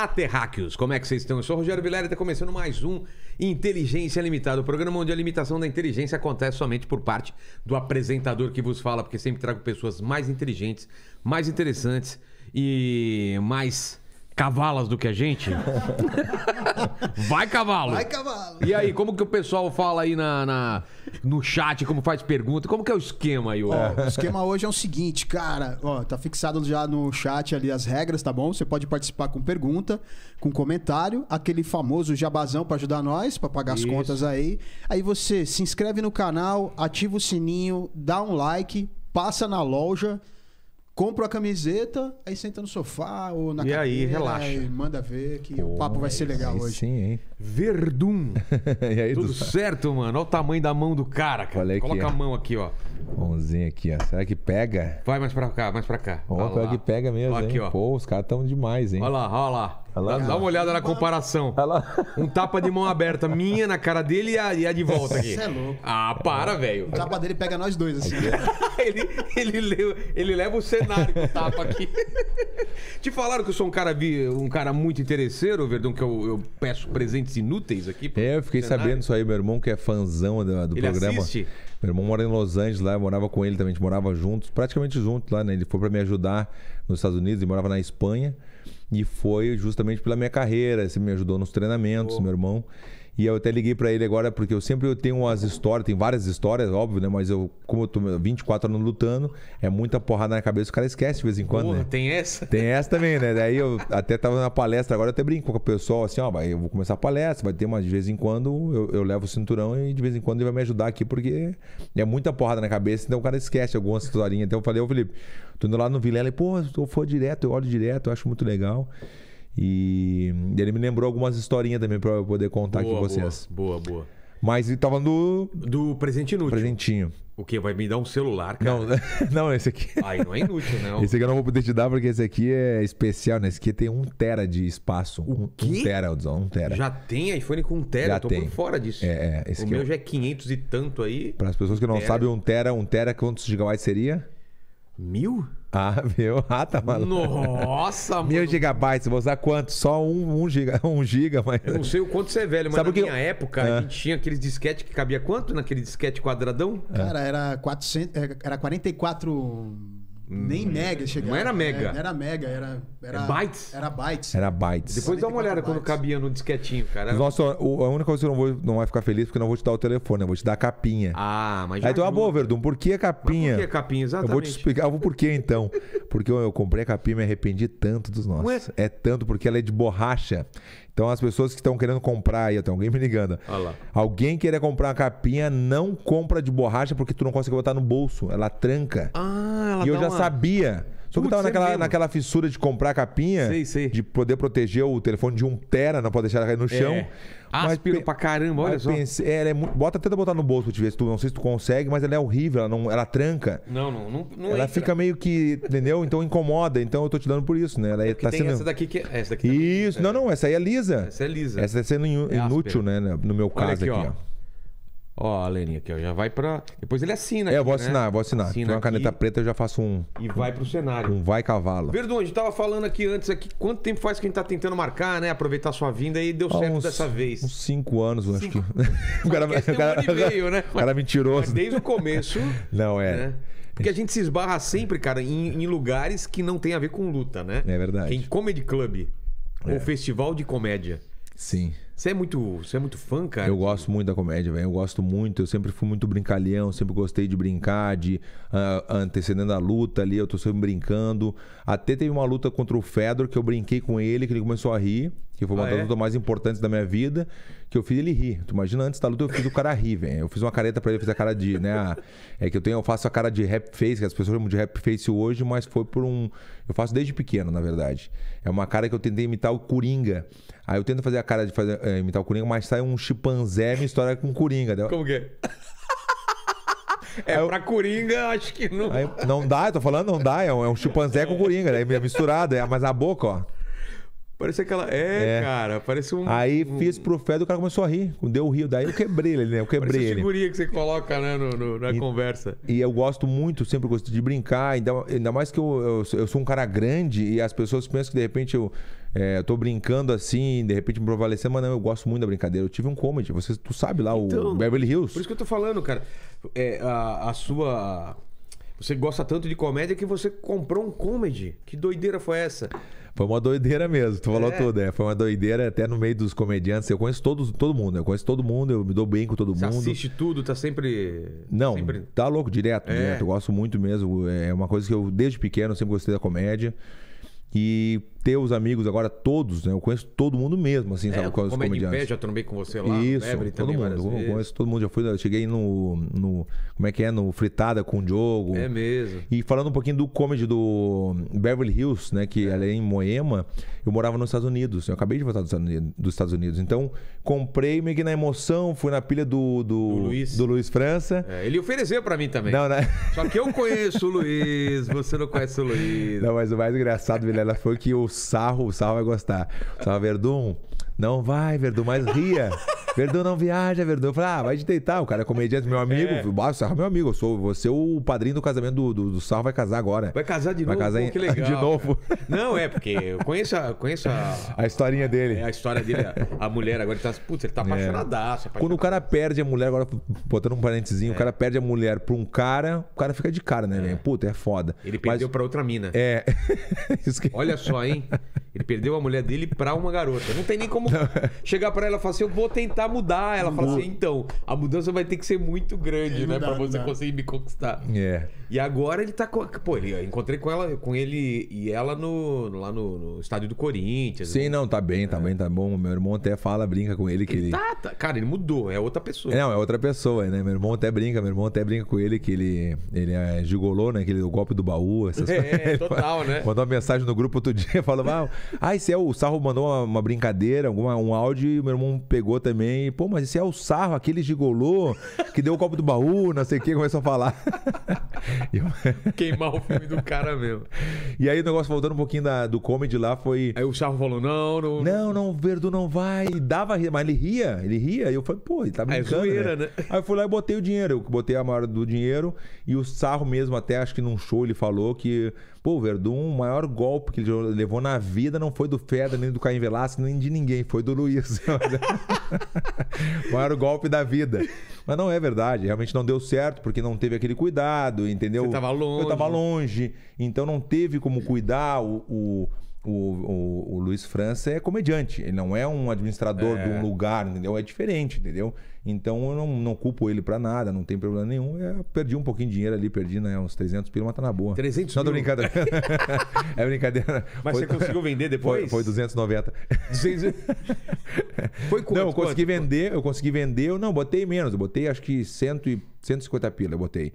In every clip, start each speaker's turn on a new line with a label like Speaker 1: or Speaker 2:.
Speaker 1: Olá, terráqueos! Como é que vocês estão? Eu sou o Rogério Vilela e está começando mais um Inteligência Limitada, o um programa onde a limitação da inteligência acontece somente por parte do apresentador que vos fala, porque sempre trago pessoas mais inteligentes, mais interessantes e mais cavalas do que a gente? Vai, cavalo! Vai, cavalo! E aí, como que o pessoal fala aí na, na no chat, como faz pergunta? Como que é o esquema aí? Ó? É, o esquema
Speaker 2: hoje é o seguinte, cara. Ó, tá fixado já no chat ali as regras, tá bom? Você pode participar com pergunta, com comentário, aquele famoso jabazão para ajudar nós, para pagar Isso. as contas aí. Aí você se inscreve no canal, ativa o sininho, dá um like, passa na loja compra a camiseta, aí senta no sofá ou na E cadeira, aí, relaxa. aí manda ver que o papo vai ser legal
Speaker 3: hoje. Sim, hein? Verdun. aí, Tudo
Speaker 1: certo, mano. Olha o tamanho da mão do cara, cara. Olha Coloca a mão aqui, ó.
Speaker 3: Mãozinha aqui, ó. Será que pega?
Speaker 1: Vai mais pra cá, mais pra cá. Ó, pior que pega mesmo, olha hein? Aqui, ó. Pô, os caras tão demais, hein? Olha lá, olha lá. Olha lá dá, dá, uma olhada na comparação. Olha lá. Um tapa de mão aberta minha na cara dele e a, e a de volta aqui. Isso é louco. Ah, para, é. velho. O tapa
Speaker 2: dele pega nós dois, assim. ele, ele, leva, ele leva o cenário com
Speaker 1: o tapa aqui. Te falaram que eu sou um cara, um cara muito interesseiro, Verdun, que eu, eu peço presente Inúteis aqui? É, eu fiquei cenário. sabendo isso
Speaker 3: aí. Meu irmão, que é fãzão do, do ele programa. Assiste? Meu irmão mora em Los Angeles lá, eu morava com ele também, a gente morava juntos, praticamente juntos lá, né? Ele foi para me ajudar nos Estados Unidos, ele morava na Espanha. E foi justamente pela minha carreira, ele me ajudou nos treinamentos, oh. meu irmão. E eu até liguei para ele agora, porque eu sempre eu tenho umas histórias, tem várias histórias, óbvio, né? Mas eu, como eu tô 24 anos lutando, é muita porrada na cabeça, o cara esquece de vez em quando. Porra, né? tem essa? Tem essa também, né? Daí eu até tava na palestra, agora eu até brinco com o pessoal assim, ó, eu vou começar a palestra, vai ter umas de vez em quando, eu, eu levo o cinturão e de vez em quando ele vai me ajudar aqui, porque é muita porrada na cabeça, então o cara esquece algumas historinhas. Então eu falei, ô Felipe, tô indo lá no Vilela e, pô, eu for direto, eu olho direto, eu acho muito legal. E ele me lembrou algumas historinhas também para eu poder contar boa, aqui com vocês. Boa, boa. Mas ele tava no. Do presente inútil. Presentinho.
Speaker 1: O que? Vai me dar um celular, cara?
Speaker 3: Não, não esse aqui.
Speaker 1: Aí não é inútil, não. Esse
Speaker 3: aqui eu não vou poder te dar porque esse aqui é especial, né? Esse aqui tem um tera de espaço. O um, quê? Um tera, um tera. Já
Speaker 1: tem iPhone com um tera, já eu tô tem. por fora
Speaker 3: disso. É, é. Esse o é meu é... já
Speaker 1: é 500 e tanto aí. Para
Speaker 3: as pessoas que não tera. sabem, um tera, um tera, quantos gigabytes seria? Mil? Ah, meu. Ah, tá maluco. Nossa, mano. Mil gigabytes. Vou usar quanto? Só um, um, giga, um giga, mas... Eu não sei o quanto você é velho, mas Sabe na que... minha
Speaker 1: época ah. a é. gente tinha aqueles disquete que cabia quanto naquele disquete quadradão? Cara,
Speaker 2: era, 400, é, era 44 nem hum. mega chegava. Não era mega. É, não era mega, era.
Speaker 1: era é bytes? Era bytes. Era bytes. Depois dá uma olhada bytes. quando cabia no disquetinho, cara.
Speaker 3: Nossa, a única coisa que eu não, vou, não vai ficar feliz porque eu não vou te dar o telefone, eu vou te dar a capinha. Ah, mas. Aí tem uma boa, Verdun, por que a capinha? Mas por que a capinha, exatamente? Eu vou te explicar o porquê então. Porque eu, eu comprei a capinha e me arrependi tanto dos nossos. Ué? É tanto porque ela é de borracha. Então as pessoas que estão querendo comprar aí, tem alguém me ligando. Olá. Alguém querer comprar uma capinha, não compra de borracha porque tu não consegue botar no bolso. Ela tranca.
Speaker 4: Ah, ela E eu já uma...
Speaker 3: sabia. Só que eu tava é naquela, naquela fissura de comprar capinha, sei, sei. de poder proteger o telefone de um tera, não pode deixar ela cair no é. chão. É. Áspero mas, pra caramba, olha só. Pense, é, é, bota, tenta botar no bolso pra te ver se tu, não sei se tu consegue, mas ela é horrível, ela, não, ela tranca.
Speaker 1: Não, não, não, não Ela entra.
Speaker 3: fica meio que, entendeu? Então incomoda, então eu tô te dando por isso, né? Ela é tá sendo... essa daqui que é, essa daqui Isso, não, não, essa aí é lisa. Essa é lisa. Essa tá sendo inútil, né, né, no meu caso olha aqui, aqui ó.
Speaker 1: ó. Ó, a Leninha aqui, ó, já vai pra. Depois ele assina. É, eu vou né? assinar, né? eu vou assinar. Assina Se tiver uma caneta
Speaker 3: preta, eu já faço um. E vai pro cenário. Um vai cavalo. perdão
Speaker 1: a gente tava falando aqui antes aqui, quanto tempo faz que a gente tá tentando marcar, né? Aproveitar sua vinda e deu certo uns, dessa vez.
Speaker 3: Uns cinco anos, eu acho que. o
Speaker 1: cara, veio é né? o cara é mentiroso. Mas desde o começo.
Speaker 3: Não, é. Né?
Speaker 1: Porque a gente se esbarra sempre, cara, em, em, lugares que não tem a ver com luta, né? É verdade. É em comedy club. É. Ou festival de comédia. Sim. Você
Speaker 3: é muito, você é muito fã, cara? Eu gosto muito da comédia, velho. Eu gosto muito. Eu sempre fui muito brincalhão, sempre gostei de brincar, de uh, antecedendo a luta ali. Eu tô sempre brincando. Até teve uma luta contra o Fedor que eu brinquei com ele, que ele começou a rir que foi uma ah, das é? lutas mais importantes da minha vida, que eu fiz ele rir. Tu imagina, antes da luta eu fiz o cara rir, velho. Eu fiz uma careta pra ele, fiz a cara de, né? A, é que eu tenho, eu faço a cara de rap face, que as pessoas chamam de rap face hoje, mas foi por um. Eu faço desde pequeno, na verdade. É uma cara que eu tentei imitar o Coringa. Aí eu tento fazer a cara de fazer, é, imitar o Coringa, mas sai um chimpanzé me história é com o Coringa. Né? Como que é? É, eu... pra Coringa, acho que não. Aí, não dá, eu tô falando, não dá. É um, é um chimpanzé com Coringa, né? É misturado, é, mas a boca, ó. Parecia aquela. É, é, cara, parece um. Aí um... fiz pro Fed, o cara começou a rir. Deu o rio. Daí eu quebrei ele, né? Eu quebrei Parece ele. figurinha que você coloca, né, no, no na e, conversa. E eu gosto muito, sempre gosto de brincar. Ainda, ainda mais que eu, eu, eu, sou um cara grande e as pessoas pensam que de repente eu. É, eu tô brincando assim, de repente me prevalecer, mas não, eu gosto muito da brincadeira. Eu tive um comedy, você, tu sabe lá, então, o Beverly Hills.
Speaker 1: Por isso que eu tô falando, cara. É, a, a sua. Você gosta tanto de comédia que você comprou um comedy. Que doideira foi essa?
Speaker 3: Foi uma doideira mesmo, tu falou é. tudo, é. Foi uma doideira até no meio dos comediantes. Eu conheço todos, todo mundo, eu conheço todo mundo, eu me dou bem com todo Você mundo. assiste
Speaker 1: tudo, tá sempre. Não, sempre...
Speaker 3: tá louco, direto, é. direto. Eu gosto muito mesmo. É uma coisa que eu, desde pequeno, sempre gostei da comédia. E teus amigos agora, todos, né? Eu conheço todo mundo mesmo, assim, é, sabe? Com os é comediantes. Pé, já
Speaker 1: trombei com você lá. Isso, Lebre, todo mundo.
Speaker 3: Conheço todo mundo. Já fui, cheguei no, no. Como é que é? No Fritada com o Diogo. É mesmo. E falando um pouquinho do comedy do Beverly Hills, né? Que é. é em Moema, eu morava nos Estados Unidos. Eu acabei de voltar dos Estados Unidos. Dos Estados Unidos. Então, comprei meio que na emoção, fui na pilha do. Do, do Luiz. Do Luiz França. É, ele ofereceu pra mim também. Não, né? Só que eu conheço o Luiz, você não conhece o Luiz. Não, mas o mais engraçado, Vilela, foi que o sarro, o sarro vai gostar. Sarro Verdun, não vai, Verdun, mas ria. Verdun não viaja, Verdun. Eu falei, ah, vai te deitar. O cara é comediante, meu amigo. É. o Sarro é meu amigo. Eu sou você é o padrinho do casamento do, do, do vai casar agora. Vai casar de vai novo? Casar Pô, que legal. De novo.
Speaker 1: Cara. Não, é, porque eu conheço a. Conheço a,
Speaker 3: a historinha dele.
Speaker 1: É, a história dele. A, a mulher agora, ele tá, putz, ele tá é. apaixonadaço. É. Quando
Speaker 3: o cara perde a mulher, agora botando um parentezinho, é. o cara perde a mulher pra um cara, o cara fica de cara, né, é. Puta, é foda. Ele perdeu Mas... pra outra mina. É.
Speaker 1: que... Olha só, hein? Ele perdeu a mulher dele pra uma garota. Não tem nem como chegar para ela e falar assim, eu vou tentar mudar. Ela fala assim, então, a mudança vai ter que ser muito grande, é né? para você né? conseguir me conquistar. É. E agora ele tá com. Pô, eu encontrei com ela, com ele e ela
Speaker 3: no, lá no, no estádio do Corinthians. Sim, não, tá bem, tá é. bem, tá bom. Meu irmão até fala, brinca com ele que ele. ele... Tá, tá, cara, ele mudou, é outra pessoa. Não, é outra pessoa, né? Meu irmão até brinca, meu irmão até brinca com ele que ele, ele é gigolô, né? Que ele, o golpe do baú, essas é, coisas. É, total, né? Mandou uma mensagem no grupo outro dia, falou: ah, ah, esse é o Sarro mandou uma, uma brincadeira alguma, um áudio e meu irmão pegou também. Pô, mas esse é o sarro, aquele gigolô que deu o copo do baú, não sei o que, começou a falar. eu... Queimar o filme do cara mesmo. E aí o negócio voltando um pouquinho da, do comedy lá foi. Aí o sarro falou: não, não. Não, não, o Verdu não vai. E dava, mas ele ria, ele ria. E eu falei, pô, ele tá é brincando. É zoeira, né? né? Aí eu fui lá e botei o dinheiro. Eu botei a maior do dinheiro. E o sarro mesmo, até acho que num show ele falou que Pô, o Verdun, o maior golpe que ele levou na vida não foi do Fedra, nem do Caim Velasco, nem de ninguém, foi do Luiz. o maior golpe da vida. Mas não é verdade, realmente não deu certo, porque não teve aquele cuidado, entendeu? Você tava longe. Eu tava longe, então não teve como cuidar o, o o, o, o Luiz França é comediante, ele não é um administrador é. de um é. lugar, entendeu? É diferente, entendeu? Então eu não, não culpo ele pra nada, não tem problema nenhum. Eu é, perdi um pouquinho de dinheiro ali, perdi né, uns 300 pila, mas tá na boa. 300 Não, tô brincando. é brincadeira. Mas foi, você conseguiu vender depois? Foi, foi 290. foi quanto? Não, eu consegui quanto? vender, eu consegui vender, eu não, botei menos, eu botei acho que cento e, 150 pila, eu botei.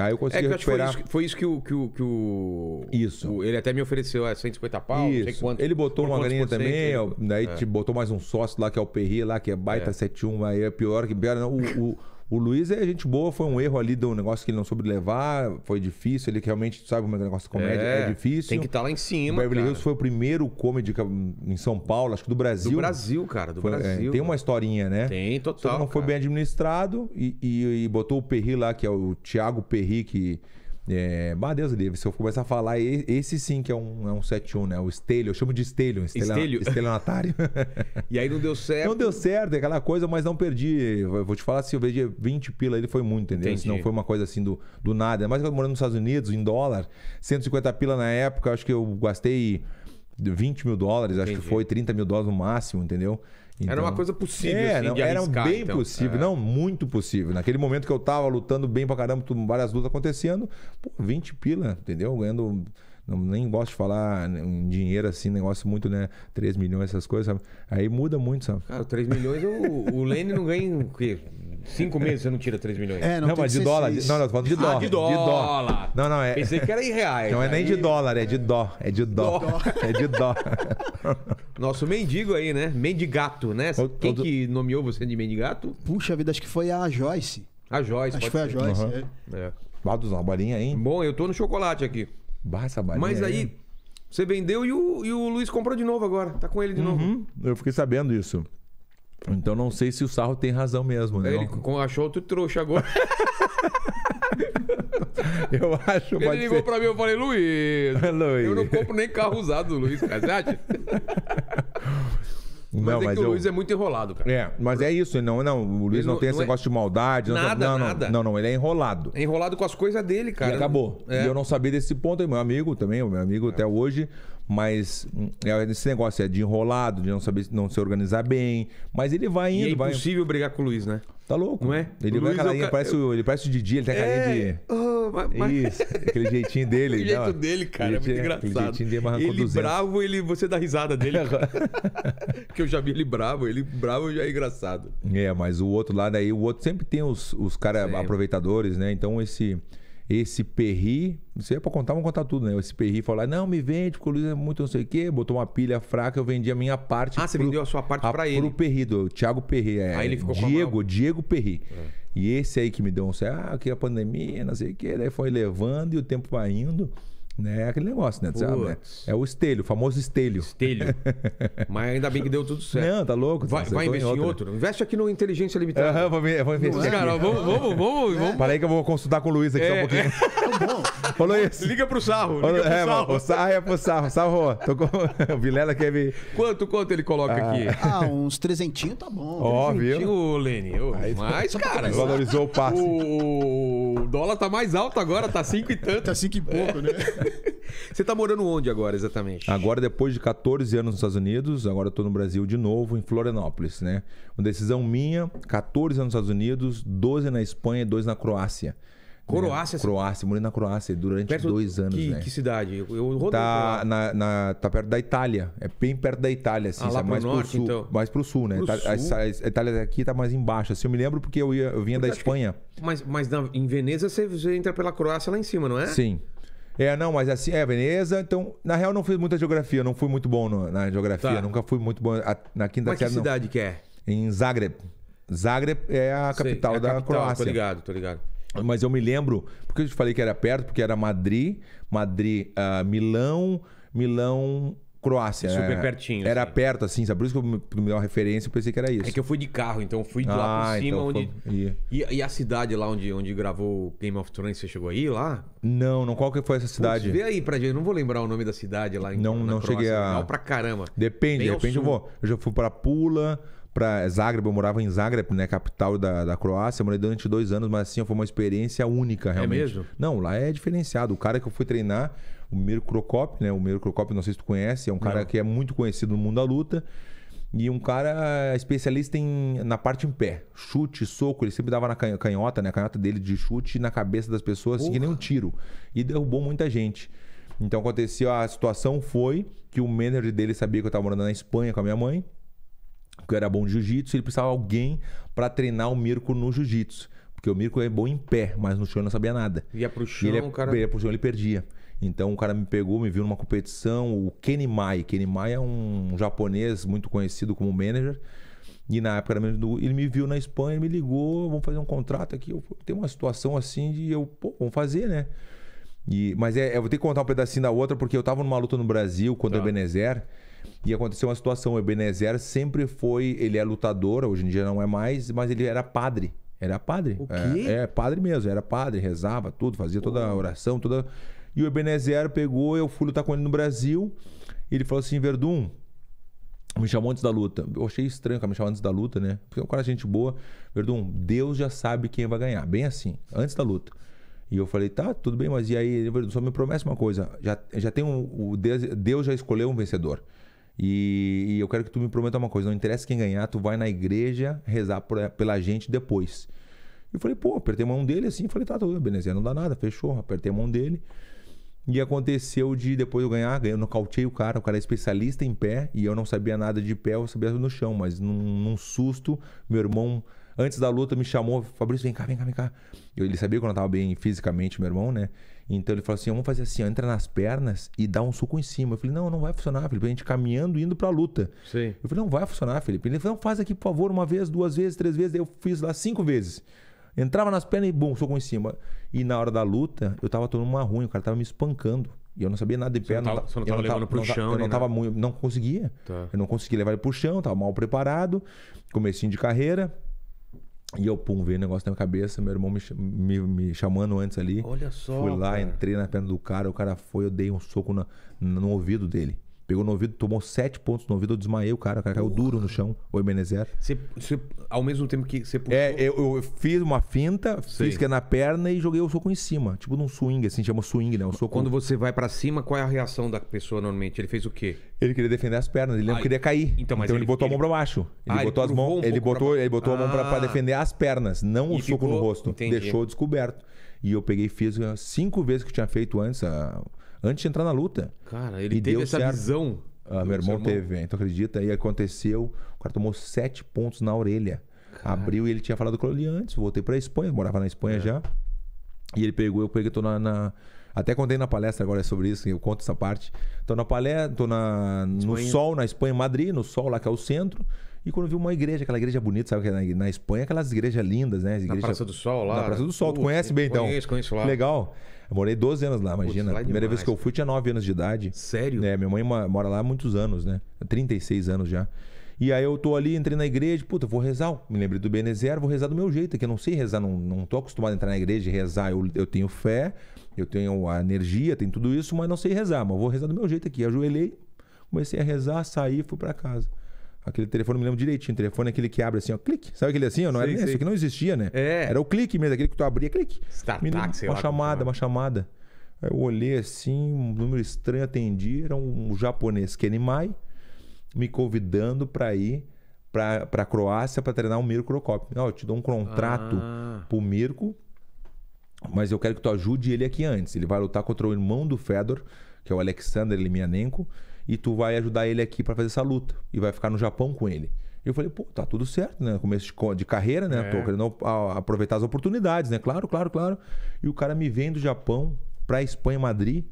Speaker 3: Aí eu consegui é, eu recuperar. Foi isso, foi isso, que o. Que o, que o isso. O, ele
Speaker 1: até me ofereceu é, 150 pau, isso. não sei quanto. Ele botou uma graninha também, é, daí
Speaker 3: é. te botou mais um sócio lá, que é o Perri, lá, que é baita é. 71, aí é pior que pior. Não, o, o o Luiz é gente boa, foi um erro ali do negócio que ele não soube levar, foi difícil, ele realmente sabe como é que negócio de comédia, é, é difícil. Tem que estar tá
Speaker 1: lá em cima. O Beverly cara. Hills
Speaker 3: foi o primeiro comedy em São Paulo, acho que do Brasil. Do Brasil, cara, do foi, é, Brasil. É, tem uma historinha, né? Tem, total. Só não foi bem administrado e, e, e botou o Perri lá, que é o Thiago Perri, que é, mas Deus livre, se eu começar a falar, esse sim que é um, é um 7-1, né? O estelho, eu chamo de estelho, estelio, estelionatário. e aí não deu certo. Não deu certo, é aquela coisa, mas não perdi. Eu vou te falar, se eu perdi 20 pila, ele foi muito, entendeu? Entendi. Se não foi uma coisa assim do, do nada. Mas eu morando nos Estados Unidos, em dólar, 150 pila na época, acho que eu gastei 20 mil dólares, acho que foi 30 mil dólares no máximo, entendeu? Então, era uma coisa
Speaker 1: possível, é, assim, não, arriscar, Era bem então. possível, é. não
Speaker 3: muito possível. Naquele momento que eu tava lutando bem pra caramba, várias lutas acontecendo, pô, 20 pila, entendeu? Ganhando não, nem gosto de falar em dinheiro assim, negócio muito, né? 3 milhões, essas coisas, sabe? Aí muda muito, sabe?
Speaker 1: Cara, 3 milhões o, o Lênin não ganha o quê? 5 meses você não tira 3 milhões. É, não, não mas de dólar. De, não, não, tô falando de dólar. Ah, de dólar. Não, não, é. Pensei que era em reais. Não é nem de dólar, é de dó. É de dó. dó. É de dó. Nosso mendigo aí, né? Mendigato, né? Todo... Quem que nomeou você de mendigato? Puxa vida, acho que foi a Joyce. A Joyce, Acho que foi ser. a Joyce. Uhum.
Speaker 3: É. É. Bados, uma bolinha, aí. Bom, eu tô no chocolate aqui. Bah, essa Mas aí,
Speaker 1: você vendeu e o, e o Luiz comprou de novo agora. Tá com ele de uhum.
Speaker 3: novo. Eu fiquei sabendo isso. Então não sei se o Sarro tem razão mesmo, né? Ele
Speaker 1: achou outro trouxa agora.
Speaker 3: eu acho, Ele ligou ser. pra mim e eu falei, Luiz, Luiz, eu não compro nem
Speaker 1: carro usado do Luiz, cara. Você acha?
Speaker 3: Mas é que o Luiz é
Speaker 1: muito enrolado, cara. É,
Speaker 3: mas é isso. Não, não, o Luiz não, não, tem esse é negócio é... de maldade. Não, nada, não, nada. Não, não, ele é enrolado. É enrolado com as coisas dele, cara. E acabou. É. E eu não sabia desse ponto. E meu amigo também, o meu amigo é. até hoje, mas hum, é esse negócio é de enrolado, de não saber não se organizar bem. Mas ele vai indo. E é impossível vai... brigar com o Luiz, né? Tá louco. Não é? Ele, vai carinha, é parece o, ele parece o Didi, ele tem é... carinha de. Oh, mas, mas... Isso, aquele jeitinho dele. o jeito dele, cara, jeitinho, é muito engraçado. Jeitinho dele, ele 200. bravo, ele, você dá risada dele. que eu já vi ele bravo, ele bravo já é engraçado. É, mas o outro lado aí, o outro sempre tem os, os caras aproveitadores, né? Então esse esse Perri, não sei é pra contar, vamos contar tudo, né? Esse Perri falou: lá, não, me vende, porque o Luiz é muito não sei o quê, botou uma pilha fraca, eu vendi a minha parte. Ah, pro, você vendeu a sua parte a, pra ele. Pro Perri, do Thiago Perri. É, aí ele ficou Diego, Diego Perri. É. E esse aí que me deu um, ah, que é a pandemia, não sei o quê, daí foi levando e o tempo vai indo né? É aquele negócio, né? né? É o estelho, o famoso estelho. Estelho. Mas ainda bem que deu tudo certo. Não, tá louco. Vai, tá vai investir em outro. Em outro.
Speaker 1: Né? Investe aqui no Inteligência Limitada.
Speaker 3: Aham, vou, vou investir. cara, vamos, vamos, vamos. vamos. Para aí que eu vou consultar com o Luiz
Speaker 1: aqui é, só um é. pouquinho. É.
Speaker 3: Bom. Falou isso.
Speaker 1: Liga pro sarro. Liga pro é, sarro.
Speaker 3: sarro é pro sarro. Sarro, tô com... o Vilela quer me. Quanto, quanto ele coloca ah. aqui?
Speaker 2: Ah, uns trezentinhos tá bom.
Speaker 3: Ó, oh, viu? Lene. Oh, tá mas, cara. Valorizou o passe. O... o dólar
Speaker 1: tá mais alto agora, tá cinco e tanto. Tá cinco e pouco, é. né? Você tá morando onde agora, exatamente?
Speaker 3: Agora, depois de 14 anos nos Estados Unidos, agora eu tô no Brasil de novo, em Florianópolis, né? Uma decisão minha, 14 anos nos Estados Unidos, 12 na Espanha e 2 na Croácia. Croácia? Né? Croácia, morei na Croácia durante perto dois anos, que, né? Que cidade? Eu, rodei tá, na, na, tá perto da Itália. É bem perto da Itália, assim. Ah, lá pro mais norte, pro sul. Então. Mais pro sul, né? Pro Itália, sul? A, a Itália aqui tá mais embaixo. Assim, eu me lembro porque eu, ia, eu vinha porque da Espanha.
Speaker 1: Que, mas mas na, em Veneza você, você entra pela Croácia lá em cima, não é?
Speaker 3: Sim. É, não, mas assim, é Veneza. Então, na real, não fiz muita geografia. Não fui muito bom no- na geografia. Tá. Nunca fui muito bom a- na quinta Mas que não. cidade que é? Em Zagreb. Zagreb é a Sei, capital é a da Tô Croácia. ligado, tô ligado. Mas eu me lembro, porque eu te falei que era perto, porque era Madrid, Madrid, ah, Milão, Milão, Croácia. Super é. pertinho. Era assim. perto, assim, sabe? Por isso que eu me, deu uma referência, eu pensei que era isso. É que eu fui de carro, então fui de lá ah, por cima, então onde. Foi...
Speaker 1: E, e, a cidade lá onde, onde gravou Game of Thrones, você chegou aí lá?
Speaker 3: Não, não. Qual que foi essa cidade? Puts, vê
Speaker 1: aí pra gente, não vou lembrar o nome da cidade lá em Não, não Croácia, cheguei a. Não, pra caramba.
Speaker 3: Depende, Bem de repente eu vou. Eu já fui pra Pula para Zagreb, eu morava em Zagreb, né, capital da, da Croácia, morei durante dois anos, mas assim, foi uma experiência única, é realmente. É mesmo? Não, lá é diferenciado. O cara que eu fui treinar, o Miro Crocop, né, o Miro Crocop, não sei se tu conhece, é um cara não. que é muito conhecido no mundo da luta, e um cara especialista em, na parte em pé. Chute, soco, ele sempre dava na canhota, né? A canhota dele de chute na cabeça das pessoas, assim, que nem um tiro. E derrubou muita gente. Então aconteceu, a situação foi que o manager dele sabia que eu estava morando na Espanha com a minha mãe que era bom de jiu-jitsu, ele precisava de alguém para treinar o Mirko no jiu-jitsu. Porque o Mirko é bom em pé, mas no chão não sabia nada. Ia pro chão, ele, é o cara... Ia pro chão, ele perdia. Então o cara me pegou, me viu numa competição, o Kenny Mai. Kenny Mai é um japonês muito conhecido como manager. E na época ele me viu na Espanha, ele me ligou, vamos fazer um contrato aqui. Eu tenho uma situação assim de eu, pô, vamos fazer, né? E, mas é, eu vou ter que contar um pedacinho da outra, porque eu tava numa luta no Brasil contra tá. o Benezer. E aconteceu uma situação, o Ebenezer sempre foi, ele é lutador, hoje em dia não é mais, mas ele era padre. Era padre. O é, quê? É, é padre mesmo, era padre, rezava tudo, fazia toda a oração, toda. E o Ebenezer pegou, eu fui lutar com ele no Brasil, ele falou assim: Verdun, me chamou antes da luta. Eu achei estranho que me chamou antes da luta, né? Porque é um cara de gente boa. Verdun, Deus já sabe quem vai ganhar. Bem assim, antes da luta. E eu falei, tá, tudo bem, mas e aí, Verdun, só me promessa uma coisa. Já, já tem um. O Deus, Deus já escolheu um vencedor. E, e, eu quero que tu me prometa uma coisa: não interessa quem ganhar, tu vai na igreja rezar pela gente depois. Eu falei, pô, apertei a mão dele assim. Falei, tá, tudo, tá, Benezé, não dá nada, fechou. Apertei a mão dele. E aconteceu de depois eu ganhar, eu nocautei o cara, o cara é especialista em pé e eu não sabia nada de pé, eu sabia no chão, mas num, num susto, meu irmão, antes da luta, me chamou, Fabrício, vem cá, vem cá, vem cá. Eu, ele sabia que eu não estava bem fisicamente, meu irmão, né? Então ele falou assim: vamos fazer assim, ó, entra nas pernas e dá um soco em cima. Eu falei: não, não vai funcionar, Felipe. A gente caminhando indo pra luta. Sim. Eu falei: não vai funcionar, Felipe. Ele falou: não, faz aqui, por favor, uma vez, duas vezes, três vezes. Daí eu fiz lá cinco vezes. Entrava nas pernas e, bum, soco em cima. E na hora da luta, eu tava tomando uma ruim, o cara tava me espancando. E eu não sabia nada de você pé. Não tava, você não tava levando tava, pro não, chão. Eu não tava muito. Não conseguia. Tá. Eu não conseguia levar ele pro chão, tava mal preparado. Comecinho de carreira. E eu, pum, veio o negócio na minha cabeça, meu irmão me, me, me chamando antes ali. Olha só. Fui lá, cara. entrei na perna do cara, o cara foi, eu dei um soco na, no ouvido dele. Pegou no ouvido, tomou sete pontos no ouvido, eu desmaiei o cara, o cara caiu duro no chão, o Ebenezer. Você, você, ao mesmo tempo que você puxou... É, eu, eu fiz uma finta, Sei. fiz que é na perna e joguei o soco em cima. Tipo num swing, assim, chama swing, né? soco... Quando
Speaker 1: você vai para cima, qual é a reação da pessoa normalmente? Ele fez
Speaker 3: o quê? Ele queria defender as pernas, ele não queria cair. Então, então ele, ele, botou ele... a mão pra baixo. Ele ah, botou ele as mãos. Um ele, botou, pra... ele botou ah. a mão pra, pra, ah. defender as pernas, não o e soco ficou... no rosto. Entendi. Deixou descoberto. E eu peguei e fiz eh, cinco vezes que eu tinha feito antes. A antes de entrar na luta.
Speaker 1: Cara, ele e teve essa certo. visão.
Speaker 3: Ah, meu irmão, irmão teve, então acredita, aí aconteceu, o cara tomou sete pontos na orelha. Cara. Abriu e ele tinha falado com ele antes, voltei pra Espanha, morava na Espanha é. já. E ele pegou, eu peguei, tô na, na... Até contei na palestra agora sobre isso, eu conto essa parte. Tô na palestra, tô na, no sol, na Espanha, em Madrid, no sol lá que é o centro. E quando eu vi uma igreja, aquela igreja bonita, sabe? É? Na, na Espanha, aquelas igrejas lindas, né? Igreja, na Praça do Sol lá. Na Praça do Sol, tu conhece bem conheço, então. Conheço, conheço lá. Legal. Eu morei 12 anos lá, imagina. Putz, lá a primeira demais, vez que eu fui tinha 9 anos de idade. Sério? É, minha mãe mora lá há muitos anos, né? 36 anos já. E aí eu tô ali, entrei na igreja, puta, vou rezar. Me lembrei do Benezer, vou rezar do meu jeito, é que eu não sei rezar, não, não tô acostumado a entrar na igreja e rezar. Eu, eu tenho fé, eu tenho a energia, tenho tudo isso, mas não sei rezar. Mas vou rezar do meu jeito aqui. Ajoelhei, comecei a rezar, saí, fui para casa. Aquele telefone, me lembro direitinho. O telefone é aquele que abre assim, ó, clique. Sabe aquele assim? Ó, não era isso que não existia, né? É. Era o clique mesmo, aquele que tu abria, clique. Star me lembro, uma, chamada, uma chamada, uma chamada. Aí eu olhei assim, um número estranho, atendi. Era um japonês, Kenimai, me convidando para ir para a Croácia para treinar o Mirko Crocop. Ó, eu te dou um contrato ah. pro Mirko, mas eu quero que tu ajude ele aqui antes. Ele vai lutar contra o irmão do Fedor, que é o Alexander Limianenko e tu vai ajudar ele aqui para fazer essa luta e vai ficar no Japão com ele. Eu falei, pô, tá tudo certo, né? Começo de carreira, né? É. Tô querendo aproveitar as oportunidades, né? Claro, claro, claro. E o cara me vem do Japão pra Espanha, Madrid.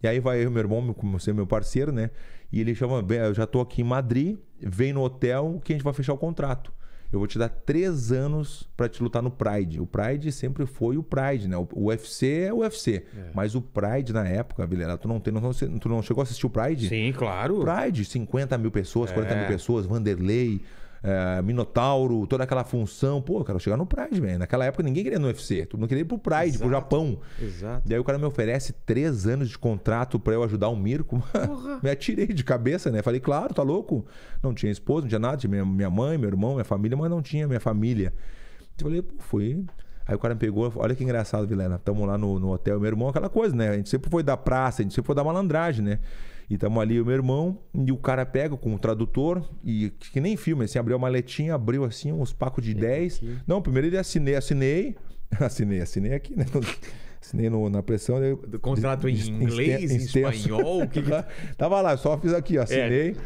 Speaker 3: E aí vai eu, meu irmão, como ser meu parceiro, né? E ele chama, eu já tô aqui em Madrid, vem no hotel que a gente vai fechar o contrato eu vou te dar três anos para te lutar no Pride. O Pride sempre foi o Pride, né? O UFC é o UFC. É. Mas o Pride na época, Vilela, tu não, tem, não, tu não chegou a assistir o Pride? Sim, claro. Pride, 50 mil pessoas, é. 40 mil pessoas, Vanderlei, é, Minotauro, toda aquela função. Pô, eu quero chegar no Pride, velho. Naquela época ninguém queria no UFC. Todo mundo queria ir pro Pride, Exato. pro Japão. Exato. Daí o cara me oferece três anos de contrato para eu ajudar o Mirko. me atirei de cabeça, né? Falei, claro, tá louco? Não tinha esposa, não tinha nada. Tinha minha mãe, meu irmão, minha família, mas não tinha minha família. Eu falei, pô, fui. Aí o cara me pegou, olha que engraçado, Vilena. Tamo lá no, no hotel, meu irmão, aquela coisa, né? A gente sempre foi da praça, a gente sempre foi da malandragem, né? E tamo ali o meu irmão, e o cara pega com o tradutor, e que nem filme, assim, abriu a maletinha, abriu assim uns pacos de 10. Não, primeiro ele assinei, assinei, assinei, assinei aqui, né? assinei no, na pressão. Eu, Do contrato de, em inglês, extenso. em espanhol? que que... Tava lá, só fiz aqui, é. assinei,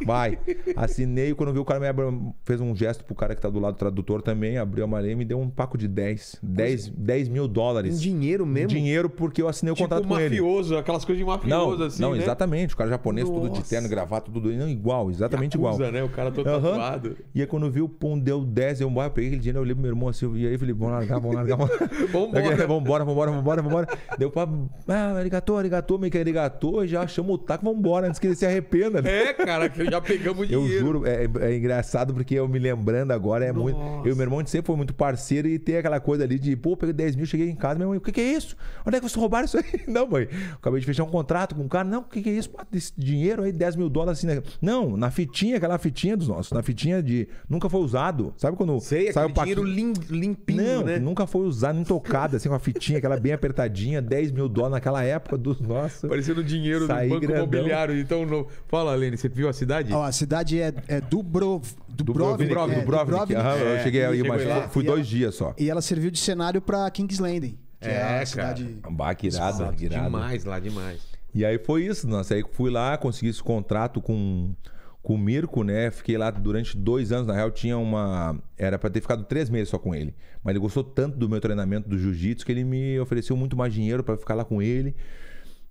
Speaker 3: é. vai. Assinei, quando vi o cara me abriu, fez um gesto pro cara que tá do lado do tradutor também, abriu a marinha e me deu um paco de 10. 10, 10 mil dólares. Em dinheiro mesmo? Em dinheiro, porque eu assinei o tipo contrato mafioso, com ele. mafioso, aquelas coisas de mafioso, não, assim, Não, né? exatamente. O cara japonês, Nossa. tudo de terno, gravata, tudo não, igual, exatamente Yakuza, igual. né? O cara todo uhum. tatuado. E aí quando viu, vi deu 10, eu, eu peguei aquele dinheiro, eu olhei pro meu irmão assim, eu aí, falei, vamos largar, vamos largar, vamos embora. Vamos embora, vamos embora, vamos embora vambora, vambora. Deu pra. Ah, arigatô, me meio que arigatô, já chama o taco, vambora, antes que ele se arrependa, né? É, cara, que já pegamos dinheiro. Eu juro, é, é engraçado porque eu me lembrando agora, é Nossa. muito. Eu e meu irmão sempre foi muito parceiro e tem aquela coisa ali de, pô, peguei 10 mil, cheguei em casa, minha mãe, o que, que é isso? Onde é que vocês roubaram isso aí? Não, mãe, acabei de fechar um contrato com um cara, não, o que, que é isso? esse dinheiro aí, 10 mil dólares assim, né? Não, na fitinha, aquela fitinha dos nossos, na fitinha de. Nunca foi usado. Sabe quando. Sei, sai o dinheiro limpinho, não, né? Nunca foi usado, nem tocado, assim, com a fitinha, aquela bem bem apertadinha, 10 mil dólares naquela época dos nossos. Parecendo
Speaker 1: dinheiro do banco grandão. imobiliário. Então, fala, Lene, você viu a cidade? Ó,
Speaker 3: a cidade é, é Dubrov... Dubrovnik. Dubrovnik. É, Dubrovnik.
Speaker 1: Né?
Speaker 2: é, eu cheguei aí, mas fui dois ela, dias só. E ela serviu de cenário para Kings Landing. Que é, é a cara.
Speaker 3: cidade. Bah, que irado, Demais lá, demais. E aí foi isso, nossa. Aí fui lá, consegui esse contrato com com o Mirko, né? Fiquei lá durante dois anos. Na real, tinha uma. Era para ter ficado três meses só com ele. Mas ele gostou tanto do meu treinamento do jiu-jitsu que ele me ofereceu muito mais dinheiro para ficar lá com ele.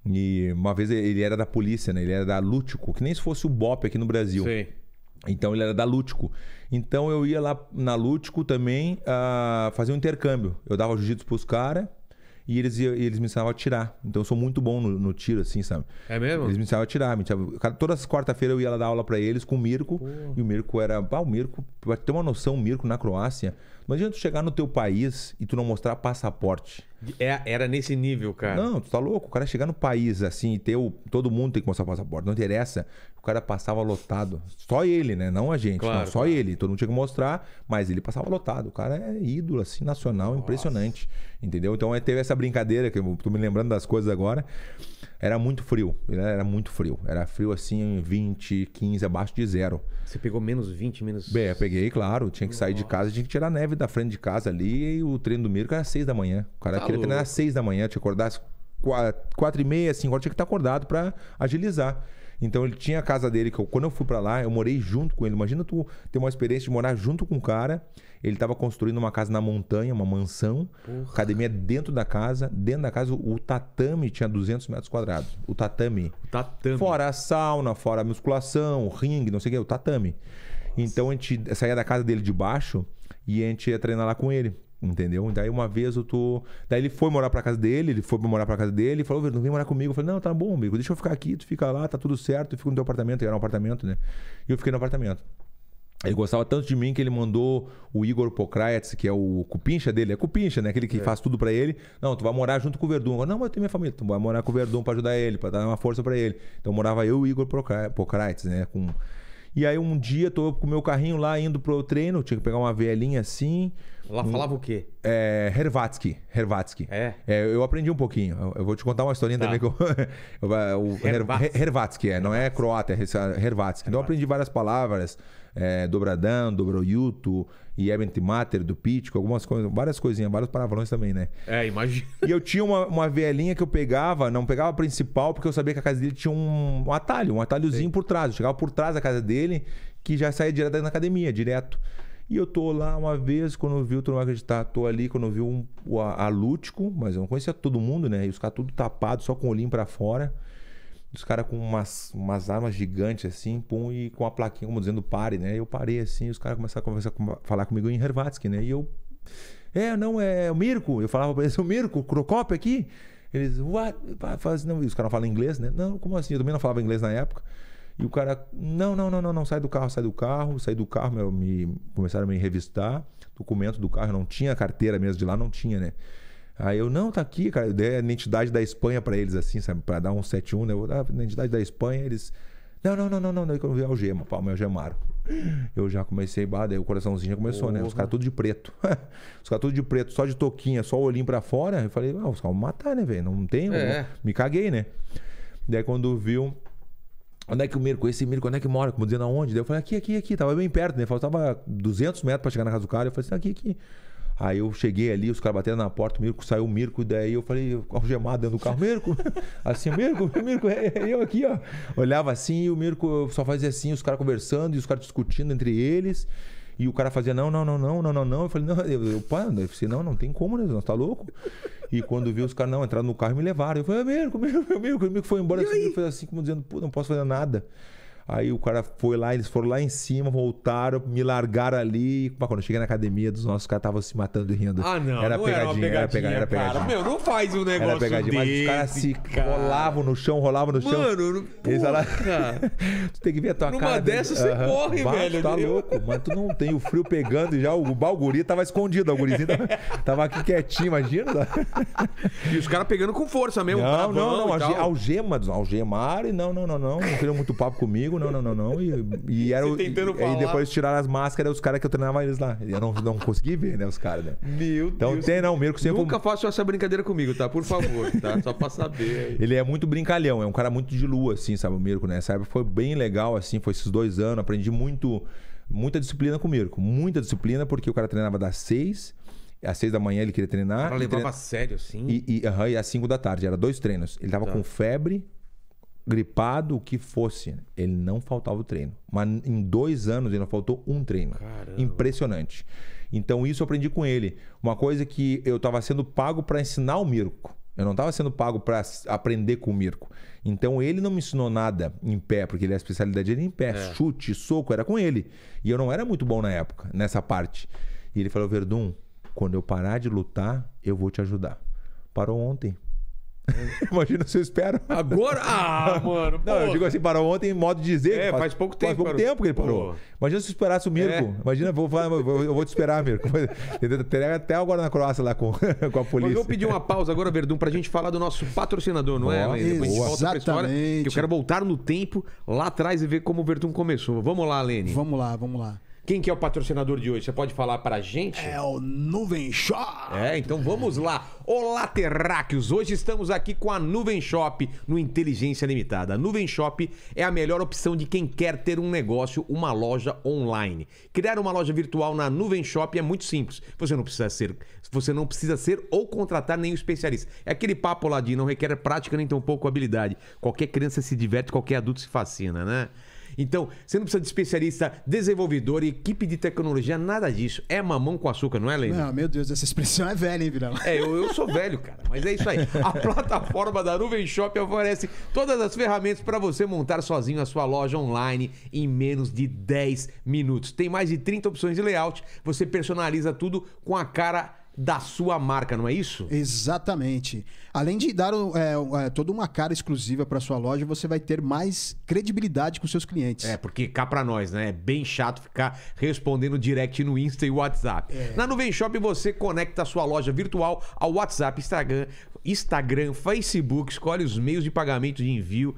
Speaker 3: E uma vez ele era da polícia, né? Ele era da Lútico, que nem se fosse o BOP aqui no Brasil. Sim. Então ele era da Lútico. Então eu ia lá na Lútico também uh, fazer um intercâmbio. Eu dava jiu-jitsu pros caras e eles, eles me ensinavam a tirar. Então eu sou muito bom no, no tiro, assim, sabe? É mesmo? Eles me ensinavam a tirar. ensinavam... Todas as quarta-feiras eu ia lá dar aula para eles com o Mirko. E o Mirko era. Ah, o Mirko, pra ter uma noção, o Mirko na Croácia Imagina tu chegar no teu país e tu não mostrar passaporte.
Speaker 1: É, era nesse nível, cara.
Speaker 3: Não, tu tá louco. O cara chegar no país assim e ter o, todo mundo tem que mostrar passaporte. Não interessa. O cara passava lotado. Só ele, né? Não a gente. Claro, não, só ele. Todo mundo tinha que mostrar, mas ele passava lotado. O cara é ídolo, assim, nacional, Nossa. impressionante. Entendeu? Então é, teve essa brincadeira, que eu tô me lembrando das coisas agora. Era muito frio, né? era muito frio. Era frio assim, 20, 15, abaixo de zero. Você pegou menos 20, menos. Bem, eu peguei, claro. Tinha que Nossa. sair de casa, tinha que tirar neve da frente de casa ali. E o treino do Mirko era às 6 da manhã. O cara tá queria louco. treinar às 6 da manhã, tinha te acordasse 4, 4 e meia, 5 assim, horas, tinha que estar acordado para agilizar. Então ele tinha a casa dele, que eu, quando eu fui para lá, eu morei junto com ele. Imagina tu ter uma experiência de morar junto com o um cara. Ele tava construindo uma casa na montanha, uma mansão, Porra. academia dentro da casa. Dentro da casa, o tatame tinha 200 metros quadrados. O tatame. O tatame. Fora a sauna, fora a musculação, o ringue, não sei o que, o tatame. Nossa. Então a gente saía da casa dele de baixo e a gente ia treinar lá com ele. Entendeu? Daí uma vez eu tô. Daí ele foi morar pra casa dele, ele foi morar pra casa dele, falou, não vem morar comigo. Eu falei, não, tá bom, amigo, deixa eu ficar aqui, tu fica lá, tá tudo certo, eu fico no teu apartamento, era um apartamento, né? E eu fiquei no apartamento. Ele gostava tanto de mim que ele mandou o Igor Pokrates, que é o cupincha dele, é cupincha, né? Aquele que é. faz tudo para ele. Não, tu vai morar junto com o Verdun. Eu, não, mas eu tenho minha família. Tu vai morar com o Verdun para ajudar ele, para dar uma força para ele. Então morava eu e o Igor Pokrates, né? Com e aí um dia tô com o meu carrinho lá indo pro treino, tinha que pegar uma velhinha assim. Lá falava um, o quê? É, Hervatsky. Hervatsky. É. é. Eu aprendi um pouquinho. Eu vou te contar uma historinha tá. também que eu. o, Hervatsky. Hervatsky, é. Hervatsky. Não é croata, é Hervatsky. Hervatsky. Então eu aprendi várias palavras é, Dobradan, Dobroyuto e Event Matter do Pítico, algumas coisas, várias coisinhas, vários palavrões também, né? É, imagina. E eu tinha uma, uma velhinha que eu pegava, não pegava a principal, porque eu sabia que a casa dele tinha um, um atalho, um atalhozinho Sim. por trás. Eu chegava por trás da casa dele, que já saía direto da academia, direto. E eu tô lá uma vez, quando viu, tu não vai acreditar, tá, tô ali, quando viu um, o Alútico, mas eu não conhecia todo mundo, né? E os caras tudo tapado, só com o olhinho pra fora. Os caras com umas, umas armas gigantes assim, pum, e com a plaquinha, como dizendo, pare, né? Eu parei assim, os caras começaram a conversar, falar comigo em Hervatsky, né? E eu. É, não, é, é o Mirko. Eu falava pra eles, o Mirko, o Crocop aqui. Eles, what? Faz, não, e os caras falam inglês, né? Não, como assim? Eu também não falava inglês na época. E o cara, não, não, não, não, não, sai do carro, sai do carro, sai do carro, meu, me, começaram a me revistar, documento do carro, não tinha carteira mesmo de lá, não tinha, né? Aí eu, não, tá aqui, cara. Eu dei a identidade da Espanha para eles, assim, sabe? Pra dar um 7-1, né? Eu dar a identidade da Espanha, eles. Não, não, não, não, não. Daí quando vi a algema, pau, meu algemaram. Eu já comecei, bah, daí o coraçãozinho já começou, Porra. né? Os caras tudo de preto. os caras tudo de preto, só de toquinha, só o olhinho pra fora. Eu falei, ah, os caras vão matar, né, velho? Não tem, é. me caguei, né? Daí quando viu. Onde é que o Mirko, esse Mirko, onde é que mora? Como dizendo aonde? Daí eu falei, aqui, aqui, aqui. Tava bem perto, né? Faltava 200 metros pra chegar na casa do cara. Eu falei assim, aqui, aqui. Aí eu cheguei ali, os caras bateram na porta, o Mirko saiu, o Mirko, daí eu falei, algemado dentro do carro, Mirko, assim, Mirko, Mirko, é, é eu aqui, ó. Olhava assim e o Mirko só fazia assim, os caras conversando e os caras discutindo entre eles. E o cara fazia, não, não, não, não, não, não, não. Eu falei, não, eu, eu, pá, eu não, não tem como, né? Nós tá louco. E quando viu os caras, não, entraram no carro e me levaram. Eu falei, Mirko Mirko Mirko meu, foi embora. Assim, fez assim, como dizendo, pô, não posso fazer nada. Aí o cara foi lá, eles foram lá em cima, voltaram, me largaram ali. Mas quando eu cheguei na academia dos nossos, os caras estavam se matando e rindo. Ah, não. Era, não pegadinha, era, pegadinha, era pegadinha, era pegadinha. Cara, meu, não
Speaker 1: faz um negócio. Era pegadinha, desse, mas os caras se cara. rolavam
Speaker 3: no chão, rolavam no chão. Mano, eles lá... tu tem que ver a tua Numa cara. Numa dessa dele. você uhum. corre, velho velho. Tá meu. louco, mas tu não tem o frio pegando e já o, balguri tava escondido. O gurizinho tava, tava aqui quietinho, imagina. e os caras pegando com força mesmo. Não, não, não. Alge, algema, algemaram e não, não, não, não. Não queriam muito papo comigo não, não, não, não. E, e era o, e, e depois tiraram as máscaras, os caras que eu treinava eles lá. Eu não, não consegui ver, né, os caras, né?
Speaker 1: Meu então, Deus. tem,
Speaker 3: não, o Mirko sempre... Nunca
Speaker 1: faço essa brincadeira comigo, tá? Por favor, tá? Só pra saber.
Speaker 3: Ele é muito brincalhão, é um cara muito de lua, assim, sabe, o Mirko, né? época foi bem legal, assim, foi esses dois anos, aprendi muito, muita disciplina com o Mirko. Muita disciplina, porque o cara treinava das seis às seis da manhã ele queria treinar. Ela levava treina... a sério, assim. E, e, e às cinco da tarde, era dois treinos. Ele tava tá. com febre, gripado, o que fosse, né? ele não faltava o treino. Mas em dois anos ele não faltou um treino. Caramba. Impressionante. Então isso eu aprendi com ele. Uma coisa que eu estava sendo pago para ensinar o Mirko. Eu não estava sendo pago para aprender com o Mirko. Então ele não me ensinou nada em pé, porque ele, é a especialidade dele em pé. É. Chute, soco, era com ele. E eu não era muito bom na época, nessa parte. E ele falou: Verdun, quando eu parar de lutar, eu vou te ajudar. Parou ontem, Imagina se eu espero. Agora? Ah, mano. Não, eu digo assim, parou ontem, modo de dizer. É, faz, faz, pouco tempo. Faz pouco parou. tempo que ele parou. Imagina se eu esperasse o Mirko. É. Imagina, vou, eu vou te esperar, Mirko. Teria até agora na Croácia lá com, com a polícia. Mas eu pedi uma
Speaker 1: pausa agora, Verdun, pra gente falar do nosso patrocinador, não é? Além? Depois a gente volta pra história. Que eu quero voltar no tempo lá atrás e ver como o Verdun começou. Vamos lá, Lene. Vamos lá, vamos lá. Quem que é o patrocinador de hoje? Você pode falar pra gente? É o Nuvem Shop. É, então vamos lá. Olá, Terráqueos. Hoje estamos aqui com a Nuvem Shop no Inteligência Limitada. A Nuvem Shop é a melhor opção de quem quer ter um negócio, uma loja online. Criar uma loja virtual na Nuvem Shop é muito simples. Você não precisa ser, você não precisa ser ou contratar nenhum especialista. É aquele papo lá de não requer prática nem tampouco habilidade. Qualquer criança se diverte, qualquer adulto se fascina, né? Então, você não precisa de especialista, desenvolvedor, equipe de tecnologia, nada disso. É mamão com açúcar, não é, Leandro? Não, meu Deus, essa expressão é velha, hein, Virão? É, eu, eu sou velho, cara, mas é isso aí. A plataforma da Nuvem Shop oferece todas as ferramentas para você montar sozinho a sua loja online em menos de 10 minutos. Tem mais de 30 opções de layout, você personaliza tudo com a cara da sua marca, não é isso? Exatamente.
Speaker 2: Além de dar é, é, toda uma cara exclusiva para sua loja, você vai ter mais credibilidade
Speaker 1: com seus clientes. É, porque cá para nós, né? É bem chato ficar respondendo direct no Insta e WhatsApp. É. Na Nuvem Shop você conecta a sua loja virtual ao WhatsApp, Instagram, Instagram, Facebook, escolhe os meios de pagamento de envio.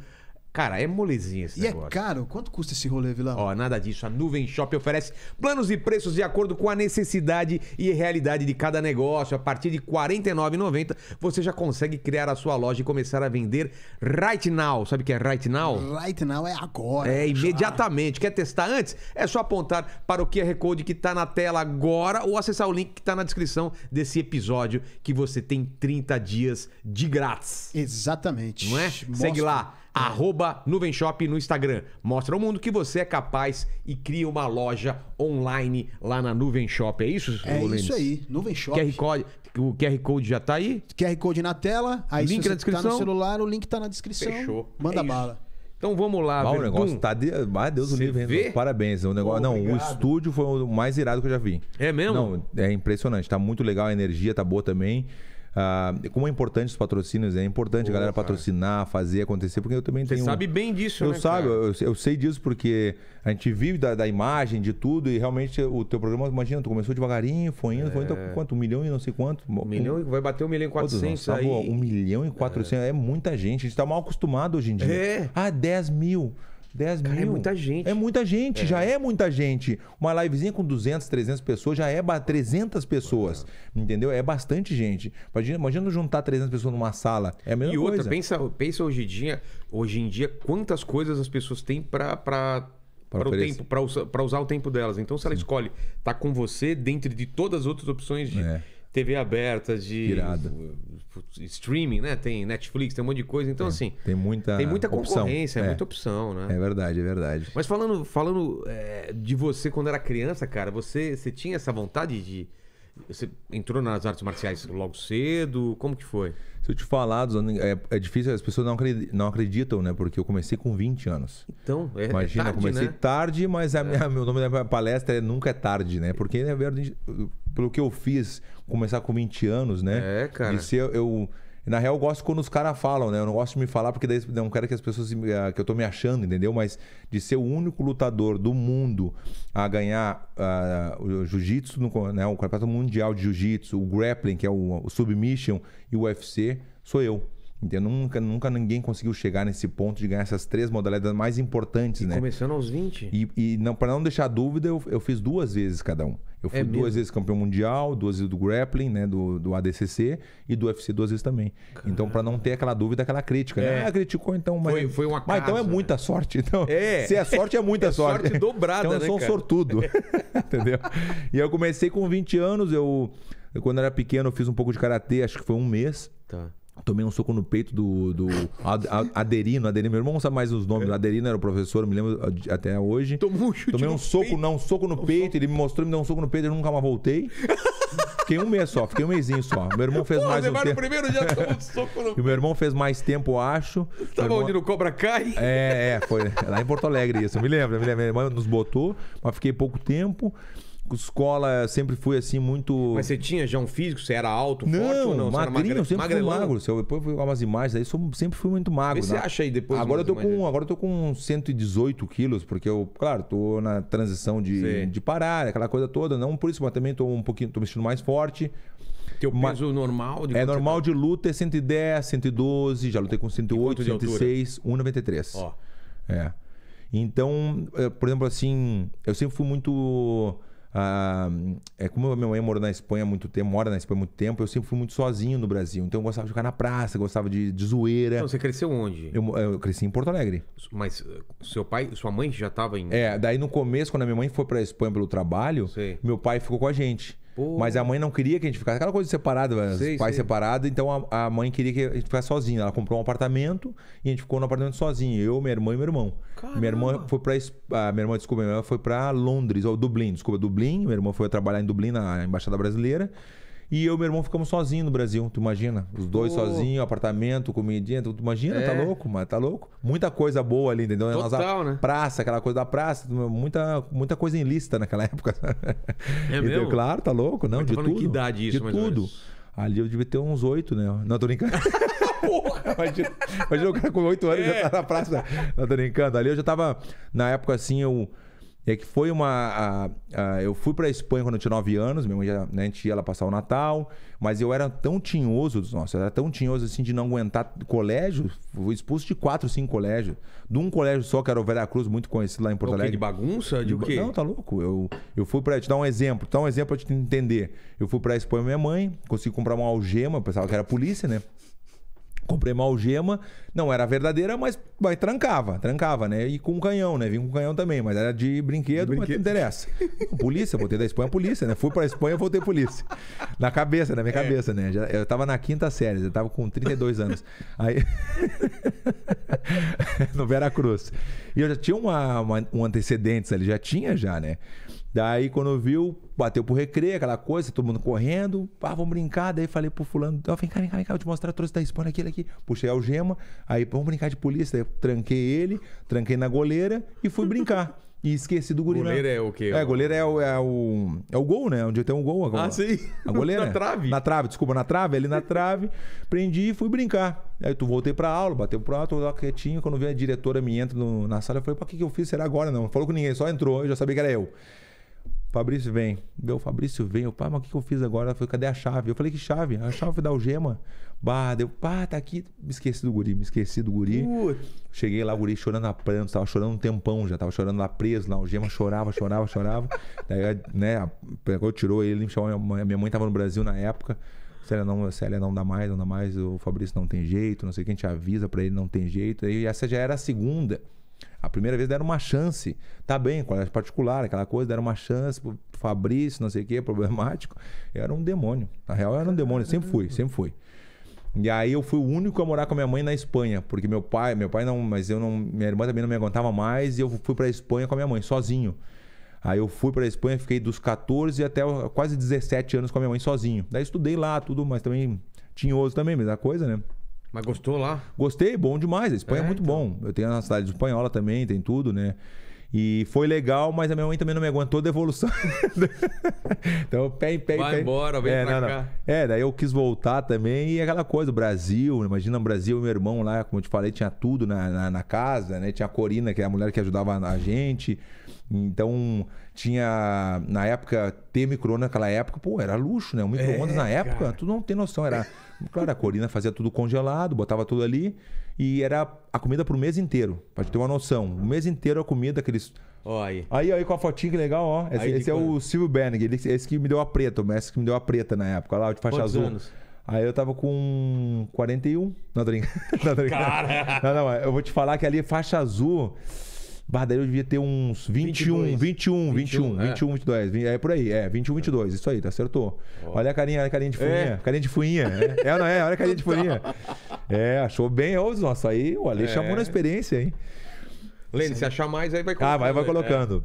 Speaker 1: Cara, é molezinha esse e é negócio. E é caro? Quanto custa esse rolê, lá? Ó, nada disso. A Nuvem Shop oferece planos e preços de acordo com a necessidade e realidade de cada negócio. A partir de R$ 49,90 você já consegue criar a sua loja e começar a vender right now. Sabe o que é right now?
Speaker 2: Right now é agora.
Speaker 1: É, imediatamente. Já. Quer testar antes? É só apontar para o QR Code que está na tela agora ou acessar o link que está na descrição desse episódio que você tem 30 dias de grátis. Exatamente. Não é? Mostra. Segue lá Arroba Nuvem Shop no Instagram. Mostra ao mundo que você é capaz e cria uma loja online lá na Nuvem Shop. É isso, É Lênis? isso aí, Nuvem Shop. QR Code, o QR Code já tá aí? QR Code na tela,
Speaker 3: aí link se na descrição. tá no
Speaker 2: celular, o link tá na descrição. Fechou. Manda é bala.
Speaker 3: Isso. Então vamos lá, Mas O negócio tá de... Ah, Deus do livre. Parabéns. O negócio... não, o estúdio foi o mais irado que eu já vi. É mesmo? Não, é impressionante. Tá muito legal, a energia tá boa também. Ah, como é importante os patrocínios, é importante a galera cara. patrocinar, fazer acontecer, porque eu também Você tenho. Você sabe bem disso, eu né? Sabe, eu, eu, sei disso porque a gente vive da, da, imagem, de tudo, e realmente o teu programa, imagina, tu começou devagarinho, foi indo, é... foi indo, tá é. quanto? Um milhão e não sei quanto. Um milhão e vai bater um milhão e quatrocentos tá aí. Um milhão e quatrocentos, é. é. muita gente, a gente tá mal acostumado hoje em dia. É. Ah, 10 mil. 10 Cara, é mil. É muita gente. É muita gente, é. já é muita gente. Uma livezinha com 200, 300 pessoas já é 300 pessoas. É. Entendeu? É bastante gente. Imagina, imagina juntar 300 pessoas numa sala. É a mesma e coisa. E outra,
Speaker 1: pensa, pensa hoje, em dia, hoje em dia quantas coisas as pessoas têm para para o tempo, para usar, usar o tempo delas. Então, se ela Sim. escolhe estar tá com você dentro de todas as outras opções de, é. TV aberta, de streaming, né? Tem Netflix, tem um monte de coisa. Então, é, assim. Tem muita. Tem muita concorrência, opção. É, é muita opção, né? É verdade, é verdade. Mas falando, falando é, de você quando era criança, cara, você, você tinha essa vontade de você entrou nas artes marciais logo cedo? Como que foi? Se eu te
Speaker 3: falar, é, é, difícil, as pessoas não acreditam, não acreditam, né? Porque eu comecei com 20 anos.
Speaker 1: Então, é, é Imagina, é tarde, comecei né?
Speaker 3: tarde, mas a é. minha, meu nome da minha palestra é Nunca é Tarde, né? Porque, na verdade, pelo que eu fiz, começar com 20 anos, né? É, cara. E se eu, eu na real, eu gosto quando os caras falam, né? Eu não gosto de me falar porque daí não quero que as pessoas ah, que eu tô me achando, entendeu? Mas de ser o único lutador do mundo a ganhar uh, o jiu-jitsu, né? o campeonato mundial de jiu-jitsu, o grappling, que é o, o submission e o UFC, sou eu. Entendeu? Nunca, nunca ninguém conseguiu chegar nesse ponto de ganhar essas três modalidades mais importantes, e né? Começando aos 20. E, e não, para não deixar dúvida, eu, eu fiz duas vezes cada um. Eu é fui é duas mesmo? vezes campeão mundial, duas vezes do grappling, né? Do, do ADCC e do UFC duas vezes também. Caramba. Então, para não ter aquela dúvida, aquela crítica, né? é. né? Ah, criticou então, mas. Foi, foi um acaso, Mas então é muita né? sorte. Então, é. Se é sorte, é muita é sorte. sorte dobrada, então, eu né, sou um cara? sortudo. Entendeu? E eu comecei com 20 anos, eu, eu. Quando eu era pequeno, eu fiz um pouco de karatê, acho que foi um mês. Tá. Tomei um soco no peito do, do Aderino. Aderino, meu irmão não sabe mais os nomes. É. Aderino era o professor, me lembro até hoje. Tomou um chute Tomei um soco, peito. não, um soco no peito. Ele me mostrou, me deu um soco no peito, eu nunca mais voltei. Fiquei um mês só, fiquei um mêsinho só. Meu irmão fez Pô, mais um tempo. primeiro dia um soco no... E meu irmão fez mais tempo, eu acho. Tava tá irmão... onde no Cobra Cai? É, é, foi lá em Porto Alegre isso. Eu me lembro, me lembro. Meu irmão nos botou, mas fiquei pouco tempo escola, sempre fui assim muito. Mas
Speaker 1: você tinha já um físico? Você era alto, não, forte ou não? Magrinho, magre... eu sempre magrelão. fui magro.
Speaker 3: eu depois fui umas imagens aí, sempre fui muito magro. Né? você acha aí depois? Agora eu, tô com, agora eu tô com 118 quilos, porque eu, claro, tô na transição de, de parar, aquela coisa toda. Não por isso, mas também tô um pouquinho, tô me sentindo mais forte. Teu peso normal? é normal tá... de luta é 110, 112, já lutei com 108, 106, 1,93. Ó. É. Então, eh, por exemplo, assim, eu sempre fui muito ah, é como a minha mãe morou na Espanha há muito tempo, mora na Espanha há muito tempo, eu sempre fui muito sozinho no Brasil. Então eu gostava de ficar na praça, gostava de, de zoeira. Então, você cresceu onde? Eu, eu, cresci em Porto Alegre. Mas eh, seu pai,
Speaker 1: sua mãe já estava em. É,
Speaker 3: daí no começo, quando a minha mãe foi para a Espanha pelo trabalho, Sei. meu pai ficou com a gente. Pô. Mas a mãe não queria que a gente ficasse. Aquela coisa separada, né? sei, pai separado. Então a, a, mãe queria que a gente ficasse sozinho. Ela comprou um apartamento e a gente ficou no apartamento sozinho. Eu, minha irmã e meu irmão. Caramba. Minha irmã foi pra. A ah, minha irmã, desculpa, minha irmã foi pra Londres, ou Dublin, desculpa, Dublin. Minha irmã foi trabalhar em Dublin, na Embaixada Brasileira. E eu e meu irmão ficamos sozinhos no Brasil, tu imagina? Os dois sozinhos, apartamento, comidinha, tu, tu imagina? Tá é. Tá louco, mano, tá louco? Muita coisa boa ali, entendeu? Total, Nossa né? Praça, aquela coisa da praça, muita, muita coisa ilícita naquela época. É entendeu? mesmo? Claro, tá louco, não, de tá tudo. que idade isso, De tudo. Ali eu devia ter uns oito, né? Não, tô brincando. Porra! Imagina, imagina o cara com oito anos é. já tá na praça. Não, tô brincando. Ali eu já tava, na época assim, eu... É que foi uma. A, a, eu fui pra Espanha quando eu tinha 9 anos, minha mãe já, né, a gente ia lá passar o Natal, mas eu era tão tinhoso dos nossos, era tão tinhoso assim de não aguentar colégio, fui expulso de 4, 5 colégios. De um colégio só, que era o Veracruz, muito conhecido lá em Porto Alegre. De bagunça? De o quê? Não, tá louco. Eu, eu fui pra te dar um exemplo, dar um exemplo pra te entender. Eu fui pra Espanha com minha mãe, consegui comprar uma algema, pensava que era polícia, né? comprei uma algema, não era verdadeira, mas vai, trancava, trancava, né? E com um canhão, né? Vim com um canhão também, mas era de brinquedo, de brinquedo. mas não interessa. polícia, voltei da Espanha, polícia, né? Fui pra Espanha, voltei polícia. Na cabeça, na minha é. cabeça, né? Já, eu tava na quinta série, eu tava com 32 anos. Aí. no Veracruz. E eu já tinha uma, uma, um antecedentes ali, já tinha já, né? Daí, quando viu, bateu pro recreio, aquela coisa, todo mundo correndo. Ah, vamos brincar. Daí falei pro fulano, oh, vem cá, vem cá, vem cá, eu te mostrar, trouxe da Espanha aquele aqui. Puxei a algema, aí vamos brincar de polícia. Daí tranquei ele, tranquei na goleira e fui brincar. E esqueci do goleiro. goleira é o quê? É, goleira é o, é o, é o gol, né? É onde tem um gol agora. Ah, sim. A goleira. na trave. Na trave, desculpa, na trave, ali na trave. Prendi e fui brincar. Aí tu voltei pra aula, bateu pro aula, tô quietinho. Quando vi a diretora me entra no, na sala, eu falei, pra que, que eu fiz? Será agora? Não, falou com ninguém, só entrou, eu já sabia que era eu. Fabrício vem. meu Fabrício vem. Eu, pá, mas o que, que eu fiz agora? Ela cadê a chave? Eu falei, que chave? A chave da algema. Bah, deu, pá, tá aqui. Me esqueci do guri, me esqueci do guri. Putz. Cheguei lá, o guri chorando a pranto, tava chorando um tempão já, tava chorando lá preso na algema, chorava, chorava, chorava. Daí, né, pegou, tirou ele, me chamou, minha mãe, minha mãe tava no Brasil na época. Célia não, Célia não dá mais, não dá mais, o Fabrício não tem jeito, não sei quem te avisa para ele, não tem jeito. E essa já era a segunda. A primeira vez deram uma chance. Tá bem, colégio particular, aquela coisa, deram uma chance pro Fabrício, não sei o que, problemático. Eu era um demônio. Na real, eu era um demônio. Sempre fui, sempre fui. E aí eu fui o único a morar com a minha mãe na Espanha, porque meu pai, meu pai não, mas eu não, minha irmã também não me aguentava mais e eu fui para Espanha com a minha mãe sozinho. Aí eu fui para Espanha, fiquei dos 14 até quase 17 anos com a minha mãe sozinho. Daí estudei lá tudo, mas também tinha tinhoso também, mesma coisa, né? Mas gostou lá? Gostei, bom demais. A Espanha é, é muito então. bom. Eu tenho a cidade espanhola também, tem tudo, né? E foi legal, mas a minha mãe também não me aguentou da evolução. então, pé em pé, Vai pé. embora, vem é, pra não, cá. Não. É, daí eu quis voltar também. E aquela coisa, o Brasil, imagina o Brasil e meu irmão lá, como eu te falei, tinha tudo na, na, na, casa, né? Tinha a Corina, que é a mulher que ajudava a gente. Então, tinha. Na época, ter micro naquela época, pô, era luxo, né? O micro-ondas é, na época, cara. tu não tem noção, era. Claro, a Corina fazia tudo congelado, botava tudo ali e era a comida pro mês inteiro, pra gente ter uma noção. O mês inteiro a comida, aqueles. Ó, aí. Aí, aí com a fotinha que legal, ó. Esse, Aí esse é o Silvio Bernig, ele- esse que me deu a preta, o mestre que me deu a preta na época, lá, de faixa Quantos azul. anos? Aí eu tava com 41. Não, tô brincando. Não, tô brincando. Cara! Não, não, eu vou te falar que ali faixa azul. Bardaria eu devia ter uns 21, 22. 21, 21, 21, é. 21 22. É por aí, é, 21, 22, é. isso aí, tá acertou. Oh. Olha a carinha, olha a carinha de é. fuinha. É. Carinha de fuinha. Né? É, é não é? Olha a carinha de fuinha. É, achou bem, ô, nossa, aí o Ale é. chamou na experiência, hein? Lene, se achar mais,
Speaker 1: aí vai colocando. Ah, vai, vai colocando.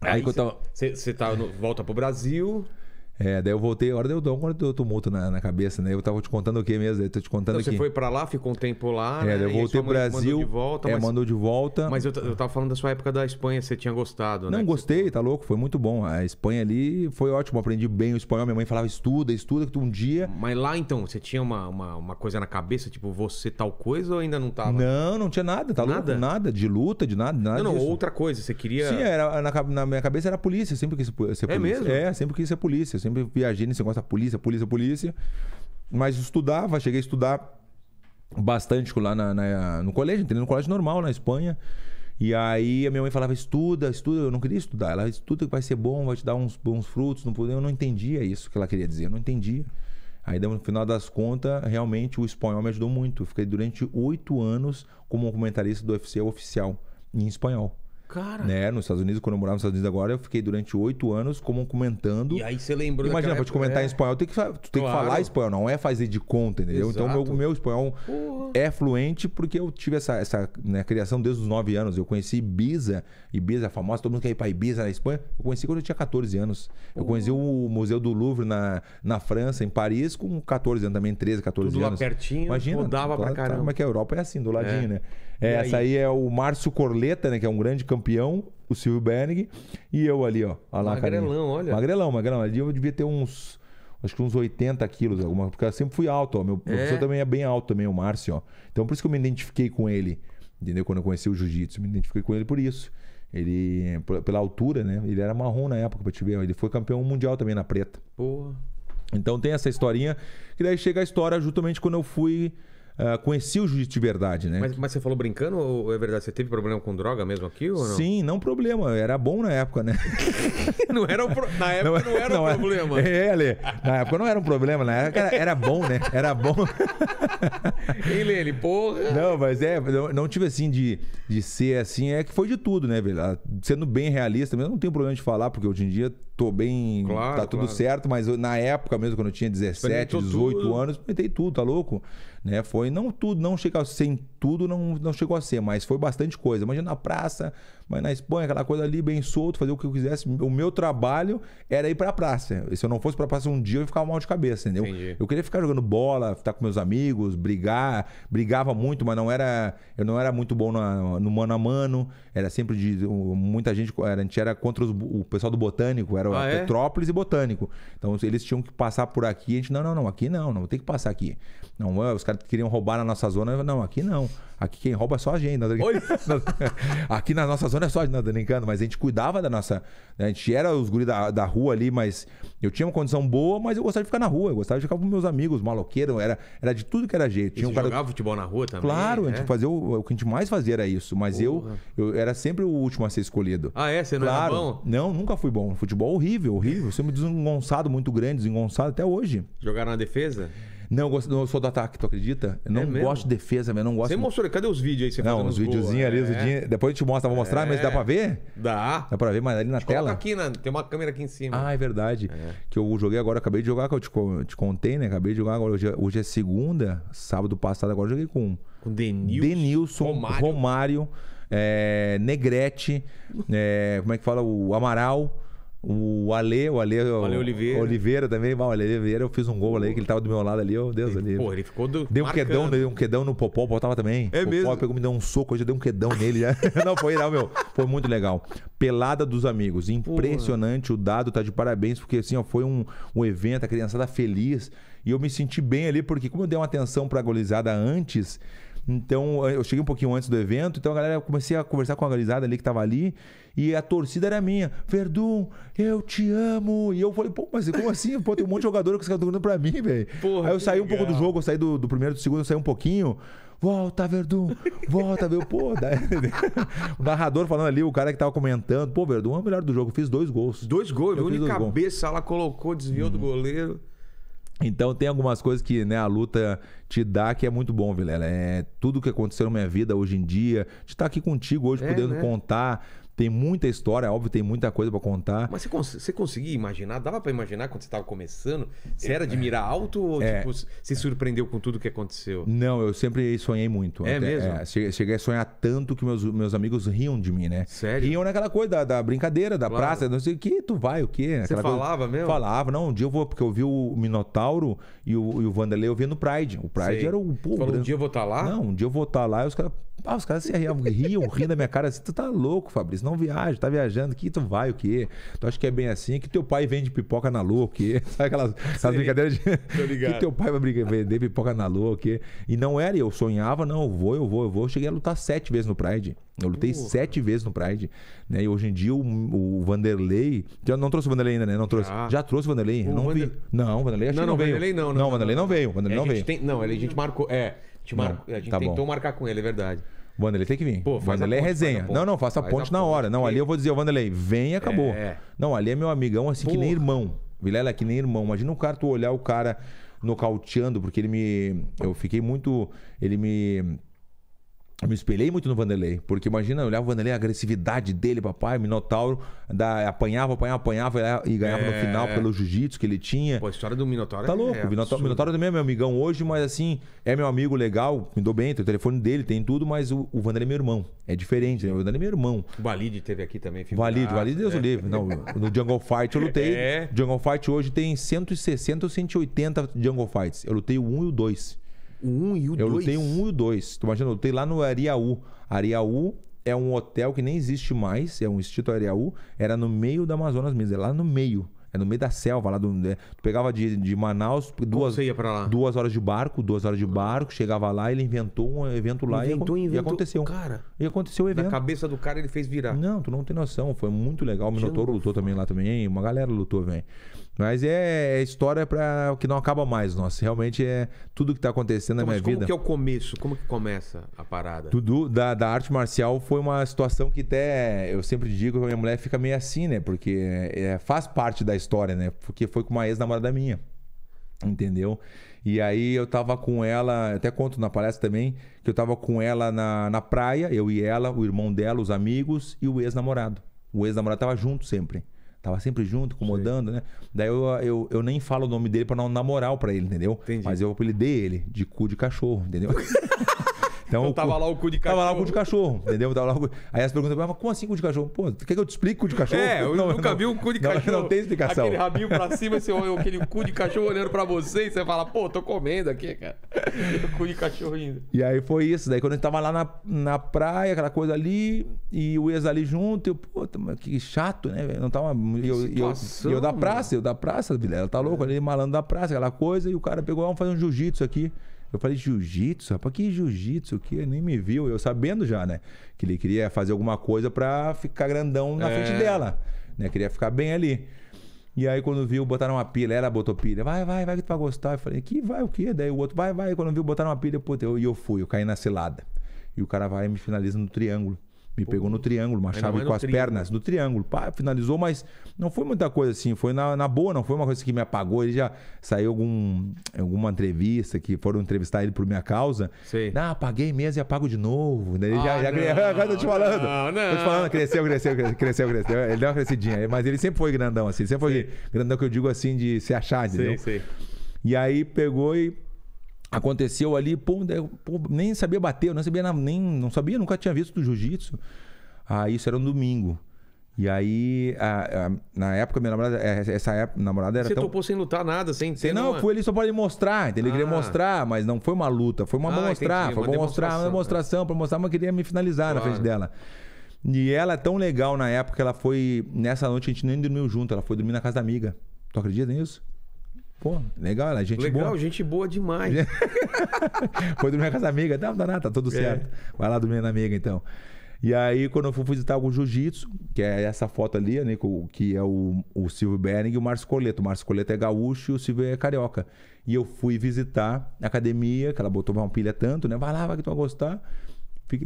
Speaker 1: Né? Aí, aí você, tava... Tá-, tá no... volta pro Brasil.
Speaker 3: É, daí eu voltei, agora deu, agora deu tumulto na, na cabeça, né? Eu tava te contando o quê mesmo? Eu tô te contando então, Você foi
Speaker 1: pra lá, ficou um tempo lá, é, né? eu voltei pro Brasil. Mandou de volta, é, mas, mandou de volta. Mas eu, eu tava falando da sua época da Espanha, você tinha gostado, né?
Speaker 3: Não, gostei, tá louco, foi muito bom. A Espanha ali foi ótimo, aprendi bem o espanhol. Minha mãe falava, estuda, estuda, que tu um dia.
Speaker 1: Mas lá então, você tinha uma, uma, uma coisa na cabeça, tipo, você tal coisa ou ainda não tava? Não,
Speaker 3: não tinha nada, tá nada? louco? Nada, de luta, de nada, nada. Não, não, disso. outra coisa, você queria. Sim, era, na, na minha cabeça era polícia, sempre quis ser é polícia. É mesmo? É, sempre quis ser polícia sempre viajei nesse negócio da polícia, polícia, polícia. Mas estudava, cheguei a estudar bastante lá na, na, no colégio, entrei no colégio normal na Espanha. E aí a minha mãe falava, estuda, estuda. Eu não queria estudar. Ela, estuda que vai ser bom, vai te dar uns bons frutos. Não Eu não entendia isso que ela queria dizer, eu não entendia. Aí, no final das contas, realmente o espanhol me ajudou muito. Eu fiquei durante oito anos como comentarista do UFC oficial, em espanhol. Cara. Né? Nos Estados Unidos, quando eu morava nos Estados Unidos agora, eu fiquei durante oito anos como comentando. E aí você lembrou Imagina, pra te comentar é... em espanhol, tem que, tu tem que falar espanhol, não é fazer de conta, entendeu? Exato. Então, meu, meu espanhol é fluente porque eu tive essa, essa né, criação desde os nove anos. Eu conheci Ibiza, Ibiza famosa, todo mundo quer ir pra Ibiza na Espanha. Eu conheci quando eu tinha 14 anos. Eu conheci o Museu do Louvre na, na França, em Paris, com 14 anos também, 13, 14 Tudo anos. Tudo lá pertinho, Imagina, mudava pra tá- tá- caramba. Como é que a Europa é assim, do ladinho, é. né? É, essa aí é o Márcio Corleta, né? Que é um grande campeão, o Silvio Bernig. E eu ali, ó. Olha lá, magrelão, carinha. olha. Magrelão, magrelão. Ali eu devia ter uns. Acho que uns 80 quilos, alguma, porque eu sempre fui alto, ó. Meu é. professor também é bem alto também, o Márcio, ó. Então por isso que eu me identifiquei com ele. Entendeu? Quando eu conheci o jiu-jitsu, me identifiquei com ele por isso. Ele, pela altura, né? Ele era marrom na época, pra te ver. Ele foi campeão mundial também na preta. Porra. Então tem essa historinha. Que daí chega a história justamente quando eu fui ah, conheci o juiz de verdade, né? Mas, mas, você falou brincando ou é verdade? Você teve problema com droga mesmo aqui ou não? Sim, não problema. Era bom na época, né?
Speaker 1: não era pro... Na época não, não era não, um é. problema.
Speaker 3: É, Ale. Na época não era um problema. Na época era, era bom, né? Era bom. Ei, ele, porra. Não, mas é... Não, não tive assim de, de ser assim. É que foi de tudo, né, velho? Ah, sendo bem realista mesmo, não tenho problema de falar, porque hoje em dia tô bem... Claro, tá tudo claro. certo. Mas na época mesmo, quando eu tinha 17, 18 tudo. anos, experimentei tudo. Tá louco? Né? Foi, não tudo, não chegou a ser, tudo não, não chegou a ser, mas foi bastante coisa. Imagina na praça, mas na Espanha, aquela coisa ali bem solto, fazer o que eu quisesse. O meu trabalho era ir pra praça. E se eu não fosse pra praça um dia, eu ficava mal de cabeça, entendeu? Entendi. Eu queria ficar jogando bola, estar com meus amigos, brigar. Brigava muito, mas não era. Eu não era muito bom na, no mano a mano. Era sempre de. Muita gente. Era, a gente era contra os, o pessoal do Botânico, era ah, é? Petrópolis é? e Botânico. Então eles tinham que passar por aqui. A gente, não, não, não, aqui não, não tem que passar aqui. Não, é, os caras queriam roubar na nossa zona. Eu, não, aqui não. Aqui quem rouba é só a gente. Nós... aqui na nossa zona é só a gente, não, brincando, mas a gente cuidava da nossa. Né, a gente era os guri da, da rua ali, mas eu tinha uma condição boa, mas eu gostava de ficar na rua. Eu gostava de ficar com meus amigos, maloqueiro, era, era de tudo que era jeito. Tinha um cara... jogava
Speaker 1: futebol na rua também? Claro, a gente é.
Speaker 3: fazia o, o, que a gente mais fazia era isso, mas eu, eu era sempre o último a ser escolhido. Ah, é? Você não claro. era bom? Não, nunca fui bom. Futebol horrível, horrível. Sempre desengonçado, muito grande, desengonçado até hoje. Jogar na defesa? Não, eu, gosto, eu sou do ataque, tu acredita? Eu é não é gosto de defesa, eu não gosto. Você muito. mostrou, cadê os vídeos aí? Você não, os videozinhos ali, os é. depois a gente mostra, vou mostrar, é. mas dá é. pra ver? Dá. Dá pra ver, mas ali na tela.
Speaker 1: aqui, na, tem uma câmera aqui em cima. Ah,
Speaker 3: é verdade. É. Que eu joguei agora, acabei de jogar, que eu te, te contei, né? Acabei de jogar agora, hoje, hoje é segunda, sábado passado, agora joguei com... Com Denilson, Denilson Romário, Romário Negrete, como é que fala? O Amaral... O Ale, o Ale, o Ale Oliveira. Oliveira também, mal, Ale Oliveira, eu fiz um gol ali, que ele tava do meu lado ali, oh, Deus ali. Pô, ele ficou do. Deu um quedão, deu um quedão no Popó, o Popó tava também. É Popó mesmo. pegou, me deu um soco, hoje eu dei um quedão nele. Já. Não, foi irá, meu. Foi muito legal. Pelada dos amigos, impressionante. Porra. O dado tá de parabéns, porque assim, ó, foi um, um evento, a criançada feliz. E eu me senti bem ali, porque como eu dei uma atenção pra golizada antes, então, eh, eu cheguei um pouquinho antes do evento, então a galera, comecei a conversar com a galizada ali que tava ali, e a torcida era minha. Verdun, eu te amo! E eu falei, pô, mas como assim? Pô, tem um monte de jogador que tá torcendo pra mim, velho. Aí eu saí legal. um pouco do jogo, eu saí do, do primeiro, do segundo, eu saí um pouquinho. Volta, Verdun! Volta, meu Pô, daí... o narrador falando ali, o cara que tava comentando. Pô, Verdun é o melhor do jogo. Fiz dois gols. Dois gols, eu, eu de cabeça, gols. ela colocou, desviou hum. do uhum. goleiro. Então tem algumas coisas que né, a luta te dá que é muito bom, Vilela. É tudo que aconteceu na minha vida hoje em dia, de estar aqui contigo hoje, é, podendo né? contar tem muita história, óbvio, tem muita coisa para contar. Mas você, cons você conseguia imaginar? Dava para imaginar quando você
Speaker 1: estava começando? Você é. era de mirar alto ou é, tipo, se surpreendeu com tudo que aconteceu?
Speaker 3: Não, eu sempre sonhei muito. É até, mesmo? É, cheguei a sonhar tanto que meus, meus amigos riam de mim, né? Sério? Riam naquela coisa da, da brincadeira, da claro. praça, não sei o que, tu vai, o quê? você falava coisa... mesmo? Falava, não, um dia eu vou, porque eu vi o Minotauro e o, e o Vanderlei eu vi no Pride. O Pride Sei. era o... povo. um dia eu vou estar tá lá? Não, um dia eu vou estar tá lá e os caras ah, os caras se riam, riam, riam da minha cara assim, tu tá louco, Fabrício, não viaja, tá viajando, que tu vai, o quê? Tu acha que é bem assim, que teu pai vende pipoca na lua, o quê? Sabe aquelas, aquelas brincadeiras de... que teu pai vai vender pipoca na lua, o quê? E não era, eu sonhava, não, eu vou, eu vou, eu vou. Eu cheguei a lutar sete vezes no Pride. Eu lutei Porra. sete vezes no Pride, né? E hoje em dia o, o Vanderlei. já não trouxe o Vanderlei ainda, né? Não trouxe. Ah. Já trouxe o Vanderlei? O não Vander... vi. Não, o Vanderlei acho não, que não, não veio. Vanderlei não, não, não, Vanderlei não veio. Vanderlei é, não veio. Tem...
Speaker 1: Não, a gente marcou. É mar... a gente tá tentou bom. marcar com ele, é verdade.
Speaker 3: Vanderlei tem que vir. Pô, Vanderlei é ponte, é resenha. Não, não, faça a ponte, na hora. Não, ali eu vou dizer, o Vanderlei, vem e acabou. É. Não, ali é meu amigão, assim Porra. que nem irmão. Vilela é que nem irmão. Imagina o cara, tu olhar o cara nocauteando, porque ele me. Eu fiquei muito. Ele me eu me espelhei muito no Vanderlei, porque imagina, eu olhava o Vanderlei, a agressividade dele, papai, Minotauro, da, apanhava, apanhava, apanhava e ganhava é... no final pelo jiu-jitsu que ele tinha. Pô, a história do Minotauro Tá é louco, é o Minotauro, Minotauro, também é meu amigão hoje, mas assim, é meu amigo legal, me dou bem, tem o telefone dele, tem tudo, mas o, o Vanderlei é meu irmão. É diferente, né? o Vanderlei é meu irmão. O Valide
Speaker 1: teve aqui também.
Speaker 3: Valide, Valide Deus é. o livre. Não, no Jungle Fight eu é. lutei. É. Jungle Fight hoje tem 160 ou 180 Jungle Fights. Eu lutei o 1 e o 2. O 1 um e o 2? Eu dois. lutei o 1 um e o 2. Tu imagina, eu lutei lá no Ariaú. Ariaú é um hotel que nem existe mais, é um Instituto Ariaú. Era no meio da Amazonas mesmo, é lá no meio. É no meio da selva, lá do. É, tu pegava de, de Manaus, duas, duas horas de barco, duas horas de barco, chegava lá, ele inventou um evento lá inventou, e, inventou, e aconteceu. Cara, e aconteceu o evento. Na cabeça do cara ele fez virar. Não, tu não tem noção. Foi muito legal. O Minotouro lutou também lá também, uma galera lutou, velho. Mas é, é história para o que não acaba mais, nossa. Realmente é tudo que está acontecendo na minha como vida. Como que é o
Speaker 1: começo? Como que começa a
Speaker 3: parada? Tudo da, da arte marcial foi uma situação que até eu sempre digo que a minha mulher fica meio assim, né? Porque é, faz parte da história, né? Porque foi com uma ex-namorada minha. Entendeu? E aí eu tava com ela, até conto na palestra também, que eu tava com ela na, na praia, eu e ela, o irmão dela, os amigos e o ex-namorado. O ex-namorado tava junto sempre. Tava sempre junto, incomodando, né? Daí eu, eu, eu nem falo o nome dele pra não namorar pra ele, entendeu? Entendi. Mas eu apelidei ele de cu de cachorro, entendeu? Então, então tava lá o cu de cachorro. Tava lá o cu de cachorro, entendeu? Tava lá cu... Aí as perguntas, mas como assim cu de cachorro? Pô, quer que eu te explique cu de cachorro? É, eu não, nunca não, vi um cu de cachorro. Não tem explicação. Aquele rabinho pra cima, você, aquele
Speaker 1: cu de cachorro olhando pra você e você fala, pô, tô comendo aqui, cara. cu de cachorro ainda.
Speaker 3: E aí foi isso. Daí quando a gente tava lá na, na praia, aquela coisa ali, e o ex ali junto, eu, pô, tá, que chato, né? Não tava. E eu, eu, eu, da praça, eu da praça, Vilela, tá louco? É. Ali malandro da praça, aquela coisa, e o cara pegou, vamos fazer um jiu-jitsu aqui. Eu falei, jiu-jitsu? Rapaz, que jiu-jitsu? que Ele nem me viu. Eu sabendo já, né? Que ele queria fazer alguma coisa para ficar grandão na é. frente dela. Né? Queria ficar bem ali. E aí, quando viu, botaram uma pilha, ela botou pilha, vai, vai, vai que tu vai gostar. Eu falei, que vai, o quê? Daí o outro, vai, vai. Quando viu, botaram uma pilha, puta, eu, e eu fui, eu caí na cilada. E o cara vai e me finaliza no triângulo. Me Pô, pegou no triângulo, uma chave com as pernas, no triângulo. Pá, finalizou, mas não foi muita coisa assim. Foi na, na boa, não foi uma coisa que me apagou. Ele já saiu algum, alguma entrevista que foram entrevistar ele por minha causa. Sei. Ah, apaguei mesmo e apago de novo. ele ah, já, já agora eu tô te falando. Não, não. Tô te falando, cresceu, cresceu, cresceu, cresceu. Ele deu uma crescidinha, mas ele sempre foi grandão, assim. Sempre foi sei. grandão que eu digo assim de se achar, entendeu? Sei, sei. E aí pegou e aconteceu ali, pô, nem sabia bater, não sabia, nem, não sabia, nunca tinha visto do jiu-jitsu. Aí ah, isso era um domingo. E aí, a, a, na época, minha namorada, é, essa época, namorada era. Você tão... topou
Speaker 1: sem lutar nada, sem ter. Não, não, fui ali
Speaker 3: só pra ele mostrar, entendeu? Ele ah. queria mostrar, mas não foi uma luta, foi uma ah, mostrar, entendi, foi uma demonstração, uma demonstração, né? pra mostrar, mas queria me finalizar claro. na frente dela. E ela é tão legal na época, ela foi. Nessa noite a gente nem dormiu junto, ela foi dormir na casa da amiga. Tu acredita nisso? Pô, legal, a né? gente legal, boa. Legal,
Speaker 1: gente boa demais.
Speaker 3: Foi dormir com as amigas. Não, não dá nada, tá tudo é. certo. É. Vai lá dormir na amiga, então. E aí, quando eu fui visitar o jiu-jitsu, que é essa foto ali, né, que é o, o Silvio Bering e o Márcio Coleto. O Márcio Coleto é gaúcho e o Silvio é carioca. E eu fui visitar a academia, que ela botou uma pilha tanto, né? Vai lá, vai que tu vai gostar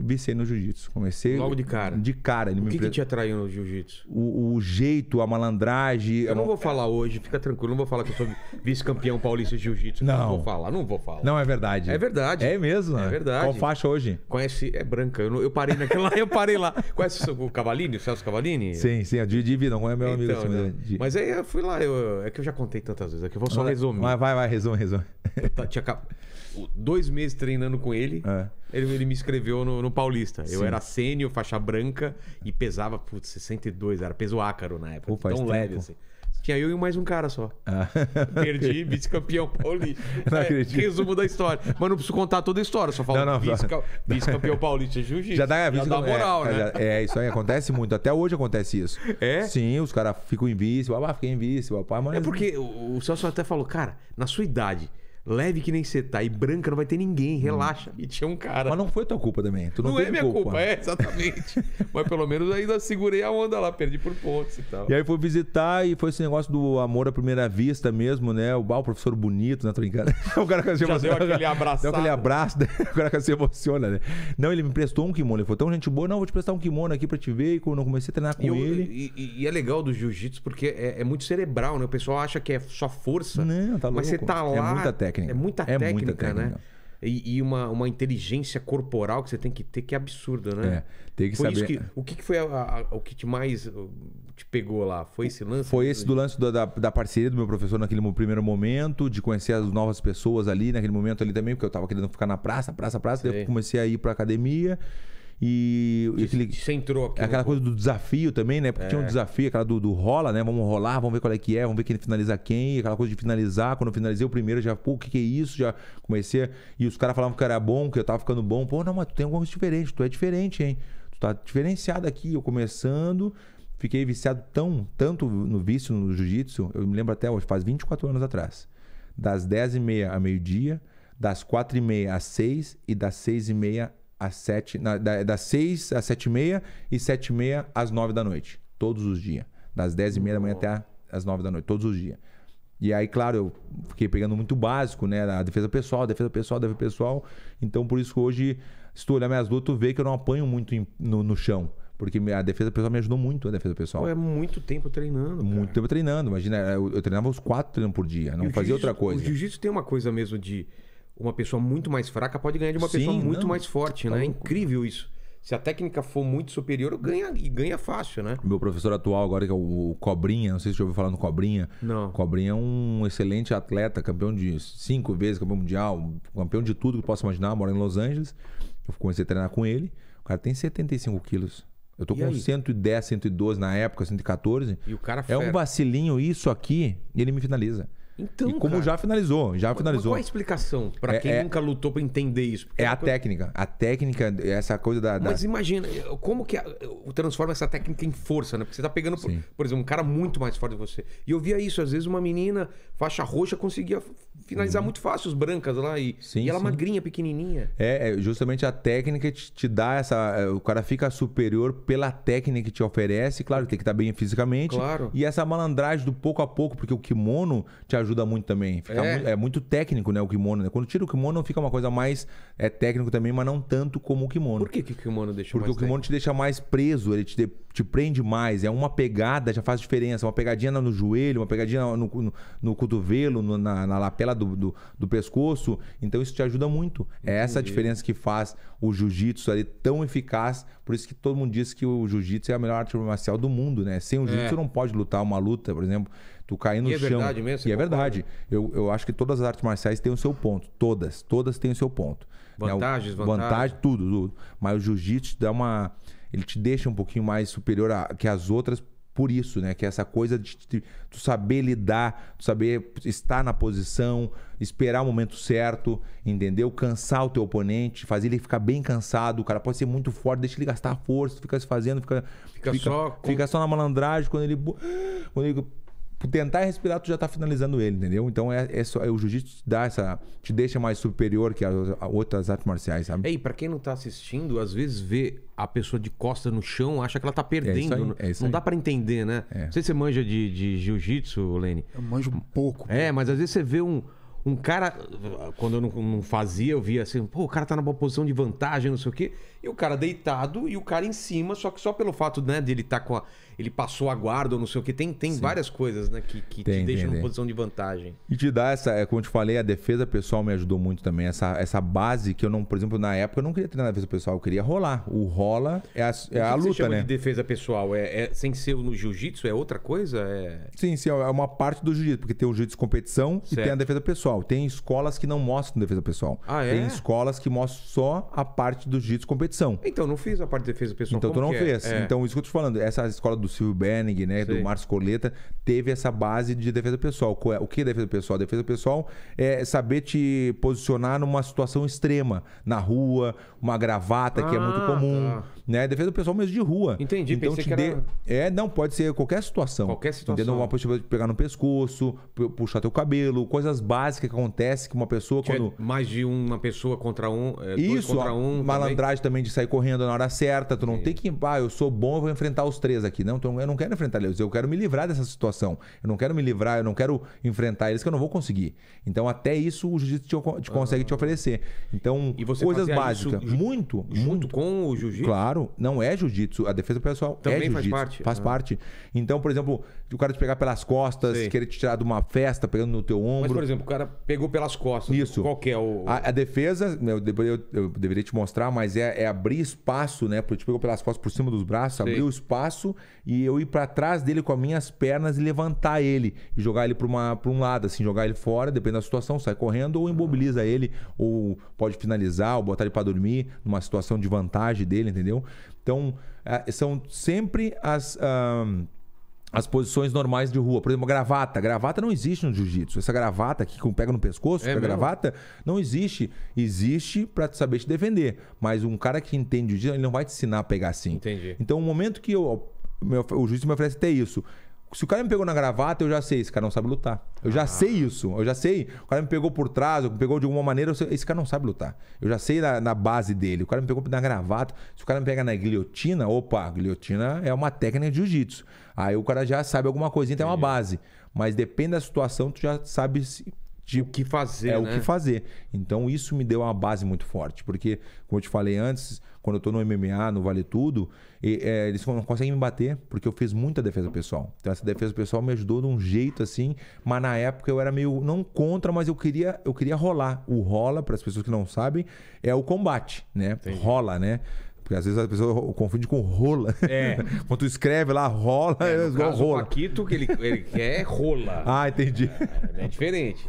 Speaker 3: vicei no jiu-jitsu. Comecei. Logo de cara. De cara. O que, que te
Speaker 1: atraiu no jiu-jitsu?
Speaker 3: O, o, jeito, a malandragem. Eu não vou
Speaker 1: falar hoje, fica tranquilo. Não vou falar que eu sou vice-campeão paulista de jiu-jitsu. Não. não. vou falar, não vou falar. Não, é
Speaker 3: verdade. É verdade. É mesmo? É verdade. Qual faixa hoje?
Speaker 1: Conhece. É branca. Eu, não, eu parei naquela. eu parei lá. Conhece o Cavalini, o Celso Cavalini? Sim,
Speaker 3: sim. De, de vida, não é meu então, amigo. Assim, né? de... Mas
Speaker 1: aí eu fui lá. Eu,
Speaker 3: é que eu já contei tantas vezes aqui. É eu vou só mas, resumir. Mas vai, vai, resume, resume.
Speaker 1: Tá, tinha, dois meses treinando com ele. É. Ele, ele, me escreveu no, no Paulista. Sim. Eu era sênior, faixa branca e pesava, putz, 62, era peso ácaro na época. Opa, tão leve tempo. assim. Tinha eu e mais um cara só.
Speaker 3: Ah. Perdi,
Speaker 1: vice-campeão paulista.
Speaker 3: Não é, resumo da
Speaker 1: história. Mas não preciso contar toda a história, só falo vice-campeão paulista jiu-jitsu. Já dá, é, já dá moral, é, né? Já,
Speaker 3: é, é, isso aí acontece muito. Até hoje acontece isso. É? Sim, os caras ficam em vice, babá, fiquei em vice, babá. Mas... É porque o, o Celso até falou, cara, na sua idade, leve que nem você tá e branca não vai ter ninguém, hum. relaxa. E
Speaker 1: tinha um cara.
Speaker 3: Mas não foi tua culpa também. Tu não, não é minha culpa, culpa é,
Speaker 1: exatamente. Mas pelo menos ainda segurei a onda lá, perdi por pontos e tal. E aí
Speaker 3: foi visitar e foi esse negócio do amor à primeira vista mesmo, né? O, bal ah, professor bonito, né? Tô brincando. O cara que se emociona. Deu aquele abraço. Deu aquele abraço, né? o cara que se emociona, né? Não, ele me emprestou um kimono. Ele falou, tão gente boa, não, vou te prestar um kimono aqui pra te ver. E quando eu comecei a treinar com e eu, ele.
Speaker 1: E, e, é legal do jiu-jitsu porque é, é, muito cerebral, né? O pessoal acha que é só força. Não, tá louco. Mas você tá é lá. É muita técnica técnica. É muita é técnica, muita técnica. né? E, e, uma, uma inteligência corporal que você tem que ter, que é absurda, né? É, tem que foi saber. Que, o que, foi a, a, o que te mais uh, te pegou lá? Foi esse lance? Foi esse do
Speaker 3: lance da, da, da, parceria do meu professor naquele primeiro momento, de conhecer as novas pessoas ali, naquele momento ali também, porque eu tava querendo ficar na praça, praça, praça, depois daí eu comecei a ir pra academia. E de, aquele, centrou aqui Aquela coisa do desafio também, né? Porque é. tinha um é. desafio, aquela do, do, rola, né? Vamos rolar, vamos ver qual é que é, vamos ver quem finaliza quem. Aquela coisa de finalizar. Quando eu finalizei o primeiro, já, pô, o que, que é isso? Já comecei. E os caras falavam que era bom, que eu tava ficando bom. Pô, não, mas tu tem alguma coisa diferente, tu é diferente, hein? Tu tá diferenciado aqui. Eu começando, fiquei viciado tão, tanto no vício, no jiu-jitsu. Eu me lembro até hoje, faz 24 anos atrás. Das 10h30 a meio-dia, das 4h30 às 6 e das 6h30 às 7, na, da, das 6 às 7 e meia e 7 e meia às 9 da noite. Todos os dias. Das 10 e meia da manhã até às 9 da noite. Todos os dias. E aí, claro, eu fiquei pegando muito básico, né? A defesa pessoal, defesa pessoal, defesa pessoal. Então, por isso que hoje, se tu olhar minhas lutas, tu vê que eu não apanho muito em, no, no chão. Porque a defesa pessoal me ajudou muito, a defesa pessoal. Pô, é muito tempo treinando. Cara. Muito tempo treinando. Imagina, eu, eu treinava uns quatro treinos por dia, não fazia outra coisa. O
Speaker 1: jiu-jitsu tem uma coisa mesmo de uma pessoa muito mais fraca pode ganhar de uma Sim, pessoa muito não, mais forte, tá né? É incrível isso. Se a técnica for muito superior, ganha e
Speaker 3: ganha fácil, né? Meu professor atual agora, que é o Cobrinha, não sei se você ouviu falar no Cobrinha. Não. Cobrinha é um excelente atleta, campeão de cinco vezes, campeão mundial, campeão de tudo que possa imaginar, mora em Los Angeles. Eu comecei a treinar com ele. O cara tem 75 quilos. Eu tô e com aí? 110, 112 na época, 114. E o cara fera. É um vacilinho isso aqui, e ele me finaliza. Então, e como cara, já finalizou, já finalizou. Qual é a explicação para é, quem é, nunca lutou para entender isso? Porque é, é a coisa... técnica, a técnica, essa coisa da, da... Mas
Speaker 1: imagina, como que transforma essa técnica em força, né? Porque você tá pegando, por, por, exemplo, um cara muito mais forte que você. E eu via isso, às vezes uma menina faixa roxa conseguia finalizar uhum. muito fácil os brancas lá e, sim, e ela é sim. magrinha, pequenininha.
Speaker 3: É, é, justamente a técnica te, te, dá essa, o cara fica superior pela técnica que te oferece, claro, tem que estar tá bem fisicamente. Claro. E essa malandragem do pouco a pouco, porque o kimono te ajuda ajuda muito também. Fica é. Muito, é muito técnico, né, o kimono. Né? Quando tira o kimono, fica uma coisa mais é técnico também, mas não tanto como o kimono. Por que, que o kimono deixa Porque mais o kimono técnico? te deixa mais preso, ele te, te prende mais. É uma pegada, já faz diferença. Uma pegadinha no joelho, uma pegadinha no, no, no cotovelo, no, na, na, lapela do, do, do, pescoço. Então isso te ajuda muito. Entendi. É essa a diferença que faz o jiu-jitsu ali tão eficaz. Por isso que todo mundo diz que o jiu-jitsu é a melhor arte marcial do mundo, né? Sem o jiu-jitsu é. não pode lutar uma luta, por exemplo. Tu cair no e é chão. É verdade mesmo, e é verdade. Eu, eu acho que todas as artes marciais têm o seu ponto. Todas, todas têm o seu ponto. Vantagens, né? vantagens. Vantagem, tudo, tudo. Mas o jiu-jitsu dá uma. Ele te deixa um pouquinho mais superior a, que as outras por isso, né? Que é essa coisa de, tu saber lidar, tu saber estar na posição, esperar o momento certo, entendeu? Cansar o teu oponente, fazer ele ficar bem cansado. O cara pode ser muito forte, deixa ele gastar força, fica se fazendo, fica. Fica, fica só. Fica com... só na malandragem quando ele. Quando ele tentar respirar, tu já tá finalizando ele, entendeu? Então é, é, só, é o jiu-jitsu te dá essa. te deixa mais superior que as, as outras artes marciais,
Speaker 1: sabe? Ei para pra quem não tá assistindo, às vezes vê a pessoa de costa no chão, acha que ela tá perdendo. É isso aí, é né? isso não aí. dá para entender, né? É. Não sei se você manja de, de jiu-jitsu, Lene. Eu manjo um pouco. É, mas às vezes você vê um. Um cara, quando eu não, não fazia, eu via assim, pô, o cara tá numa posição de vantagem, não sei o quê. E o cara deitado e o cara em cima, só que só pelo fato né, dele estar tá com a. Ele passou a guarda ou não sei o que. Tem, tem várias coisas né, que, que tem, te deixam numa posição de vantagem.
Speaker 3: E te dá essa, é, como eu te falei, a defesa pessoal me ajudou muito também. Essa, essa base que eu não, por exemplo, na época eu não queria treinar defesa pessoal, eu queria rolar. O rola é a, é a luta, você chama né? de
Speaker 1: defesa pessoal? É, é sem ser no jiu-jitsu? É outra coisa? É...
Speaker 3: Sim, sim, é uma parte do jiu-jitsu, porque tem o jiu-jitsu competição certo. e tem a defesa pessoal. Tem escolas que não mostram defesa pessoal. Ah, é? Tem escolas que mostram só a parte do jiu-jitsu competição competição. Então, não fiz a parte de defesa pessoal. Então, tu não é? fez. É? Então, isso que eu tô te falando, essa escola do Silvio Benning, né, Sim. do Márcio Coleta, teve essa base de defesa pessoal. É, o que é defesa pessoal? Defesa pessoal é saber te posicionar numa situação extrema, na rua, uma gravata, que é muito ah, comum. tá. Né? Defesa do pessoal mesmo de rua. Entendi, então pensei te que dê... É, não, pode ser qualquer situação. Qualquer situação. Entendeu? Uma pessoa de pegar no pescoço, puxar teu cabelo, coisas básicas que acontecem que uma pessoa Tiver quando... Mais de uma pessoa contra um. É, dois Isso, contra um. malandragem também. de sair correndo na hora certa. Tu não tem que, ah, eu sou bom, eu vou enfrentar os três aqui. Não, eu não quero enfrentar eles, eu quero me livrar dessa situação. Eu não quero me livrar, eu não quero enfrentar eles que eu não vou conseguir. Então, até isso o jiu-jitsu te, te ah. consegue te oferecer. Então, E você coisas básicas. Muito. Junto muito. com o jiu-jitsu? Claro, não é jiu-jitsu. A defesa pessoal é Também é jiu-jitsu. Faz parte. Faz ah. parte. Então, por exemplo, de o cara te pegar pelas costas, querer te tirar de uma festa, pegando no teu ombro. Mas, por
Speaker 1: exemplo, o cara pegou pelas costas. Isso. Qual é o.
Speaker 3: A, a defesa, né, eu, eu, eu, deveria te mostrar, mas é, é, abrir espaço, né? Porque te pegou pelas costas por cima dos braços, abrir o espaço e eu ir para trás dele com as minhas pernas e levantar ele. E jogar ele pra, uma, um lado, assim, jogar ele fora, depende da situação, sai correndo ou imobiliza ah. ele, ou pode finalizar, ou botar ele pra dormir, numa situação de vantagem dele, entendeu? Então, é, são sempre as. Um, ah, as posições normais de rua. Por exemplo, gravata. Gravata não existe no jiu-jitsu. Essa gravata aqui que pega no pescoço, é pega gravata, não existe. Existe para saber te defender. Mas um cara que entende jiu-jitsu, ele não vai te ensinar a pegar assim. Entendi. Então, o momento que eu, meu, o jiu-jitsu me oferece até isso. Se o cara me pegou na gravata, eu já sei, esse cara não sabe lutar. Eu já ah. sei isso, eu já sei. O cara me pegou por trás, ou pegou de alguma maneira, sei, esse cara não sabe lutar. Eu já sei na, na, base dele. O cara me pegou na gravata. Se o cara me pega na guilhotina, opa, guilhotina é uma técnica de jiu-jitsu. Aí o cara já sabe alguma coisinha, tem uma base. Mas depende da situação, tu já sabe se, de, o que fazer. É né? o que né? fazer. Então isso me deu uma base muito forte, porque como eu te falei antes, quando eu tô no MMA, no Vale Tudo, e, é, eles não conseguem me bater, porque eu fiz muita defesa pessoal. Então essa defesa pessoal me ajudou de um jeito assim, mas na época eu era meio não contra, mas eu queria, eu queria rolar. O rola, para as pessoas que não sabem, é o combate, né? Entendi. Rola, né? Porque às vezes a pessoa confunde com rola. É. Quando tu escreve lá, rola, é, no igual caso, rola. O
Speaker 1: Paquito, que ele, ele quer rola.
Speaker 3: Ah, entendi. É,
Speaker 1: é diferente.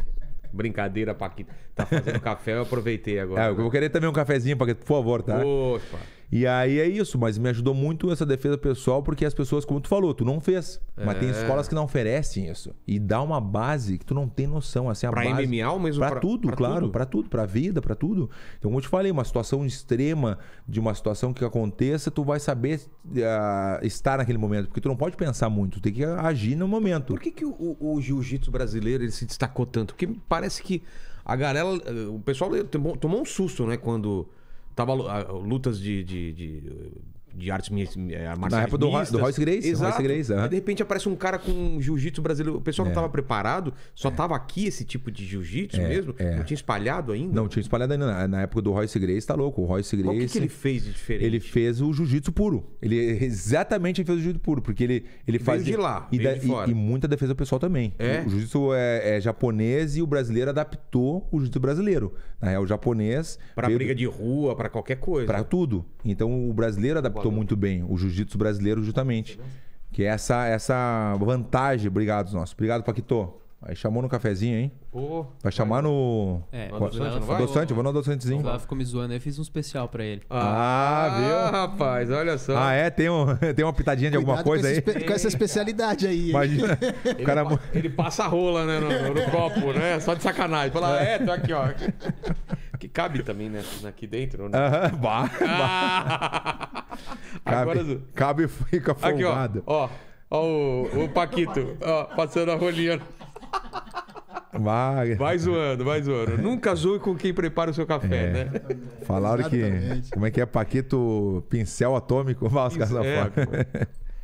Speaker 1: Brincadeira, Paquito. Tá fazendo café, eu aproveitei agora. É, eu
Speaker 3: vou querer também um cafezinho, Paquito, por favor, tá? Opa. E aí é isso, mas me ajudou muito essa defesa pessoal, porque as pessoas, como tu falou, tu não fez. É. Mas tem é. escolas que não oferecem isso. E dá uma base que tu não tem noção. Assim, a pra base, MMA ou mesmo? Pra, pra tudo, pra claro, tudo. pra tudo, pra vida, pra tudo. Então, como eu te falei, uma situação extrema de uma situação que aconteça, tu vai saber uh, estar naquele momento. Porque tu não pode pensar muito, tu tem que agir no momento. Por que, que o, o jiu-jitsu brasileiro ele se destacou
Speaker 1: tanto? Porque parece que a galera. Eh, o pessoal tomou um susto, né? Quando Tava ah, lutas de, de, de de artes eh, marciais. Na época do, do Royce Grace. Exato. Royce Grace, uhum. de repente aparece um cara com jiu-jitsu brasileiro. O pessoal é. não estava preparado, só estava é. aqui esse tipo de
Speaker 3: jiu-jitsu é. mesmo. É. Não tinha espalhado ainda? Não tinha espalhado ainda. Na época do Royce Grace, tá louco. O Royce Grace. O que, que ele fez de diferente? Ele fez o jiu-jitsu puro. Ele exatamente ele fez o jiu-jitsu puro, porque ele, ele faz. de lá, e, da, de e, e, muita defesa pessoal também. É? O jiu-jitsu é, japonês e o brasileiro adaptou o jiu-jitsu brasileiro. Na real, o japonês. Pra briga de rua, para qualquer coisa. Para tudo. Então o brasileiro adaptou muito bem, o jiu-jitsu brasileiro justamente. Tá que é essa, essa vantagem. Obrigado, nosso. Obrigado, Paquito. Aí chamou no cafezinho, hein? vai chamar no. É, no adoçante, vou no adoçantezinho. Lá
Speaker 1: ficou me zoando, eu fiz um especial pra ele. Ah, ah viu? Ah, rapaz, olha só. Ah,
Speaker 3: é? Tem, um, tem uma pitadinha Cuidado de alguma
Speaker 1: coisa aí? Com essa
Speaker 2: especialidade aí. Imagina. Ele, cara... pa,
Speaker 1: ele passa a rola, né, no, no, copo, né? Só de sacanagem. Fala, é, tô aqui, ó. Que cabe também, né? Aqui dentro. Né? Ah, bah, bah. Ah! cabe, Agora...
Speaker 3: cabe e fica folgado. Aqui, ó,
Speaker 1: ó, ó o, o Paquito, ó, passando a rolinha. Vai. vai zoando, vai zoando. É. Nunca zoe com quem prepara o seu café, é. né?
Speaker 3: Falaram Exatamente. que. Como é que é? Paquito pincel atômico, Vasco é,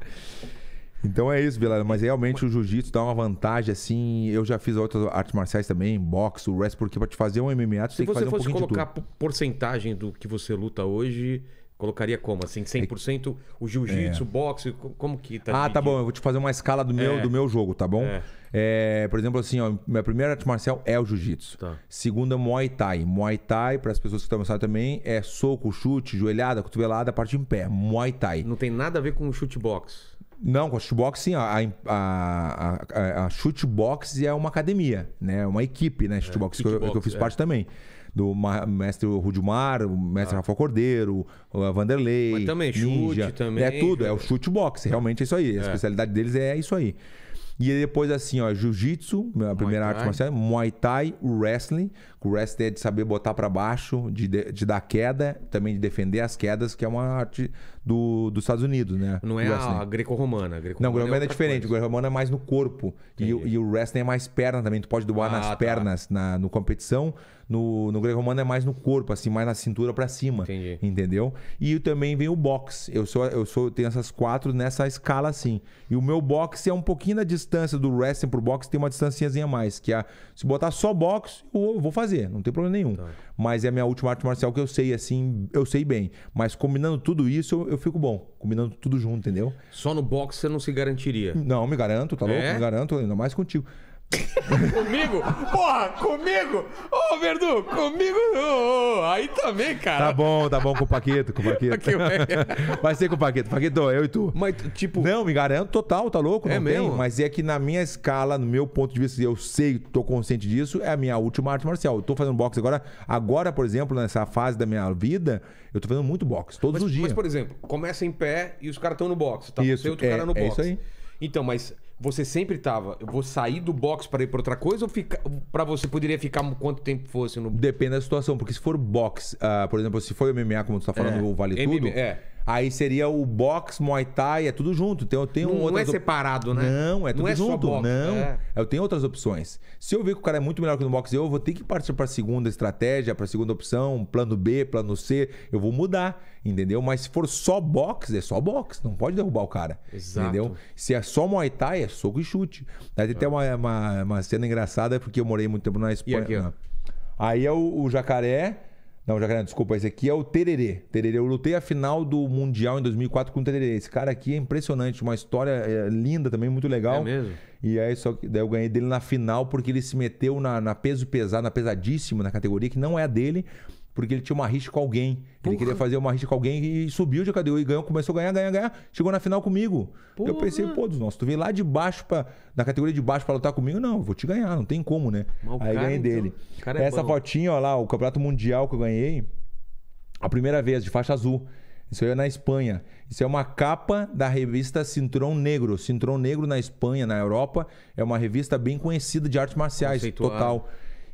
Speaker 3: Então é isso, Vila. Mas realmente o jiu-jitsu dá uma vantagem, assim. Eu já fiz outras artes marciais também, boxe, wrestling, porque pra te fazer um MMA, tu Se tem que fazer um Se você fosse colocar
Speaker 1: porcentagem do que você luta hoje, Colocaria como? Assim, 100% é o jiu-jitsu, é.
Speaker 3: boxe, como que tá? Ah, tá dividido? tá bom, eu vou te fazer uma escala do meu, é. do meu jogo, tá bom? É. É, por exemplo, assim, ó, minha primeira arte marcial é o jiu-jitsu. Tá. Segunda, Muay Thai. Muay Thai, para as pessoas que estão no também, é soco, chute, joelhada, cotovelada, parte em pé. Muay Thai. Não tem nada a ver com chute box. Não, com a box sim. A, a, a, a é uma academia, né? É uma equipe, né? chute é, que, eu, que eu fiz é. parte também. Do mestre Rudimar, o mestre ah. Rafael Cordeiro, o Vanderlei. Mas também, Ninja, chute também. É tudo, é o chute box realmente é isso aí. A é. especialidade deles é isso aí. E depois, assim, ó, jiu-jitsu, minha primeira arte marcial, é Muay Thai, o wrestling. O wrestling é de saber botar para baixo, de, de, de, dar queda, também de defender as quedas, que é uma arte do, dos Estados Unidos, né? Não é wrestling. a greco-romana. Greco não, greco-romana é, é, diferente. Greco-romana é mais no corpo. E, e, o wrestling é mais perna também. Tu pode doar ah, nas tá. pernas na no competição. No, no greco-romano é mais no corpo, assim, mais na cintura para cima. Entendi. Entendeu? E também vem o box. Eu sou, eu sou, tenho essas quatro nessa escala assim. E o meu box é um pouquinho da distância do wrestling pro box, tem uma distanciazinha a mais. Que é, se botar só box, eu vou fazer, não tem problema nenhum. Tá. Mas é a minha última arte marcial que eu sei, assim, eu sei bem. Mas combinando tudo isso, eu, eu fico bom. Combinando tudo junto, entendeu?
Speaker 1: Só no box
Speaker 3: você não se garantiria. Não, me garanto, tá é? louco? Me garanto, ainda mais contigo
Speaker 1: comigo? Porra, comigo? Ô, oh, Verdu, comigo? Oh, oh. Aí também, cara. Tá
Speaker 3: bom, tá bom com o Paquito, com o Paquito. Vai ser com o Paquito. Paquito, eu e tu. Mas, tipo... Não, me garanto total, tá louco? É não mesmo? Tem, mas é que na minha escala, no meu ponto de vista, eu sei, tô consciente disso, é a minha última arte marcial. Eu tô fazendo boxe agora. Agora, por exemplo, nessa fase da minha vida, eu tô fazendo muito boxe, todos mas, os dias. Mas, por
Speaker 1: exemplo, começa em pé e os caras estão no boxe, tá? Isso, outro é, cara no boxe. É isso aí. Então, mas você sempre tava, eu vou sair do box para ir para outra coisa ou fica,
Speaker 3: para você poderia ficar quanto tempo fosse no Depende da situação, porque se for box, uh, por exemplo, se for MMA como tu tá falando, é. o vale tudo. É. Aí seria o box, Muay Thai, é tudo junto. Tem, eu tenho não, outras não é separado, né? Não, é tudo é não é junto. Boxe, não. É. Eu tenho outras opções. Se eu ver que o cara é muito melhor que no box, eu vou ter que partir para a segunda estratégia, para a segunda opção, plano B, plano C. Eu vou mudar, entendeu? Mas se for só box, é só box. Não pode derrubar o cara. Exato. Entendeu? Se é só Muay Thai, é soco e chute. Aí tem até uma, uma, uma, cena engraçada, porque eu morei muito tempo na Espanha. Aí é o, o jacaré não, Jacaré, desculpa, esse aqui é o Tererê. Tererê, eu lutei a final do Mundial em 2004 com o Tererê. Esse cara aqui é impressionante, uma história é, linda também, muito legal. É mesmo? E aí só daí eu ganhei dele na final porque ele se meteu na, na peso pesado, na pesadíssima, na categoria que não é a dele porque ele tinha uma rixa com alguém. Porra. Ele queria fazer uma rixa com alguém e subiu de KDO e ganhou, começou a ganhar, ganhar, ganhar. Chegou na final comigo. Porra. Eu pensei, pô, dos nossos, tu veio lá de baixo pra, na categoria de baixo para lutar comigo? Não, vou te ganhar, não tem como, né? Mal Aí cara, ganhei então. dele. Cara é Essa bom. fotinha, ó lá, o campeonato mundial que eu ganhei, a primeira vez, de faixa azul. Isso aí é na Espanha. Isso é uma capa da revista Cinturão Negro. Cinturão Negro na Espanha, na Europa, é uma revista bem conhecida de artes marciais, total.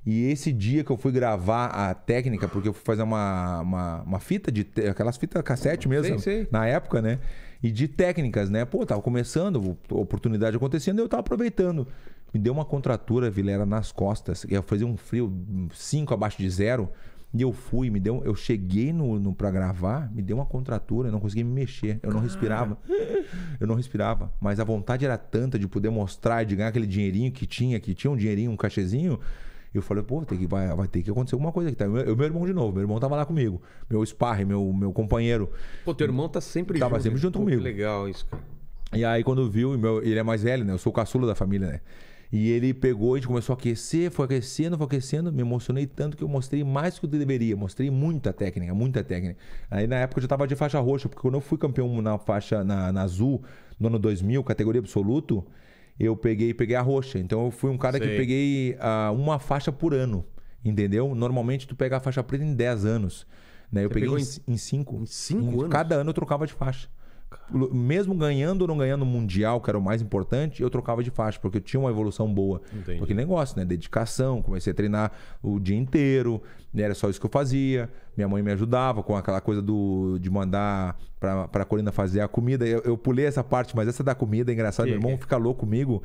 Speaker 3: E esse dia que eu fui gravar a técnica, porque eu fui fazer uma, uma, uma fita de. aquelas fitas cassete mesmo, sei, sei. na época, né? E de técnicas, né? Pô, tava começando, oportunidade acontecendo, eu tava aproveitando. Me deu uma contratura, Vilera, nas costas. Ia fazer um frio 5 abaixo de zero. E eu fui, me deu. Eu cheguei no, no pra gravar, me deu uma contratura, eu não conseguia me mexer. Eu não respirava. Eu não respirava. Mas a vontade era tanta de poder mostrar, de ganhar aquele dinheirinho que tinha, que tinha um dinheirinho, um cachezinho eu falei, pô, tem que, vai, vai ter que acontecer alguma coisa aqui. Tá? Eu, meu irmão de novo, meu irmão tava lá comigo. Meu sparring, meu, meu companheiro. Pô, teu irmão
Speaker 1: tá sempre tava junto. Tava sempre junto pô, comigo. Que
Speaker 3: legal isso, cara. E aí quando viu, meu, ele é mais velho, né? Eu sou o caçula da família, né? E ele pegou, a gente começou a aquecer, foi aquecendo, foi aquecendo. Me emocionei tanto que eu mostrei mais do que eu deveria. Mostrei muita técnica, muita técnica. Aí na época eu já tava de faixa roxa, porque quando eu fui campeão na faixa, na, na azul, no ano 2000, categoria absoluto, eu peguei peguei a roxa. Então eu fui um cara Sei. que peguei uh, uma faixa por ano, entendeu? Normalmente tu pega a faixa preta em 10 anos. Né? Eu Você peguei em 5. Em 5 anos? Cada ano eu trocava de faixa mesmo ganhando ou não ganhando o Mundial, que era o mais importante, eu trocava de faixa, porque eu tinha uma evolução boa. Entendi. Porque negócio, né? Dedicação, comecei a treinar o dia inteiro, né? era só isso que eu fazia. Minha mãe me ajudava com aquela coisa do, de mandar para a Corina fazer a comida. Eu, eu pulei essa parte, mas essa da comida é engraçado. Meu irmão é? fica louco comigo,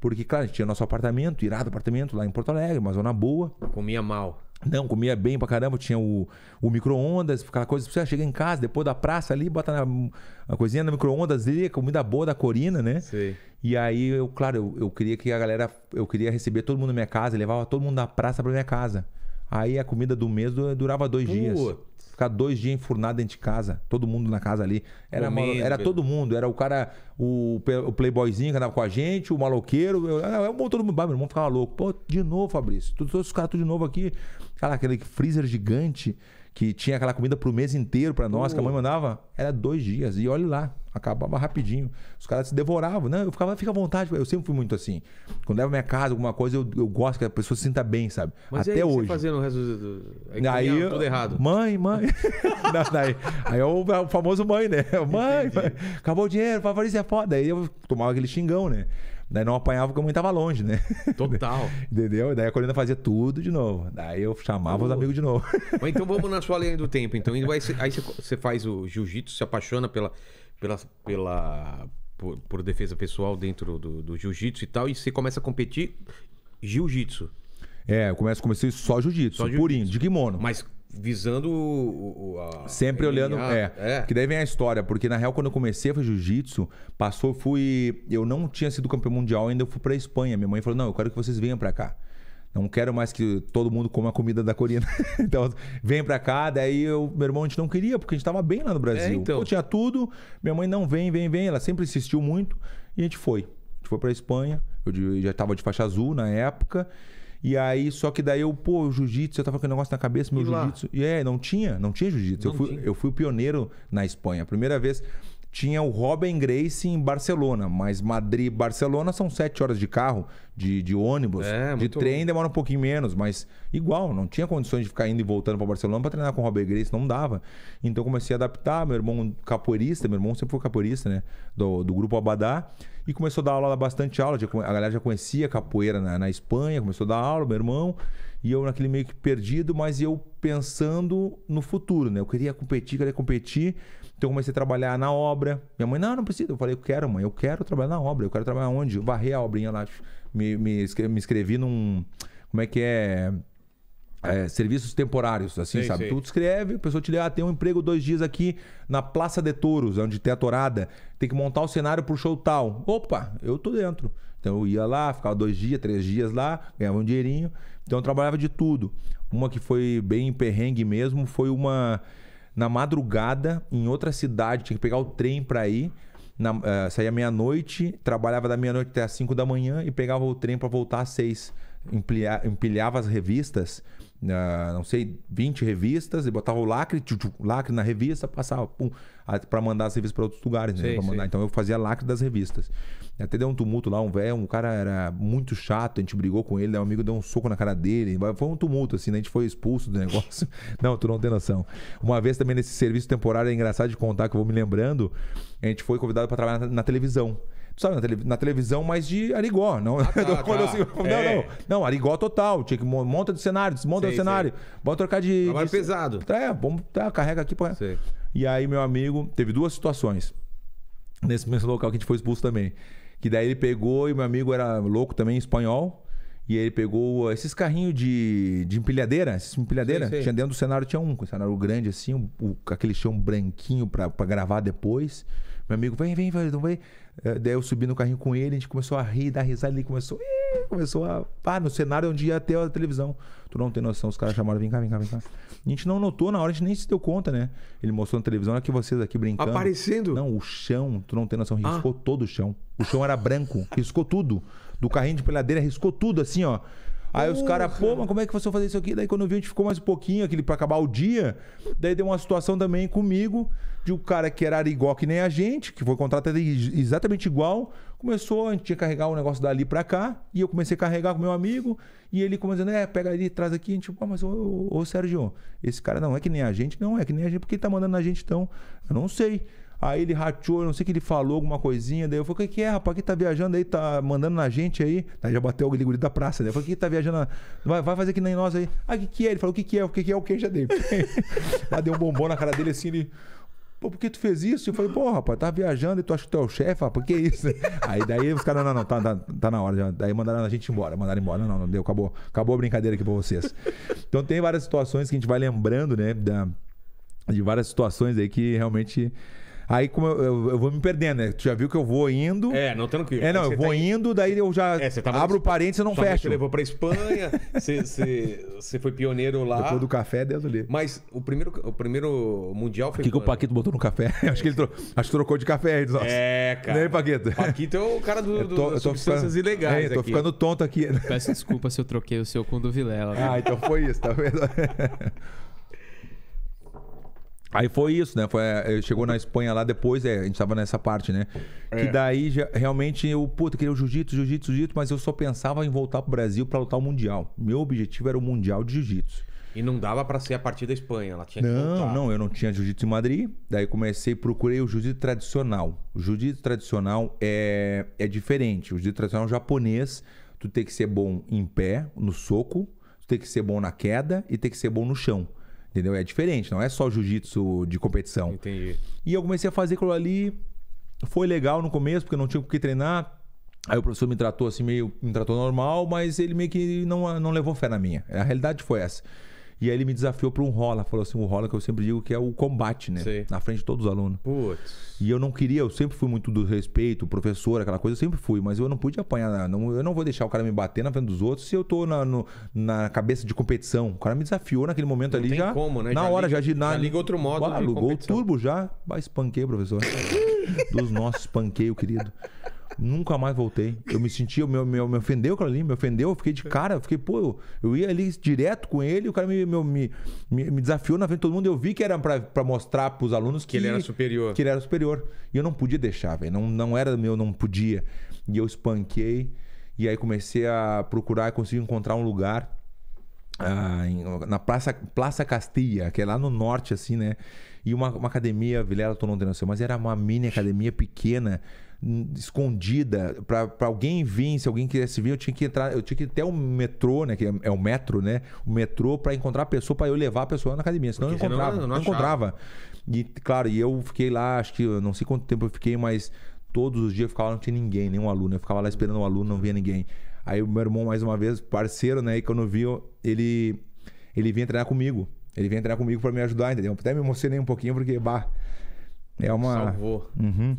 Speaker 3: porque, claro, a gente tinha nosso apartamento, irado apartamento lá em Porto Alegre, uma zona boa. Comia mal. Não, comia bem pra caramba, tinha o, o micro-ondas, aquela coisa. Você chega em casa, depois da praça ali, bota na, a coisinha no micro-ondas ali, comida boa da Corina, né? Sim. E aí, eu, claro, eu, eu, queria que a galera. Eu queria receber todo mundo na minha casa, levava todo mundo da praça pra minha casa. Aí a comida do mês durava dois Putz. dias. Ficar dois dias enfurnado dentro de casa, todo mundo na casa ali. Era, era todo mundo, era o cara, o, o playboyzinho que andava com a gente, o maloqueiro. Eu, eu, eu todo mundo, meu irmão ficava louco. Pô, de novo, Fabrício, todos os caras tudo de novo aqui. Cara, aquele freezer gigante que tinha aquela comida pro mês inteiro para nós, uh. que a mãe mandava, era dois dias. E olha lá, acabava rapidinho. Os caras se devoravam, né? Eu ficava, fica à vontade. Eu sempre fui muito assim. Quando leva minha casa, alguma coisa, eu, eu gosto que a pessoa se sinta bem, sabe? Mas Até aí, hoje. Você o resto do. Aí, aí tudo errado. Mãe, mãe. não, daí, aí é, é o, famoso mãe, né? Mãe, mãe, acabou o dinheiro, favorito é foda. Aí eu tomava aquele xingão, né? Daí não apanhava porque a mãe tava longe, né? Total. Entendeu? Daí a Corina fazia tudo de novo. Daí eu chamava os amigos de novo. Mas
Speaker 1: então vamos na sua linha do tempo. Então, aí você faz o jiu-jitsu, se apaixona pela, pela, pela, por, por defesa pessoal dentro do, do jiu-jitsu e tal, e você começa a competir jiu-jitsu.
Speaker 3: É, eu começo, comecei só jiu-jitsu, jiu purinho, de kimono.
Speaker 1: Mas visando o, o a, sempre olhando é,
Speaker 3: é que daí vem a história porque na real quando eu comecei a fazer jiu-jitsu passou fui eu não tinha sido campeão mundial ainda eu fui para Espanha minha mãe falou não eu quero que vocês venham para cá não quero mais que todo mundo coma a comida da Corina. então, vem para cá. Daí, eu, meu irmão, a gente não queria, porque a gente tava bem lá no Brasil. É, então. Eu tinha tudo. Minha mãe, não, vem, vem, vem. Ela sempre insistiu muito. E a gente foi. A gente foi para Espanha. Eu já tava de faixa azul na época. E aí, só que daí eu, pô, jiu-jitsu, eu tava com um negócio na cabeça, meu jiu-jitsu. E é, não tinha, não tinha jiu-jitsu. Eu fui, eu fui pioneiro na Espanha. A primeira vez tinha o Robin Grace em Barcelona, mas Madrid Barcelona são sete horas de carro, de, de ônibus, é, de trem bom. demora um pouquinho menos, mas igual, não tinha condições de ficar indo e voltando para Barcelona para treinar com o Robin Grace, não dava. Então comecei a adaptar, meu irmão capoeirista, meu irmão sempre foi capoeirista, né, do, do grupo Abadá. E começou a dar aula, bastante aula. A galera já conhecia capoeira na, na Espanha, começou a dar aula, meu irmão. E eu naquele meio que perdido, mas eu pensando no futuro, né? Eu queria competir, queria competir. Então eu comecei a trabalhar na obra. Minha mãe, não, não precisa. Eu falei, eu quero, mãe, eu quero trabalhar na obra. Eu quero trabalhar onde? Eu varrei a obrinha lá. Me, me, me inscrevi num. Como é que é? É, serviços temporários, assim, sim, sabe? Sim. Tu escreve, a pessoa te dá, ah, tem um emprego dois dias aqui na praça de Touros, onde tem a tourada, tem que montar o um cenário pro show tal. Opa, eu tô dentro. Então eu ia lá, ficava dois dias, três dias lá, ganhava um dinheirinho. Então eu trabalhava de tudo. Uma que foi bem perrengue mesmo foi uma na madrugada em outra cidade, tinha que pegar o trem pra ir. Na, uh, saía meia-noite, trabalhava da meia-noite até as 5 da manhã e pegava o trem para voltar às 6. Empilha, empilhava as revistas uh, não sei, 20 revistas e botava o lacre, tchum, tchum, lacre na revista, passava, para mandar as revistas para outros lugares, né? Então eu fazia lacre das revistas. Até deu um tumulto lá, um velho, um cara era muito chato, a gente brigou com ele, um né? amigo deu um soco na cara dele, foi um tumulto assim, né? a gente foi expulso do negócio. não, tu não tem noção. Uma vez também nesse serviço temporário, é engraçado de contar que eu vou me lembrando, a gente foi convidado para trabalhar na, na televisão sabe, na, televisão, mas de arigó. Não, ah, tá, tá. Assim, não, é. não, não, arigó total. Tinha que monta de cenário, desmonta sei, do cenário. Bota trocar de. Agora de... é pesado. É, tá, carrega aqui. pô. E aí, meu amigo, teve duas situações. Nesse mesmo local que a gente foi expulso também. Que daí ele pegou, e meu amigo era louco também, espanhol. E ele pegou esses carrinhos de, de empilhadeira, esses empilhadeira. Sim, sim. Tinha dentro do cenário, tinha um, um cenário grande assim, um, um, aquele chão branquinho para gravar depois. Meu amigo, vem, vem, vem, não vem. Eh, daí eu subi no carrinho com ele, a gente começou a rir, dar risada, ele começou. começou a. Ah, no cenário onde é ia até a televisão. Tu não tem noção, os caras chamaram, vem cá, vem cá, vem cá. A gente não notou na hora, a gente nem se deu conta, né? Ele mostrou na televisão, olha que vocês aqui brincando. Aparecendo? Não, o chão, tu não tem noção, ah. riscou ah. todo o chão. O chão era branco, riscou tudo. Do carrinho de peladeira, riscou tudo, assim, ó. Aí os caras, pô, mas como é que você vai fazer isso aqui? Daí quando eu vi, a gente ficou mais um pouquinho, aquele para acabar o dia. Daí deu uma situação também comigo, de um cara que era igual que nem a gente, que foi contratado exatamente igual. Começou, a gente tinha que carregar o um negócio dali para cá, e eu comecei a carregar com meu amigo, e ele começando, é, pega ali, traz aqui. A gente, pô, mas ô, ô, ô Sérgio, esse cara não é que nem a gente, não, é que nem a gente, porque ele tá mandando a gente, então, eu não sei. Aí ele rateou, não sei o que ele falou, alguma coisinha. Daí eu falei, o que, é, rapaz? Que tá viajando aí, tá mandando na gente aí. Daí já bateu o guri da praça, né? Eu falei, que tá viajando? Vai, vai fazer que nem nós aí. Ah, o que, que é? Ele falou, o que, que é? O que, que é o que já dei? aí deu um bombom na cara dele assim, ele. Pô, por que tu fez isso? Eu falei, pô, rapaz, tá viajando e tu acha que tu é o chefe, rapaz, que isso? Aí daí os caras, não, não, tá, tá, tá na hora. Daí mandaram a gente embora, mandaram embora. Não, não, não deu, acabou, acabou a brincadeira aqui pra vocês. Então tem várias situações que a gente vai lembrando, né? Da, de várias situações aí que realmente Aí como eu, eu, eu, vou me perdendo, né? Tu já viu que eu vou indo. É, não,
Speaker 1: tranquilo. É, não, eu vou tá
Speaker 3: indo, daí eu já é, abro o parênteses e não fecho. Você levou pra
Speaker 1: Espanha, você, foi pioneiro lá. Depois
Speaker 3: do café, Deus ali. Mas o primeiro, o primeiro mundial foi. O que, que o Paquito botou no café? acho que ele trocou, acho que trocou de café. Nossa. É, cara. Nem Paquito? Paquito é o cara do, do, tô, substâncias ficando, ilegais. É, tô aqui. ficando
Speaker 1: tonto aqui. Peço desculpa se eu troquei o seu com o do
Speaker 3: Vilela. Né? Ah, então foi isso, tá vendo? Aí foi isso, né? Foi, é, chegou na Espanha lá depois, é, a gente tava nessa parte, né? É. Que daí já, realmente eu, puta, queria o jiu-jitsu, jiu-jitsu, jiu-jitsu, mas eu só pensava em voltar pro Brasil para lutar o Mundial. Meu objetivo era o Mundial de Jiu-Jitsu. E não dava para ser a partir da Espanha, ela tinha Não, não, eu não tinha jiu-jitsu em Madrid. Daí comecei, procurei o jiu-jitsu tradicional. O jiu-jitsu tradicional é, é diferente. O jiu-jitsu tradicional japonês, tu tem que ser bom em pé, no soco, tu tem que ser bom na queda e tem que ser bom no chão. Entendeu? É diferente, não é só jiu-jitsu de competição. Entendi. E eu comecei a fazer aquilo ali. Foi legal no começo, porque eu não tinha o que treinar. Aí o professor me tratou assim, meio. me tratou normal, mas ele meio que não, não levou fé na minha. A realidade foi essa. E aí ele me desafiou para um rola. Falou assim, o um rola que eu sempre digo que é o combate, né? Sim. Na frente de todos os alunos. Putz. E eu não queria, eu sempre fui muito do respeito, professor, aquela coisa, eu sempre fui, mas eu não pude apanhar. Não, eu não vou deixar o cara me bater na frente dos outros se eu tô na, no, na cabeça de competição. O cara me desafiou naquele momento não ali tem já. Como, né? Na já hora, liga, já, na, já liga outro modo. Ah, ligou o turbo já, vai espanquei, professor. dos nossos, espanquei o querido. Nunca mais voltei. Eu me senti, eu, me, me, me ofendeu aquilo ali, me ofendeu, eu fiquei de é. cara, eu fiquei, pô, eu, eu ia ali direto com ele, o cara me, me, me, me desafiou na frente de todo mundo. Eu vi que era para mostrar pros alunos que, que, ele era superior. Que ele era superior. E eu não podia deixar, velho. Não, não era meu, não podia. E eu espanquei. E aí comecei a procurar, e consegui encontrar um lugar. Ah, na Praça, Praça Castilha, que é lá no norte, assim, né? E uma, uma academia, Vilela, tô não tendo mas era uma mini academia pequena escondida para alguém vir, se alguém quisesse vir, eu tinha que entrar, eu tinha que ir até o metrô, né, que é, é o metro, né, o metrô para encontrar a pessoa para eu levar a pessoa na academia, senão Porque eu encontrava, não, não, não encontrava. E claro, e eu fiquei lá, acho que não sei quanto tempo eu fiquei, mas todos os dias eu ficava lá, não tinha ninguém, nenhum aluno, eu ficava lá esperando um aluno, não via ninguém. Aí o meu irmão mais uma vez, parceiro, né, e quando viu, ele ele vinha treinar comigo. Ele vinha treinar comigo para me ajudar, entendeu? Até me emocionei um pouquinho porque bah, é uma Salvou. Uhum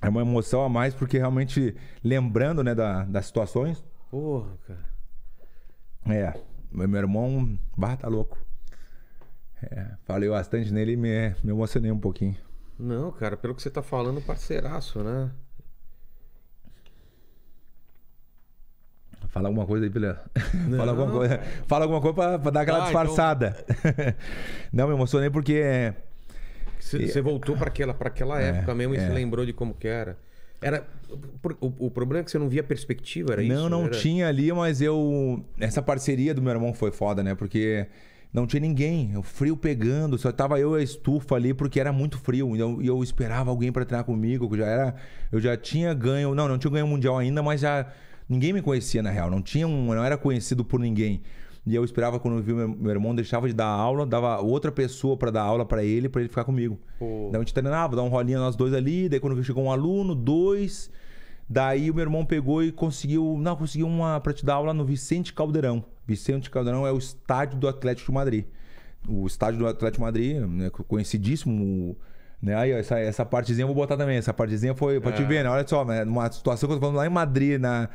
Speaker 3: é uma emoção a mais, porque realmente, lembrando, né, da, das situações.
Speaker 4: Porra, cara.
Speaker 3: É, meu irmão, barra tá louco. É, falei bastante nele e me, me emocionei um pouquinho.
Speaker 1: Não, cara, pelo que você tá falando, parceiraço, né?
Speaker 3: Fala alguma coisa aí, Pilha. fala, alguma coisa, fala alguma coisa pra, pra dar aquela ah, disfarçada. Então... Não, me emocionei porque você
Speaker 1: voltou para aquela, pra aquela é, época mesmo e é. se lembrou de como que era. Era
Speaker 3: o, o, problema é que você não via perspectiva, era não, isso? Não, não era... tinha ali, mas eu essa parceria do meu irmão foi foda, né? Porque não tinha ninguém, o frio pegando, só tava eu e a estufa ali porque era muito frio. E eu, eu esperava alguém para treinar comigo, já era, eu já tinha ganho, não, não tinha ganho mundial ainda, mas já ninguém me conhecia na real, não tinha um, não era conhecido por ninguém. E eu esperava quando eu vi meu, meu irmão, deixava de dar aula, dava outra pessoa para dar aula para ele, para ele ficar comigo. Oh. Daí a gente treinava, dava um rolinho nós dois ali, daí quando chegou um aluno, dois. Daí o meu irmão pegou e conseguiu. Não, conseguiu uma pra te dar aula no Vicente Caldeirão. Vicente Caldeirão é o estádio do Atlético de Madrid. O estádio do Atlético de Madrid, né, conhecidíssimo. Né? Aí, ó, essa, essa partezinha eu vou botar também. Essa partezinha foi pra é. te ver, né? Olha só, uma né, numa situação que eu tô falando lá em Madrid, na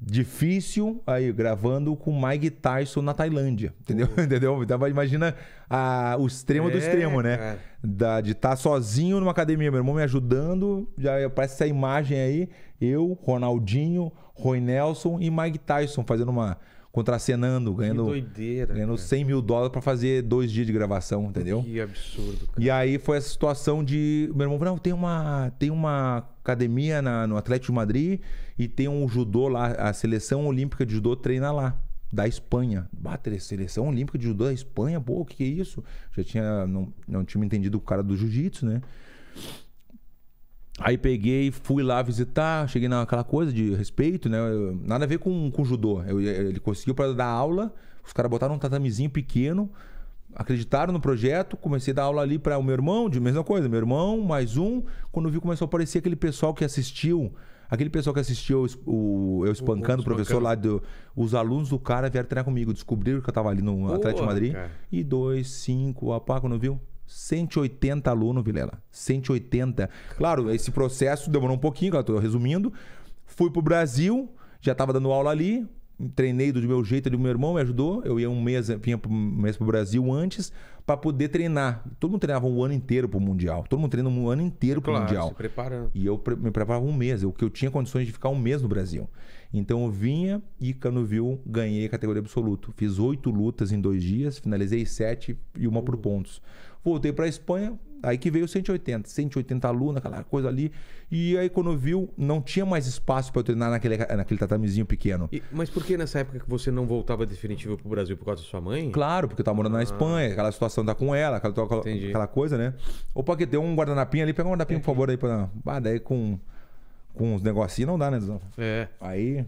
Speaker 3: Difícil aí gravando com Mike Tyson na Tailândia, entendeu? Uhum. entendeu? Então imagina a, ah, o extremo é, do extremo, né? Da, de estar tá sozinho numa academia, meu irmão me ajudando, já aparece essa imagem aí, eu, Ronaldinho, Roy Nelson e Mike Tyson fazendo uma contracenando, ganhando, doideira, ganhando 100 mil dólares para fazer dois dias de gravação, entendeu? Que absurdo, cara. E aí foi essa situação de. Meu irmão falou: não, tem uma, tem uma academia na, no Atlético de Madrid e tem um judô lá, a seleção olímpica de judô treina lá da Espanha. Bater seleção olímpica de judô da Espanha, pô, o que, que é isso? Já tinha não, não tinha entendido o cara do jiu-jitsu, né? Aí peguei, fui lá visitar, cheguei naquela coisa de respeito, né? Nada a ver com, com judô. Eu, ele conseguiu para dar aula, os caras botaram um tatamizinho pequeno, acreditaram no projeto, comecei a dar aula ali para o meu irmão, de mesma coisa, meu irmão, mais um. Quando vi começou a aparecer aquele pessoal que assistiu Aquele pessoal que assistiu o, o eu espancando o, o professor lá, do, os alunos do cara vieram treinar comigo, descobriram que eu tava ali no Atlético Madrid. Cara. E dois, cinco, opa, quando viu, 180 alunos, Vilela. 180. Claro, esse processo demorou um pouquinho, eu tô resumindo. Fui pro Brasil, já tava dando aula ali, treinei do meu jeito, do meu irmão me ajudou. Eu ia um mês, vinha um mês o Brasil antes para poder treinar. Todo mundo treinava um ano inteiro pro Mundial. Todo mundo treina um ano inteiro pro claro, Mundial. Se preparando. Né? E eu me preparava um mês, o que eu tinha condições de ficar um mês no Brasil. Então eu vinha e Canovil ganhei a categoria absoluto. Fiz oito lutas em dois dias, finalizei sete e uma por uhum. pontos. Voltei para Espanha, Aí que veio 180, 180 alunos, aquela coisa ali. E aí quando viu, não tinha mais espaço para eu treinar naquele, naquele tatamezinho pequeno.
Speaker 1: E, mas por que nessa época que você não voltava
Speaker 3: definitivo pro Brasil por causa da sua mãe? Claro, porque eu tava morando ah. na Espanha, aquela situação tá com ela, aquela, aquela coisa, né? Opa, que deu um guardanapinho ali, pega um guardanapinho, é. por favor, aí para, Ah, daí com, com os negocinhos não dá, né, Dizão? É. Aí.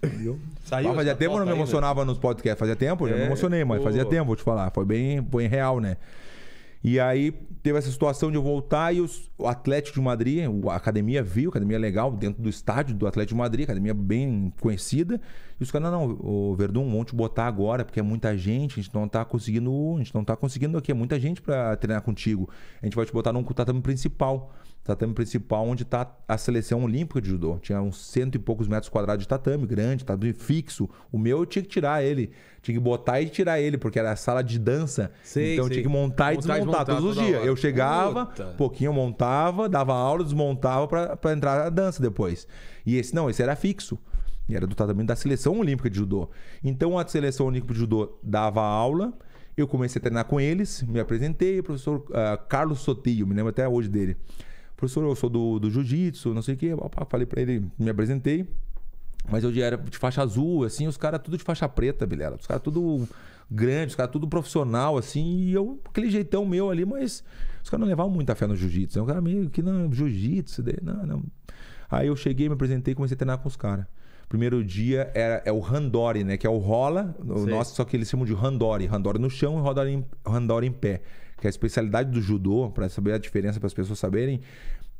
Speaker 3: Entendeu? Saiu, ah, fazia tempo eu não me né? emocionava nos podcasts, fazia tempo, é, já me é, emocionei, mas pô. fazia tempo, vou te falar. Foi bem, bem real, né? E aí teve essa situação de eu voltar e os, o Atlético de Madrid, a academia viu, academia legal, dentro do estádio do Atlético de Madrid, academia bem conhecida, e os caras, não, o Verdun, vamos te botar agora, porque é muita gente, a gente não tá conseguindo, a gente não tá conseguindo aqui, é muita gente para treinar contigo. A gente vai te botar num tatame principal. Tatame principal onde tá a seleção olímpica de judô. Tinha uns cento e poucos metros quadrados de tatame, grande, tatame fixo. O meu eu tinha que tirar ele. Tinha que botar e tirar ele, porque era a sala de dança. Sei, então sei. tinha que montar, montar e desmontar, desmontar todos os dias. Eu chegava, Puta. pouquinho montava, dava aula, desmontava para entrar a dança depois. E esse não, esse era fixo. E era do tratamento da seleção olímpica de judô. Então a seleção olímpica de judô dava aula. Eu comecei a treinar com eles, me apresentei, professor uh, Carlos Sotillo, me lembro até hoje dele. Professor, eu sou do, do jiu-jitsu, não sei o quê. Opa, falei para ele, me apresentei. Mas eu já era de faixa azul, assim, os caras tudo de faixa preta, Vilela. Os caras tudo grande, os caras tudo profissional, assim, e eu, aquele jeitão meu ali, mas os caras não levavam muita fé no jiu-jitsu. É né? um cara meio que, não, jiu-jitsu, não, não. Aí eu cheguei, me apresentei comecei a treinar com os caras. Primeiro dia era, é, é o Randori, né? Que é o rola, o nosso, só que eles chamam de Randori. Randori no chão e Randori em, Randori em pé. Que é a especialidade do judô, para saber a diferença, para as pessoas saberem.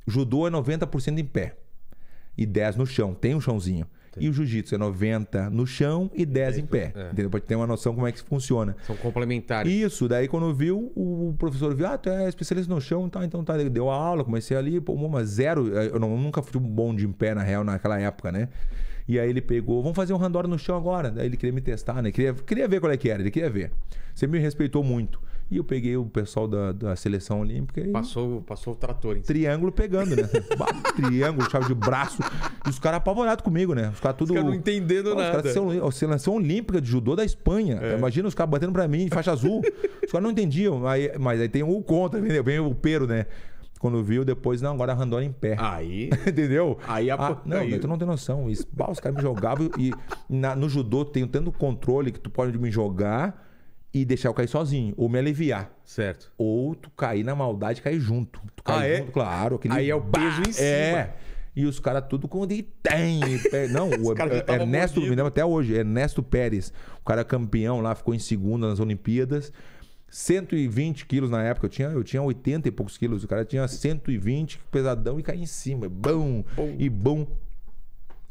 Speaker 3: Judô é 90% em pé e 10 no chão. Tem um chãozinho. E o jiu-jitsu é 90 no chão e 10 em pé. É. Entendeu? Pra ter uma noção como é que funciona. São complementares. Isso, daí quando viu, o professor viu, ah, tu é especialista no chão, tá, então tá. Deu a aula, comecei ali, pô, uma zero. Eh, eu não, nunca fui bom de em pé, na real, naquela época, né? E aí ele pegou, vamos fazer um randori no chão agora. Daí ele queria me testar, né? Queria, queria ver qual é que era, ele queria ver. Você me respeitou muito. E eu peguei o pessoal da, da seleção olímpica e. Passou, passou o trator, hein? Triângulo pegando, né? triângulo, chave de braço. E os caras apavorados comigo, né? Os caras tudo. Os caras não entendendo nada. Os caras seleção olímpica de judô da Espanha. É. Imagina os caras batendo pra mim, faixa azul. os caras não entendiam. Aí, mas aí tem o contra, vem o pero, né? Quando viu, depois, não, agora a Randona é em pé. Aí. Entendeu? Aí a... ah, Não, aí... tu não tem noção. Isso, os caras me jogavam e na, no judô tem tanto controle que tu pode me jogar e deixar eu cair sozinho, ou me aliviar. Certo. Ou tu cair na maldade e cair junto. Tu cair ah, é? junto, claro. Aquele... Aí é o peso em cima. É. E os caras tudo quando ele tem. Não, o é, é Ernesto, me lembro até hoje, Ernesto Pérez. O cara campeão lá, ficou em segunda nas Olimpíadas. 120 quilos na época, eu tinha, eu tinha 80 e poucos quilos, o cara tinha 120, pesadão, e caí em cima, bom, bum, e bom.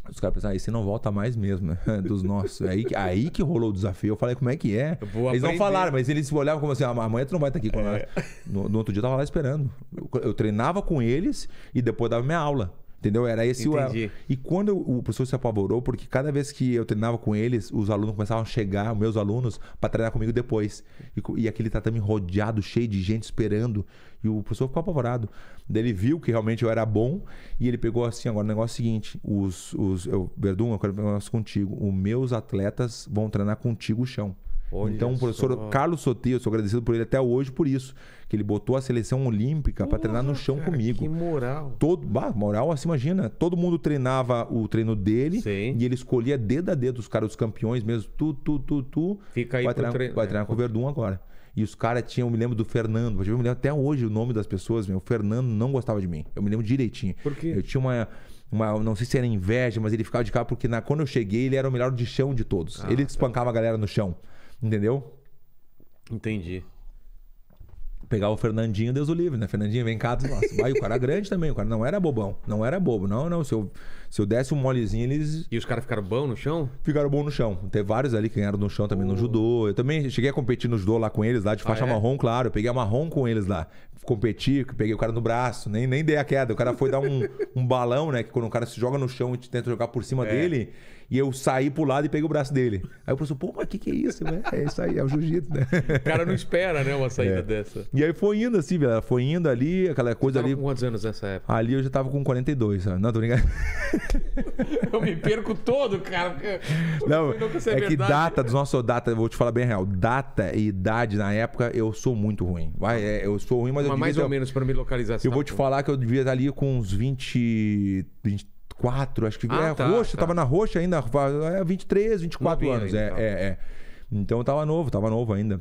Speaker 3: Os caras pensaram, aí ah, você não volta mais mesmo, né? Dos nossos. aí, aí que rolou o desafio. Eu falei, como é que é? Eles não falaram, mas eles olhavam como assim, a ah, amanhã tu não vai estar aqui é. No, no, outro dia eu tava lá esperando. Eu, eu treinava com eles e depois dava minha aula. Entendeu? Era esse Entendi. o. E quando eu, o professor se apavorou, porque cada vez que eu treinava com eles, os alunos começavam a chegar, meus alunos, para treinar comigo depois. E, e aquele tatame rodeado, cheio de gente esperando. E o professor ficou apavorado. Daí ele viu que realmente eu era bom e ele pegou assim: agora o negócio é o seguinte, os, os, eu, Verdun, eu quero ver um negócio contigo. Os meus atletas vão treinar contigo o chão. Olha então, o professor só. Carlos Soteio, eu sou agradecido por ele até hoje por isso, que ele botou a seleção olímpica para treinar no chão cara, comigo. Que moral. Todo, bah, moral, assim, imagina. Todo mundo treinava o treino dele Sim. e ele escolhia dedo a dedo os caras, os campeões mesmo, tu, tu, tu, tu. Fica aí vai treinar, treino, vai né, treinar né? com o Verdun agora. E os caras tinham, eu me lembro do Fernando, eu me lembro até hoje o nome das pessoas, meu. O Fernando não gostava de mim. Eu me lembro direitinho. Por quê? Eu tinha uma. Uma, não sei se era inveja, mas ele ficava de cara porque na, quando eu cheguei ele era o melhor de chão de todos. Ah, ele tá. espancava tá. a galera no chão. Entendeu? Entendi. Pegava o Fernandinho, Deus o livre, né? Fernandinho, vem cá. Nossa, vai, o cara é grande também, o cara não era bobão. Não era bobo, não, não. Se eu, se eu desse um molezinho, eles. E os caras ficaram bom no chão? Ficaram bom no chão. Teve vários ali que ganharam no chão também, oh. no judô. Eu também cheguei a competir no judô lá com eles, lá de faixa ah, é? marrom, claro. Eu peguei a marrom com eles lá competir, que peguei o cara no braço, nem, nem dei a queda. O cara foi dar um, um balão, né? Que quando o cara se joga no chão e tenta jogar por cima é. dele, e eu saí pro lado e peguei o braço dele. Aí o professor, pô, mas o que, que é isso, né? É isso aí, é o jiu-jitsu, né? O cara não espera, né, uma saída é. dessa. E aí foi indo assim, velho. Foi indo ali, aquela coisa ali. Com quantos anos nessa época? Ali eu já tava com 42, sabe? Não, tô brincando.
Speaker 1: eu me perco todo, cara. Não, não é, é que data dos
Speaker 3: nossos data, vou te falar bem real, data e idade na época eu sou muito ruim. Vai, é, eu sou ruim, mas mas, mas mais ter... ou menos para me localizar. Eu tá vou te falar que eu devia estar ali com uns 20, 24, acho que ah, é tá, roxa, tá. tava na roxa ainda, é 23, 24 Novinha anos, ainda, é, tá. é, é. Então eu tava novo, tava novo ainda.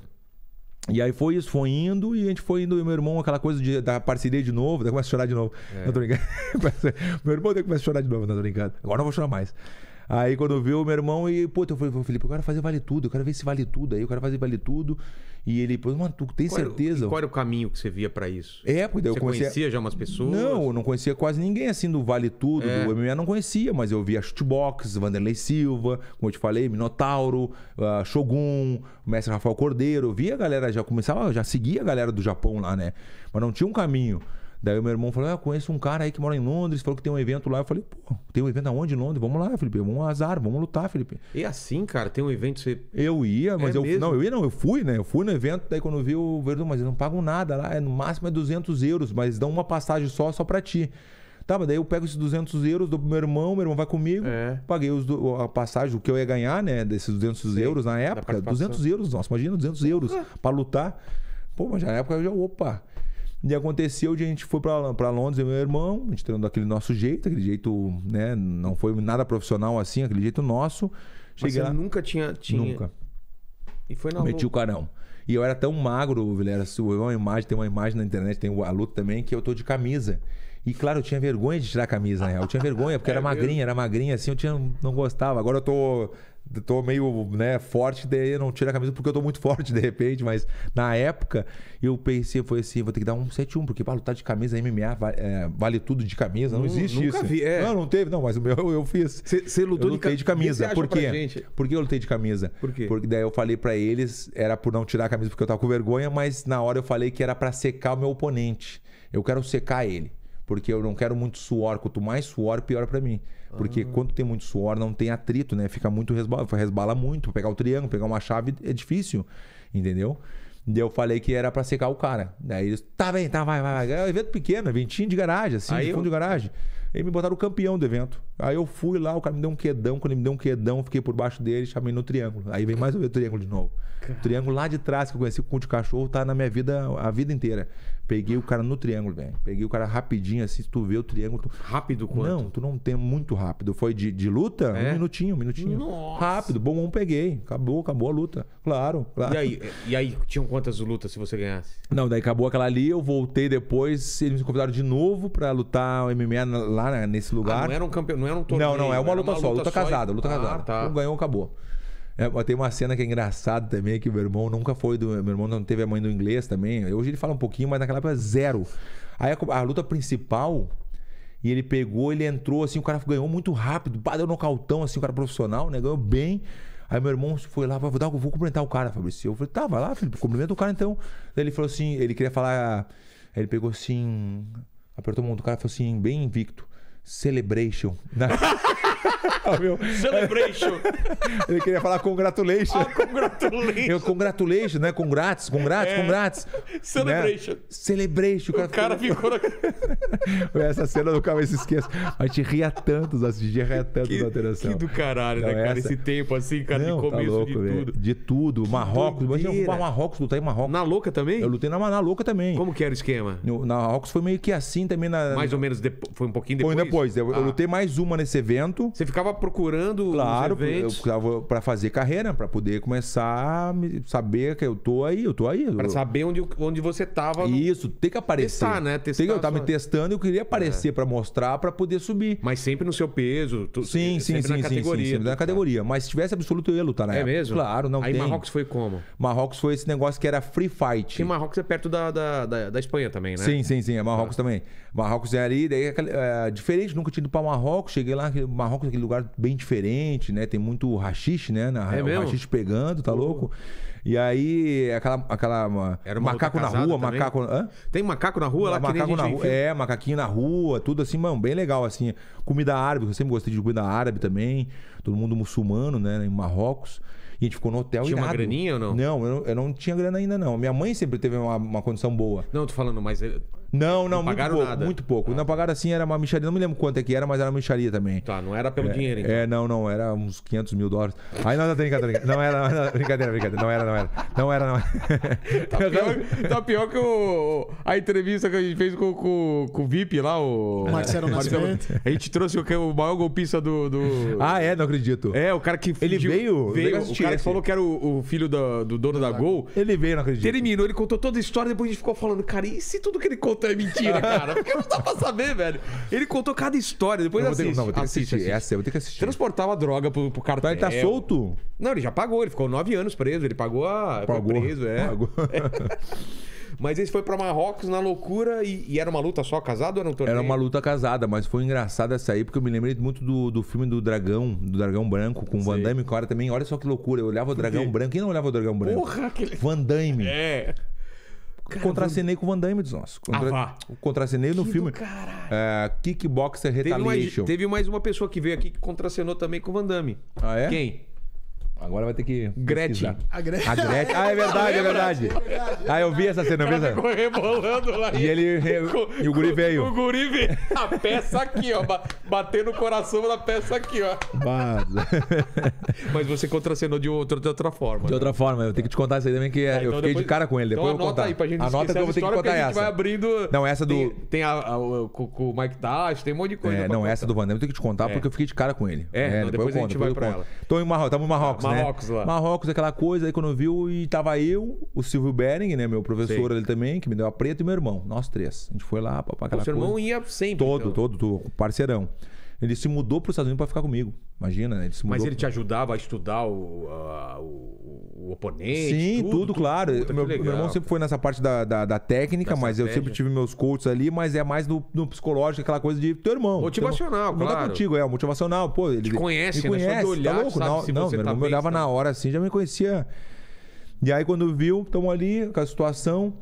Speaker 3: E aí foi isso, foi indo, e a gente foi indo, e meu irmão, aquela coisa de, da parceria de novo, daí começa a chorar de novo. É. Não tô brincando. meu irmão daí começa a chorar de novo, não tô brincando. Agora não vou chorar mais. Aí quando viu, o meu irmão, e, pô, eu falei, Felipe, eu quero fazer vale tudo, eu quero ver se vale tudo. Aí eu quero fazer vale tudo. E ele, pô, mano, tu tem qual certeza? Era, qual
Speaker 1: era o caminho que você via para isso?
Speaker 3: É, porque tipo, eu conhecia... conhecia já
Speaker 1: umas pessoas? Não,
Speaker 3: eu não conhecia quase ninguém assim do Vale Tudo, é. do MMA, não conhecia, mas eu via Shootbox, Vanderlei Silva, como eu te falei, Minotauro, uh, Shogun, o mestre Rafael Cordeiro, eu via a galera, já começava, já seguia a galera do Japão lá, né? Mas não tinha um caminho. Daí o meu irmão falou: ah, eu conheço um cara aí que mora em Londres, falou que tem um evento lá. Eu falei: pô, tem um evento aonde em Londres? Vamos lá, Felipe, vamos azar, vamos lutar, Felipe.
Speaker 1: E é assim, cara, tem um evento você. Eu
Speaker 3: ia, mas é eu. Mesmo? Não, eu ia não, eu fui, né? Eu fui no evento, daí quando eu vi o Verdun, mas eles não pagam nada lá, é, no máximo é 200 euros, mas dão uma passagem só, só pra ti. Tá, mas daí eu pego esses 200 euros, dou pro meu irmão, meu irmão vai comigo. É. Paguei os, a passagem, o que eu ia ganhar, né? Desses 200 Sim, euros na época. 200 euros, nossa, imagina 200 euros ah. pra lutar. Pô, mas na época eu já, opa. E aconteceu de a gente foi para Londres, eu e meu irmão, a gente treinou daquele nosso jeito, aquele jeito, né? Não foi nada profissional assim, aquele jeito nosso. Cheguei Mas lá,
Speaker 1: nunca tinha, tinha. Nunca.
Speaker 3: E foi na Meti o carão. E eu era tão magro, Vilera, uma imagem, tem uma imagem na internet, tem a luta também, que eu tô de camisa. E claro, eu tinha vergonha de tirar a camisa, né? Eu tinha vergonha, porque é era mesmo? magrinha, era magrinha, assim, eu tinha, não gostava. Agora eu tô, tô meio né, forte, daí eu não tiro a camisa porque eu tô muito forte de repente, mas na época eu pensei, foi assim, vou ter que dar um 7-1, porque pra lutar de camisa MMA vale, é, vale tudo de camisa, não, não existe nunca isso. vi, é. Não, não teve, não, mas o meu eu fiz. Você lutou eu lutei de, ca... de camisa. Por quê? Por que eu lutei de camisa? Por quê? Porque daí eu falei para eles, era por não tirar a camisa porque eu tava com vergonha, mas na hora eu falei que era para secar o meu oponente. Eu quero secar ele porque eu não quero muito suor. Quanto mais suor, pior para mim. Porque ah. quando tem muito suor, não tem atrito, né? Fica muito resbala, resbala muito. Pegar o triângulo, pegar uma chave é difícil, entendeu? E eu falei que era para secar o cara. Daí eles, tá bem, tá, vai, vai, vai. É um evento pequeno, é ventinho de garagem, assim, Aí de fundo eu... de garagem. Aí me botaram o campeão do evento. Aí eu fui lá, o cara me deu um quedão. Quando ele me deu um quedão, fiquei por baixo dele, chamei no triângulo. Aí vem mais o triângulo de novo. O triângulo lá de trás, que eu conheci com o de cachorro, tá na minha vida a vida inteira. Peguei o cara no triângulo, velho. Peguei o cara rapidinho, assim, se tu vê o triângulo. Tu... Rápido quanto? Não, tu não tem muito rápido. Foi de, de luta? É? Um minutinho, um minutinho. Nossa. Rápido, bom, um peguei. Acabou, acabou a luta. Claro, claro. E aí, e aí tinham quantas lutas se você ganhasse? Não, daí acabou aquela ali, eu voltei depois, eles me convidaram de novo pra lutar o MMA lá nesse ah, lugar. Ah, não era um campeão,
Speaker 1: não era um torneio. Não, não, é uma luta uma só, luta, luta, só, luta casada, e... luta ah, casada. Tá. Um
Speaker 3: ganhou, acabou. É, tem uma cena que é engraçada também, que meu irmão nunca foi do. Meu irmão não teve a mãe do inglês também. Hoje ele fala um pouquinho, mas naquela época zero. Aí a, a luta principal, e ele pegou, ele entrou, assim, o cara ganhou muito rápido, bateu no calção assim, o cara profissional, né? Ganhou bem. Aí meu irmão foi lá, vou, dar, vou cumprimentar o cara, Fabrício. Eu falei, tá, vai lá, filho, cumprimenta o cara então. Daí ele falou assim, ele queria falar. Aí ele pegou assim, apertou a mão do cara e falou assim, bem invicto. Celebration. Na... Ah, Celebration. Ele queria falar congratulation. Ah, congratulation. Eu, congratulation, né? Congrats, congrats, é. congrats. Celebration. Né? Celebration. O cara, o cara ficou... na... essa cena eu nunca mais se esqueço. A gente ria tanto, a gente ria tanto da alteração. Que do caralho, então, né, cara? Essa... Esse
Speaker 1: tempo assim, cara, Não, tá de começo tá louco, de tudo.
Speaker 3: De tudo. Marrocos. Imagina o Marrocos, lutar em Marrocos. Na louca também? Eu lutei na, na louca também. Como que era o esquema? No, na Marrocos foi meio que assim também. Na... Mais ou menos, foi um pouquinho depois? Foi depois. Eu, ah. eu lutei mais uma nesse evento. Você ficava procurando claro, eventos? Claro, para fazer carreira, para poder começar a saber que eu tô aí, eu tô aí. Para saber onde, onde você tava. Isso, tem que aparecer. Testar, né? Testar tem, eu tava só... me testando, eu queria aparecer é. para mostrar, para poder subir. Mas sempre no seu peso, tu, sim, sim, sempre sim, na categoria. Sim, sim, sim, na tá. categoria. Mas se tivesse absoluto, eu ia lutar tá, na né? É época. mesmo? Claro, não aí, tem. Aí Marrocos foi como? Marrocos foi esse negócio que era free fight. E Marrocos é perto da, da, da, da Espanha também, né? Sim, sim, sim, é Marrocos ah. também. Marrocos é ali, daí é, é, diferente, nunca tinha ido para Marrocos, cheguei lá, Marrocos louco, aquele lugar bem diferente, né? Tem muito rachixe, né? Na, é mesmo? rachixe pegando, tá louco? E aí, aquela. aquela Era uma macaco na rua, também? macaco. Hã? Tem
Speaker 1: macaco na rua lá macaco que nem na rua, É,
Speaker 3: macaquinho na rua, tudo assim, mano, bem legal, assim. Comida árabe, eu sempre gostei de comida árabe também. Todo mundo muçulmano, né? Em Marrocos. E a gente ficou no hotel Tinha irado. uma graninha ou não? Não eu, não, eu não tinha grana ainda, não. Minha mãe sempre teve uma, uma condição boa.
Speaker 1: Não, tô falando, mas
Speaker 3: não, não, não muito pagaram pouco, nada. muito pouco. Tá. Não pagaram assim, era uma micharia, não me lembro quanto é que era, mas era uma micharia também. Tá, não era pelo é, dinheiro, então. É, não, não, era uns 500 mil dólares. Aí não, não, brincadeira, não era, não era, brincadeira, brincadeira, não era, não era, não era, não era.
Speaker 1: Tá pior, tá pior que o, a entrevista que a gente fez com, com, com o VIP lá, o... Marcelo, Marcelo Nascimento. A gente trouxe o, o maior golpista do, do... Ah, é, não acredito. É, o cara que... Ele veio? Veio, o cara que falou que era o, o filho do, do dono da, da Gol. Ele veio, não acredito. Terminou, ele contou toda a história, depois a gente ficou falando, cara, e se tudo que ele contou é mentira, cara. Porque não dá pra saber, velho. Ele contou cada história, depois não, assiste. não, vou ter que assistir. Essa
Speaker 3: eu vou ter que assistir. Transportava droga pro, pro cartel. ele tá solto?
Speaker 1: Não, ele já pagou. Ele ficou nove anos preso. Ele pagou a... Pagou. Foi preso, é. Pagou. Mas esse foi para Marrocos na loucura e, e, era uma luta só casada ou era um torneio? Era uma
Speaker 3: luta casada, mas foi engraçada essa aí, porque eu me lembrei muito do, do filme do Dragão, do Dragão Branco, com o Van Damme, também. Olha só que loucura. Eu olhava o Dragão Branco. Quem não olhava o Dragão Branco? Porra, aquele. Van Damme. É. Cara, contracenei com o Van Damme, Desonso. Contra... Ah, contracenei no que filme. Uh, Kickboxer Retaliation. Teve mais, teve mais uma pessoa
Speaker 1: que veio aqui que contracenou também com o Van Damme. Ah, é? Quem?
Speaker 3: Agora vai ter que. Gretchen. A, Gretchen. a Gretchen. Ah, é verdade, é verdade. É é ah, eu vi essa cena, mesmo. Ficou rebolando lá. E ele. E o guri veio. O
Speaker 1: guri veio. A peça aqui, ó. batendo o coração da peça aqui, ó.
Speaker 3: Mas,
Speaker 1: Mas você contracenou de, outro, de outra forma.
Speaker 3: De né? outra né? forma. Eu tenho que te contar isso aí também, que é, eu então fiquei depois... de cara com ele. Depois então, eu vou contar. Aí pra gente anota que eu vou ter que contar essa. vai
Speaker 1: abrindo. Não, essa do. Tem, tem a, a, o, com o Mike Tash, tem um monte de
Speaker 3: coisa. É, não, contar. essa do Van Damme eu tenho que te contar é. porque eu fiquei de cara com ele. É, é não, depois, depois, gente vai Depois ela, conto. em Marrocos, tamo em Marrocos. Né? Marrocos né? lá. Marrocos, aquela coisa. Aí quando eu viu, e tava eu, o Silvio Bering, né? Meu professor Sei. ali também, que me deu a preta, e meu irmão. Nós três. A gente foi lá, papá, aquela o coisa. O seu irmão ia sempre. Todo, então. todo, todo, parceirão. Ele se mudou para os Estados Unidos para ficar comigo. Imagina, né? Ele se mudou. Mas ele te
Speaker 1: ajudava a estudar o, a, o, o
Speaker 3: oponente? Sim, tudo, tudo claro. Puta, meu, legal, meu, irmão sempre foi nessa parte da, da, da técnica, da mas estratégia. eu sempre tive meus coaches ali, mas é mais no, no psicológico, aquela coisa de teu irmão. Motivacional, teu, claro. Tá contigo, é, motivacional. Pô, ele te conhece, me conhece, né? Tá olhar, tá louco? não, não, meu irmão tá me olhava na hora assim, já me conhecia. E aí quando viu, estamos ali com a situação.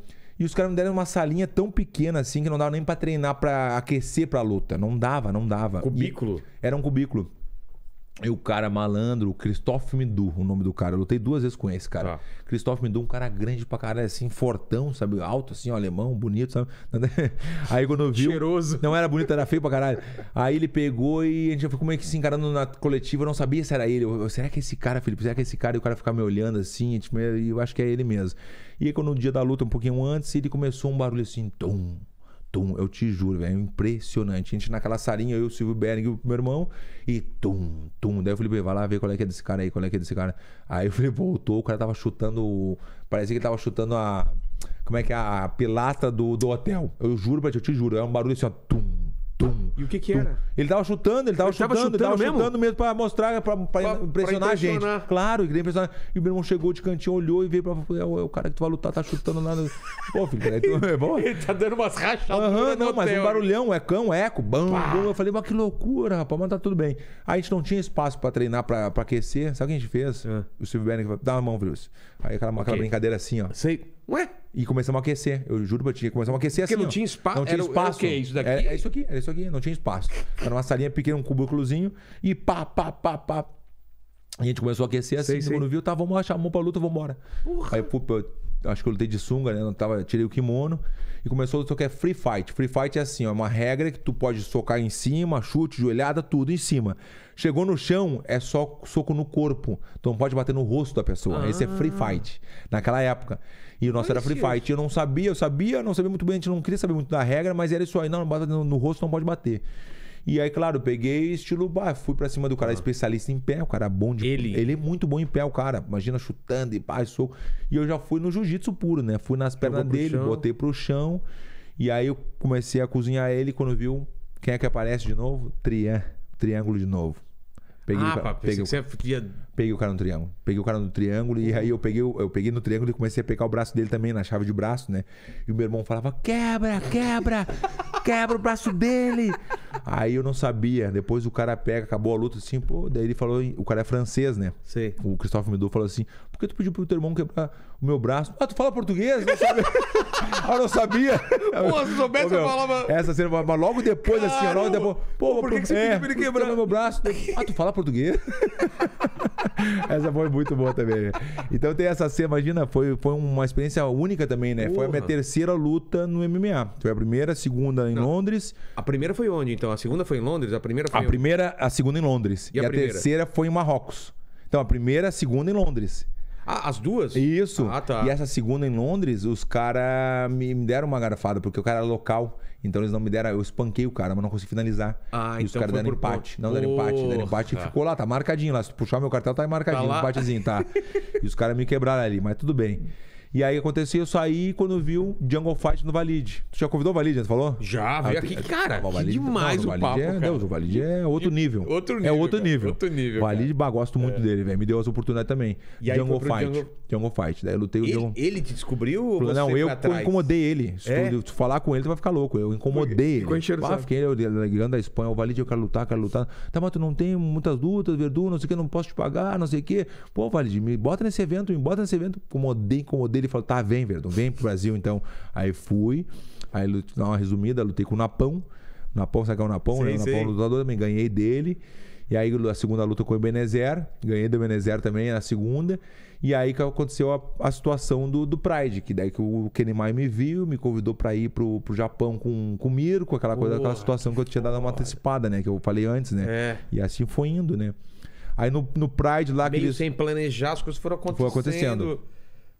Speaker 3: E os caras me deram uma salinha tão pequena assim que não dava nem pra treinar, pra aquecer pra luta. Não dava, não dava. Cubículo? E era um cubículo. E o cara malandro, o Christophe Mindu, o nome do cara. Eu lutei duas vezes com esse cara. Tá. Christophe um cara grande pra caralho, assim, fortão, sabe? Alto, assim, ó, alemão, bonito, sabe? Aí quando eu vi. Cheiroso. Não era bonito, era feio pra caralho. Aí ele pegou e a gente ficou meio é que se encarando na coletiva. Eu não sabia se era ele. Eu, será que é esse cara, Felipe? Será que é esse cara? E o cara ficava me olhando assim, tipo, eu acho que é ele mesmo. E aí quando no dia da luta, um pouquinho antes, ele começou um barulho assim, tum, tum, eu te juro, é impressionante. A gente naquela salinha, eu, o Silvio Bering, o meu irmão, e tum, tum. Daí eu falei, vai lá ver qual é que é desse cara aí, qual é que é desse cara. Aí eu falei, voltou, o cara tava chutando, parecia que ele tava chutando a, como é que é, a pilata do, do hotel. Eu juro pra ti, eu te juro, é um barulho assim, ó, tum, Tum, e o que que tum. era? Ele tava chutando, ele tava ele chutando, tava chutando, ele tava mesmo? chutando mesmo pra mostrar, pra, pra, pra impressionar a gente. Claro, ele impressionar. E o meu irmão chegou de cantinho, olhou e veio pra. É o, é o cara que tu vai lutar, tá chutando lá no. Pô, filho, é, tu... é bom? ele tá dando umas rachadas. Aham, não, mas um barulhão, é cão, é eco, bam, bam. Eu falei, mas que loucura, rapaz, mas tá tudo bem. Aí a gente não tinha espaço pra treinar, pra, pra aquecer. Sabe o que a gente fez? É. O Silvio Bennett, dá uma mão, Bruce. Aí aquela, okay. aquela brincadeira assim, ó. Sei. Ué? E começamos a aquecer. Eu juro pra ti, começamos a aquecer Porque assim. Porque não ó. tinha espaço. Não tinha era, espaço. Era o Isso daqui? É, é, isso aqui, era isso aqui, não tinha espaço. Era uma salinha pequena, um cubículozinho, e pá, pá, pá, pá. A gente começou a aquecer assim, sei, quando viu, tá, vamos achar a mão pra luta, vamos embora. Aí eu, acho que eu lutei de sunga, né? Não tava, tirei o kimono e começou a é free fight. Free fight é assim, ó, é uma regra que tu pode socar em cima, chute, joelhada, tudo em cima. Chegou no chão, é só soco no corpo. Tu não pode bater no rosto da pessoa. Ah. Esse é free ah. fight. Naquela época. E o nosso era Free é. Fight. Eu não sabia, eu sabia, não sabia muito bem, a gente não queria saber muito da regra, mas era isso aí, não, bota no, no rosto, não pode bater. E aí, claro, peguei estilo, bah, fui pra cima do cara, ah. especialista em pé, o cara é bom de ele. ele é muito bom em pé, o cara. Imagina chutando e pá, e soco. E eu já fui no jiu-jitsu puro, né? Fui nas pernas dele, chão. botei pro chão. E aí eu comecei a cozinhar ele quando viu quem é que aparece de novo? Triângulo, triângulo de novo. Peguei, ah, pra, pá, peguei... que você ia peguei o cara no triângulo. Peguei o cara no triângulo e aí eu peguei, eu peguei no triângulo e comecei a pegar o braço dele também, na chave de braço, né? E o meu irmão falava: quebra, quebra, quebra o braço dele. Aí eu não sabia. Depois o cara pega, acabou a luta assim, pô. Daí ele falou: o cara é francês, né? Sei. O Christophe Medou falou assim: por que tu pediu pro teu irmão quebrar o meu braço? Ah, tu fala português? Não sabe... Ah, eu não sabia. Pô, se soubesse, eu falava. Essa cena, mas logo depois, assim, logo depois. Pô, por que, que é, você é, pediu pra ele quebrar? meu braço. Ah, tu fala português? Essa foi muito boa também. Então tem essa cena, imagina, foi, foi uma experiência única também, né? Porra. Foi a minha terceira luta no MMA. Foi a primeira, a segunda em Não. Londres. A primeira foi onde, então? A segunda foi em Londres? A primeira foi A em... primeira, a segunda em Londres. E, e a, a terceira foi em Marrocos. Então, a primeira, a segunda em Londres. Ah, as duas? Isso. Ah, tá. E essa segunda em Londres, os caras me deram uma garfada, porque o cara era local. Então eles não me deram. Eu espanquei o cara, mas não consegui finalizar. Ah, e então os caras deram empate. Não, deram empate. Deram empate e ficou lá, tá marcadinho lá. Se tu puxar meu cartel, tá marcadinho, tá empatezinho, tá. e os caras me quebraram ali, mas tudo bem. E aí aconteceu, eu saí quando viu Jungle Fight no Valide. Tu já convidou o Valide, você falou? Já, ah, veio aqui, é, cara. Valide, demais não, o, o papo. É, cara. Deus, o Valide é outro nível. Outro é nível. É outro cara. nível. Outro nível. Valide, bah, gosto muito é. dele, velho. Me deu as oportunidades também. E aí, Jungle Fight. Jungle... Jungle... Fight. Daí eu lutei o ele, Jungle. Ele te descobriu ou você Não, eu incomodei ele. Se é? tu, falar com ele, tu vai ficar louco. Eu incomodei ele. Ficou enchendo ah, fiquei eu, ligando da Espanha. O Valide, eu quero lutar, quero lutar. Tá, mas tu não tem muitas lutas, verdura, não sei o que, não posso te pagar, não sei o que. Pô, Valide, me bota nesse evento, me bota nesse evento. Incomodei, incomodei dele falou: tá, vem, Verdão, vem pro Brasil. Então, aí fui. Aí, dar uma resumida, lutei com o Napão. Napão, sabe que é o Napão? Sim, né? O Napão é lutador também, ganhei dele. E aí a segunda luta com o Ebenezer, ganhei do Ebenezer também na segunda. E aí que aconteceu a, a situação do, do, Pride, que daí que o Kenemai me viu, me convidou para ir pro, pro Japão com, com o Mirko, aquela coisa, aquela situação que eu tinha dado uma antecipada, né? Que eu falei antes, né? É. E assim foi indo, né? Aí no, no Pride lá... Meio que eles...
Speaker 1: sem planejar, as coisas foram acontecendo. Foi acontecendo.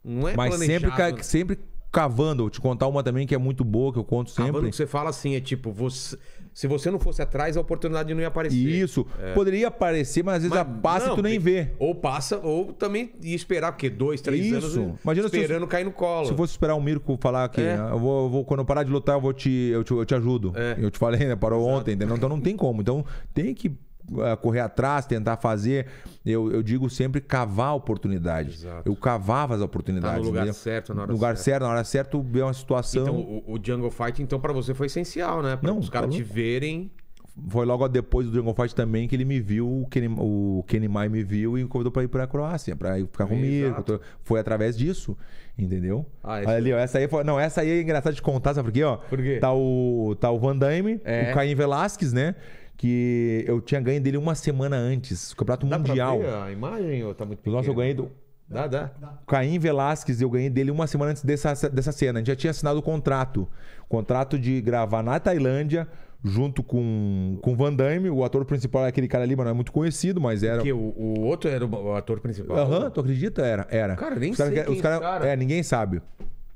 Speaker 1: Não é Mas sempre, né? sempre
Speaker 3: cavando. Vou te contar uma também que é muito boa, que eu
Speaker 1: conto sempre. Cavando que você fala assim, é tipo, você... se você não fosse atrás, a oportunidade não ia aparecer. Isso. É. Poderia aparecer, mas às vezes mas, passa não, e tu nem vê. Ou passa, ou também ia esperar, porque dois, três Isso. anos Imagina esperando cair no colo. Se
Speaker 3: fosse esperar o Mirko falar que é. Ah, eu, vou, eu, vou, quando eu parar de lutar, eu vou te, eu te, eu te ajudo. É. Eu te falei, né? Parou Exato. ontem, entendeu? Então não tem como. Então tem que correr atrás, tentar fazer. Eu, eu digo sempre cavar a oportunidade. Eu cavava as oportunidades. Tá no lugar certo, na hora lugar certo, na hora certa, ver é uma situação. Então,
Speaker 1: o, o Jungle
Speaker 3: Fight, então, para você foi essencial, né? Pra Não, os caras te verem. Foi logo depois do Jungle Fight também que ele me viu, o Kenny, o Kenny Mai me viu e me convidou para ir para a Croácia, para ficar comigo. Exato. Então, foi através disso, entendeu? Ah, Ali, ó, essa aí foi... Não, essa aí é engraçada de contar, sabe por quê? Ó, por quê? Tá o, tá o Van Damme, é. o Caim Velasquez, né? que eu tinha ganho dele uma semana antes, campeonato dá mundial. Pra ver a imagem ou tá muito pequeno? Nossa, eu ganhei do. Dá, dá. Caim Velasquez, eu ganhei dele uma semana antes dessa, dessa cena. A gente já tinha assinado o contrato. Contrato de gravar na Tailândia, junto com, com Van Damme. O ator principal é aquele cara ali, mas não é muito conhecido, mas era. Porque o, o outro era o ator principal? Aham, tu acredita? Era. era. Cara, nem os sei. quem os é cara, cara... É, ninguém sabe.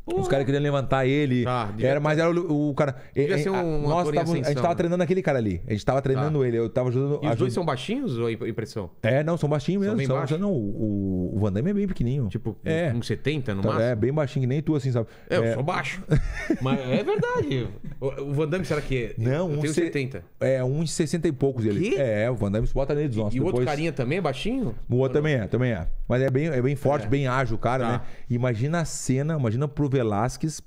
Speaker 3: Porra. Os caras queriam levantar ele. Ah, era, mas era o, o cara. Devia ser um nós a gente tava né? treinando aquele cara ali. A gente tava tá. treinando tá. ele. Eu tava ajudando. E os ajudando. dois são
Speaker 1: baixinhos ou impressão?
Speaker 3: É, não, são baixinhos mesmo. São, são, são não, o, o Van Damme é bem pequenininho. Tipo, é. uns um 70 no tá, é, máximo? É, bem baixinho, que nem tu, assim, sabe? é Eu é. sou baixo. mas é
Speaker 1: verdade. O, o Van Damme, será que é? Não, uns um 70.
Speaker 3: É, uns 60 e poucos ele. É, é, o Van Damme bota nele dos nossos. E o depois... outro carinha
Speaker 1: também é baixinho? O outro também
Speaker 3: é, também é. Mas é bem, é bem forte, é. bem ágil o cara, tá. né? Imagina a cena, imagina pro Velasquez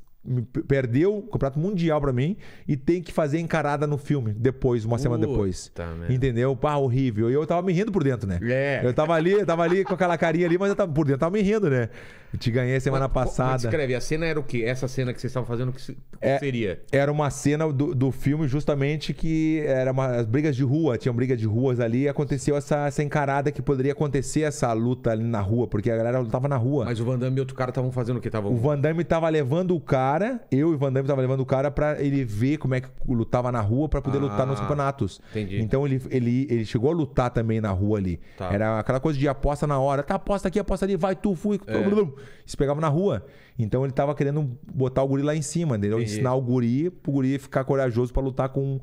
Speaker 3: perdeu o campeonato mundial para mim e tem que fazer encarada no filme depois, uma Puta semana depois. Merda. Entendeu? Pá, horrível. E eu tava me rindo por dentro, né? É. Eu tava ali, eu tava ali com aquela carinha ali, mas eu tava por dentro, eu tava me rindo, né? Eu te ganhei semana Mas, é passada. Escreve,
Speaker 1: a cena era o quê? Essa cena que vocês estavam fazendo, o que é, seria?
Speaker 3: Era uma cena do, do filme justamente que era uma, as brigas de rua, tinham briga de ruas ali e aconteceu essa, essa encarada que poderia acontecer essa luta ali na rua, porque a galera lutava na rua. Mas o Van Damme e outro cara estavam fazendo o que? Tavam... O Van Damme tava levando o cara, eu e o Van Damme tava levando o cara para ele ver como é que lutava na rua para poder ah, lutar nos ah, campeonatos. Entendi. Então ele, ele, ele chegou a lutar também na rua ali. Tá. Era aquela coisa de aposta na hora. Tá, aposta aqui, aposta ali, vai tu, fui. É. Blum, blum se pegavam na rua. Então ele tava querendo botar o guri lá em cima, entendeu? Entendi. Ensinar o guri, pro guri ficar corajoso para lutar com.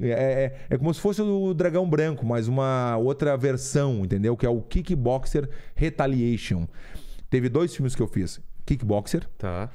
Speaker 3: É, é, é, é, como se fosse o Dragão Branco, mas uma outra versão, entendeu? Que é o Kickboxer Retaliation. Teve dois filmes que eu fiz: Kickboxer. Tá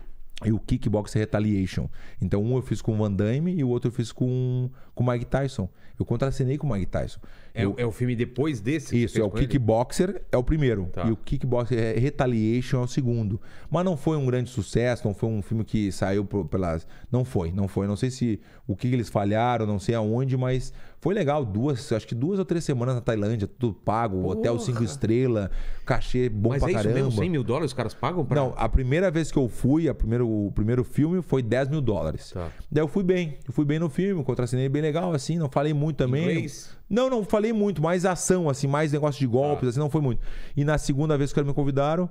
Speaker 3: e o kickboxer Retaliation. Então, um eu fiz com o Van Damme e o outro eu fiz com, com o Mike Tyson. Eu contracenei com o Mike Tyson. É, eu, é o filme depois desse? Isso, é o Kickboxer, ele? é o primeiro. Tá. E o Kickboxer Retaliation é o segundo. Mas não foi um grande sucesso, não foi um filme que saiu pelas. Não foi, não foi. Não sei se o que eles falharam, não sei aonde, mas foi legal, duas, acho que duas ou três semanas na Tailândia, tudo pago, Porra. hotel cinco estrelas, cachê bom Mas pra é caramba. Mas mesmo, 100
Speaker 1: mil dólares os caras
Speaker 3: pagam? Pra... Não, a primeira vez que eu fui, a primeiro, o primeiro filme foi 10 mil dólares. Tá. Daí eu fui bem, eu fui bem no filme, contracenei bem legal, assim, não falei muito também. Inglês? Não, não falei muito, mais ação, assim, mais negócio de golpes, tá. assim, não foi muito. E na segunda vez que eles me convidaram,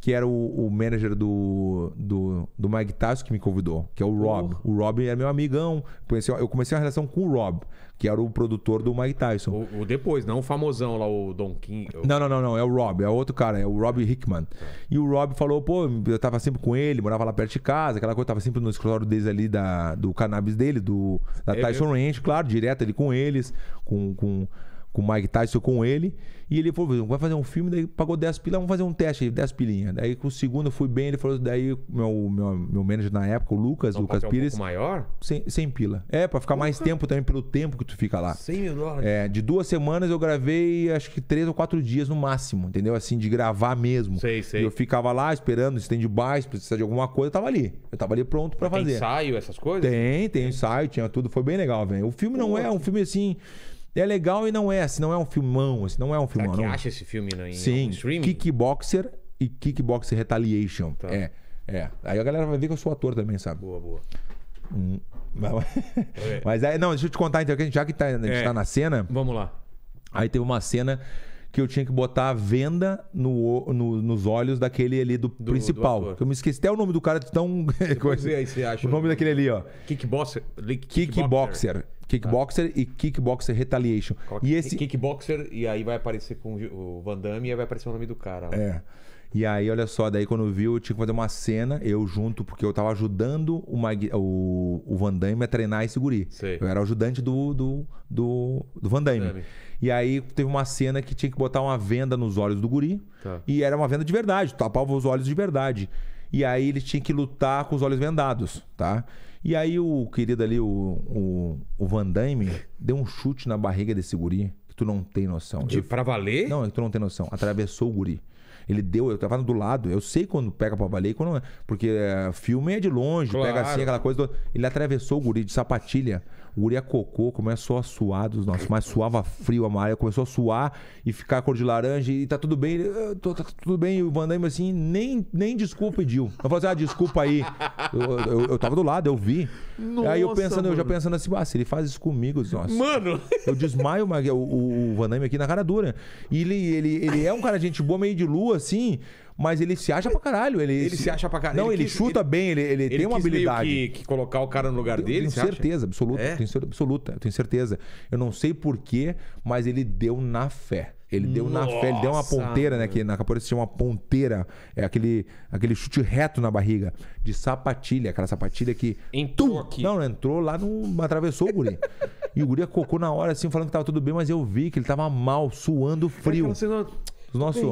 Speaker 3: que era o, o manager do, do, do, Mike Tyson que me convidou, que é o Rob. Oh. O Rob era meu amigão. Eu comecei uma relação com o Rob que era o produtor do Mike Tyson. O, o depois, não o famosão lá, o Don King. O... Não, não, não, não, é o Rob, é outro cara, é o Rob Hickman. E o Rob falou, pô, eu tava sempre com ele, morava lá perto de casa, aquela coisa, tava sempre no escritório deles ali da, do cannabis dele, do, da é Tyson mesmo? Ranch, claro, direto ali com eles, com, com, com o Mike Tyson, com ele. E ele falou, vai fazer um filme, daí pagou 10 pila, vamos fazer um teste aí, 10 pilinhas. Daí o segundo fui bem, ele falou, daí meu, meu, meu manager na época, o Lucas, então, Lucas Pires. Um maior? Sem, sem pila. É, pra ficar mais tempo também, pelo tempo que tu fica lá. 100 mil dólares. É, de duas semanas eu gravei, acho que três ou quatro dias no máximo, entendeu? Assim, de gravar mesmo. Sei, sei. E eu ficava lá esperando, stand-by, se precisar de alguma coisa, eu tava ali. Eu tava ali pronto pra Mas fazer. Tem
Speaker 1: ensaio, essas coisas?
Speaker 3: Tem, tem ensaio, tinha tudo, foi bem legal, velho. O filme não é um filme assim. É legal e não é, se não é um filmão, se não é um filmão. Será que acha esse filme no, em Sim, streaming? Kickboxer e Kickboxer Retaliation. Tá. É, é. Aí a galera vai ver que eu sou ator também, sabe? Boa, boa. Hum, mas, é. mas aí, não, deixa eu te contar então, já que tá, a gente é. tá na cena. Vamos lá. Aí teve uma cena que eu tinha que botar a venda no, no, nos olhos daquele ali do, do principal. Do eu me esqueci até o nome do cara de tão. Coisa. Aí você acha o nome daquele ali, ó. Kickboxer. Kickboxer. Kickboxer e Kickboxer Retaliation. Coloca e esse... Kickboxer,
Speaker 1: e aí vai aparecer com o Van Damme e aí vai aparecer o nome do cara. Lá. É.
Speaker 3: E aí, olha só, daí quando viu, eu tinha que fazer uma cena, eu junto, porque eu tava ajudando o, Mag... o, o Van Damme a treinar esse guri. Sim. Eu era o ajudante do, do, do, do Van Damme. E aí teve uma cena que tinha que botar uma venda nos olhos do guri. Tá. E era uma venda de verdade, tapava os olhos de verdade. E aí ele tinha que lutar com os olhos vendados, tá? E aí o querido ali, o, o, o Van Damme, deu um chute na barriga desse guri que tu não tem noção. De eu, pra valer? Não, que tu não tem noção. Atravessou o guri. Ele deu, eu tava do lado. Eu sei quando pega pra valer, quando, é. porque é, filme é de longe, claro. pega assim, aquela coisa. Do... Ele atravessou o guri de sapatilha. O Uria Cocô começou a suar dos nossos, mas suava frio, amarelo, começou a suar e ficar cor de laranja e tá tudo bem, ah, tô, tá tudo bem. E o Van Damme assim, nem, nem desculpa pediu. Eu falei assim, ah, desculpa aí. Eu, eu, eu tava do lado, eu vi. Nossa, aí eu pensando, mano. eu já pensando assim, ah, se ele faz isso comigo, nossa. Mano! Eu desmaio o, o, o Van Damme aqui na cara dura. E ele, ele, ele é um cara de gente boa, meio de lua, assim mas ele se acha pra caralho. Ele, ele se acha pra caralho. Não, ele, chuta ele, bem, ele, ele, ele tem uma habilidade.
Speaker 1: Meio que, que colocar o cara no lugar eu, dele, Tenho certeza,
Speaker 3: acha? absoluta. É? Tenho, absoluta, eu tenho certeza. Eu não sei porquê, mas ele deu na fé. Ele deu Nossa, na fé, ele deu uma ponteira, né? Que na capoeira se chama ponteira. É aquele, aquele chute reto na barriga. De sapatilha, aquela sapatilha que. Entrou aqui. Não, entrou lá, no, atravessou o guri. e o guri cocou na hora, assim, falando que tava tudo bem, mas eu vi que ele tava mal, suando frio. É Os nossos.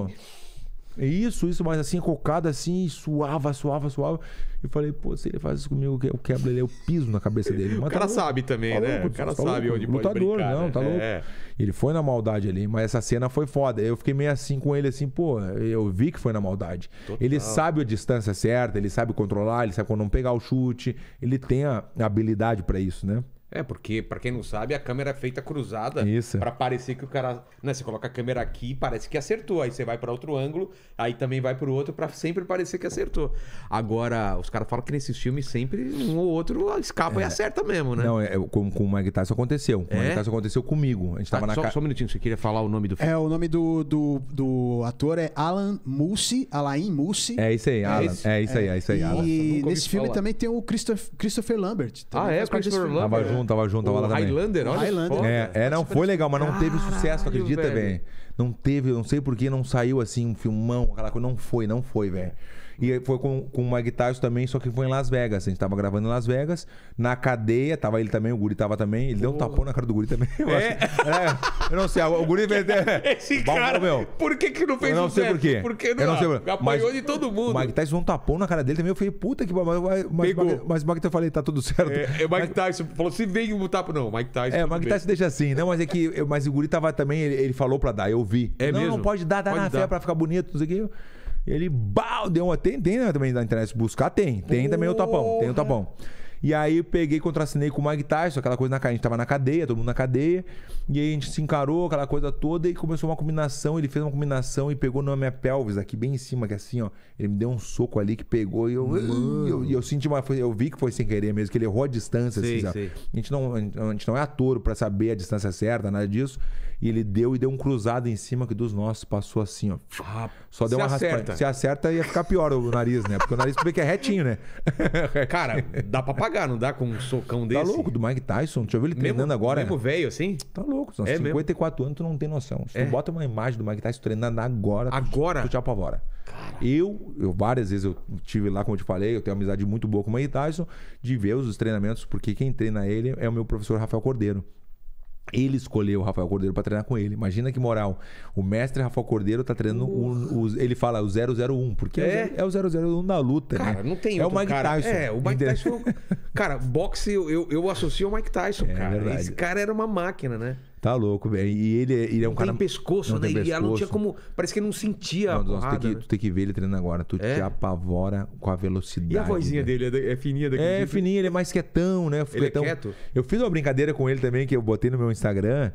Speaker 3: Isso, isso, mas assim, cocada assim, suava, suava, suava. E falei, pô, se ele faz isso comigo, eu quebro ele, eu piso na cabeça dele. Mas o tá cara tá sabe também, tá né? o cara tá sabe louco. onde Lutador, pode brincar, não, né? tá louco. É. Ele foi na maldade ali, mas essa cena foi foda. Eu fiquei meio assim com ele, assim, pô, eu vi que foi na maldade. Total. Ele sabe a distância certa, ele sabe controlar, ele sabe quando não pegar o chute, ele tem a habilidade para isso, né?
Speaker 1: É, porque, para quem não sabe, a câmera é feita cruzada para parecer que o cara. Né, você coloca a câmera aqui parece que acertou. Aí você vai para outro ângulo, aí também vai para o outro para sempre parecer que acertou. Agora, os caras falam que nesses filmes sempre um ou outro escapa é. e acerta
Speaker 3: mesmo, né? Não, é, é, com, com o Mike Tyson aconteceu. Com é? O Mike é? Tyson aconteceu comigo. A gente tava ah, na só, ca... só um minutinho, você queria falar o nome do
Speaker 2: filme? É, o nome do, do, do ator é Alan Moose, Alain Moose.
Speaker 3: É isso aí, é Alan. É, esse? é isso aí, é, isso aí, Alan. E nesse filme falar.
Speaker 2: também tem o Christopher, Christopher Lambert. Ah, é? Christopher Lambert
Speaker 3: junto, tava junto, tava lá também. Highlander, olha. Highlander. É, é, não, foi legal, mas não teve sucesso, acredita, velho. Não teve, não sei porquê, não saiu assim um filmão, aquela coisa. Não foi, não foi, velho. E foi com, com o Mike Tyson também, só que foi em Las Vegas. A gente tava gravando em Las Vegas, na cadeia, tava ele também, o Guri tava também. Ele deu um tapão na cara do Guri também. Eu, é? acho, é, eu não sei, o Guri fez. Esse Bom, cara, meu. por que que não fez isso? não sei por quê. Porque não, eu não sei, apanhou mas, de todo mundo. O Mike Tyson deu um tapão na cara dele também. Eu falei, puta que mas, mas, mas, mas Mike Tyson falei, tá tudo certo. É, é
Speaker 1: Mike Tyson falou, se vem o tapa, não, Mike Tyson. É, Mike Tyson
Speaker 3: deixa assim. Não, mas é que mas o Guri tava também, ele, ele falou pra dar, eu vi. É não, mesmo? não pode dar, dá pode na dar. fé pra ficar bonito, não sei o que. Ele bau, deu uma. Tem, né, também na internet buscar? Tem. Tem também o tapão. Tem o tapão. E aí eu peguei, contracinei com o Mike Tyson, aquela coisa na cara A gente tava na cadeia, todo mundo na cadeia. E aí a gente se encarou, aquela coisa toda, e começou uma combinação. Ele fez uma combinação e pegou na minha pelvis, aqui bem em cima, que é assim, ó. Ele me deu um soco ali que pegou e eu. e Eu, eu, senti uma. Eu vi que foi sem querer mesmo, que ele errou a distância, assim, sei, assim, sei. A gente, não, a gente não é ator para saber a distância certa, nada disso. E ele deu e deu um cruzado em cima que dos nossos passou assim, ó. Ah, Só deu uma raspadinha. Se acerta, ia ficar pior o nariz, né? Porque o nariz vê que é retinho, né? Cara, dá pra pagar, não dá com um socão tá desse? Tá louco, do Mike Tyson. Deixa eu ver ele mesmo, treinando agora. Mesmo né? velho, assim?
Speaker 1: Tá louco. São é 54
Speaker 3: mesmo? anos, tu não tem noção. Se tu é. bota uma imagem do Mike Tyson treinando agora, agora? tu, tu te apavora. Cara. Eu, eu, várias vezes eu tive lá, como eu te falei, eu tenho amizade muito boa com o Mike Tyson, de ver os treinamentos, porque quem treina ele é o meu professor Rafael Cordeiro. Ele escolheu o Rafael Cordeiro para treinar com ele. Imagina que moral. O mestre Rafael Cordeiro tá treinando. Uh. O, o, ele fala o 001, porque é, é? é o 001 na luta. Né? Cara, né? não tem É o Mike cara. Tyson. É, o Mike entendeu? É
Speaker 1: cara, boxe eu, eu, eu associo ao Mike Tyson, é, cara. Esse cara era uma máquina, né?
Speaker 3: Tá louco, velho. E ele, ele é um não cara. Tem pescoço, não né? Tem pescoço. E ela não tinha como. Parece que não sentia. Não, porrada, tu, tem que, né? tu tem que ver ele treinando agora. Tu é? te apavora com a velocidade. E a vozinha né? dele é, é, fininha daqui. É, fininha, ele é mais quietão, né? Ele é quieto. Eu fiz uma brincadeira com ele também, que eu botei no meu Instagram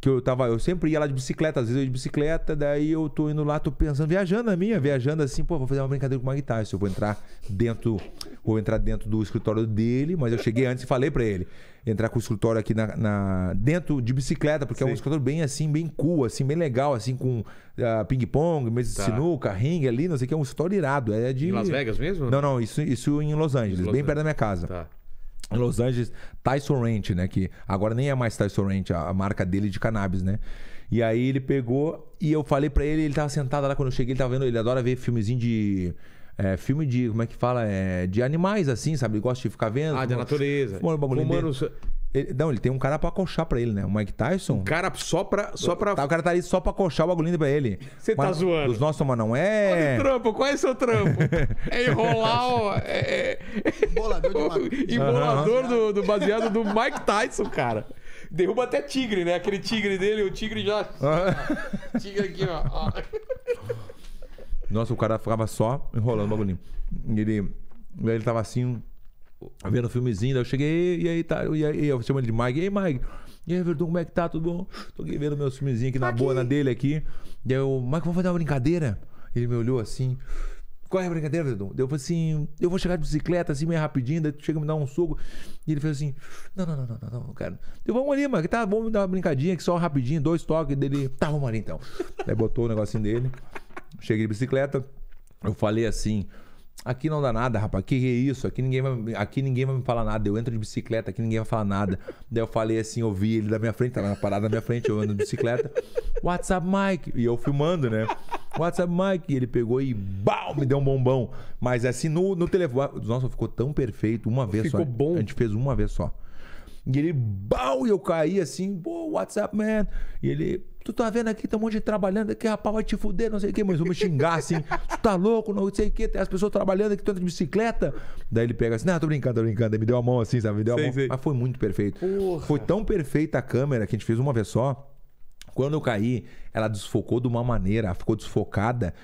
Speaker 3: que eu tava, eu sempre ia lá de bicicleta, às vezes eu ia de bicicleta, daí eu tô indo lá, tô pensando, viajando a minha, viajando assim, pô, vou fazer uma brincadeira com uma guitarra, eu vou entrar dentro, vou entrar dentro do escritório dele, mas eu cheguei antes e falei para ele, entrar com o escritório aqui na, na dentro de bicicleta, porque Sim. é um escritório bem assim, bem cool, assim, bem legal, assim, com uh, ping-pong, mesa tá. de sinuca, ringue ali, não sei o que, é um escritório irado, é de... Em Las Vegas mesmo? Não, não, isso, isso em Los Angeles, Los bem Angeles. perto da minha casa. Tá. Los Angeles, Tyson Ranch, né? Que agora nem é mais Tyson Ranch, a, marca dele de cannabis, né? E aí ele pegou e eu falei para ele, ele tava sentado lá quando eu cheguei, ele tava vendo, ele adora ver filmezinho de. É, filme de, como é que fala? É, de animais, assim, sabe? Ele gosta de ficar vendo. Ah, como... da natureza. Mano, Fumando... Ele, não, ele tem um cara pra acolchar pra ele, né? O Mike Tyson. Um cara só pra. Só pra... Tá, o cara tá ali só pra acolchar o bagulho pra ele. Você tá zoando. Os nossos, mas não é. Olha é o
Speaker 1: trampo, qual é o seu trampo? é enrolar o. É... é- Embolador, de Embolador do, do baseado do Mike Tyson, cara. Derruba até tigre, né? Aquele tigre dele, o tigre já. tigre aqui, ó.
Speaker 3: Nossa, o cara ficava só enrolando o bagulho. Ele. Ele tava assim, vendo o filmezinho, daí eu cheguei, e aí tá, e aí eu chamo ele de Mike, e aí Mike, e aí Verdun, como é que tá, tudo bom? Tô aqui vendo meus filmezinhos aqui na aqui. boa, na dele aqui, aí eu, Mike, vamos fazer uma brincadeira? Ele me olhou assim, qual é a brincadeira, Verdun? Eu falei assim, eu vou chegar de bicicleta assim, meio rapidinho, daí tu chega me dar um soco, e ele fez assim, não, não, não, não, não, não cara, eu, vamos ali, Mike, tá, vamos dar uma brincadinha aqui só rapidinho, dois toques dele, tá, vamos ali então. Aí botou o negocinho dele, cheguei de bicicleta, eu falei assim... Aqui não dá nada, rapaz. Que é isso? Aqui ninguém, vai, aqui ninguém vai me falar nada. Eu entro de bicicleta, aqui ninguém vai falar nada. Daí eu falei assim, eu vi ele da minha frente, tava na parada da minha frente, eu ando de bicicleta. WhatsApp Mike. E eu filmando, né? WhatsApp Mike. E ele pegou e bal, me deu um bombão. Mas assim, no, no telefone. Nossa, ficou tão perfeito uma vez ficou só. Ficou bom. A gente fez uma vez só. E ele, bau, e eu caí assim, pô, WhatsApp, man. E ele, tu tá vendo aqui, tem um monte de trabalhando aqui, rapaz, vai te fuder, não sei o quê, mas vou me xingar assim, tu tá louco, não sei o quê, tem as pessoas trabalhando aqui, tu anda de bicicleta. Daí ele pega assim, não, tô brincando, tô brincando, ele me deu a mão assim, sabe, me deu sei, a mão. Sei. Mas foi muito perfeito. Porra. Foi tão perfeita a câmera que a gente fez uma vez só quando eu caí, ela desfocou de uma maneira, ficou desfocada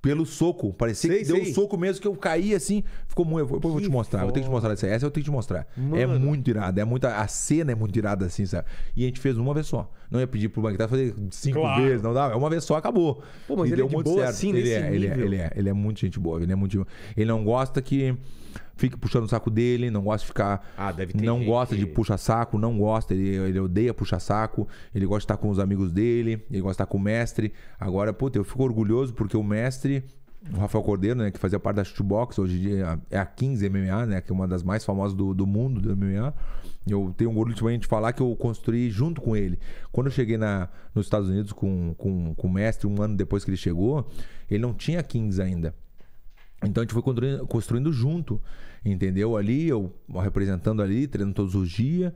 Speaker 3: pelo soco. Parecia sei, que deu sei. um soco mesmo que eu caí assim. Ficou muito. Depois eu vou te mostrar. Foda. Vou ter que te mostrar essa. Essa eu tenho que te mostrar. É Mano. É muito irada. É muita. A cena é muito irada assim, sabe? E a gente fez uma vez só. Não ia pedir pro Bagdá fazer cinco claro. vezes, não dá. É uma vez só, acabou. Pô, mas e ele é deu é muito certo. Assim, ele, é, ele, é, ele, é, ele é muito gente boa. Ele é muito. Ele não gosta que fique puxando o saco dele, não gosta de ficar. Ah, deve ter Não gosta que... de puxa-saco, não gosta, ele, ele odeia puxa-saco, ele gosta de estar com os amigos dele, ele gosta de estar com o mestre. Agora, puta, eu fico orgulhoso porque o mestre o Rafael Cordeiro, né, que fazia parte da Shootbox, hoje em dia é a 15 MMA, né, que é uma das mais famosas do, do mundo do MMA. Eu tenho um orgulho de falar que eu construí junto com ele. Quando eu cheguei na, nos Estados Unidos com, com, com o mestre, um ano depois que ele chegou, ele não tinha 15 ainda. Então a gente foi construindo, construindo junto, entendeu? Ali, eu representando ali, treinando todos os dias,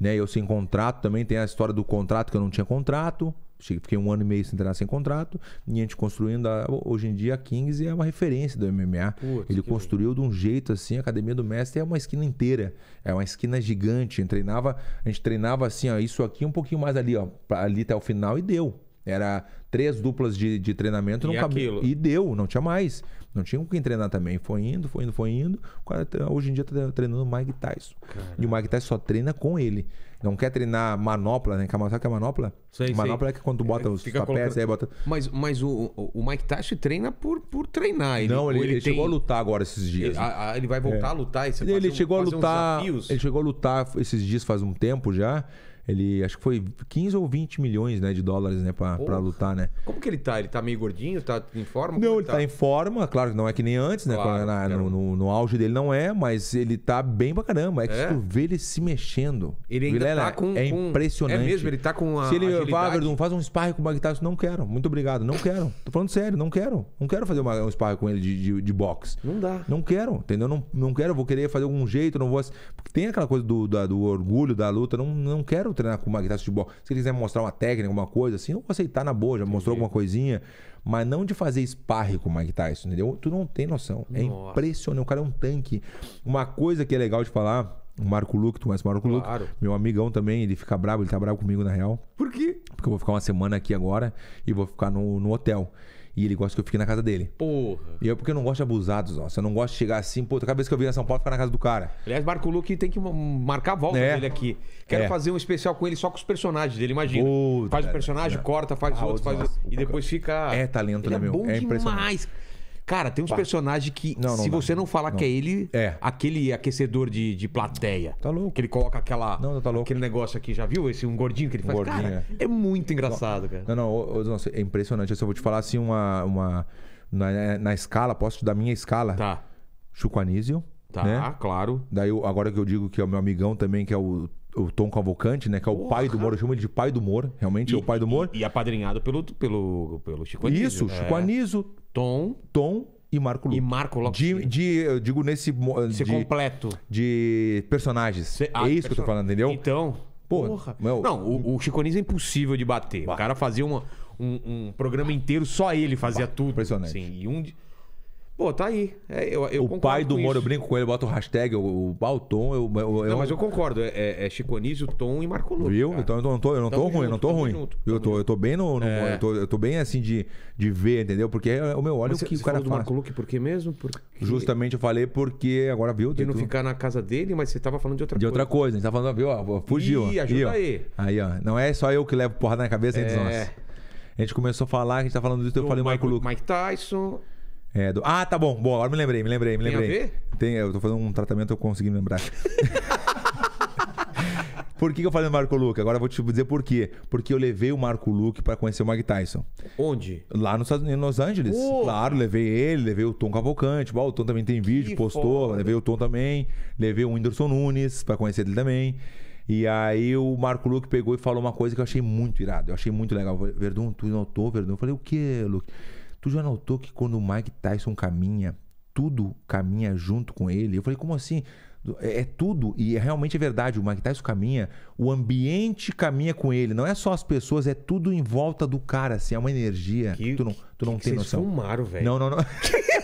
Speaker 3: né? Eu sem contrato também, tem a história do contrato que eu não tinha contrato. Fiquei um ano e meio sem treinar sem contrato. E a gente construindo. A, hoje em dia, a Kings é uma referência do MMA. Putz, Ele construiu de um jeito assim, a academia do mestre é uma esquina inteira. É uma esquina gigante. A gente treinava, a gente treinava assim, ó, isso aqui um pouquinho mais ali, ó. Ali até o final e deu. Era três duplas de, de treinamento e, não cabia e deu, não tinha mais. Não tinha com quem treinar também. Foi indo, foi indo, foi indo. hoje em dia tá treinando o Mike Tyson. Caramba. E o Mike Tyson só treina com ele. Não quer treinar manopla, né? Sabe o que é manopla? Sei, manopla sei. é que quando tu bota é, os papéis, colocando... aí bota.
Speaker 1: Mas, mas o, o Mike Tyson treina por, por treinar. Ele, não, ele, ele, ele tem... chegou a lutar
Speaker 3: agora esses dias. Ele, né? a, a, ele vai voltar é. a lutar. ele, fazer chegou a lutar ele chegou a lutar esses dias faz um tempo já. Ele acho que foi 15 ou 20 milhões né, de dólares né, para lutar, né?
Speaker 1: Como que ele tá? Ele tá meio gordinho? Tá em forma? Não, ele, tá?
Speaker 3: tá? em forma, claro que não é que nem antes, né? Claro, na, no, no, no, auge dele não é, mas ele tá bem pra caramba. É que é? tu vê ele se mexendo. Ele ainda Vilela, tá com. É com... impressionante. É mesmo, ele tá com a. Se ele agilidade... faz um sparring com o Magtaus, não quero. Muito obrigado, não quero. Tô falando sério, não quero. Não quero fazer uma, um sparring com ele de, de, de boxe. Não dá. Não quero, entendeu? Não, não quero, vou querer fazer algum jeito, não vou. Porque tem aquela coisa do, da, do orgulho, da luta, não, não quero quero treinar com uma guitarra de futebol. Se ele quiser mostrar uma técnica, alguma coisa assim, eu vou aceitar na boa, já mostrou alguma coisinha. Mas não de fazer esparre com o Mike Tyson, entendeu? Tu não tem noção. É impressionante. O cara é um tanque. Uma coisa que é legal de falar, o Marco Luque, tu conhece o Marco claro. Luque? Meu amigão também, ele fica bravo, ele tá bravo comigo na real. Por quê? Porque eu vou ficar uma semana aqui agora e vou ficar no, no hotel. E ele gosta que eu fique na casa dele. Porra. E é porque eu não gosto de abusados, nossa. Eu não gosto de chegar assim, pô, toda vez que eu vier a São Paulo, ficar na casa do cara. Aliás, Marco Luque tem que marcar a volta é. dele aqui. Quero é.
Speaker 1: fazer um especial com ele só com os personagens dele, imagina. Puta, faz o um personagem, é. corta, faz ah, outro, faz nossa. outro. E depois fica. É talento, ele né, é meu? É, é impressionante. Demais. Cara, tem uns personagens que, não, não se dá. você não falar não. que é ele, é. aquele aquecedor de, de plateia. Tá louco. Que ele coloca aquela, não, tá louco. aquele negócio aqui, já viu? Esse um gordinho que ele um faz. Gordinho, cara, é. é. muito engraçado, cara.
Speaker 3: Não, não, nossa, é impressionante. Eu só vou te falar assim uma. uma na, na escala, posso te dar minha escala? Tá. Chuquanizio. Tá, né? claro. Daí, agora que eu digo que é o meu amigão também, que é o o Tom Cavalcante, né? Que é o Porra. pai do Moro. Eu chamo ele de pai do Moro. Realmente e, é o pai do Moro.
Speaker 1: E, e apadrinhado pelo, pelo, pelo Chico Anísio. Isso, Chico é.
Speaker 3: Anísio, Tom. Tom e Marco Luque. E Marco Luque. De, de, eu digo nesse. Ser de, completo. De personagens. ah, é isso person... que eu tô
Speaker 1: falando, entendeu? Então. Porra. porra. Meu... Não, o, o é impossível de bater. Bah. O cara fazia uma, um, um, programa inteiro, só ele fazia bah, tudo. Impressionante. Sim, e um. Pô, tá aí. É, eu, eu
Speaker 3: o pai do Moro, eu brinco com ele, bota o hashtag, o, o Tom. Eu, eu, não, mas eu concordo. É, é, é Chico Anísio, Tom e Marco Lula. Viu? Então, então eu não tô, eu não tô tamo ruim, eu não tô ruim. Junto, eu, tô, eu tô bem no. no é. eu, tô, eu tô bem assim de, de ver, entendeu? Porque é, é o meu olho o que o cara falou faz. do Marco
Speaker 1: Luque, por quê mesmo? Porque...
Speaker 3: Justamente eu falei porque agora viu. De não ficar na casa dele, mas você tava falando de outra de coisa. De outra coisa, a gente tava tá falando, viu? Ó, fugiu. Ih, ajuda aí. Aí, ó. Não é só eu que levo porrada na cabeça entre é, é. nós. A gente começou a falar, a gente tá falando disso, eu falei Marco Luque. Mike Tyson. É, do... Ah, tá bom. Bom, agora me lembrei, me lembrei, me lembrei. Tem a ver? Tem, eu tô fazendo um tratamento, eu consegui me lembrar. por que, que eu falei do Marco Luque? Agora eu vou te dizer por quê. Porque eu levei o Marco Luque para conhecer o Mike Tyson. Onde? Lá nos Estados Unidos, em Los Angeles. Pô. Claro, levei ele, levei o Tom Cavalcante. Bom, o Tom também tem vídeo, que postou. Foda. Levei o Tom também. Levei o Whindersson Nunes para conhecer ele também. E aí o Marco Luque pegou e falou uma coisa que eu achei muito irado. Eu achei muito legal. Falei, Verdun, tu notou, Verdun? Eu falei, o quê, Luque? Tu já notou que quando o Mike Tyson caminha, tudo caminha junto com ele? Eu falei, como assim? É, é tudo, e é realmente é verdade. O Mike Tyson caminha, o ambiente caminha com ele. Não é só as pessoas, é tudo em volta do cara, assim, é uma energia. Que, tu não, tu não que tem que noção. fumaram, velho. Não, não, não.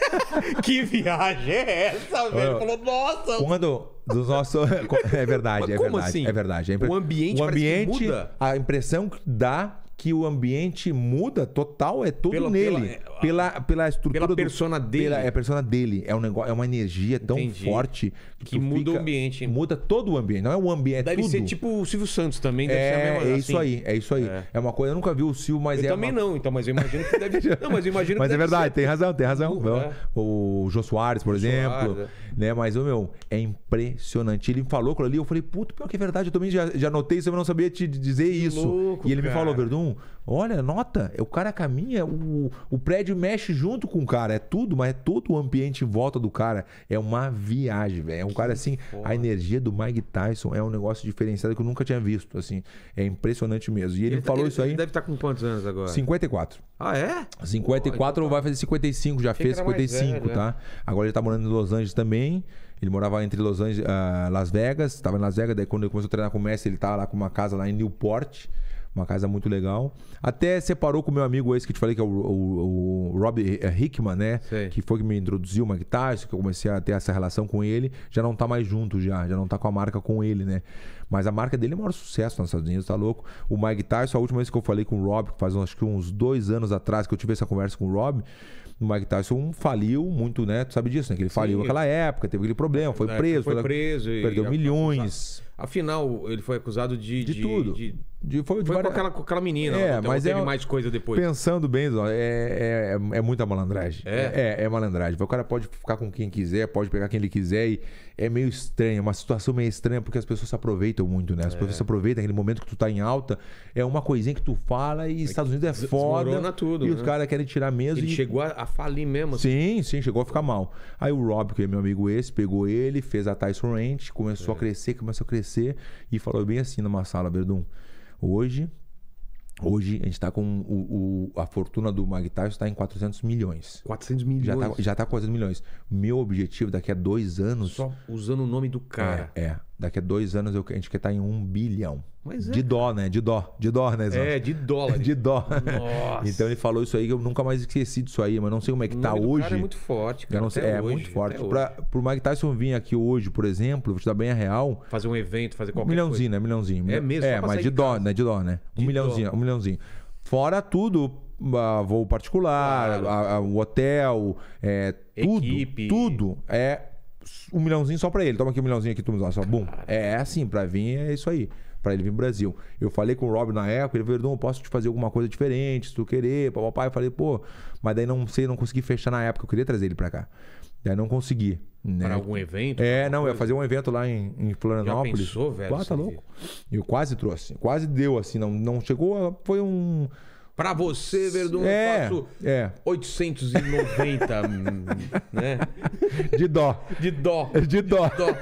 Speaker 3: que viagem é
Speaker 1: essa, velho? Falou, nossa!
Speaker 3: Quando dos nossos. É verdade, Mas é como verdade. Assim? É verdade. É o ambiente, o ambiente muda. a impressão que dá que o ambiente muda total, é todo pela, nele. Pela, é, pela, pela estrutura pela persona do, dele. Pela, é a persona dele. É um negócio, é uma energia tão Entendi. forte que, que muda fica, o ambiente. Muda todo o ambiente, não é o ambiente, é deve tudo. ser tipo o Silvio Santos também, deve é, ser a é, mesma, É isso assim. aí, é isso aí. É. é uma coisa, eu nunca vi o Silvio, mas eu é também uma...
Speaker 1: não, então, mas eu imagino que deve Não, mas eu imagino Mas é verdade,
Speaker 3: ser. tem razão, tem razão. Uh, é. O Jô Soares, por exemplo, Soares. né? Mas o meu, é impressionante. Ele falou aquilo ali, eu falei, puto, pior que é verdade, eu também já, já notei isso, eu não sabia te dizer que isso. Louco, e ele cara. me falou, Verdun, olha, nota, o cara caminha, o, o prédio mexe junto com o cara, é tudo, mas é todo o ambiente em volta do cara. É uma viagem, velho. É um cara assim, porra. a energia do Mike Tyson é um negócio diferenciado que eu nunca tinha visto, assim. É impressionante mesmo. E ele, ele tá, falou ele, isso aí. Ele
Speaker 1: deve estar tá com quantos anos agora?
Speaker 3: 54. Ah, é? 54 ou vai fazer 55, já fez 55, velho, tá? É. Agora ele tá morando em Los Angeles também. Ele morava entre Los Angeles, uh, Las Vegas, estava em Las Vegas, daí quando ele começou a treinar com o Messi, ele tava lá com uma casa lá em Newport. Uma casa muito legal. Até separou com o meu amigo esse que te falei, que é o, o, o Rob eh, Hickman, né? Sei. Que foi que me introduziu Mike guitarra, que eu comecei a ter essa relação com ele. Já não tá mais junto, já. Já não tá com a marca com ele, né? Mas a marca dele é o maior sucesso nos Estados Unidos, tá louco? O Mike Tyson, a última vez que eu falei com o Rob, faz acho que uns dois anos atrás que eu tive essa conversa com o Rob, o Mike Tyson faliu muito, né? Tu sabe disso, né? Que ele faliu naquela época, teve aquele problema, foi é, preso. Foi preso preso. Perdeu milhões.
Speaker 1: Afinal, ele foi acusado de. De, de tudo. De, de, foi de foi várias... com, aquela, com aquela menina. É, então, mas teve é, mais coisa depois.
Speaker 3: Pensando bem, é, é, é muita malandragem. É? é? é? malandragem. O cara pode ficar com quem quiser, pode pegar quem ele quiser. E é meio estranho, é uma situação meio estranha, porque as pessoas se aproveitam muito, né? As é. pessoas se aproveitam aquele momento que tu tá em alta. É uma coisinha que tu fala e é Estados Unidos é foda. tudo. E né? os caras querem tirar mesmo. Ele e... chegou a, a falir mesmo. Assim. Sim, sim, chegou a ficar mal. Aí o Rob, que é meu amigo esse, pegou ele, fez a Tyson Ranch, começou a crescer, começou a crescer e falou bem assim numa sala, Verdun. Hoje, hoje a gente está com o, o, a fortuna do Mike está em 400 milhões. 400 tá, milhões. Já está com tá 400 milhões. Meu objetivo daqui a dois anos. Só
Speaker 1: usando o nome do cara. É.
Speaker 3: é daqui a dois anos eu, a gente quer estar tá em um bilhão. É, de dó, né? De dó. De dó, né? Exato. É, de dólar. de dó. Nossa. Então ele falou isso aí que eu nunca mais esqueci disso aí, mas não sei como é que tá hoje. É cara é muito
Speaker 1: forte, cara. Eu não sei, é hoje, muito
Speaker 3: forte. É, pra, pro Mike Tyson vir aqui hoje, por exemplo, vou te dar bem a real. Fazer um evento, fazer qualquer milhãozinho, coisa. Né? Milhãozinho, né? É mesmo? É, mas de, dó, né? de dó, né? De um milhãozinho, dó. um milhãozinho. Fora tudo, a ah, voo particular, claro. a, a, o hotel, é, tudo. Equipe. Tudo é um milhãozinho só pra ele. Toma aqui um milhãozinho aqui, tu dá só. Bum. É, é assim, pra vir é isso aí para ele vir pro Brasil. Eu falei com o Rob na época, ele falou, não, posso te fazer alguma coisa diferente, se tu querer, papai. Eu falei, pô, mas daí não sei, não consegui fechar na época, eu queria trazer ele para cá. Daí não consegui. Né? Para algum evento? É, não, coisa? eu ia fazer um evento lá em, em Florianópolis. Já pensou, velho? tá assim, louco. Eu quase trouxe, quase deu assim, não, não chegou, foi um Pra você, Verdun, é, eu faço é.
Speaker 1: 890, né? De dó. De dó. De dó. De dó.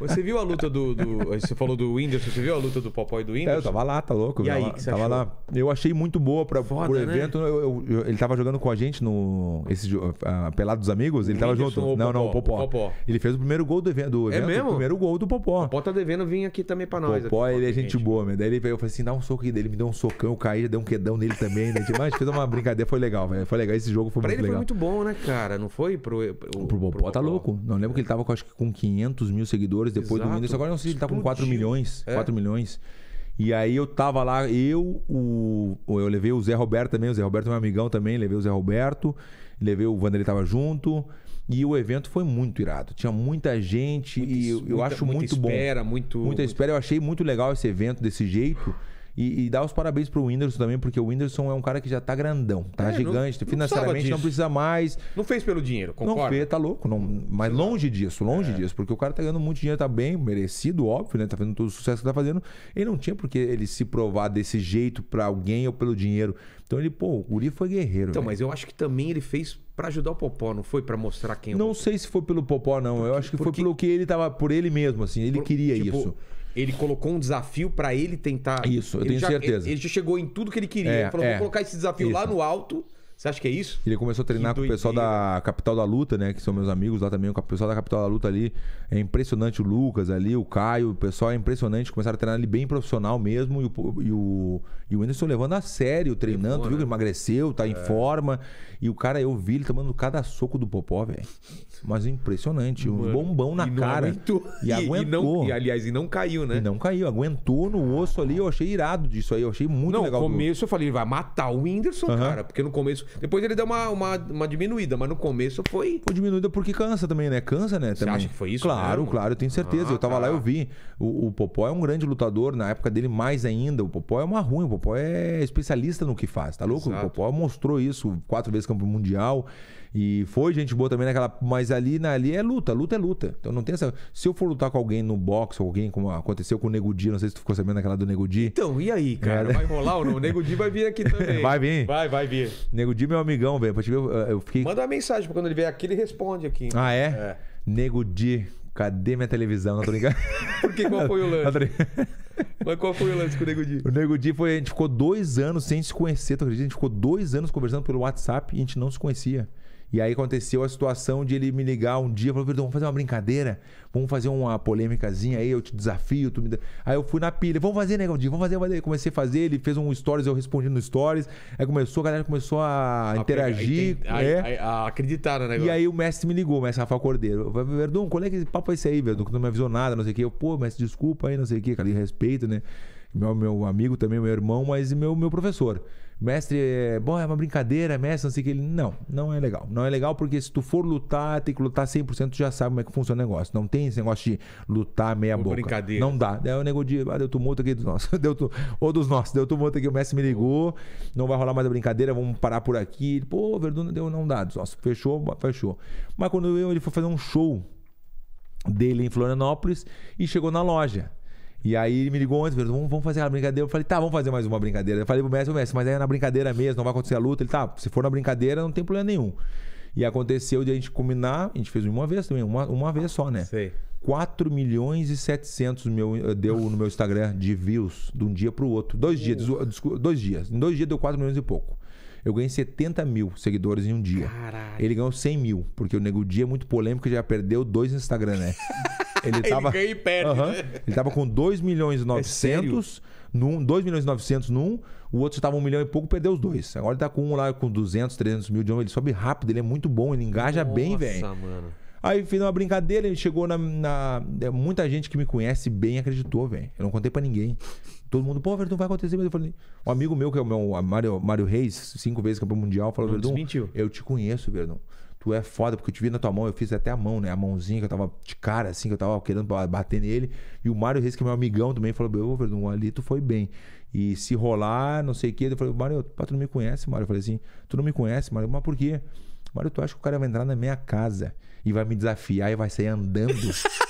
Speaker 1: Você viu a luta do, do, Você falou do
Speaker 3: Whindersson, você viu a luta do Popó e do Whindersson? É, eu tava lá, tá louco. E aí, que você tava achou? lá. Eu achei muito boa pra, Foda, pro né? evento. Né? Eu, eu, ele tava jogando com a gente no. Esse, uh, Pelado dos Amigos, ele o tava junto. Não, não, o Popó. o Popó. Ele fez o primeiro gol do evento. Do é evento é mesmo? O
Speaker 1: primeiro gol do Popó. O Popó tá devendo vir aqui também pra nós. Popó, aqui, ele é gente,
Speaker 3: boa, meu. Daí ele, eu falei assim, dá um soco aqui dele, me deu um socão, eu caí, deu um quedão nele também, né? Demais, tipo, fez uma brincadeira, foi legal, velho. Foi legal. Esse jogo foi pra muito legal. Pra ele foi muito bom, né, cara? Não foi pro. pro, pro Bopó tá louco. Não lembro que ele tava com, acho que com 500 mil seguidores depois Exato. do Windows. Agora não sei se ele tá com 4 milhões. É. 4 milhões. E aí eu tava lá, eu, o, eu levei o Zé Roberto também, o Zé Roberto é meu amigão também, levei o Zé Roberto, levei o Vanderlei tava junto. E o evento foi muito irado. Tinha muita gente muita, e eu, muita, eu acho muito muita espera, Muito, muita espera, eu achei muito legal esse evento desse jeito. E, e dar os parabéns pro Whindersson também, porque o Whindersson é um cara que já tá grandão, tá é, gigante. Não, financeiramente não, não, precisa mais. Não fez pelo dinheiro, concorda? Não fez, tá louco. Não, mas longe disso, longe é. disso. Porque o cara tá ganhando muito dinheiro, tá bem, merecido, óbvio, né? Tá fazendo todo o sucesso que tá fazendo. Ele não tinha porque ele se provar desse jeito para alguém ou pelo dinheiro. Então ele, pô, o Uri foi guerreiro. Então, né? mas eu acho que também ele fez para ajudar o Popó, não foi para mostrar quem é Não sei se foi pelo Popó não, porque, eu acho que porque... foi pelo que ele tava por ele mesmo assim, ele Por, queria tipo, isso ele colocou um desafio para ele tentar. Isso, eu ele tenho já, certeza. Ele, ele, já chegou em tudo que ele queria. É, ele falou: é, vou colocar esse desafio isso. lá no
Speaker 1: alto você acha que é isso?
Speaker 3: Ele começou a treinar com o pessoal da Capital da Luta, né? Que são meus amigos lá também. O pessoal da Capital da Luta ali é impressionante. O Lucas ali, o Caio, o pessoal é impressionante. Começaram a treinar ali bem profissional mesmo. E o, e o, e o Anderson levando a sério, treinando, Levou, viu? Né? Ele Emagreceu, tá é. em forma. E o cara, eu vi ele tomando cada soco do Popó, velho. Mas impressionante. Mano. Um bombão na e cara. Aguentou. E, e aguentou. E, não, e, aliás, e não caiu, né? E não caiu. Aguentou no osso ali. Eu achei irado disso aí. Eu achei muito não, legal. No começo do... eu falei, vai matar o Whindersson,
Speaker 1: cara. Porque no começo começo. Depois ele deu uma, uma, uma diminuída, mas no começo foi.
Speaker 3: Foi diminuída porque cansa também, né? Cansa, né? Também. Você acha que foi isso? Claro, mesmo? claro, eu tenho certeza. Ah, eu tava tá. lá, eu vi. O, o Popó é um grande lutador, na época dele mais ainda. O Popó é uma ruim, o Popó é especialista no que faz, tá louco? Exato. O Popó mostrou isso quatro vezes campeão mundial. E foi gente boa também naquela. Mas ali, na, ali é luta, luta é luta. Então não tem essa. Se eu for lutar com alguém no boxe, ou alguém, como aconteceu com o Nego Di, não sei se tu ficou sabendo daquela do Nego Di. Então, e aí, é. cara? É. Vai rolar ou não? O Nego Di vai vir aqui também. Vai vir? Vai, vai vir. Nego Di, é meu amigão, velho. Eu, eu fiquei... Manda
Speaker 1: uma mensagem, porque quando ele vier aqui, ele responde aqui. Ah, é?
Speaker 3: É. Nego Di, Cadê minha televisão? Não tô brincando.
Speaker 1: Porque qual foi o lance?
Speaker 3: Mas qual foi o lance com o Nego Di? O Nego Di foi. A gente ficou dois anos sem se conhecer, tu acredita? A gente ficou dois anos conversando pelo WhatsApp e a gente não se conhecia. E aí aconteceu a situação de ele me ligar um dia e falou: vamos fazer uma brincadeira, vamos fazer uma polêmicazinha aí, eu te desafio, tu me dá. Aí eu fui na pilha, vamos fazer, negão, né, vamos fazer, vamos fazer. Comecei a fazer, ele fez um stories, eu respondi no stories. Aí começou, a galera começou a, a interagir. Pegar, tem, é. a, a, acreditar no negócio. E aí o mestre me ligou, o mestre Rafael Cordeiro. Verdun, qual é que papo é esse aí, Verdun? Que não me avisou nada, não sei o quê. Eu, pô, mestre, desculpa aí, não sei o quê, cara, respeito, né? Meu, meu amigo também, meu irmão, mas meu, meu professor mestre, é, bom, é uma brincadeira, mestre, não sei o que. Ele, não, não é legal. Não é legal porque se tu for lutar, tem que lutar 100%, tu já sabe como é que funciona o negócio. Não tem esse negócio de lutar meia boca. Brincadeira. Não dá. É o negócio de, ah, deu tumulto aqui dos nossos. Deu tu... Ou dos nossos, deu tumulto aqui, o mestre me ligou, não vai rolar mais a brincadeira, vamos parar por aqui. Ele, Pô, Verduna deu não dá dos nossos. Fechou, fechou. Mas quando eu, ele foi fazer um show dele em Florianópolis e chegou na loja. E aí ele me ligou antes, falou, vamos fazer uma brincadeira. Eu falei, tá, vamos fazer mais uma brincadeira. Eu falei pro mestre, mestre, mas é na brincadeira mesmo, não vai acontecer a luta. Ele, tá, se for na brincadeira, não tem problema nenhum. E aconteceu de a gente combinar, a gente fez uma vez também, uma, uma vez só, né? Sei. 4 milhões e 700 mil deu no meu Instagram de views de um dia pro outro. Dois uh. dias, dois dias. Em dois dias deu 4 milhões e pouco eu ganhei 70 mil seguidores em um dia. Caralho. Ele ganhou 100 mil, porque o Nego Dia é muito polêmico e já perdeu dois Instagram, né? né? Ele tava, ele ganha e perde. Uh -huh, Ele tava com 2 milhões e 900 é num, 2 milhões e 900 num, o outro estava 1 milhão e pouco, perdeu os dois. Agora ele tá com um lá com 200, 300 mil de um, ele sobe rápido, ele é muito bom, ele engaja Nossa, bem, velho. Nossa, mano. Aí fez uma brincadeira, ele chegou na, na. É, muita gente que me conhece bem acreditou, velho. Eu não contei pra ninguém. Todo mundo, pô, Verdun, vai acontecer. Mas eu falei, um amigo meu, que é o meu Mário, Reis, cinco vezes campeão mundial, falou, Verdun, eu te conheço, Verdun. Tu é foda, porque eu te vi na tua mão, eu fiz até a mão, né? A mãozinha que eu tava de cara, assim, que eu tava querendo bater nele. E o Mário Reis, que é meu amigão também, falou, ô, Verdun, ali tu foi bem. E se rolar, não sei o quê. Ele falou, Mário, tu não me conhece, Mário. Eu falei assim, tu não me conhece, Mário, mas por quê? Mário, tu acha que o cara vai entrar na minha casa e vai me desafiar e vai sair andando.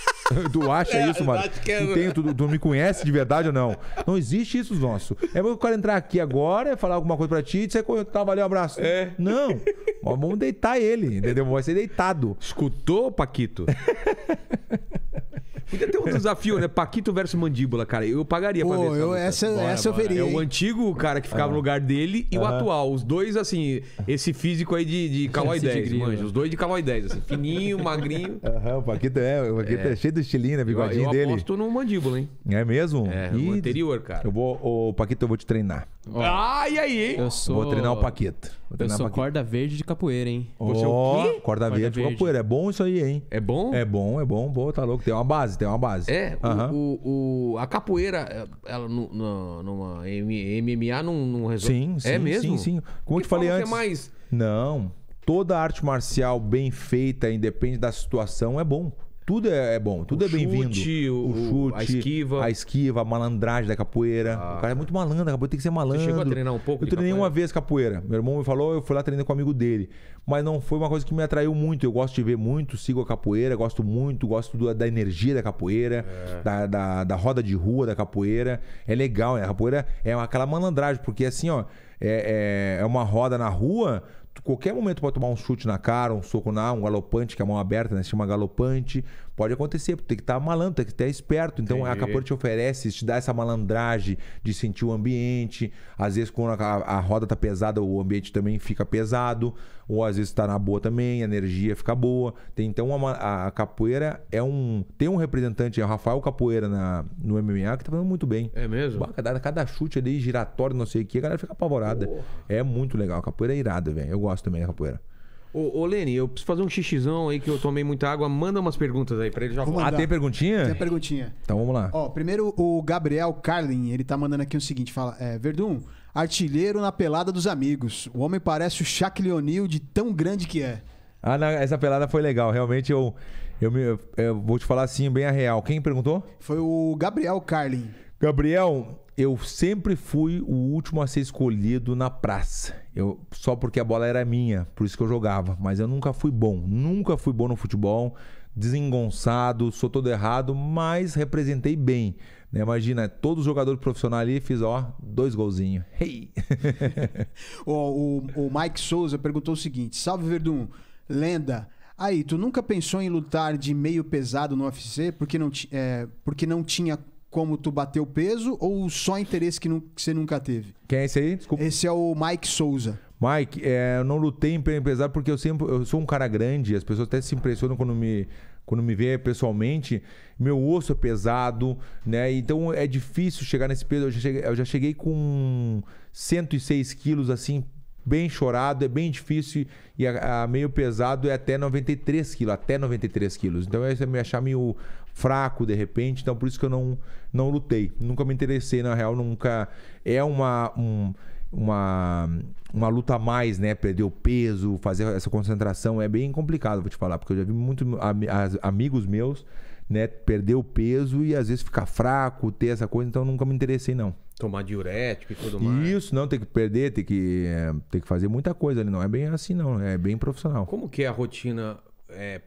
Speaker 3: tu acha é, isso, mano? É... Tu, tem, tu, tu, me conhece de verdade ou não? Não existe isso nosso. É que eu quero entrar aqui agora, falar alguma coisa pra ti e você tá, valeu, um abraço. É. Não. vamos deitar ele, entendeu? Vai ser deitado. Escutou,
Speaker 1: Paquito? Podia ter um desafio, né? Paquito versus Mandíbula, cara. Eu pagaria pra Pô, ver. Eu, essa bora, essa eu veria. É o antigo cara que ficava ah. no lugar dele e ah. o atual. Os dois, assim, esse físico aí de, de ideias 10, né? Os dois de Calói 10, assim, fininho, magrinho.
Speaker 3: Aham, o Paquito é, o Paquito é. é cheio de estilinho, né? Bigodinho eu, eu dele. Eu aposto
Speaker 1: no Mandíbula, hein?
Speaker 3: É mesmo? É, e... o anterior, cara. Eu vou, ô, Paquito, eu vou te treinar ah, e aí, hein? Eu sou... Vou treinar o Paqueta.
Speaker 1: Vou eu sou corda verde de capoeira, hein? Você é o quê? Corda, verde de verde. capoeira.
Speaker 3: É bom isso aí, hein? É bom? É bom, é bom, bom, tá louco. Tem uma base, tem uma base. É,
Speaker 1: o, o- a capoeira, é, ela no- no- numa MMA não, não resolve. Sim, é sim, É mesmo? sim, sim. Como eu te falei é antes. É mais...
Speaker 3: Não. Toda arte marcial bem feita, independe da situação, é bom. Tudo é, é bom, tudo o é bem-vindo. O, chute, a esquiva. A esquiva, a malandragem da capoeira. Ah, o cara é muito malandro, a capoeira tem que ser malandro. Você chegou a treinar um pouco? Eu treinei capoeira? uma vez capoeira. Meu irmão me falou, eu fui lá treinando com um amigo dele. Mas não foi uma coisa que me atraiu muito. Eu gosto de ver muito, sigo a capoeira, gosto muito, gosto do, da energia da capoeira, é. da, da, da, roda de rua da capoeira. É legal, né? A capoeira é aquela malandragem, porque assim, ó, é, é, é uma roda na rua qualquer momento pode tomar um chute na cara, um soco na, um galopante, que é a mão aberta, né? Se chama galopante, Pode acontecer, tem que estar tá malandro, tem que estar esperto. Então Entendi. a capoeira te oferece, te dá essa malandragem de sentir o ambiente. Às vezes, quando a, a roda tá pesada, o ambiente também fica pesado. Ou às vezes está na boa também, a energia fica boa. Tem, então a, a, capoeira é um. Tem um representante, é o Rafael Capoeira na, no MMA, que tá falando muito bem. É mesmo? cada, cada chute ali, giratório, não sei o que, a galera fica apavorada. Oh. É muito legal. A capoeira é irada, velho. Eu gosto também da capoeira.
Speaker 1: Ô, ô Lene, eu preciso fazer um xixizão aí que eu tomei muita água. Manda umas perguntas aí pra ele já. Vou Ah, tem perguntinha? Tem perguntinha. Então vamos lá.
Speaker 2: Ó, primeiro o Gabriel Carlin, ele tá mandando aqui o seguinte, fala, é, Verdun, artilheiro na pelada dos amigos. O homem parece o Shaq O'Neal de tão grande que é.
Speaker 3: Ah, não, essa pelada foi legal. Realmente eu, eu, me- eu vou te falar assim, bem a real. Quem perguntou? Foi o Gabriel Carlin. Gabriel, eu sempre fui o último a ser escolhido na praça. Eu, só porque a bola era minha, por isso que eu jogava. Mas eu nunca fui bom. Nunca fui bom no futebol. Desengonçado, sou todo errado, mas representei bem. Né? Imagina, todo jogador profissional ali fiz, ó, dois golzinhos. Hey!
Speaker 2: o, o, o Mike Souza perguntou o seguinte: Salve Verdun, lenda. Aí, tu nunca pensou em lutar de meio pesado no UFC porque não, é, porque não tinha como tu bateu
Speaker 3: peso ou só interesse que, não que você nunca teve? Quem é esse aí? Desculpa. Esse é o Mike Souza. Mike, é, eu não lutei em pesar porque eu sempre eu sou um cara grande, as pessoas até se impressionam quando me quando me vê pessoalmente, meu osso é pesado, né? Então é difícil chegar nesse peso. Eu já cheguei, eu já cheguei com 106 quilos assim bem chorado, é bem difícil e a, a meio pesado é até 93 quilos, até 93 quilos. Então eu é me achar meio fraco de repente, então por isso que eu não, não lutei. Nunca me interessei, na real, nunca. É uma. Um, uma, uma luta a mais, né? Perder o peso, fazer essa concentração é bem complicado, vou te falar, porque eu já vi muitos amigos meus né, perder o peso e às vezes ficar fraco, ter essa coisa, então nunca me interessei, não.
Speaker 1: Tomar diurético e tudo
Speaker 3: mais. Isso, não, tem que perder, tem que, é, tem que fazer muita coisa ali. Não é bem assim, não. É bem profissional. Como
Speaker 1: que é a rotina é,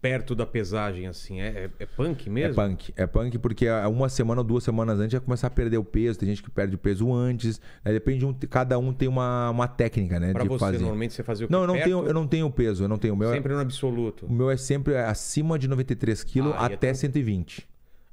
Speaker 1: perto da pesagem, assim? É, é, é, punk é mesmo?
Speaker 3: É punk. É punk porque uma semana ou duas semanas antes já começar a perder o peso. Tem gente que perde o peso antes. Né? Depende de um, cada um tem uma, uma técnica, né? Pra de você, fazer. normalmente você fazia o Não, eu não, perto? tenho, eu não tenho peso. Eu não tenho. O meu é sempre é, no absoluto. O meu é sempre acima de 93 quilos ah, até é tão... 120.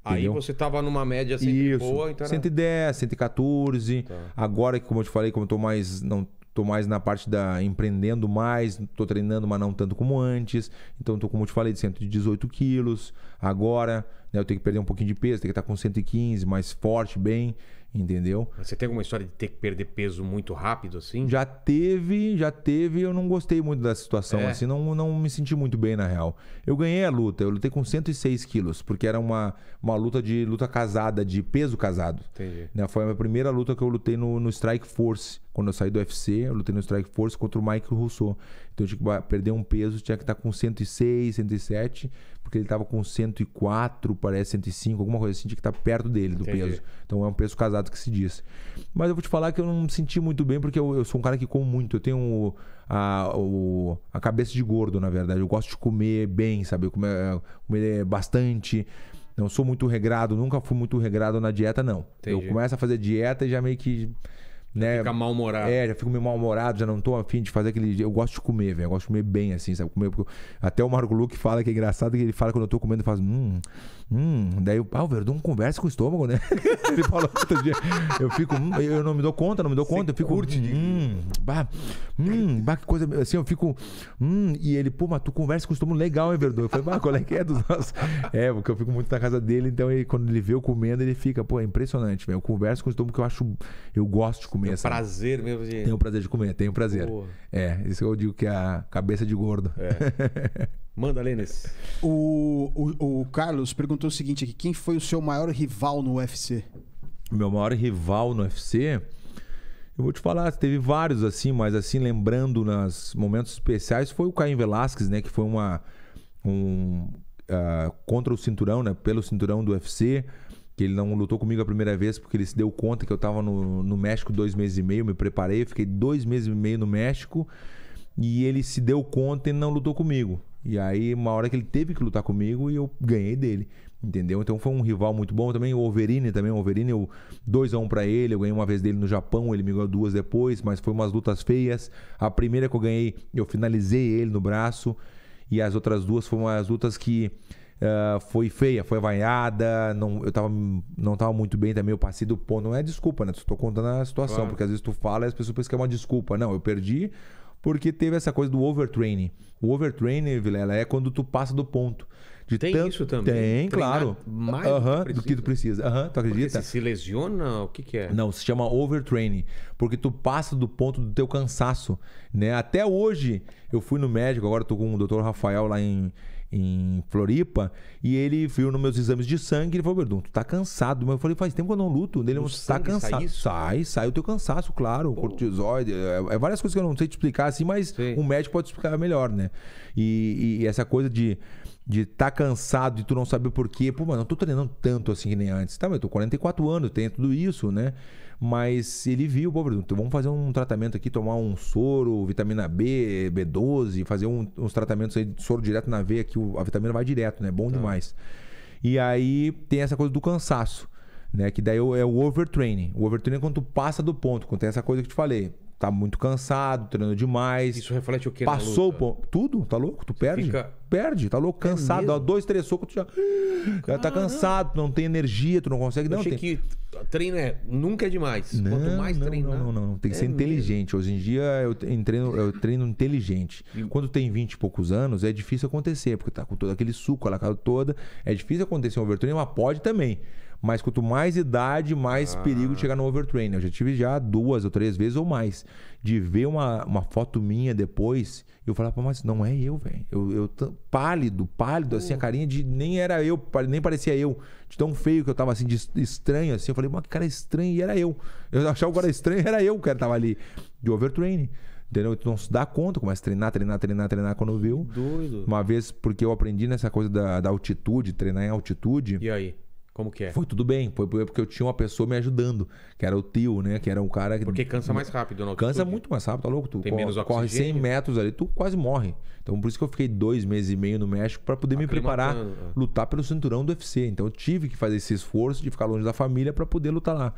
Speaker 3: Aí você
Speaker 1: tava numa média sempre Isso. boa, então era...
Speaker 3: 110, 114. Tá. Agora, como eu te falei, como eu tô mais. Não Tô mais na parte da empreendendo mais, tô treinando, mas não tanto como antes. Então, tô, como eu te falei, de 118 quilos. Agora, né, eu tenho que perder um pouquinho de peso, tenho que estar tá com 115, mais forte, bem entendeu?
Speaker 1: você tem alguma história de ter que perder peso muito rápido assim? Já
Speaker 3: teve, já teve, eu não gostei muito da situação, é. assim, não, não me senti muito bem na real. Eu ganhei a luta, eu lutei com 106 quilos, porque era uma, uma luta de luta casada, de peso casado. Entendi. Né? Foi a minha primeira luta que eu lutei no, no Strike Force. Quando eu saí do UFC, eu lutei no Strike Force contra o Mike Rousseau. Então eu tinha que perder um peso, tinha que estar com 106, 107, porque ele estava com 104, parece 105, alguma coisa assim, que está tá perto dele, do peso. Então é um peso casado que se diz. Mas eu vou te falar que eu não me senti muito bem, porque eu, eu sou um cara que como muito. Eu tenho a, o, a cabeça de gordo, na verdade. Eu gosto de comer bem, sabe? Comer, é, comer bastante. Não sou muito regrado, nunca fui muito regrado na dieta, não. Entendi. Eu começo a fazer dieta e já meio que né? Fica mal-humorado. É, já fico meio mal-humorado, já não tô afim de fazer aquele. Eu gosto de comer, velho. Eu gosto de comer bem, assim, sabe? Comer. Até o Marco Luque fala que é engraçado que ele fala quando eu tô comendo, faz assim, Hum, Hum, daí o, ah, Verdun conversa com o estômago, né? Ele falou outro dia. Eu fico, hum, eu não me dou conta, não me dou Você conta. eu fico, curte. Hum, bah, hum, bah, que coisa. Assim, eu fico, hum, e ele, pô, mas tu conversa com o estômago legal, hein, Verdun? Eu falei, bah, qual é que é dos nossos? É, porque eu fico muito na casa dele, então ele, quando ele vê eu comendo, ele fica, pô, é impressionante, velho. Eu converso com o estômago que eu acho, eu gosto de comer. Tem prazer mesmo de. Tenho prazer de comer, tenho prazer. Porra. É, isso que eu digo que é a cabeça de gordo. É.
Speaker 1: Manda, Lênis.
Speaker 2: O, o, o Carlos perguntou o seguinte aqui: quem foi o seu maior rival no UFC?
Speaker 3: Meu maior rival no UFC? Eu vou te falar, teve vários assim, mas assim, lembrando nos momentos especiais, foi o Caim Velasquez, né? Que foi uma. Um, uh, contra o cinturão, né? Pelo cinturão do UFC. Que ele não lutou comigo a primeira vez porque ele se deu conta que eu estava no, no México dois meses e meio, me preparei, fiquei dois meses e meio no México e ele se deu conta e não lutou comigo. E aí, uma hora que ele teve que lutar comigo e eu ganhei dele. Entendeu? Então foi um rival muito bom também. O Overine também. O Overine, eu 2x1 um pra ele. Eu ganhei uma vez dele no Japão, ele me ganhou duas depois, mas foi umas lutas feias. A primeira que eu ganhei, eu finalizei ele no braço. E as outras duas foram as lutas que uh, foi feia, foi vaiada. Não, eu tava, não tava muito bem também, eu passei do ponto. Não é desculpa, né? Estou contando a situação, claro. porque às vezes tu fala e as pessoas pensam que é uma desculpa. Não, eu perdi porque teve essa coisa do overtraining. O overtraining, Vilela, é quando tu passa do ponto. De tem tanto... isso também? Tem, Treinar claro. Mais do que tu precisa. Uhum, tu acredita? se, se lesiona, o que, que é? Não, se chama overtraining. Porque tu passa do ponto do teu cansaço. Né? Até hoje, eu fui no médico, agora estou com o doutor Rafael lá em, em Floripa, e ele viu nos meus exames de sangue, ele falou, Verdun, tu tá cansado. Mas eu falei, faz tempo que eu não luto. Ele não tá cansado. Sai, sai, sai, o teu cansaço, claro. Pô. Cortisoide, é, é, várias coisas que eu não sei te explicar assim, mas Sim. um médico pode explicar melhor, né? E, e essa coisa de de estar tá cansado e tu não saber por quê. Pô, mano, eu não tô treinando tanto assim que nem antes. Tá, mas eu tô 44 anos, tenho tudo isso, né? Mas ele viu, pô, Bruno, então vamos fazer um tratamento aqui, tomar um soro, vitamina B, B12, fazer um, uns tratamentos aí de soro direto na veia, que a vitamina vai direto, né? Bom tá. demais. E aí tem essa coisa do cansaço, né? Que daí é o é overtraining. O overtraining é quando tu passa do ponto, quando tem essa coisa que eu te falei tá muito cansado, treinando demais. Isso reflete o que Passou Pô, tudo, tá louco? Tu perde? Fica... Perde, tá louco, cansado. É dois, três socos, tu já. Cara, tá cansado, não tem energia, tu não consegue. Eu não, achei tem... que
Speaker 1: treino é, nunca é demais. Não, Quanto mais não, treinar.
Speaker 3: Não, não, não. Tem que é ser inteligente. Mesmo. Hoje em dia eu treino, eu treino inteligente. Quando tem 20 e poucos anos, é difícil acontecer, porque tá com todo aquele suco, a toda. É difícil acontecer um overtraining, mas pode também. Mas quanto mais idade, mais ah. perigo de chegar no overtraining. Eu já tive já duas ou três vezes ou mais de ver uma, uma foto minha depois eu falar, mas não é eu, velho. Eu, eu pálido, pálido, assim, a hum. carinha de nem era eu, nem parecia eu. De tão feio que eu tava, assim, de estranho, assim. Eu falei, mas que cara estranho, e era eu. Eu achava o cara estranho, era eu que tava ali. De overtraining. Entendeu? Tu não se dá conta, começa a treinar, treinar, treinar, treinar quando viu. Doido. Uma vez, porque eu aprendi nessa coisa da, da altitude, treinar em altitude. E
Speaker 1: aí? Como que é? Foi
Speaker 3: tudo bem, foi porque eu tinha uma pessoa me ajudando, que era o tio, né? Que era um cara que. Porque cansa mais rápido, não? Cansa muito mais rápido, tá louco? Tu Tem corre, menos corre 100 metros ali, tu quase morre. Então por isso que eu fiquei dois meses e meio no México para poder me preparar, é. lutar pelo cinturão do UFC. Então eu tive que fazer esse esforço de ficar longe da família para poder lutar lá.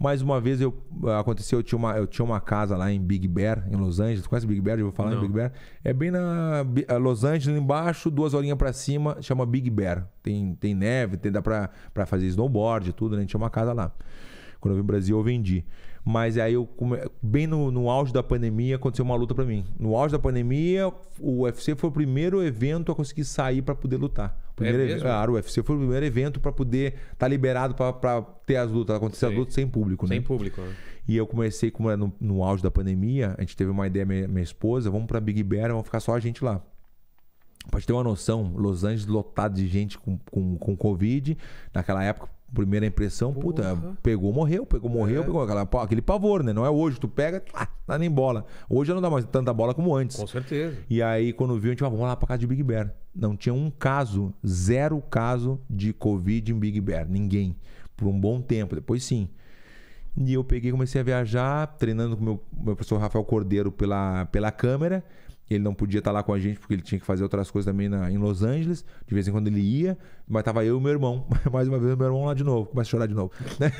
Speaker 3: Mais uma vez eu aconteceu, eu tinha, uma, eu tinha uma casa lá em Big Bear, em Los Angeles. Tu conhece Big Bear? Eu vou falar Não. em Big Bear. É bem na é, Los Angeles, embaixo, duas horinhas para cima, chama Big Bear. Tem, tem neve, tem, dá pra, fazer snowboard e tudo, né? A gente tinha uma casa lá. Quando eu vim pro Brasil, eu vendi. Mas aí eu, bem no, no auge da pandemia, aconteceu uma luta para mim. No auge da pandemia, o UFC foi o primeiro evento a conseguir sair para poder lutar. É primeiro é evento, claro, ah, o UFC foi o primeiro evento para poder estar tá liberado para ter as lutas, acontecer Sim. as lutas sem público, né? Sem público. Né? E eu comecei, como era no, no auge da pandemia, a gente teve uma ideia, minha, minha esposa, vamos para Big Bear, vamos ficar só a gente lá. Pra gente ter uma noção, Los Angeles lotado de gente com, com, com Covid. Naquela época, Primeira impressão, Porra. puta, pegou, morreu, pegou, morreu, é. pegou aquela, aquele pavor, né? Não é hoje, tu pega, tá, tá nem bola. Hoje já não dá mais tanta bola como antes. Com certeza. E aí, quando viu, a gente falou, vamos lá pra casa de Big Bear. Não tinha um caso, zero caso de Covid em Big Bear. Ninguém. Por um bom tempo, depois sim. E eu peguei comecei a viajar, treinando com meu, meu professor Rafael Cordeiro pela, pela câmera ele não podia estar tá lá com a gente porque ele tinha que fazer outras coisas também na, em Los Angeles. De vez em quando ele ia, mas tava eu e meu irmão. Mais uma vez, meu irmão lá de novo, começa a chorar de novo. Né?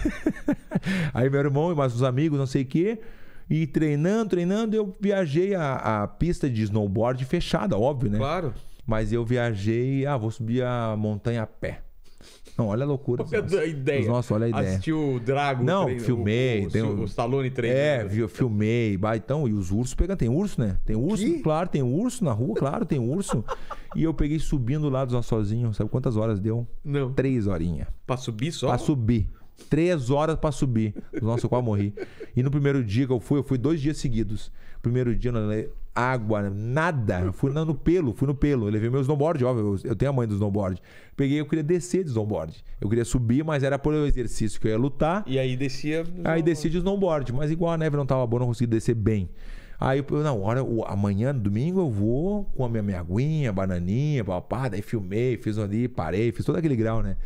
Speaker 3: Aí meu irmão e mais uns amigos, não sei o quê. E treinando, treinando, eu viajei a, a pista de snowboard fechada, óbvio, né? Claro. Mas eu viajei, ah, vou subir a montanha a pé. Não, olha a loucura. a ideia? Nossa, olha a ideia. Assistiu o Drago. Não, treino, filmei. O, o, tem o, o Stallone treinando. É, filmei. Bah, então, e os ursos pegando. Tem urso, né? Tem urso, que? claro, tem urso na rua, claro, tem urso. e eu peguei subindo lá dos sozinho. Sabe quantas horas deu? Não. Três horinhas. Pra subir só? Pra subir. Três horas para subir. Nossa, eu quase morri. E no primeiro dia que eu fui, eu fui dois dias seguidos. Primeiro dia, água, nada. Fui no pelo, fui no pelo. Eu levei meu snowboard, óbvio, eu tenho a mãe do snowboard. Peguei, eu queria descer de snowboard. Eu queria subir, mas era por exercício que eu ia lutar. E aí descia. Aí descia de snowboard, mas igual a neve não tava boa, não consegui descer bem. Aí eu, não, hora, amanhã, domingo, eu vou com a minha, minha aguinha, bananinha, papá, daí filmei, fiz ali, parei, fiz todo aquele grau, né?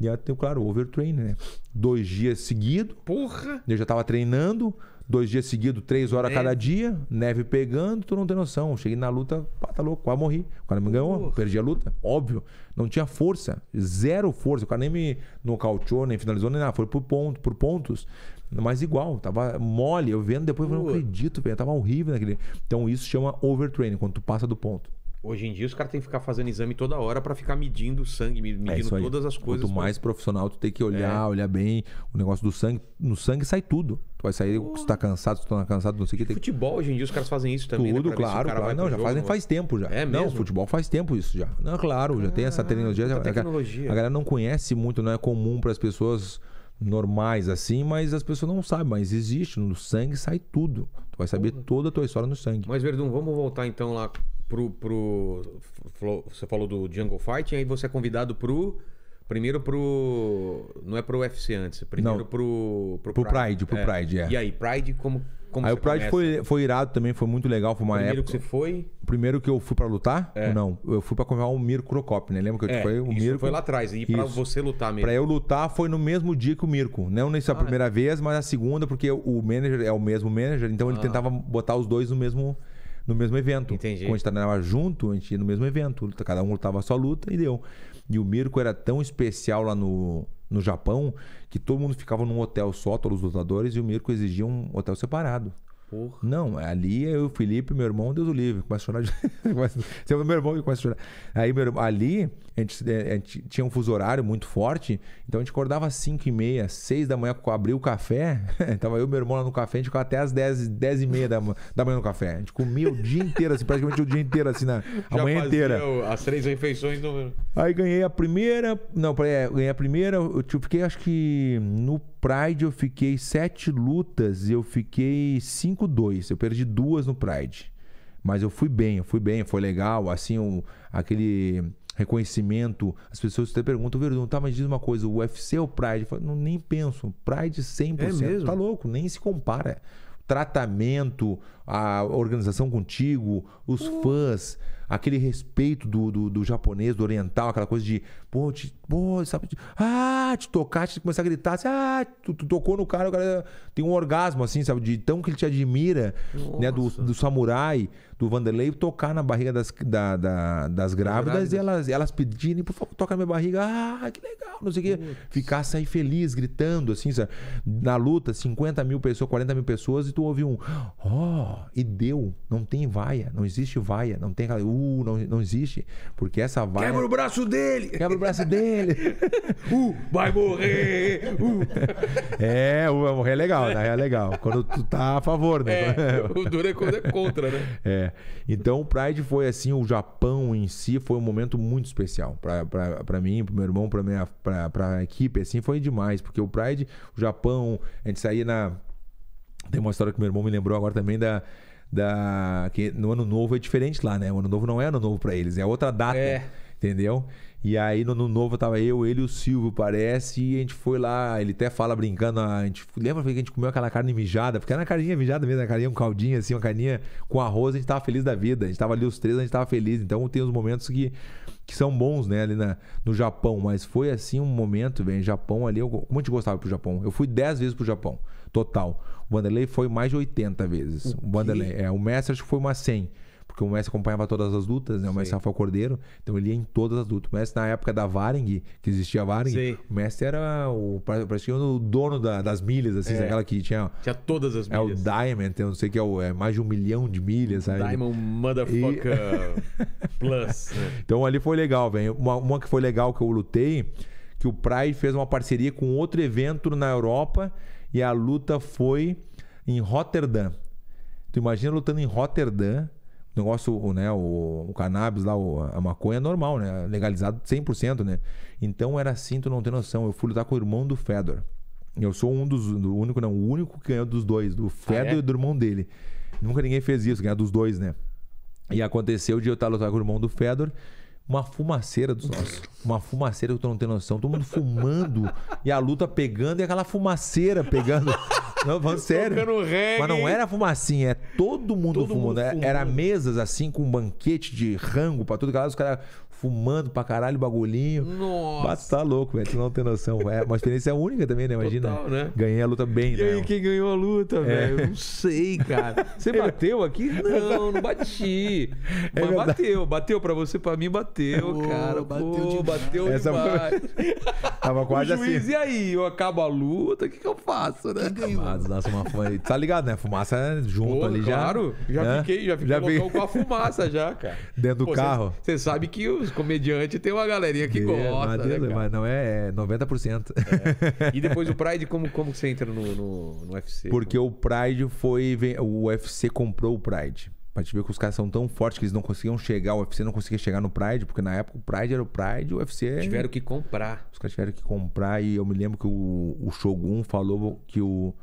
Speaker 3: E aí, claro, overtrain, né? Dois dias seguidos. Porra! Eu já tava treinando. Dois dias seguidos, três horas é. cada dia, neve pegando, tu não tem noção. Cheguei na luta, pá, tá louco, quase morri. O cara me ganhou, perdi a luta, óbvio. Não tinha força, zero força. O cara nem me nocauteou, nem finalizou, nem nada. Foi por, ponto, por pontos. Mas igual, tava mole. Eu vendo depois, eu falei, não acredito, velho. Tava horrível naquele. Então isso chama overtraining, quando tu passa do ponto.
Speaker 1: Hoje em dia os caras têm que ficar fazendo exame toda hora para ficar medindo o sangue, é medindo é todas as coisas. Quanto mais
Speaker 3: né? profissional tu tem que olhar, é. olhar bem o negócio do sangue. No sangue sai tudo. Tu vai sair, Porra. se tá cansado, se tu tá cansado, não sei o que. Tem...
Speaker 1: Futebol hoje em dia os caras fazem isso também. Né, tudo, né? claro, claro. Não, já jogo, fazem né? faz tempo já. É mesmo? Não, futebol
Speaker 3: faz tempo isso já. Não, claro, já ah, tem essa ah, tecnologia. É a, tecnologia. A, galera não conhece muito, não é comum para as pessoas normais assim, mas as pessoas não sabem, mas existe, no sangue sai tudo. Tu vai saber toda a tua história no sangue.
Speaker 1: Mas Verdun, vamos voltar então lá pro, pro você falou do Jungle Fight e aí você é convidado pro primeiro pro não é pro UFC antes, é primeiro não, pro pro, pro Pride, pro é. Pride, é. E aí Pride como como Aí o Pride foi,
Speaker 3: foi irado também, foi muito legal, foi uma primeiro época. Primeiro que você foi? Primeiro que eu fui para lutar? É. Não, eu fui para convidar o Mirko Crocop, né? Lembra que eu te é, falei? O isso Mirko foi lá atrás, e para você
Speaker 1: lutar mesmo. Para eu
Speaker 3: lutar foi no mesmo dia que o Mirko, não nessa ah, primeira é. vez, mas a segunda, porque o manager é o mesmo manager, então ele ah. tentava botar os dois no mesmo no mesmo evento. Entendi. Quando a gente treinava junto, a gente ia no mesmo evento. Cada um lutava a sua luta e deu. E o Mirko era tão especial lá no, no Japão que todo mundo ficava num hotel só, todos os lutadores, e o Mirko exigia um hotel separado. Porra. Não, ali eu, é o Felipe, meu irmão, Deus o livre, começa a chorar. De... Você é meu irmão que começa a chorar. Aí meu, ali a gente, eh, a gente, tinha um fuso horário muito forte, então a gente acordava às 5 e meia, 6 da manhã, abriu o café, tava eu e meu irmão lá no café, a gente ficava até às 10, 10 e meia da, da manhã no café. A gente comia o dia inteiro, assim, praticamente o dia inteiro, assim, na, a Já manhã inteira.
Speaker 1: As três refeições no...
Speaker 3: Aí ganhei a primeira, não, é, ganhei a primeira, eu, tipo, fiquei acho que no Pride eu fiquei sete lutas e eu fiquei cinco dois. Eu perdi duas no Pride. Mas eu fui bem, eu fui bem, foi legal. Assim, o aquele reconhecimento. As pessoas até perguntam, Verdun, tá, mas diz uma coisa, o UFC é ou Pride? Eu falo, não, nem penso. Pride 100%. É mesmo? Tá louco, nem se compara. Tratamento, a organização contigo, os uhum. fãs, aquele respeito do, do, do, japonês, do oriental, aquela coisa de, pô, te, pô, sabe, te, ah, te tocar, te começar a gritar, assim, ah, tu, tu, tocou no cara, o cara tem um orgasmo, assim, sabe, de tão que ele te admira, Nossa. né, do, do samurai, do Vanderlei, tocar na barriga das, da, da, das grávidas e né? elas, elas pedirem, por favor, toca na minha barriga, ah, que legal, não sei o quê, ficar, sair feliz, gritando, assim, sabe, na luta, 50 mil pessoas, 40 mil pessoas, e tu ouve um, oh, e deu. Não tem vaia, não existe vaia, não tem aquela. Uh, não, não existe. Porque essa vaia. Quebra o braço dele! Quebra o braço dele! uh, vai morrer! Uh. É, vai morrer é legal, né? É legal. Quando tu tá a favor, né? É, o duro é quando é contra, né? É. Então o Pride foi assim, o Japão em si foi um momento muito especial. Pra, pra, pra mim, pro meu irmão, pra minha pra, pra equipe, assim, foi demais. Porque o Pride, o Japão, a gente saía na tem uma história que meu irmão me lembrou agora também da. da que no ano novo é diferente lá, né? O ano novo não é ano novo para eles, é outra data. É. Entendeu? E aí no ano novo tava eu, ele e o Silvio, parece, e a gente foi lá, ele até fala brincando, a gente lembra que a gente comeu aquela carne mijada, porque era uma carninha mijada mesmo, uma carinha, um caldinho assim, uma carinha com arroz, a gente tava feliz da vida, a gente tava ali os três, a gente tava feliz. Então tem uns momentos que, que são bons, né, ali na, no Japão, mas foi assim um momento, velho, Japão ali, eu, como a gente gostava pro Japão? Eu fui dez vezes pro Japão, total. O foi mais de 80 vezes. O, Wanderlei, É, o Mestre acho que foi umas 100. Porque o Mestre acompanhava todas as lutas, né? O Mestre Sim. Rafael Cordeiro, então ele ia em todas as lutas. O Mestre na época da Varing, que existia a Varing, Sim. o Mestre era o, praticamente o dono da, das milhas, assim, é. aquela que tinha. Tinha todas as milhas. É o Diamond, eu não sei o que é, o, é mais de um milhão de milhas, sabe? Diamond Motherfucker e... Plus. Né? Então ali foi legal, velho. Uma, uma que foi legal que eu lutei, que o Pride fez uma parceria com outro evento na Europa e a luta foi em Rotterdam. Tu imagina lutando em Rotterdam, o negócio, né, o, o cannabis lá, o, a maconha é normal, né? Legalizado 100%, né? Então era assim, tu não tem noção. Eu fui lutar com o irmão do Fedor. Eu sou um dos, do único, não, o único que ganhou dos dois, do Fedor ah, é? e do irmão dele. Nunca ninguém fez isso, ganhar dos dois, né? E aconteceu de eu estar lutando com o irmão do Fedor uma fumaceira dos nossos. Uma fumaceira que tu não tem noção. Todo mundo fumando e a luta pegando e aquela fumaceira pegando. Não, falando sério. Mas não era fumacinha, é todo mundo todo fumando. Mundo fumando. É, era mesas assim com um banquete de rango pra tudo que lá. Os caras fumando pra caralho o bagulhinho. Nossa. Mas tá louco, velho. Tu não tem noção. É uma experiência única também, né? Imagina. Total, né? Ganhei a luta bem, e né? E aí,
Speaker 1: quem ganhou a luta, é. velho? Eu não sei, cara. Você bateu
Speaker 3: aqui? Não,
Speaker 1: não bati. É mas bateu. Bateu pra você, pra mim, bateu, cara. Bateu,
Speaker 3: bateu Essa Tava quase o juiz, assim. E aí, eu acabo a luta, o que, que eu faço, né? Quem nossa, uma fumaça. Tá ligado, né? Fumaça junto Pô, ali claro. já. Claro. Já, fiquei,
Speaker 1: já fiquei já vi... com a fumaça já, cara. Dentro do Pô, carro. Você sabe que os comediante tem uma galerinha que gosta. Mas, né, mas
Speaker 3: não é, 90%. É, é. E depois o Pride, como, como você entra no, no, no UFC? Porque como? o Pride foi. O UFC comprou o Pride. Pra te ver que os caras são tão fortes que eles não conseguiam chegar, o UFC não conseguia chegar no Pride, porque na época o Pride era o Pride, o UFC. É tiveram que comprar. Os caras tiveram que comprar, e eu me lembro que o, o Shogun falou que o.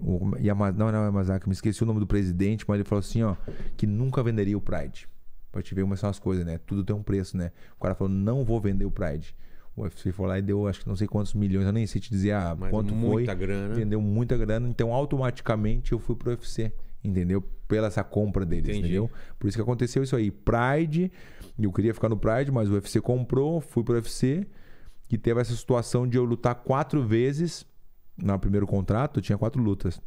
Speaker 3: o Yama, não, não é Yamazaki, me esqueci o nome do presidente, mas ele falou assim, ó, que nunca venderia o Pride. Pra te ver como é são as coisas, né? Tudo tem um preço, né? O cara falou, não vou vender o Pride. O UFC foi lá e deu, acho que não sei quantos milhões, eu nem sei te dizer ah, quanto muita foi. Grana. Vendeu muita grana. Então, automaticamente, eu fui pro UFC, entendeu? Pela essa compra deles, Entendi. entendeu? Por isso que aconteceu isso aí. Pride, eu queria ficar no Pride, mas o UFC comprou, fui pro UFC, que teve essa situação de eu lutar quatro vezes no primeiro contrato, eu tinha quatro lutas.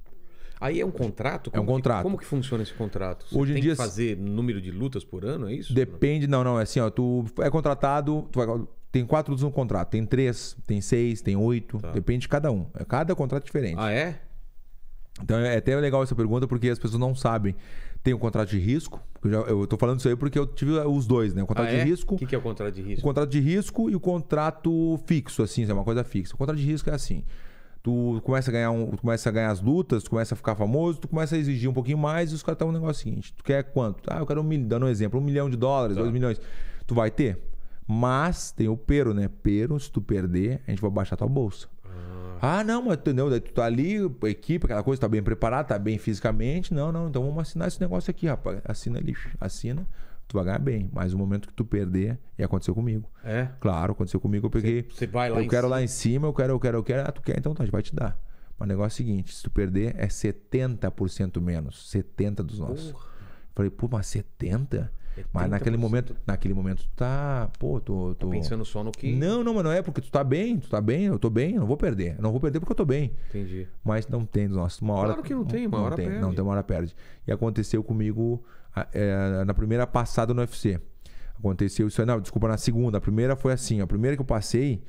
Speaker 3: Aí é um contrato? Como é um contrato. Que, como que funciona esse contrato?
Speaker 1: Você Hoje em tem dia, que fazer número de lutas por ano, é
Speaker 3: isso? Depende, não, não. É assim, ó, tu é contratado, tu vai, tem quatro lutas no contrato, tem três, tem seis, tem oito, tá. depende de cada um. É cada contrato é diferente. Ah, é? Então é até legal essa pergunta porque as pessoas não sabem. Tem o um contrato de risco, eu, já, eu tô falando isso aí porque eu tive eh, os dois, né? O contrato ah, de é?
Speaker 1: risco. O que, que é o contrato de risco? O
Speaker 3: contrato de risco e o contrato fixo, assim, é uma coisa fixa. O contrato de risco é assim tu começa a ganhar um, começa a ganhar as lutas, tu começa a ficar famoso, tu começa a exigir um pouquinho mais e os caras estão um negócio seguinte, tu quer quanto? Ah, eu quero um milhão, dando um exemplo, um milhão de dólares, tá. dois milhões, tu vai ter. Mas tem o pero, né? Pero, se tu perder, a gente vai baixar tua bolsa. Ah. ah, não, mas entendeu? Daí tu tá ali, a equipe, aquela coisa, tá bem preparado, tá bem fisicamente. Não, não, então vamos assinar esse negócio aqui, rapaz. Assina ali, assina tu vai ganhar bem. Mas o momento que tu perder, e aconteceu comigo. É? Claro, aconteceu comigo, eu peguei. Você vai lá Eu em quero cima. lá em cima, eu quero, eu quero, eu quero. Ah, tu quer? Então tá, a gente vai te dar. Mas o negócio é o seguinte: se tu perder, é 70% menos. 70% dos nossos. Porra. Falei, pô, mas 70? Mas naquele momento, naquele momento tu tá, pô, tô, tá tô... Tá pensando só no que Não, não, mas não é porque tu tá bem, tu tá bem, eu tô bem, eu não vou perder. Eu não vou perder porque eu tô bem. Entendi. Mas não tem, nossa, uma hora Claro que não tem, uma não hora tem, perde. Não tem uma hora perde. E aconteceu comigo é, na primeira passada no UFC. Aconteceu isso aí. Não, desculpa, na segunda. A primeira foi assim. A primeira que eu passei,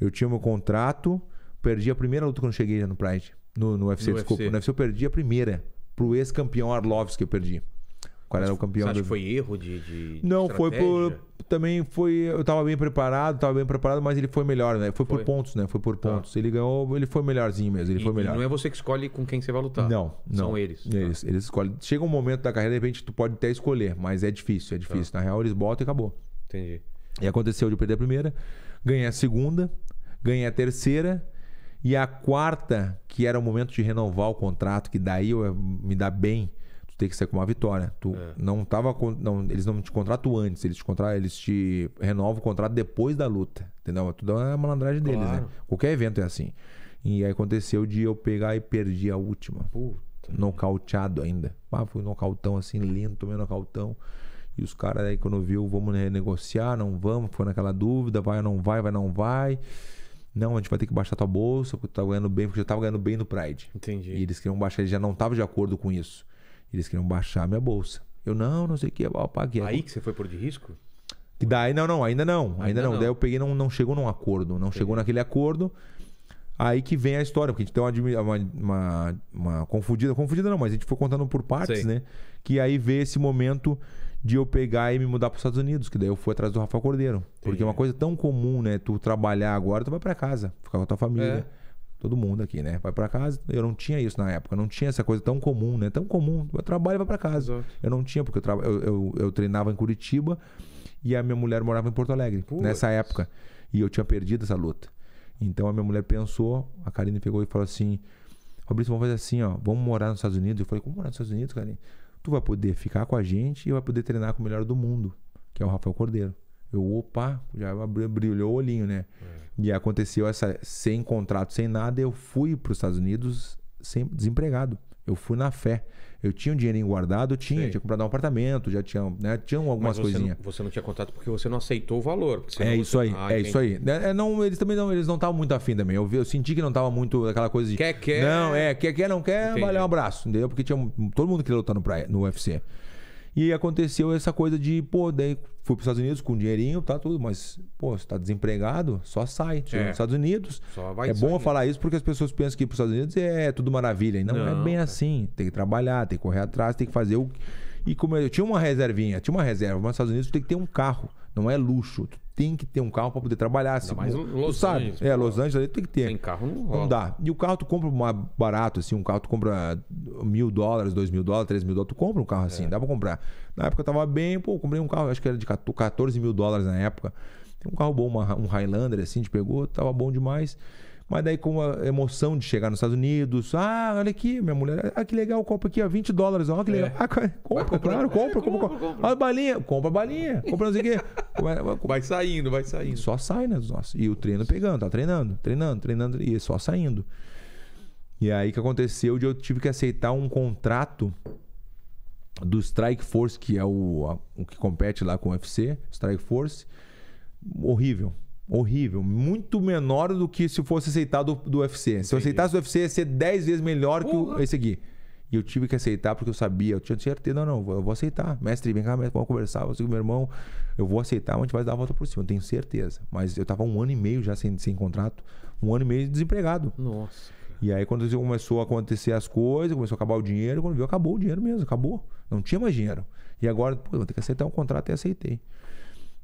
Speaker 3: eu tinha meu contrato, perdi a primeira luta quando cheguei no Pride. No, no UFC, no desculpa. UFC. No UFC eu perdi a primeira. Pro ex-campeão Arlovski eu perdi qual era o campeão. Você acha do... que foi erro de. de não, estratégia? foi por. Também foi. Eu tava bem preparado, tava bem preparado, mas ele foi melhor, né? Foi, foi. por pontos, né? Foi por tá. pontos. Ele ganhou, ele foi melhorzinho mesmo. Ele e, foi melhor. não é
Speaker 1: você que escolhe com quem você vai lutar. Não, não. São
Speaker 3: eles. Eles, tá? eles escolhem. Chega um momento da carreira, de repente, tu pode até escolher, mas é difícil, é difícil. Tá. Na real, eles botam e acabou. Entendi. E aconteceu de perder a primeira, ganhei a segunda, ganhei a terceira. E a quarta, que era o momento de renovar o contrato, que daí eu me dá bem, tem que ser com uma vitória. Tu é. não tava não, eles não te contratam antes, eles te contratam, eles te renovam o contrato depois da luta, entendeu? É tudo é a malandragem deles, né? claro. né? Qualquer evento é assim. E aí aconteceu de eu pegar e perdi a última. Puta. Nocauteado ainda. Ah, fui nocautão assim, lento, meio nocautão. E os caras aí, quando viu, vamos renegociar, não vamos, foi naquela dúvida, vai ou não vai, vai ou não vai. Não, a gente vai ter que baixar tua bolsa, porque tu tá ganhando bem, porque eu tava ganhando bem no Pride. Entendi. E eles queriam baixar, eles já não estavam de acordo com isso. Eles queriam baixar minha bolsa. Eu, não, não sei o que, eu paguei. Aí que
Speaker 1: você foi por de risco?
Speaker 3: Que daí, não, não, ainda não, ainda, ainda não. não. Daí eu peguei, não, não chegou num acordo, não Entendi. chegou naquele acordo. Aí que vem a história, porque a gente tem uma, uma, uma, confundida, confundida não, mas a gente foi contando por partes, né? Que aí veio esse momento de eu pegar e me mudar para os Estados Unidos, que daí eu fui atrás do Rafael Cordeiro. Porque é uma coisa tão comum, né? Tu trabalhar agora, tu vai para casa, ficar com a tua família. É. Todo mundo aqui, né? Vai para casa. Eu não tinha isso na época. Não tinha essa coisa tão comum, né? Tão comum. Eu trabalho e vai para casa. Exato. Eu não tinha, porque eu, tra... eu, eu, eu, treinava em Curitiba e a minha mulher morava em Porto Alegre nessa época. E eu tinha perdido essa luta. Então a minha mulher pensou, a Karine pegou e falou assim: Fabrício, vamos fazer assim, ó. Vamos morar nos Estados Unidos. Eu falei: Como morar nos Estados Unidos, Karine? Tu vai poder ficar com a gente e vai poder treinar com o melhor do mundo, que é o Rafael Cordeiro. Eu, opa, já brilhou o olhinho, né? É. E aconteceu essa, sem contrato, sem nada, eu fui para os Estados Unidos sem, desempregado. Eu fui na fé. Eu tinha um dinheiro guardado, tinha, Sim. tinha comprado um apartamento, já tinha, né, tinha algumas você coisinhas. Não,
Speaker 1: você não tinha contrato porque você não aceitou o valor. É isso, aí, ah, é isso aí,
Speaker 3: é, é não, eles também não, eles não estavam muito afim também. Eu, eu senti que não estava muito aquela coisa de. Quer, quer. Não, é, quer, quer, não quer, valeu um abraço, entendeu? Porque tinha todo mundo queria lutar no, praia, no UFC. E aconteceu essa coisa de, pô, daí fui para os Estados Unidos com dinheirinho, tá tudo, mas, pô, você está desempregado, só sai. é. nos Estados Unidos. Só vai é bom falar isso porque as pessoas pensam que ir para os Estados Unidos é tudo maravilha. E não, é não é bem assim. Tem que trabalhar, tem que correr atrás, tem que fazer o. E como eu, eu tinha uma reservinha, tinha uma reserva, mas nos Estados Unidos tem que ter um carro, não é luxo. Tu tem que ter um carro para poder trabalhar. Ainda assim mais um Los sabe? Angeles. É, Los Angeles tem que ter. Tem carro não rola. Não dá. E o carro tu compra mais barato, assim, um carro tu compra mil dólares, dois mil dólares, três mil dólares, tu compra um carro assim, é. dá para comprar. Na época eu tava bem, pô, comprei um carro, acho que era de 14 mil dólares na época. Tem um carro bom, uma, um Highlander, assim, a gente pegou, tava bom demais. Mas daí com a emoção de chegar nos Estados Unidos, ah, olha aqui, minha mulher, ah, que legal compra aqui, ó, 20 dólares, ó, que legal. É. Ah, é? compra, claro, compra, compra, compra, compra. Olha a balinha, compra a balinha, compra não sei o quê. Vai saindo, vai saindo. só sai, né, dos nossos. E o treino pegando, tá treinando, treinando, treinando, e só saindo. E é aí que aconteceu de eu tive que aceitar um contrato do Strike Force, que é o, a, o que compete lá com o UFC, Strike Force, horrível horrível, muito menor do que se fosse aceitado do UFC. Entendi. Se eu aceitasse do UFC, ia ser 10 vezes melhor Porra. que esse aqui. E eu tive que aceitar porque eu sabia, eu tinha certeza, não, não, eu vou aceitar. Mestre, vem cá, mestre, vamos conversar, você com meu irmão, eu vou aceitar, mas a gente vai dar a volta por cima, eu tenho certeza. Mas eu tava um ano e meio já sem, sem contrato, um ano e meio desempregado. Nossa. E aí quando começou a acontecer as coisas, começou a acabar o dinheiro, quando viu, acabou o dinheiro mesmo, acabou. Não tinha mais dinheiro. E agora, pô, vou ter que aceitar um contrato e aceitei.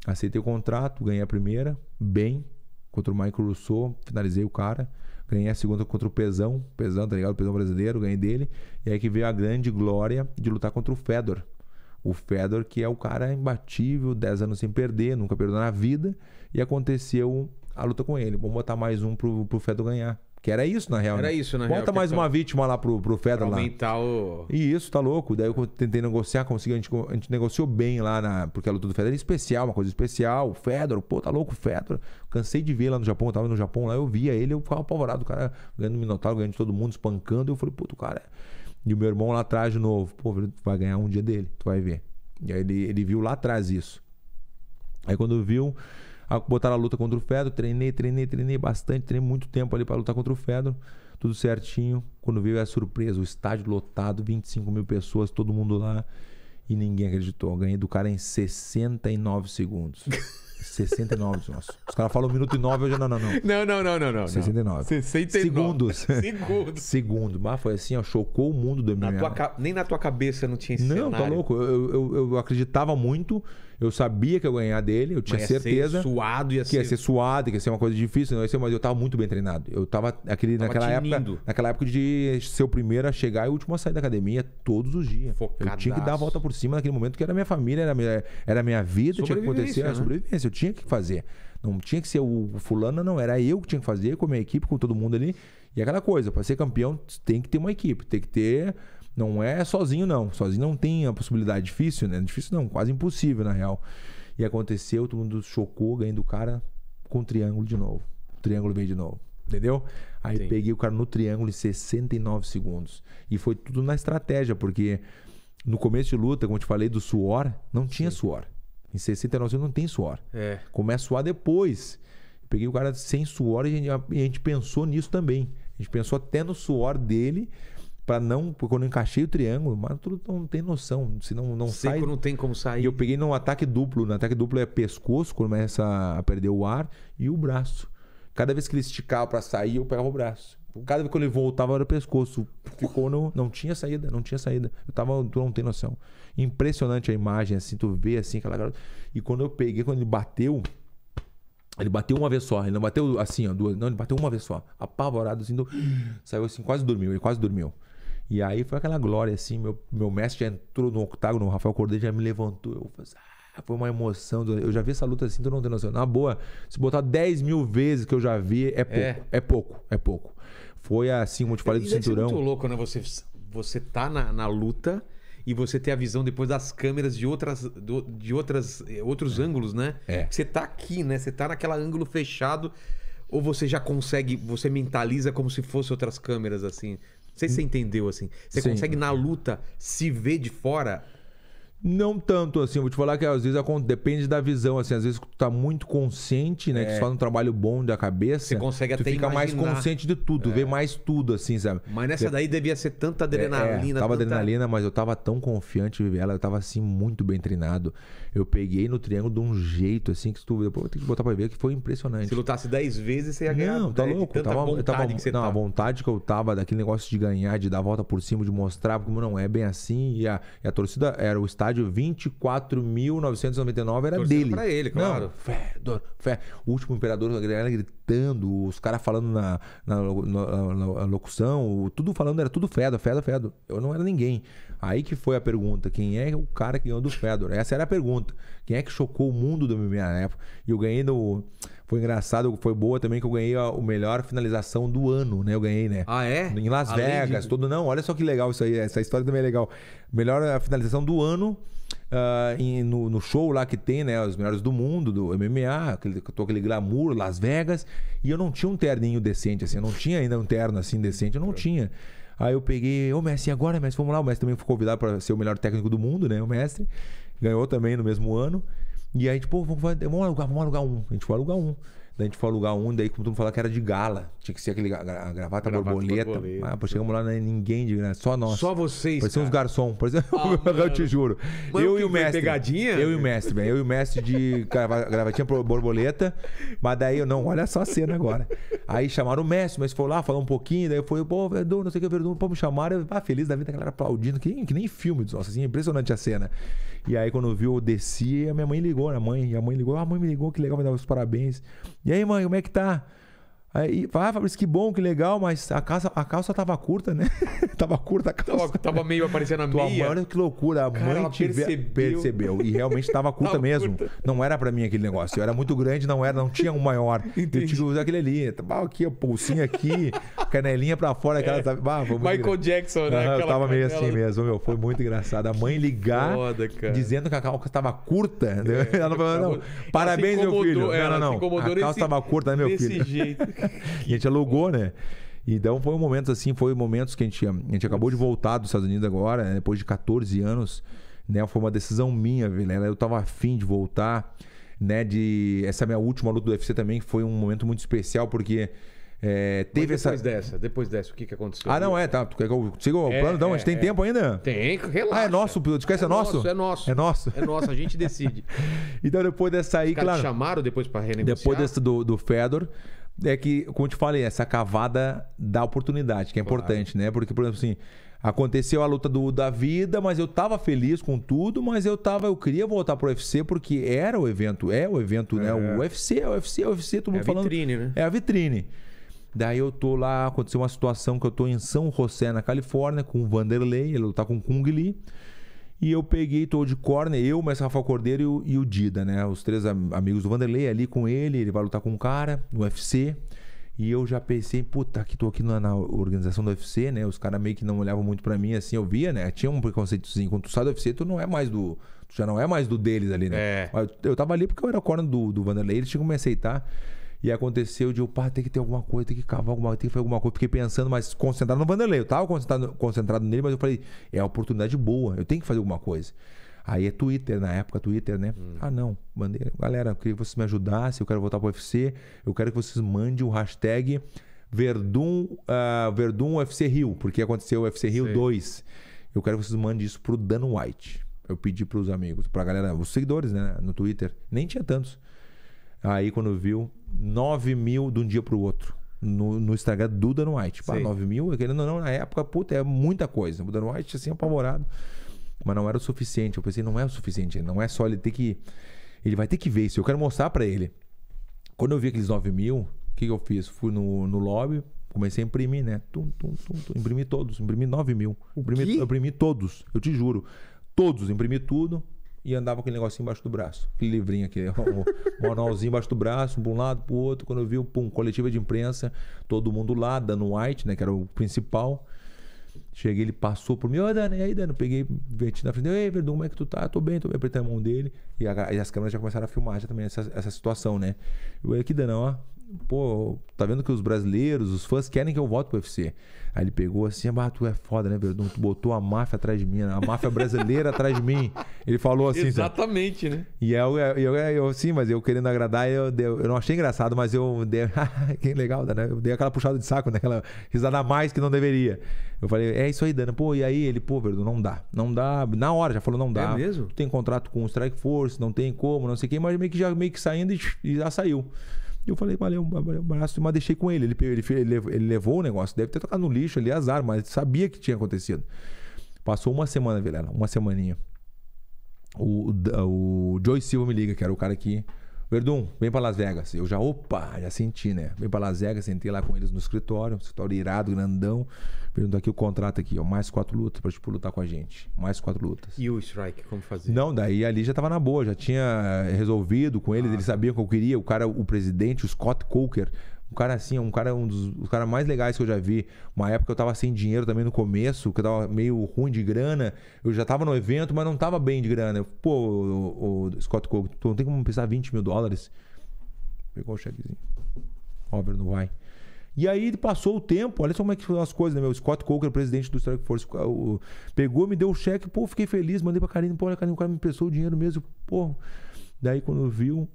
Speaker 3: Aceitei o contrato, ganhei a primeira, bem, contra o Michael Rousseau, finalizei o cara. Ganhei a segunda contra o Pesão, Pesão, tá ligado? Pesão brasileiro, ganhei dele. E aí que veio a grande glória de lutar contra o Fedor. O Fedor, que é o cara imbatível, 10 anos sem perder, nunca perdeu na vida. E aconteceu a luta com ele. Vamos botar mais um pro, pro Fedor ganhar. Que era isso, na real. Era né? isso, na Bota real. Bota mais uma é vítima lá pro, pro Fedra lá. Aumentar o. E isso, tá louco. Daí eu tentei negociar, consegui, a gente, a gente negociou bem lá, na, porque a luta do Fedra era especial, uma coisa especial. O Fedor, pô, tá louco, o Fedor. Cansei de ver lá no Japão, eu tava no Japão lá, eu via ele, eu ficava apavorado, o cara ganhando Minotauro, ganhando todo mundo, espancando. Eu falei, puto, cara. É. E o meu irmão lá atrás de novo, pô, vai ganhar um dia dele, tu vai ver. E aí ele, ele viu lá atrás isso. Aí quando viu, ah, botaram a luta contra o Fedro, treinei, treinei, treinei bastante, treinei muito tempo ali para lutar contra o Fedro, tudo certinho. Quando veio a surpresa, o estádio lotado, 25 mil pessoas, todo mundo lá, e ninguém acreditou. Ganhei do cara em 69 segundos. 69 nossa. Os caras falam um minuto e nove, eu já não, não, não.
Speaker 1: Não, não, não, não, não. 69.
Speaker 3: 69. Segundos. Segundos. Segundo. Mas foi assim, ó, chocou o mundo do MMA. Na tua, nem na tua cabeça não tinha esse Não, tá cenário. tá louco. Eu, eu, eu acreditava muito eu sabia que eu ia ganhar dele, eu tinha ia certeza. Ser suado, ia que ia ser... suado, que ia ser uma coisa difícil, não ia ser, mas eu tava muito bem treinado. Eu tava, aquele, tava naquela, época, naquela época de ser o primeiro a chegar e o último a sair da academia todos os dias. Focadaço. Eu tinha que dar a volta por cima naquele momento, que era minha família, era minha, era minha vida, tinha que acontecer, né? a sobrevivência, eu tinha que fazer. Não tinha que ser o fulano, não. Era eu que tinha que fazer, com a minha equipe, com todo mundo ali. E aquela coisa, para ser campeão, tem que ter uma equipe, tem que ter não é sozinho, não. Sozinho não tem a possibilidade. Difícil, né? Difícil não, quase impossível, na real. E aconteceu, todo mundo chocou, ganhando o cara com o triângulo de novo. O triângulo veio de novo. Entendeu? Aí Sim. peguei o cara no triângulo em 69 segundos. E foi tudo na estratégia, porque no começo de luta, como eu te falei, do suor, não tinha Sim. suor. Em 69 segundos não tem suor. É. Começa a suar depois. peguei o cara sem suor e a gente pensou nisso também. A gente pensou até no suor dele para não, porque quando eu encaixei o triângulo, mas tudo não tem noção, se não não sai. não tem como sair. E eu peguei num ataque duplo, no né? ataque duplo é pescoço, começa a perder o ar e o braço. Cada vez que ele esticava para sair, eu pegava o braço. Cada vez que ele voltava era o pescoço. Ficou no, não tinha saída, não tinha saída. Eu tava, tu não tem noção. Impressionante a imagem assim, tu vê assim aquela garota. E quando eu peguei, quando ele bateu, ele bateu uma vez só, ele não bateu assim, ó, duas, não, ele bateu uma vez só. Apavorado assim, do... saiu assim, quase dormiu, ele quase dormiu. E aí foi aquela glória, assim. Meu, meu mestre já entrou no octágono, o Rafael Cordeiro já me levantou. Eu falei assim, ah, foi uma emoção. Eu já vi essa luta assim, tu não tem noção. Na boa, se botar 10 mil vezes que eu já vi, é pouco. É, é pouco, é pouco. Foi assim, como eu te falei do é cinturão. É muito
Speaker 1: louco, né? Você, você tá na, na luta e você ter a visão depois das câmeras de outras de outras eh, outros é. ângulos, né? É. Você tá aqui, né? Você tá naquela ângulo fechado ou você já consegue, você mentaliza como se fosse outras câmeras assim.
Speaker 3: Não sei se você hum. entendeu, assim. Você Sim. consegue, na luta, se ver de fora? Não tanto, assim. vou te falar que às vezes depende da visão, assim. Às vezes tu tá muito consciente, né? É. Que tu faz um trabalho bom da cabeça. Você consegue tu até fica imaginar. mais consciente de tudo. É. Vê mais tudo, assim, sabe? Mas nessa daí
Speaker 1: devia ser tanta adrenalina. É, é. Tava tanta... adrenalina,
Speaker 3: mas eu tava tão confiante de ela. Eu tava, assim, muito bem treinado eu peguei no triângulo de um jeito assim que tu. Depois eu tenho que botar pra ver que foi impressionante.
Speaker 1: Se lutasse 10 vezes, você ia ganhar. Não, tá louco. Tanta tava, vontade tava, que você
Speaker 3: não, tá. a vontade que eu tava daquele negócio de ganhar, de dar a volta por cima, de mostrar como não é bem assim. E a, e a torcida era o estádio 24.999, era torcida dele. Pra ele, claro. Não, fé, dor, fé. O último imperador da galera gritando, os caras falando na, na, na, na, locução, tudo falando, era tudo fedo, fedo, fedo. Eu não era ninguém. Aí que foi a pergunta: quem é o cara que ganhou do Fedor? Essa era a pergunta. Quem é que chocou o mundo do MMA na época? E eu ganhei no. Foi engraçado, foi boa também que eu ganhei a, melhor finalização do ano, né? Eu ganhei, né? Ah, é? Em Las Além Vegas, de... todo. Não, olha só que legal isso aí. Essa história também é legal. Melhor eh, finalização do ano. Uh, em, no, no, show lá que tem, né? Os melhores do mundo, do MMA, aquele, tô aquele glamour, Las Vegas. E eu não tinha um terninho decente, assim. Eu não tinha ainda um terno assim decente, eu não tinha. Aí eu peguei, ô mestre, e agora, mestre? Vamos lá. O mestre também foi convidado para ser o melhor técnico do mundo, né? O mestre. Ganhou também no mesmo ano. E aí, tipo, vamos, vamos alugar, vamos alugar um. A gente foi alugar um. Daí a gente foi alugar um, daí todo mundo falava que era de gala. Tinha que ser aquele a gravata, gravata borboleta. borboleta. Ah, pô, chegamos lá, né? ninguém de só nós. Só vocês. Parecia uns garçons. Parecia... Ah, eu te juro. Mano, eu e o mestre. Pegadinha? Eu e o mestre, velho. Eu e o mestre de gravatinha borboleta. Mas daí eu, não, olha só a cena agora. Aí chamaram o mestre, mas foi lá falar um pouquinho. Daí eu fui, pô, Verdun, não sei o que, Verdun, pô, me chamaram. Eu, ah, feliz da vida, a galera aplaudindo, que nem, que nem filme, nossa, assim, impressionante a cena. E aí, quando viu, eu desci, a minha mãe ligou, né? Mãe, e a mãe ligou, a ah, mãe me ligou, que legal, me dá os parabéns. E aí, mãe, como é que tá? Aí, ah, Fabrício, que bom, que legal, mas a calça, a calça tava curta, né?
Speaker 1: tava curta a calça. Tava, tava meio aparecendo
Speaker 3: a Tua meia. Mãe, olha que loucura. A Cara, mãe percebeu. percebeu. E realmente tava curta tava mesmo. Curta. Não era para mim aquele negócio. Eu era muito grande, não era, não tinha um maior. Entendi. Eu tive que usar aquele ali. Tava tá, aqui, a pulsinha aqui, canelinha para fora. Aquela, é. tava, Michael engra...
Speaker 1: Jackson, né? eu tava meio assim
Speaker 3: mesmo, meu. Foi muito engraçado. A mãe ligar Foda, dizendo que a calça tava curta. É. Ela não falou, não. Parabéns, meu filho. Não, não, não. A calça tava curta, né, meu filho? Desse jeito e a gente alugou, né? Então foi um momento assim, foi momentos que a gente, a gente acabou de voltar dos Estados Unidos agora, né? depois de 14 anos, né? Foi uma decisão minha, Vilela. Eu tava afim de voltar, né? De essa minha última luta do UFC também foi um momento muito especial porque é, teve depois essa...
Speaker 1: dessa, depois dessa, o que, que aconteceu? Ah, não,
Speaker 3: é, tá. Tu quer que eu siga o é, plano? Não, é, a gente tem é. é. tempo ainda? Tem, relaxa. Ah, é nosso, o podcast é, é, nosso? nosso? É nosso. É nosso. É nosso, a gente decide. então depois dessa aí, Os claro. chamaram depois pra renegociar? Depois desse do, do Fedor, é que, como eu te falei, essa cavada da oportunidade, que é claro. importante, né? Porque, por exemplo, assim, aconteceu a luta do, da vida, mas eu tava feliz com tudo, mas eu tava, eu queria voltar pro UFC porque era o evento, é o evento, né? é. né? O UFC, é o UFC, é o UFC,
Speaker 1: todo mundo é falando. É a vitrine, né?
Speaker 3: É a vitrine. Daí eu tô lá, aconteceu uma situação que eu tô em São José, na Califórnia, com o Vanderlei, ele tá com o Kung Lee. E eu peguei, tô de corner, eu, mas Rafael Cordeiro e o, Dida, né? Os três amigos do Vanderlei ali com ele, ele vai lutar com um cara no UFC. E eu já pensei, puta, que tô aqui na, na organização do UFC, né? Os caras meio que não olhavam muito para mim, assim, eu via, né? Tinha um preconceitozinho. Quando tu sai do UFC, tu não é mais do. Tu já não é mais do deles ali, né? É. Eu, eu tava ali porque eu era corner do, do Vanderlei, eles tinham que me aceitar. E aconteceu de eu, pá, tem que ter alguma coisa, tem que cavar alguma coisa, tem que fazer alguma coisa. Fiquei pensando, mas concentrado no Vanderlei. Eu tava concentrado, concentrado nele, mas eu falei, é a oportunidade boa, eu tenho que fazer alguma coisa. Aí é Twitter, na época, Twitter, né? Hum. Ah, não, bandeira. Galera, eu queria que vocês me ajudassem, eu quero voltar pro UFC, eu quero que vocês mandem o hashtag Verdun, uh, Verdun UFC Rio, porque aconteceu o UFC Rio Sei. 2. Eu quero que vocês mandem isso pro Dan White. Eu pedi pros amigos, pra galera, os seguidores, né? No Twitter. Nem tinha tantos. Aí quando viu, 9 mil de um dia para o outro. No, no Instagram do Dan White. Pá, 9 mil, querendo ou não, na época, puta, é muita coisa. O Dan White, assim, apavorado. Mas não era o suficiente. Eu pensei, não é o suficiente. Não é só ele ter que. Ele vai ter que ver isso. Eu quero mostrar para ele. Quando eu vi aqueles 9 mil, o que, que, eu fiz? Fui no, no lobby, comecei a imprimir, né? Tum, tum, tum, tum. Imprimi todos, imprimi 9 mil. Imprimi, eu imprimi todos, eu te juro. Todos, imprimi tudo, e andava com aquele negocinho embaixo do braço. Aquele livrinho aqui, o né? manualzinho embaixo do braço, para um lado, pro outro. Quando eu vi, pum, coletiva de imprensa, todo mundo lá, Dano white, né, que era o principal. Cheguei, ele passou por mim, ô Dano, e aí Dano? eu peguei, meti na frente, ei Verdun, como é que tu tá? tô bem, tô bem, apertei a mão dele. E, a, e, as câmeras já começaram a filmar já também essa, essa situação, né? Eu aqui Dani, ó, pô, tá vendo que os brasileiros, os fãs querem que eu volte pro UFC. Aí ele pegou assim, ah, tu é foda, né, Verdun? Tu botou a máfia atrás de mim, a máfia brasileira atrás de mim. Ele falou assim.
Speaker 1: Exatamente, né?
Speaker 3: E é é, eu, eu, é, eu, eu, sim, mas eu querendo agradar, eu, eu, eu não achei engraçado, mas eu dei. Ah, que legal, né? Eu dei aquela puxada de saco, né? Aquela risada a mais que não deveria. Eu falei, é isso aí, Dana. Pô, e aí ele, pô, Verdun, não dá. Não dá. Na hora já falou, não dá. É mesmo? Tu tem contrato com o Strike Force, não tem como, não sei quem, mas meio que já meio que saindo e, e já saiu. E eu falei, valeu, valeu, abraço, mas deixei com ele. Ele, ele, ele, ele levou o negócio, deve ter tocado no lixo ali, azar, mas sabia que tinha acontecido. Passou uma semana, Vilela, uma semaninha. O, o Joy Silva me liga, que era o cara que Perdão, vem para Las Vegas. Eu já, opa, já senti, né? Vem para Las Vegas, sentei lá com eles no escritório, um escritório irado, grandão. Perguntou aqui o contrato aqui, ó, mais quatro lutas para tipo, lutar com a gente. Mais quatro lutas. E o
Speaker 1: strike, como fazer?
Speaker 3: Não, daí ali já tava na boa, já tinha resolvido com eles, ah. eles tá. sabiam o que eu queria. O cara, o presidente, o Scott Coker, um cara assim, um cara um dos um cara mais legais que eu já vi. Uma época eu tava sem dinheiro também no começo, que eu tava meio ruim de grana. Eu já tava no evento, mas não tava bem de grana. Eu, Pô, o, o Scott Cook tu não tem como pensar 20 mil dólares? Pegou o chequezinho. Óbvio, não vai. E aí passou o tempo, olha só como é que foram as coisas, né, meu? Scott Coker, presidente do Strike Force, pegou, me deu o cheque, pô, fiquei feliz, mandei pra Karine, pô, olha, Karine, o cara me emprestou o dinheiro mesmo, pô. Daí quando viu,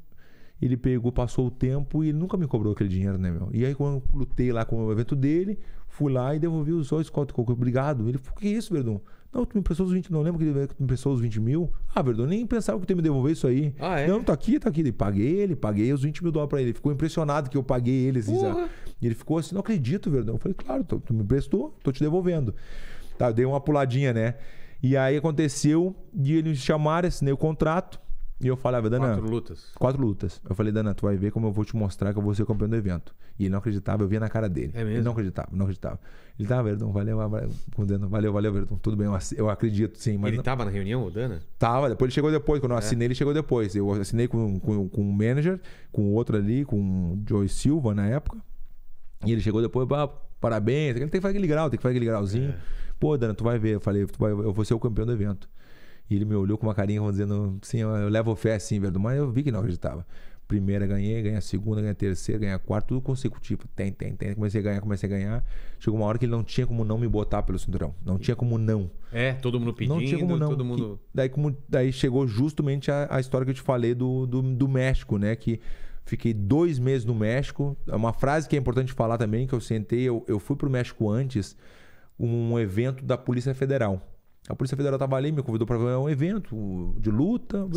Speaker 3: ele pegou, passou o tempo e ele nunca me cobrou aquele dinheiro, né, meu? E aí, quando eu lutei lá com o evento dele, fui lá e devolvi os dois códigos coco. Obrigado. Ele falou: Que é isso, Verdun? Não, tu me emprestou os 20, não lembro que tu me emprestou os 20 mil. Ah, Verdun, nem pensava que tu ia me devolver isso aí. Ah, é? Não, tá aqui, tá aqui. Ele paguei ele, paguei os 20 mil dólares pra ele. Ele ficou impressionado que eu paguei ele, assim, E ele ficou assim: Não acredito, Verdun. Eu falei: Claro, tu, tu me emprestou, tô te devolvendo. Tá, dei uma puladinha, né? E aí aconteceu de eles chamaram, assinei o contrato. E eu falava, Dana. Quatro lutas. Quatro lutas. Eu falei, Dana, tu vai ver como eu vou te mostrar que eu vou ser campeão do evento. E ele não acreditava, eu via na cara dele. É mesmo? Ele não acreditava, não acreditava. Ele tava, Verdão, valeu, valeu, valeu, valeu, Verdão. Tudo bem, eu, acredito, sim. Mas ele não... tava
Speaker 1: na reunião, o Dana?
Speaker 3: Tava, depois ele chegou depois. Quando eu é. assinei, ele chegou depois. Eu assinei com, com, com um manager, com outro ali, com o Joey Silva na época. E ele chegou depois, ah, parabéns. Ele tem que fazer aquele grau, tem que fazer aquele grauzinho. É. Pô, Dana, tu vai ver. Eu falei, vai, eu vou ser o campeão do evento. E ele me olhou com uma carinha dizendo, sim, eu levo fé assim, Verdu. Mas eu vi que não acreditava. Primeira ganhei, ganhei a segunda, ganhei a terceira, ganhei a quarta, tudo consecutivo. Tem, tem, tem. Comecei a ganhar, comecei a ganhar. Chegou uma hora que ele não tinha como não me botar pelo cinturão. Não tinha como não.
Speaker 1: É, todo mundo pedindo, não tinha como não. todo mundo.
Speaker 3: Que, daí, como, daí chegou justamente a, a, história que eu te falei do, do, do México, né? Que Fiquei dois meses no México. É uma frase que é importante falar também, que eu sentei, eu, eu fui para o México antes, um evento da Polícia Federal. A Polícia Federal estava ali, me convidou para um evento de luta.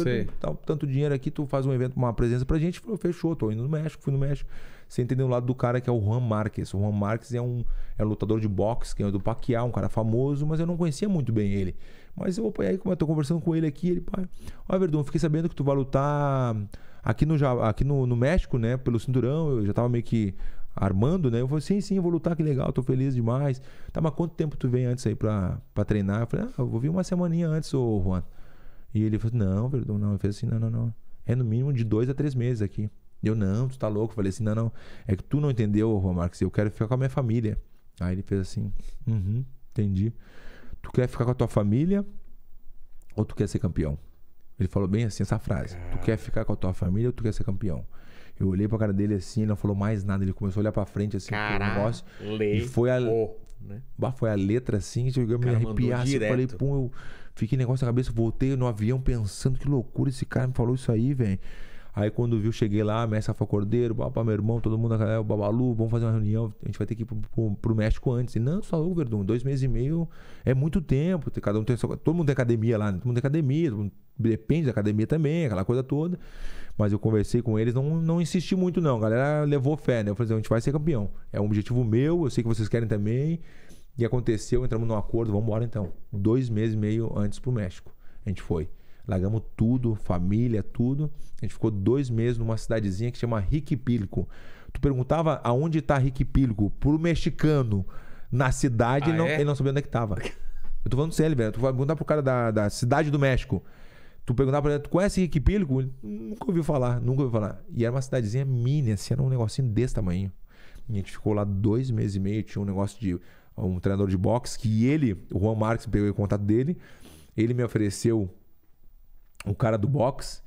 Speaker 3: Tal, tanto dinheiro aqui, tu faz um evento, uma presença pra gente. Falou, fechou, tô indo no México, fui no México. Você entendeu o lado do cara que é o Juan Marques. O Juan Marques é um, é um lutador de boxe, que é do Pacquiao, um cara famoso, mas eu não conhecia muito bem ele. Mas eu, aí, como eu tô conversando com ele aqui, ele, pai, ó, Verdão, fiquei sabendo que tu vai lutar aqui no, aqui no, no México, né, pelo cinturão. Eu já tava meio que Armando, né? Eu falei, sim, sim, vou lutar, que legal, tô feliz demais. Tá, mas quanto tempo tu vem antes aí pra, pra treinar? Eu falei, ah, eu vou vir uma semaninha antes, ô Juan. E ele falou, não, Verdun, não. ele fez assim, não, não, não. É no mínimo de dois a três meses aqui. Eu, não, tu tá louco. Eu falei assim, não, não. É que tu não entendeu, Juan Marques, eu quero ficar com a minha família. Aí ele fez assim, uhum, entendi. Tu quer ficar com a tua família ou tu quer ser campeão? Ele falou bem assim essa frase. Tu quer ficar com a tua família ou tu quer ser campeão? Eu olhei pra cara dele assim, ele não falou mais nada. Ele começou a olhar pra frente assim Caraca, pro negócio. e foi a. Oh, né? Foi a letra assim, chegou eu me arrepiar. Assim, eu falei, pum, eu fiquei negócio na cabeça, voltei no avião pensando, que loucura, esse cara me falou isso aí, velho. Aí quando viu, cheguei lá, mestre Rafa Cordeiro, papá, meu irmão, todo mundo, é, o Babalu, vamos fazer uma reunião, a gente vai ter que ir pro, pro, pro México antes. E, não, só o Verdun, dois meses e meio é muito tempo, cada um tem, todo mundo tem academia lá, né? todo mundo tem academia, todo mundo depende da academia também, aquela coisa toda. Mas eu conversei com eles, não, não insisti muito, não. A galera levou fé, né? Eu falei assim, a gente vai ser campeão. É um objetivo meu, eu sei que vocês querem também. E aconteceu, entramos num acordo, vamos embora então. Dois meses e meio antes pro México. A gente foi. Largamos tudo, família, tudo. A gente ficou dois meses numa cidadezinha que chama Riquipílico. Tu perguntava aonde está Riquipílico pro mexicano na cidade, ah, não, é? ele não sabia onde é que tava. Eu tô falando sério, velho. Tu vai perguntar pro cara da, da cidade do México. Tu perguntar pra ele, tu conhece Riquipílico? nunca ouviu falar, nunca ouviu falar. E era uma cidadezinha mini, assim, era um negocinho desse tamanho. E a gente ficou lá dois meses e meio, tinha um negócio de um treinador de boxe que ele, o Juan Marques, pegou o contato dele. Ele me ofereceu o cara do boxe,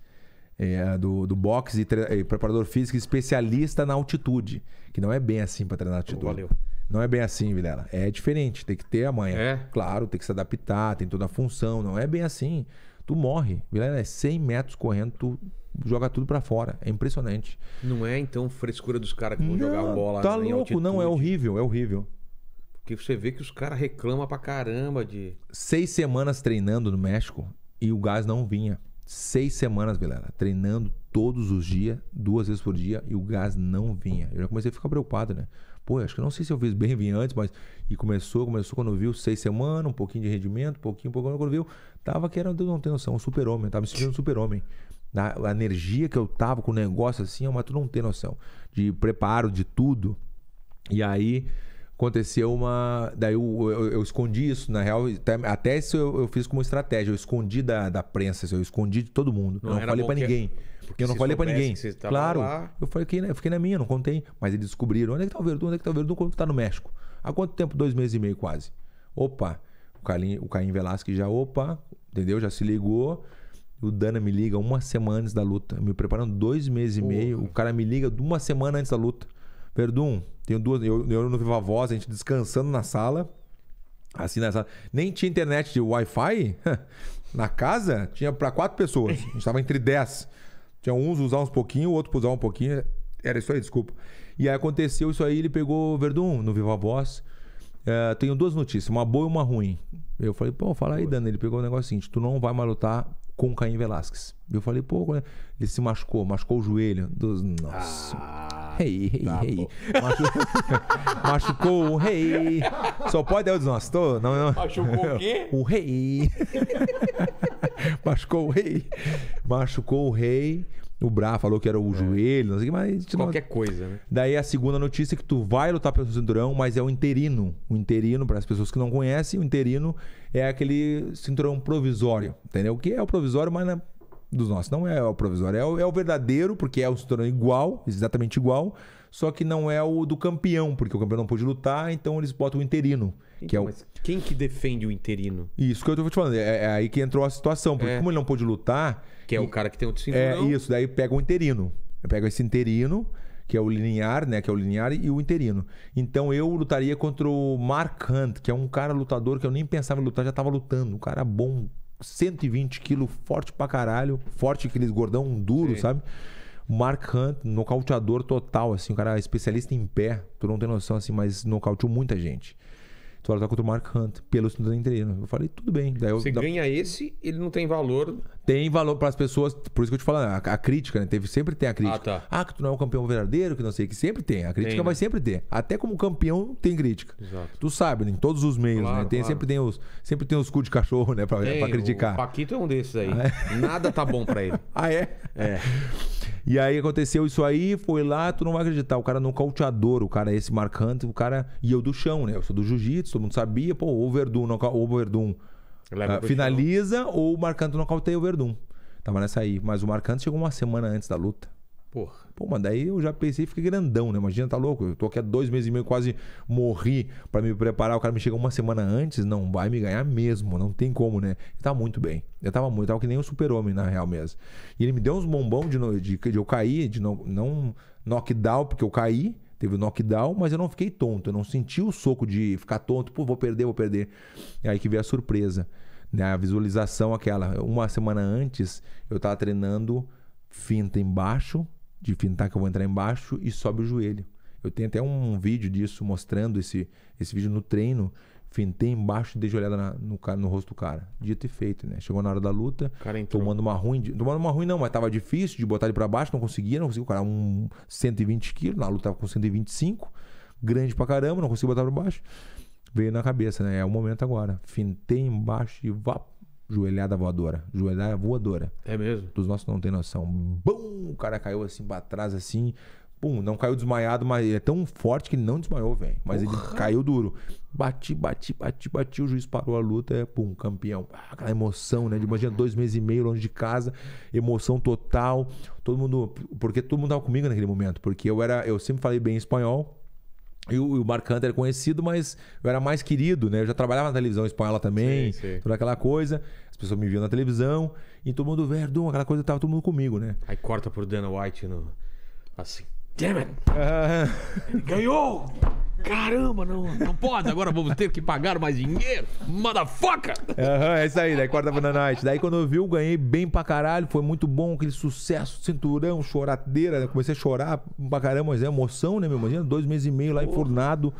Speaker 3: é, do, do boxe e, e, preparador físico especialista na altitude. Que não é bem assim para treinar altitude. Valeu. Não é bem assim, Vilela. É diferente, tem que ter amanhã. É. Claro, tem que se adaptar, tem toda a função, não é bem assim tu morre. Vilela é 100 metros correndo, tu joga tudo para fora. É impressionante.
Speaker 1: Não é então frescura dos caras que vão não, jogar bola. Tá louco, altitude. não, é
Speaker 3: horrível, é horrível.
Speaker 1: Porque você vê que os caras reclamam pra caramba de.
Speaker 3: Seis semanas treinando no México e o gás não vinha. Seis semanas, galera, treinando todos os dias, duas vezes por dia, e o gás não vinha. Eu já comecei a ficar preocupado, né? Pô, acho que não sei se eu fiz bem, vim antes, mas. E começou, começou quando viu, seis semanas, um pouquinho de rendimento, um pouquinho, um pouquinho. Quando viu, tava que era, Deus não tem noção, um super-homem, tava me sentindo um super-homem. A, energia que eu tava com o negócio assim, mas tu não tem noção. De preparo, de tudo. E aí aconteceu uma. Daí eu, eu, eu, escondi isso, na real. Até isso eu, eu fiz como estratégia. Eu escondi da, da prensa, assim, eu escondi de todo mundo. Não, eu não falei para é. ninguém. Que... Porque eu não falei para ninguém. Claro. Lá... Eu falei que né, fiquei na minha, não contei. Mas eles descobriram onde é que tá o Verdun, onde é que tá o Verdun, quando tá no México. Há quanto tempo? Dois meses e meio quase. Opa, o Caim, o Caim já, opa, entendeu? Já se ligou. O Dana me liga uma semana antes da luta. Me preparando dois meses Porra. e meio. O cara me liga uma semana antes da luta. Verdun, tenho duas. Eu, eu no Viva Voz, a gente descansando na sala. Assim na sala. Nem tinha internet de Wi-Fi. na casa, tinha para quatro pessoas. A gente tava entre dez. Tinha uns usar uns pouquinho, outro usar um pouquinho. Era isso aí, desculpa. E aí aconteceu isso aí, ele pegou o Verdun no Viva Voz. É, tenho duas notícias, uma boa e uma ruim. Eu falei, pô, fala aí, Dani. Ele pegou o um negócio seguinte: tu não vai mais lutar com o Caim Velasquez. Eu falei, pouco, né? Ele se machucou, machucou o joelho. Dos... Nossa. Ah, rei, rei, tá rei. machucou o rei. Hey. Só pode eu é desnostou? Não, não. Machucou o quê? O rei. machucou o rei. Machucou o rei. O Bra falou que era o é. joelho, não sei o que, mas. Qualquer não... coisa, né? Daí a segunda notícia é que tu vai lutar pelo cinturão, mas é o interino. O interino, para as pessoas que não conhecem, o interino é aquele cinturão provisório, entendeu? O que é o provisório, mas é dos nossos não é o provisório. É o, é o verdadeiro, porque é o cinturão igual, exatamente igual, só que não é o do campeão, porque o campeão não pôde lutar, então eles botam o interino. Então, que é o... Mas
Speaker 1: quem que defende o interino?
Speaker 3: Isso que eu tô te falando. É, é aí que entrou a situação. Porque é. como ele não pôde lutar. Que é e... o
Speaker 1: cara que tem o é cinturão. É
Speaker 3: isso, daí pega o interino. Pega esse interino, que é o linear, né? Que é o linear e o interino. Então eu lutaria contra o Mark Hunt, que é um cara lutador que eu nem pensava em lutar, já tava lutando. Um cara bom, 120 quilos, forte pra caralho. Forte, aqueles gordão duro, Sim. sabe? Mark Hunt, nocauteador total, assim, um cara especialista em pé, tu não tem noção, assim, mas nocauteou muita gente. Tu vai lutar contra o Mark Hunt pelo cinturão inteiro. Eu falei, tudo
Speaker 1: bem. Daí eu, Você da... ganha esse, ele não tem valor.
Speaker 3: Tem valor para as pessoas, por isso que eu te falo, a, a crítica, né? Teve, sempre tem a crítica. Ah, tá. ah, que tu não é o campeão verdadeiro, que não sei que. Sempre tem. A crítica tem, né? vai né? sempre ter. Até como campeão tem crítica. Exato. Tu sabe, né? em todos os meios, né? claro, né? Tem, claro. sempre, tem os, sempre tem os cu de cachorro, né? Pra, tem, pra criticar. O Paquito é um desses aí. Ah, é? Nada tá bom para ele. ah, é? É. E aí aconteceu isso aí, foi lá, tu não vai acreditar. O cara nocauteador, o cara é esse marcante, o cara. E eu do chão, né? Eu sou do jiu-jitsu, todo mundo sabia. Pô, o Verdun, noca... o Verdun uh, ah, finaliza ou o marcante nocauteia o Verdun. Tava nessa aí. Mas o marcante chegou uma semana antes da luta. Porra. Pô, mas daí eu já pensei, fiquei grandão, né? Imagina, tá louco? Eu tô aqui há dois meses e meio, quase morri para me preparar. O cara me chega uma semana antes, não vai me ganhar mesmo, não tem como, né? Tá muito bem. Eu tava muito, eu tava que nem um super-homem, na real mesmo. E ele me deu uns bombom de, de, de eu cair, de não, não knockdown, porque eu caí. Teve um knockdown, mas eu não fiquei tonto. Eu não senti o soco de ficar tonto, pô, vou perder, vou perder. E aí que veio a surpresa. Né? A visualização aquela. Uma semana antes, eu tava treinando finta embaixo, de fintar que eu vou entrar embaixo e sobe o joelho. Eu tenho até um vídeo disso mostrando esse, esse vídeo no treino. Fintei embaixo e dei de olhada na, no, cara, no rosto do cara. Dito e feito, né? Chegou na hora da luta, tomando uma ruim. Tomando uma ruim não, mas tava difícil de botar ele para baixo, não conseguia, não conseguia. O cara um 120 quilos, na luta tava com 125, grande pra caramba, não conseguia botar pra baixo. Veio na cabeça, né? É o momento agora. Fintei embaixo e vá Joelhada voadora. Joelhada voadora. É mesmo? Dos nossos não tem noção. Bum! O cara caiu assim pra trás, assim. Pum, não caiu desmaiado, mas é tão forte que ele não desmaiou, velho. Mas Porra. ele caiu duro. Bati, bati, bati, bati. O juiz parou a luta. É, pum, campeão. Ah, aquela emoção, né? Imagina dois meses e meio longe de casa. Emoção total. Todo mundo. Porque todo mundo tava comigo naquele momento. Porque eu era. Eu sempre falei bem espanhol. E o Mark Hunter é conhecido, mas eu era mais querido, né? Eu já trabalhava na televisão espanhola também, sim, sim. toda aquela coisa. As pessoas me viam na televisão e todo mundo, Verdun, aquela coisa, tava todo mundo comigo, né? Aí corta pro Dana White no... assim, damn
Speaker 1: it! Uh... Ganhou! Caramba, não, não pode, agora vamos ter que pagar mais dinheiro. Motherfucker!
Speaker 3: Aham, uhum, é isso aí, daí corta a night. Daí quando eu eu ganhei bem pra caralho, foi muito bom, aquele sucesso, cinturão, choradeira, né? comecei a chorar pra caramba, mas é emoção, né, meu? Imagina, dois meses e meio lá fornado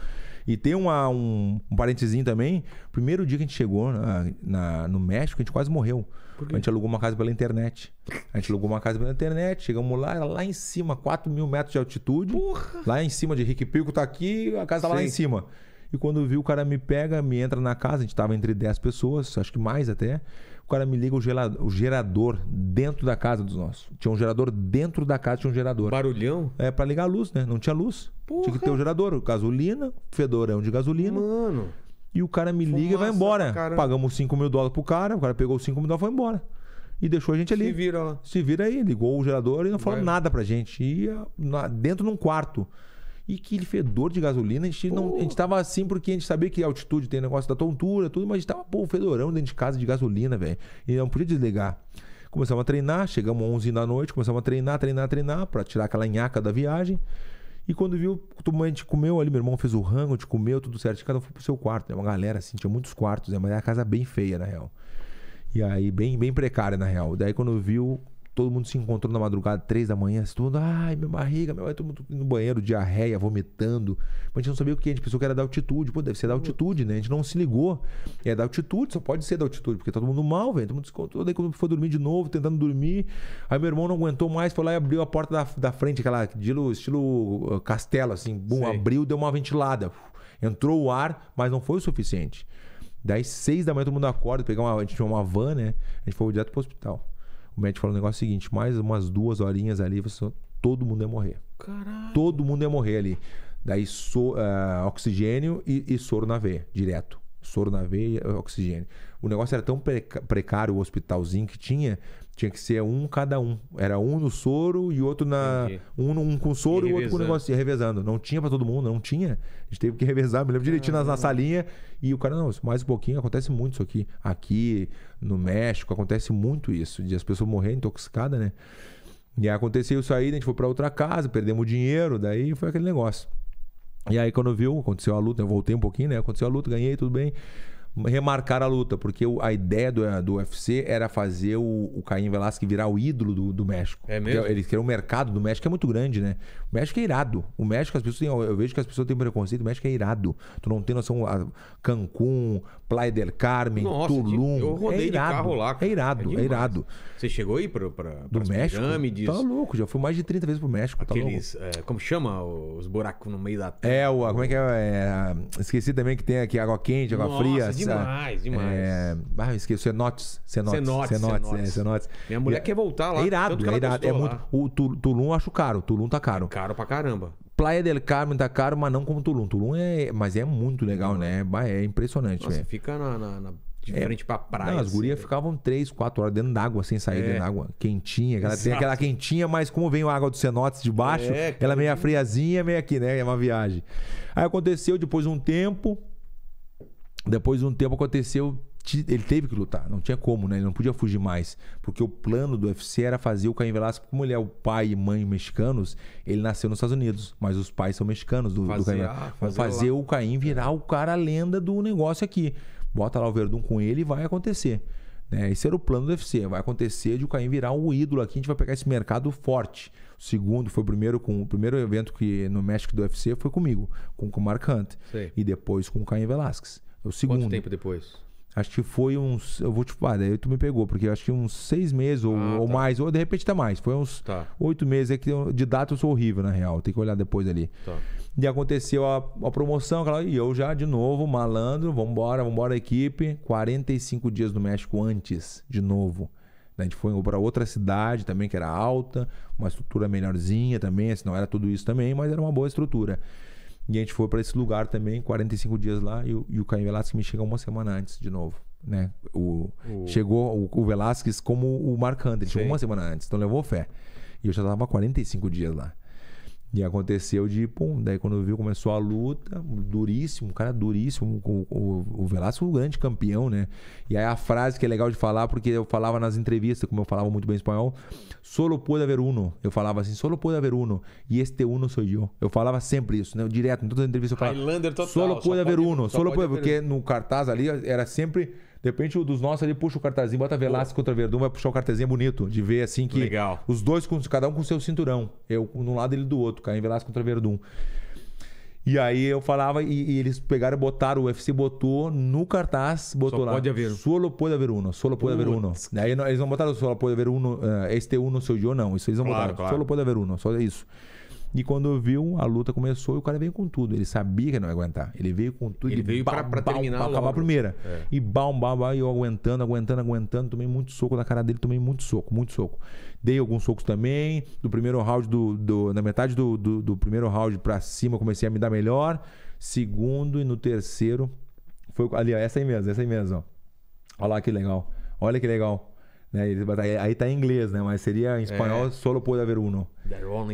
Speaker 3: E tem uma, um, um parentezinho também, primeiro dia que a gente chegou na, na, no México, a gente quase morreu. A gente alugou uma casa pela internet. A gente alugou uma casa pela internet, chegamos lá, era lá em cima, 4 mil metros de altitude. Porra. Lá em cima de Rick Pico tá aqui, a casa tava tá Sim. lá em cima. E quando viu, o cara me pega, me entra na casa, a gente tava entre 10 pessoas, acho que mais até. O cara me liga o, o gerador dentro da casa dos nossos. Tinha um gerador dentro da casa, tinha um gerador. Barulhão? É, para ligar a luz, né? Não tinha luz. Porra. Tinha que ter o um gerador, gasolina, fedorão de gasolina. Mano. E o cara me Fumaça, liga e vai embora. Pagamos 5 mil dólares pro cara, o cara pegou 5 mil dólares e foi embora. E deixou a gente ali. Se vira lá. Se vira aí, ligou o gerador e não falou vai. nada pra gente. Ia dentro num quarto. E que fedor de gasolina, a gente, não, a gente tava assim porque a gente sabia que altitude tem negócio da tontura, tudo, mas a gente tava, pô, fedorão dentro de casa de gasolina, velho. E não podia desligar. Começamos a treinar, chegamos às 11 da noite, começamos a treinar, treinar, treinar, para tirar aquela nhaca da viagem. E quando viu, a gente comeu ali, meu irmão fez o rango, a gente comeu, tudo certo. Cada um foi pro seu quarto, né? Uma galera, assim, tinha muitos quartos, né? Mas era uma casa bem feia, na real. E aí, bem, bem precária, na real. Daí quando viu, Todo mundo se encontrou na madrugada, três da manhã, todo mundo, ai, minha barriga, meu, todo mundo no banheiro, diarreia, vomitando. Mas a gente não sabia o que, a gente pensou que era da altitude. Pô, deve ser da uhum. altitude, né? A gente não se ligou. É da altitude, só pode ser da altitude, porque tá todo mundo mal, velho. Todo mundo se encontrou. Daí quando foi dormir de novo, tentando dormir. Aí meu irmão não aguentou mais, foi lá e abriu a porta da, da frente, aquela estilo, estilo uh, castelo, assim, bum, abriu, deu uma ventilada. Entrou o ar, mas não foi o suficiente. Daí, seis da manhã, todo mundo acorda, pegar uma, a gente tinha uma van, né? A gente foi direto pro hospital. O médico falou o negócio seguinte: mais umas duas horinhas ali, você, todo mundo ia morrer. Caralho. Todo mundo ia morrer ali. Daí so, uh, oxigênio e, e soro na veia, direto. Soro na veia, oxigênio. O negócio era tão precário, o hospitalzinho que tinha, tinha que ser um cada um. Era um no soro e outro na. Um, um com soro e outro com o negócio. Ia revezando. Não tinha para todo mundo, não tinha. A gente teve que revezar. Me lembro direitinho ah, na, na salinha. E o cara, não, mais um pouquinho. Acontece muito isso aqui. Aqui, no México, acontece muito isso. De as pessoas morrerem intoxicadas, né? E aí aconteceu isso aí. A gente foi para outra casa, perdemos dinheiro. Daí foi aquele negócio. E aí, quando viu, aconteceu a luta. Eu voltei um pouquinho, né? Aconteceu a luta, ganhei, tudo bem remarcar a luta, porque a ideia do, do UFC era fazer o, o Caim Velasque virar o ídolo do, do México. É mesmo? eles queriam o mercado do México, é muito grande, né? O México é irado. O México, as pessoas têm, eu vejo que as pessoas têm preconceito, o México é irado. Tu não tem noção, a Cancún, Playa del Carmen, Nossa, Tulum. Eu rodei é irado, de carro lá. É irado, é, é irado.
Speaker 1: Você chegou aí para pra,
Speaker 3: Do México? pirâmides? Tá louco, já fui mais de 30 vezes pro México. Tá Aqueles, tá é, como chama os
Speaker 1: buracos no meio da
Speaker 3: terra? É, o, como é que é, é Esqueci também que tem aqui água quente, água Nossa, fria. demais, demais. É, ah, esqueci, cenotes. Cenotes, cenotes, cenotes, cenotes. É, cenotes. Minha mulher quer voltar lá. É irado, é irado. É muito, o Tulum eu acho caro, Tulum tá caro. É caro caro pra caramba. Playa del Carmen tá caro, mas não como Tulum. Tulum é. Mas é muito legal, uhum. né? É impressionante, Nossa, fica na, na, na de é, frente pra praia. Não, as assim, gurias né? ficavam 3, 4 horas dentro d'água, sem sair é. dentro d'água. Quentinha. Aquela, tem aquela quentinha, mas como vem a água do cenotes de baixo, é, ela é meio friazinha, meio aqui, né? É uma viagem. Aí aconteceu, depois de um tempo. Depois de um tempo aconteceu ele teve que lutar, não tinha como, né? Ele não podia fugir mais, porque o plano do UFC era fazer o Caim Velasco, como ele é o pai e mãe mexicanos, ele nasceu nos Estados Unidos, mas os pais são mexicanos do, fazer, do Caim. fazer, fazer o Caim virar o cara lenda do negócio aqui. Bota lá o Verdun com ele e vai acontecer. Né? Esse era o plano do UFC. Vai acontecer de o Caim virar um ídolo aqui. A gente vai pegar esse mercado forte. O segundo foi o primeiro com o primeiro evento que no México do UFC foi comigo, com, com o Mark Hunt. E depois com o Caim Velasquez. É o segundo. Quanto tempo depois? Acho que foi uns. Eu vou te falar, ah, daí tu me pegou, porque acho que uns seis meses ou, ah, ou tá. mais, ou de repente até tá mais. Foi uns tá. oito meses. É que de data eu sou horrível, na real. Tem que olhar depois ali. Tá. E aconteceu a, a promoção, e eu já, de novo, malandro, vambora, vambora, equipe. 45 dias no México antes, de novo. A gente foi para outra cidade também, que era alta, uma estrutura melhorzinha também, assim, não era tudo isso também, mas era uma boa estrutura. E a gente foi para esse lugar também, 45 dias lá, e, e o Caio Velasquez me chega uma semana antes de novo. Né? O, o... Chegou o, o Velasquez como o Marcante, ele chegou uma semana antes, então levou fé. E eu já estava 45 dias lá. E aconteceu de, pum, daí quando viu, começou a luta, duríssimo, um cara duríssimo, o, o, o Velasco, grande campeão, né? E aí a frase que é legal de falar, porque eu falava nas entrevistas, como eu falava muito bem espanhol, solo puede haver uno. Eu falava assim, solo puede haver uno, e este uno sou eu. Eu falava sempre isso, né? Direto, em todas as entrevistas eu falava, total, solo puede haver uno, solo puede, porque no cartaz ali era sempre de repente, o dos nossos ali puxa o cartazinho, bota Velasco oh. contra Verdun, vai puxar o cartazinho é bonito, de ver assim que. Legal. Os dois, cada um com seu cinturão. Eu um lado, ele do outro, Caim Velasco contra Verdun. E aí eu falava, e, e, eles pegaram botaram, o UFC botou no cartaz, botou Só lá. Pode haver. Solo pode haver uno. Solo pode haver uno. Aí eles não botaram solo pode haver uno, uh, este uno sou eu, não. Isso eles não claro, botaram. Claro. Solo pode haver uno, só isso. E quando viu, a luta começou e o cara veio com tudo. Ele sabia que não ia aguentar. Ele veio com tudo. Ele veio para pra, terminar pra acabar a primeira. É. E bam, bam, bam, eu aguentando, aguentando, aguentando. Tomei muito soco na cara dele, tomei muito soco, muito soco. Dei alguns socos também. Do primeiro round, do, do na metade do, do, do primeiro round pra cima, comecei a me dar melhor. Segundo e no terceiro, foi ali, ó, essa aí mesmo, essa aí mesmo. Ó. Olha lá que legal. Olha que legal. Né? Aí tá em inglês, né? Mas seria em espanhol, é. solo pode haver uno.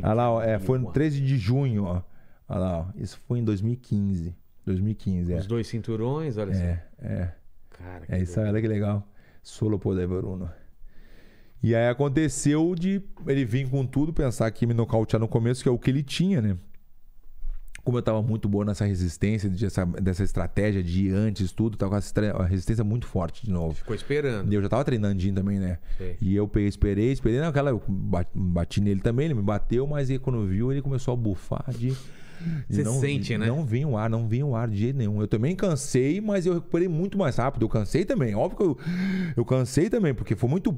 Speaker 3: lá, ó, é, foi no 13 de junho, ó. Ah lá, ó. Isso foi em 2015. 2015, é. Os
Speaker 1: dois cinturões, olha só. É, é.
Speaker 3: Cara, é que é isso, olha que legal. Solo pode haver uno. E aí aconteceu de ele vir com tudo, pensar que me nocautear no começo, que é o que ele tinha, né? como eu estava muito boa nessa resistência, dessa, dessa estratégia de ir antes, tudo, tava com a resistência muito forte de novo. Ficou esperando. E eu já estava treinandinho também, né? Sei. E eu peguei, esperei, esperei. Naquela, eu bati, bati nele também, ele me bateu, mas aí quando viu, ele começou a bufar de.
Speaker 4: Você não, sente, né? Não
Speaker 3: vem o ar, não vem o ar de jeito nenhum. Eu também cansei, mas eu recuperei muito mais rápido. Eu cansei também, óbvio que eu, eu cansei também, porque foi muito,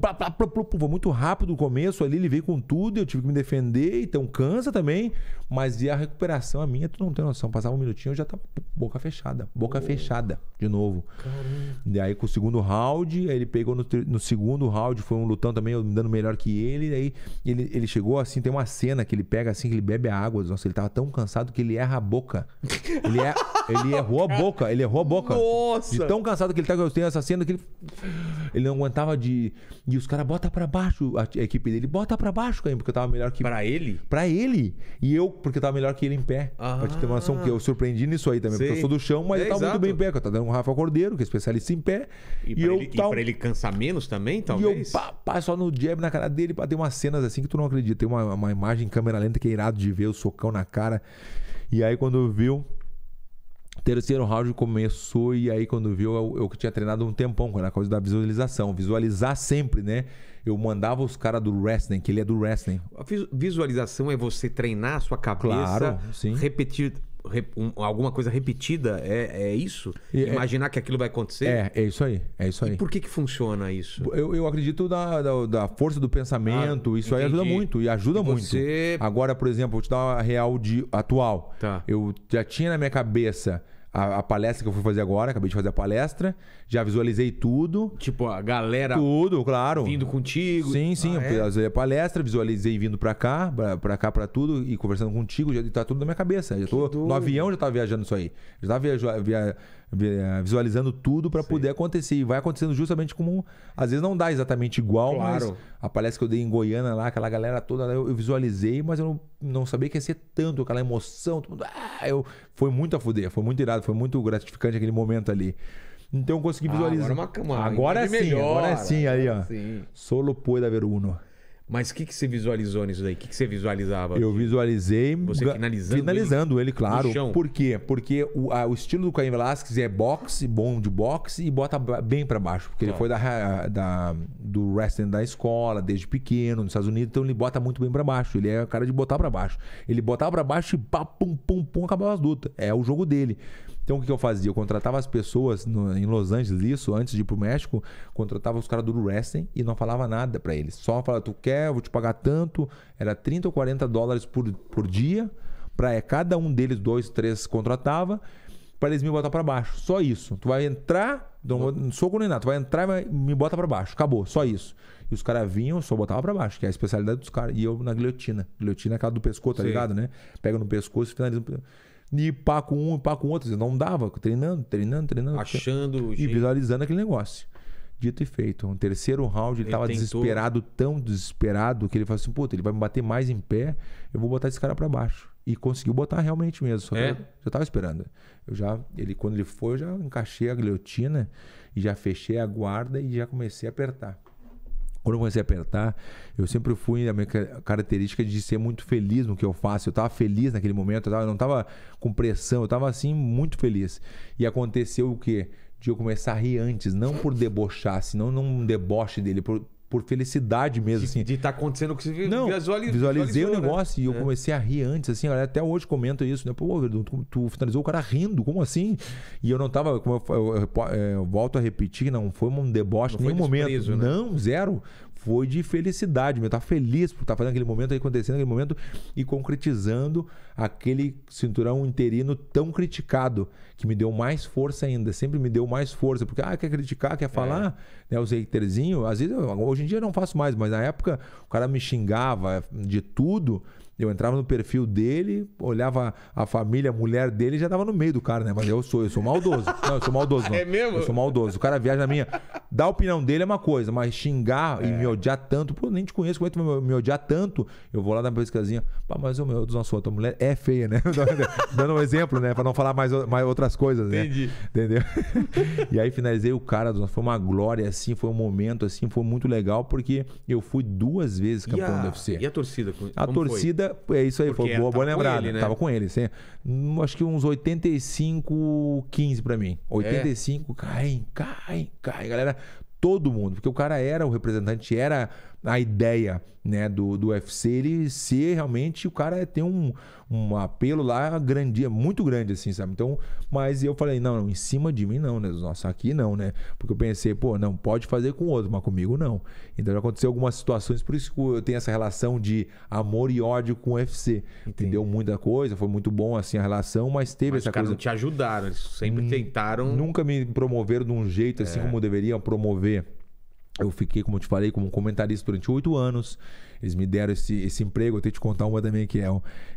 Speaker 3: foi muito rápido o começo ali, ele veio com tudo, eu tive que me defender, então cansa também. Mas e a recuperação, a minha, tu não tem noção. Passava um minutinho, eu já tava boca fechada, boca oh. fechada de novo. Caramba. E aí com o segundo round, aí ele pegou no, no segundo round, foi um lutão também, eu me dando melhor que ele. Aí ele, ele chegou assim, tem uma cena que ele pega assim, que ele bebe a água. Nossa, ele tava tão cansado que ele erra a boca. Ele, er... ele errou a boca, ele errou a boca. Nossa! De tão cansado que ele tá, eu tenho essa cena que ele... ele não aguentava de... E os caras bota pra baixo, a, equipe dele, bota pra baixo, Caim, porque eu tava melhor que... Pra ele? Pra ele. E eu, porque eu tava melhor que ele em pé. Ah. Pra te ter uma noção, que eu ah. surpreendi nisso aí também, Sei. porque eu sou do chão, mas é, ele tava exato. muito bem em pé. Eu tava dando um Rafa Cordeiro, que é especialista em pé. E, e pra, eu, ele, tal... e pra ele cansar menos também, talvez? E eu, pá, pá, só no jab na cara dele, pá, tem umas cenas assim que tu não acredita. Tem uma, uma imagem câmera lenta que é irado de ver o socão na cara. E aí quando viu, terceiro round começou e aí quando viu eu, que tinha treinado um tempão, era coisa da visualização, visualizar sempre, né? Eu mandava os caras do wrestling, que ele é do wrestling.
Speaker 1: A visualização é você treinar a sua cabeça, claro, sim. repetir um, alguma coisa repetida é, é isso? E, é Imaginar é, que aquilo vai acontecer? É, é isso aí. É isso aí. E por que, que funciona isso?
Speaker 3: Eu, eu acredito na, da força do pensamento. Ah, isso entendi. aí ajuda muito. E ajuda e muito. Você... Agora, por exemplo, vou te dar uma real de atual. Tá. Eu já tinha na minha cabeça a, a palestra que eu fui fazer agora, acabei de fazer a palestra já visualizei tudo. Tipo, a galera. Tudo, claro. Vindo contigo. Sim, sim. Ah, é? a palestra, visualizei vindo pra cá, pra, pra cá, pra tudo, e conversando contigo, já tá tudo na minha cabeça. Já tô, no avião já tava viajando isso aí. Já tava viajando. Via visualizando tudo para poder acontecer. E vai acontecendo justamente como. Às vezes não dá exatamente igual, claro. mas a palestra que eu dei em Goiânia lá, aquela galera toda, eu, eu visualizei, mas eu não, não, sabia que ia ser tanto, aquela emoção, todo mundo. Ah, eu, foi muito a fuder, foi muito irado, foi muito gratificante aquele momento ali. Então eu consegui visualizar. Ah, agora é uma, uma agora, é sim, melhor, agora sim, é sim, aí, ó. Sim. Solo puedo haver uno.
Speaker 1: Mas o que, que você visualizou nisso daí? O que, que você visualizava? Eu visualizei. Você finalizando, finalizando
Speaker 3: ele, ele claro. Por quê? Porque o, a, o estilo do Caim Velasquez é boxe, bom de boxe e bota bem para baixo. Porque claro. ele tá. foi da, da, do wrestling da escola, desde pequeno, nos Estados Unidos, então ele bota muito bem para baixo. Ele é o cara de botar para baixo. Ele botava para baixo e pá, pum, pum, pum, acabava as lutas. É o jogo dele. Então o que eu fazia? Eu contratava as pessoas no, em Los Angeles, isso, antes de ir pro México, contratava os caras do Wrestling e não falava nada para eles. Só falava, tu quer, eu vou te pagar tanto. Era 30 ou 40 dólares por, por dia. Pra é, cada um deles, dois, três, contratava para eles me botar para baixo. Só isso. Tu vai entrar, não, não sou condenado, tu vai entrar e me bota para baixo. Acabou, só isso. E os caras vinham, só botava para baixo, que é a especialidade dos caras. E eu na guilhotina. Guilhotina é aquela do pescoço, tá Sim. ligado, né? Pega no pescoço e finaliza. No... E pá com um, pá com outro. Não dava, treinando, treinando, treinando. Achando. E jeito. visualizando aquele negócio. Dito e feito. Um terceiro round, ele, ele tava tentou. desesperado, tão desesperado, que ele falou assim: puta, ele vai me bater mais em pé, eu vou botar esse cara para baixo. E conseguiu botar realmente mesmo. Só que é? eu já tava esperando. Eu já, ele, quando ele foi, eu já encaixei a guilhotina e já fechei a guarda e já comecei a apertar. Quando eu comecei a apertar, eu sempre fui a minha característica de ser muito feliz no que eu faço. Eu estava feliz naquele momento, eu, tava, eu não estava com pressão, eu estava assim, muito feliz. E aconteceu o quê? De eu começar a rir antes, não por debochar, senão não um deboche dele, por, por felicidade mesmo. Assim. De estar tá acontecendo o que você Não, Visualizei o né? negócio né? e eu é. comecei a rir antes, assim, até hoje comento isso, né? Pô, tu, tu, finalizou o cara rindo, como assim? E eu não tava, como eu, eu, eu, eu volto a repetir, não foi um deboche em nenhum momento. Né? Não, zero foi de felicidade, meu. Tá feliz por estar tá fazendo aquele momento, acontecendo aquele momento e concretizando aquele cinturão interino tão criticado, que me deu mais força ainda. Sempre me deu mais força, porque, ah, quer criticar, quer é. falar, é. né? Os haterzinhos, às vezes, hoje em dia eu não faço mais, mas na época o cara me xingava de tudo. Eu entrava no perfil dele, olhava a família, a mulher dele, já tava no meio do cara, né? Mas eu sou, eu sou maldoso. Não, eu sou maldoso, não. É mesmo? Eu sou maldoso. O cara viaja na minha. Dar a opinião dele é uma coisa, mas xingar é. e me odiar tanto, pô, nem te conheço, como é que tu me odiar tanto? Eu vou lá dar uma pesquisinha. pá, mas o meu, nossa, tua mulher é feia, né? Dando um exemplo, né? Pra não falar mais, mais outras coisas, né? Entendi. Entendeu? e aí finalizei o cara, foi uma glória, assim, foi um momento, assim, foi muito legal, porque eu fui duas vezes campeão a, do UFC. E a torcida? A torcida. Foi? corrida, é isso aí, Porque foi boa, tá boa lembrada. Ele, né? Tava com ele, sim. Hum, acho que uns 85, 15 pra mim. 85, é. cai, cai, caem, galera. Todo mundo. Porque o cara era o representante, era a ideia né, do, do UFC ele ser realmente o cara é tem um, um apelo lá grande, muito grande, assim, sabe? Então, mas eu falei, não, não em cima de mim não, né? Nossa, aqui não, né? Porque eu pensei, pô, não, pode fazer com outro, mas comigo não. Então já aconteceu algumas situações, por isso que eu tenho essa relação de amor e ódio com o UFC. Entendeu? Muita coisa, foi muito bom assim a relação, mas teve mas essa cara, coisa. te
Speaker 1: ajudaram, eles sempre hum, tentaram.
Speaker 3: Nunca me promoveram de um jeito assim, é. assim como deveriam promover. Eu fiquei, como eu te falei, como comentarista durante oito anos. Eles me deram esse, esse emprego. Eu tenho que te contar uma também, que é.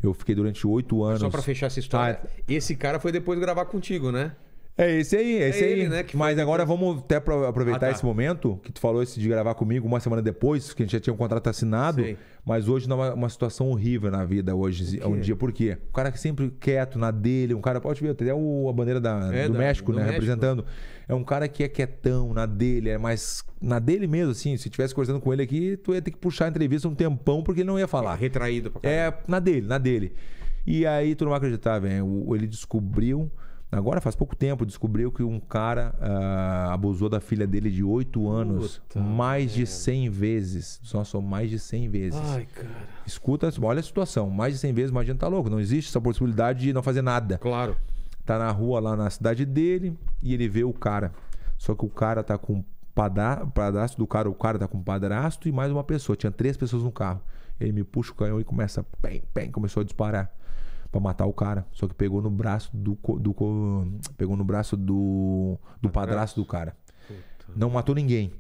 Speaker 3: Eu fiquei durante oito anos. Só para fechar
Speaker 1: essa história. Ah, é. esse cara foi depois gravar contigo, né?
Speaker 3: É esse aí, é, é esse aí. Né, Mas agora vamos até aproveitar ah, tá. esse momento que tu falou esse de gravar comigo uma semana depois, que a gente já tinha um contrato assinado. Sei mas hoje não é uma situação horrível na vida, hoje, é um dia. Por quê? O cara que é sempre quieto na dele, um cara, pode ver, até a bandeira da, é, do México, do né? México. Representando. É um cara que é quietão na dele, é mais. Na dele mesmo, assim. Se tivesse conversando com ele aqui, tu ia ter que puxar a entrevista um tempão, porque ele não ia falar. É retraído pra caramba. É, na dele, na dele. E aí tu não vai acreditar, velho. Ele descobriu Agora, faz pouco tempo, descobriu que um cara uh, abusou da filha dele de 8 anos Puta mais de 100 vezes. Só são mais de 100 vezes. Ai, cara. Escuta, olha a situação. Mais de 100 vezes, imagina, tá louco. Não existe essa possibilidade de não fazer nada. Claro. Tá na rua lá na cidade dele e ele vê o cara. Só que o cara tá com padrasto do cara, o cara tá com padrasto e mais uma pessoa. Tinha três pessoas no carro. Ele me puxa o canhão e começa, bem começou a disparar para matar o cara. Só que pegou no braço do. do pegou no braço do. do padrasto do cara. Puta. Não matou ninguém.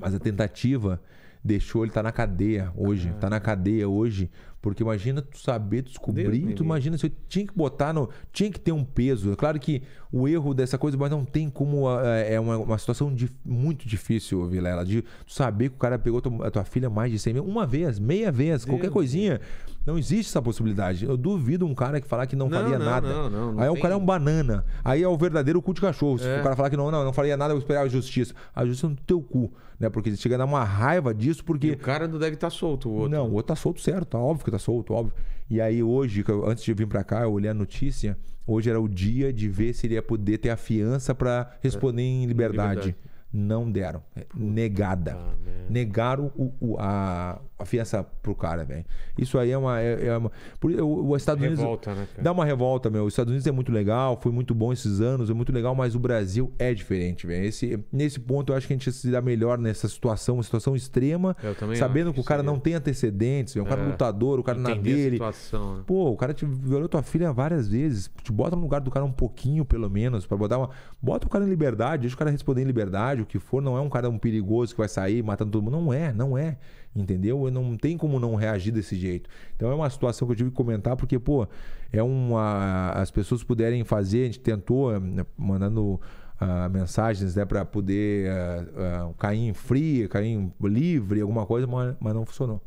Speaker 3: Mas a tentativa deixou ele tá na cadeia hoje. Caramba. Tá na cadeia hoje porque imagina tu saber descobrir, Deus tu imagina se eu tinha que botar no. Tinha que ter um peso. É claro que o erro dessa coisa, mas não tem como. Ah, é, é uma, uma situação de, muito difícil, Vilela, de saber que o cara pegou tua, a tua filha mais de 100 mil, uma vez, meia vez, Deus qualquer coisinha. Não existe essa possibilidade. Eu duvido um cara que falar que não, não faria não, nada. Não, Aí o cara é um banana. Aí é o verdadeiro cu de cachorro. Se é. o cara falar que não, não, não faria nada, eu vou esperar a justiça. A justiça é no teu cu, né? Porque chega a dar uma raiva disso, porque. E o cara não deve estar tá solto, o outro. Não, o outro tá solto certo, tá óbvio tá solto, óbvio. E aí hoje, antes de vir para cá, eu olhei a notícia, hoje era o dia de ver se ele ia poder ter a fiança para responder é. em liberdade. liberdade. Não deram. É, negada. Ah, Negaram o, o, a, a fiança pro cara, velho. Isso aí é uma. É, é uma por, o, o Estados revolta, Unidos. Né, dá uma revolta, meu. Os Estados Unidos é muito legal, foi muito bom esses anos, é muito legal, mas o Brasil é diferente, velho. Nesse ponto, eu acho que a gente se dá melhor nessa situação, uma situação extrema. Eu também sabendo que o cara seria. não tem antecedentes, véio, um cara é é, lutador, o cara na dele. Situação, né? Pô, o cara te violou tua filha várias vezes. Te bota no lugar do cara um pouquinho, pelo menos, para botar uma. Bota o cara em liberdade, deixa o cara responder em liberdade, o que for, não é um cara um perigoso que vai sair matando todo mundo. Não é, não é entendeu? Eu não tem como não reagir desse jeito. Então é uma situação que eu tive que comentar porque, pô, é uma as pessoas puderem fazer, a gente tentou eh, né, mandando Uh, mensagens né, para poder uh, uh, cair em fria, cair em livre, alguma coisa, mas, mas não funcionou.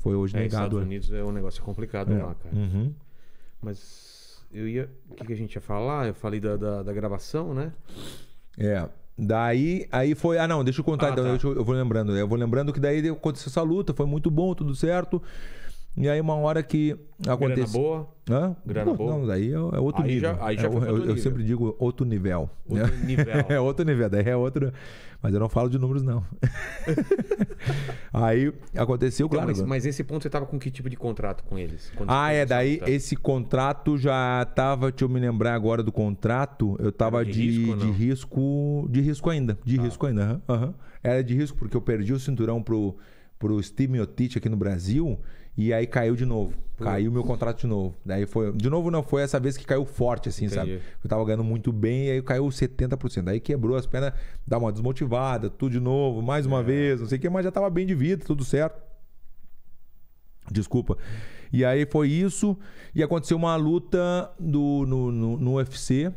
Speaker 3: Foi hoje é, negado. Estados né?
Speaker 1: Unidos é um negócio complicado é. lá, cara. Uhum. Mas eu ia. O que, que, a gente ia falar? Eu falei da, da, da gravação, né?
Speaker 3: É. Daí, aí foi. Ah, não, deixa eu contar. Ah, então, tá. deixa eu, eu, vou lembrando. Eu vou lembrando que daí aconteceu essa luta, foi muito bom, tudo certo. E aí, uma hora que aconteceu. Grana boa? Hã? Grana boa? Não, daí é, é outro aí nível. Já, aí já é, foi eu, nível. eu sempre digo outro nível. Outro nível. é outro nível, daí é outro. Mas eu não falo de números, não. aí aconteceu, então, claro. Mas, mas, esse ponto você estava com que tipo de contrato com eles? Ah, é. Daí esse contrato já estava. Deixa eu me lembrar agora do contrato. Eu estava de, de, risco, de risco, de risco. ainda. De ah. risco ainda. Uhum, uhum. Era de risco porque eu perdi o cinturão pro, pro Steve Miotich aqui no Brasil. E aí caiu de novo. Pô. Caiu meu contrato de novo. Daí foi. De novo não, foi essa vez que caiu forte, assim, Entendi. sabe? Eu tava ganhando muito bem e aí caiu 70%. Daí quebrou as pernas, dá uma desmotivada, tudo de novo, mais uma é. vez, não sei o que, mas já tava bem de vida, tudo certo. Desculpa. E aí foi isso. E aconteceu uma luta do, no, no, no UFC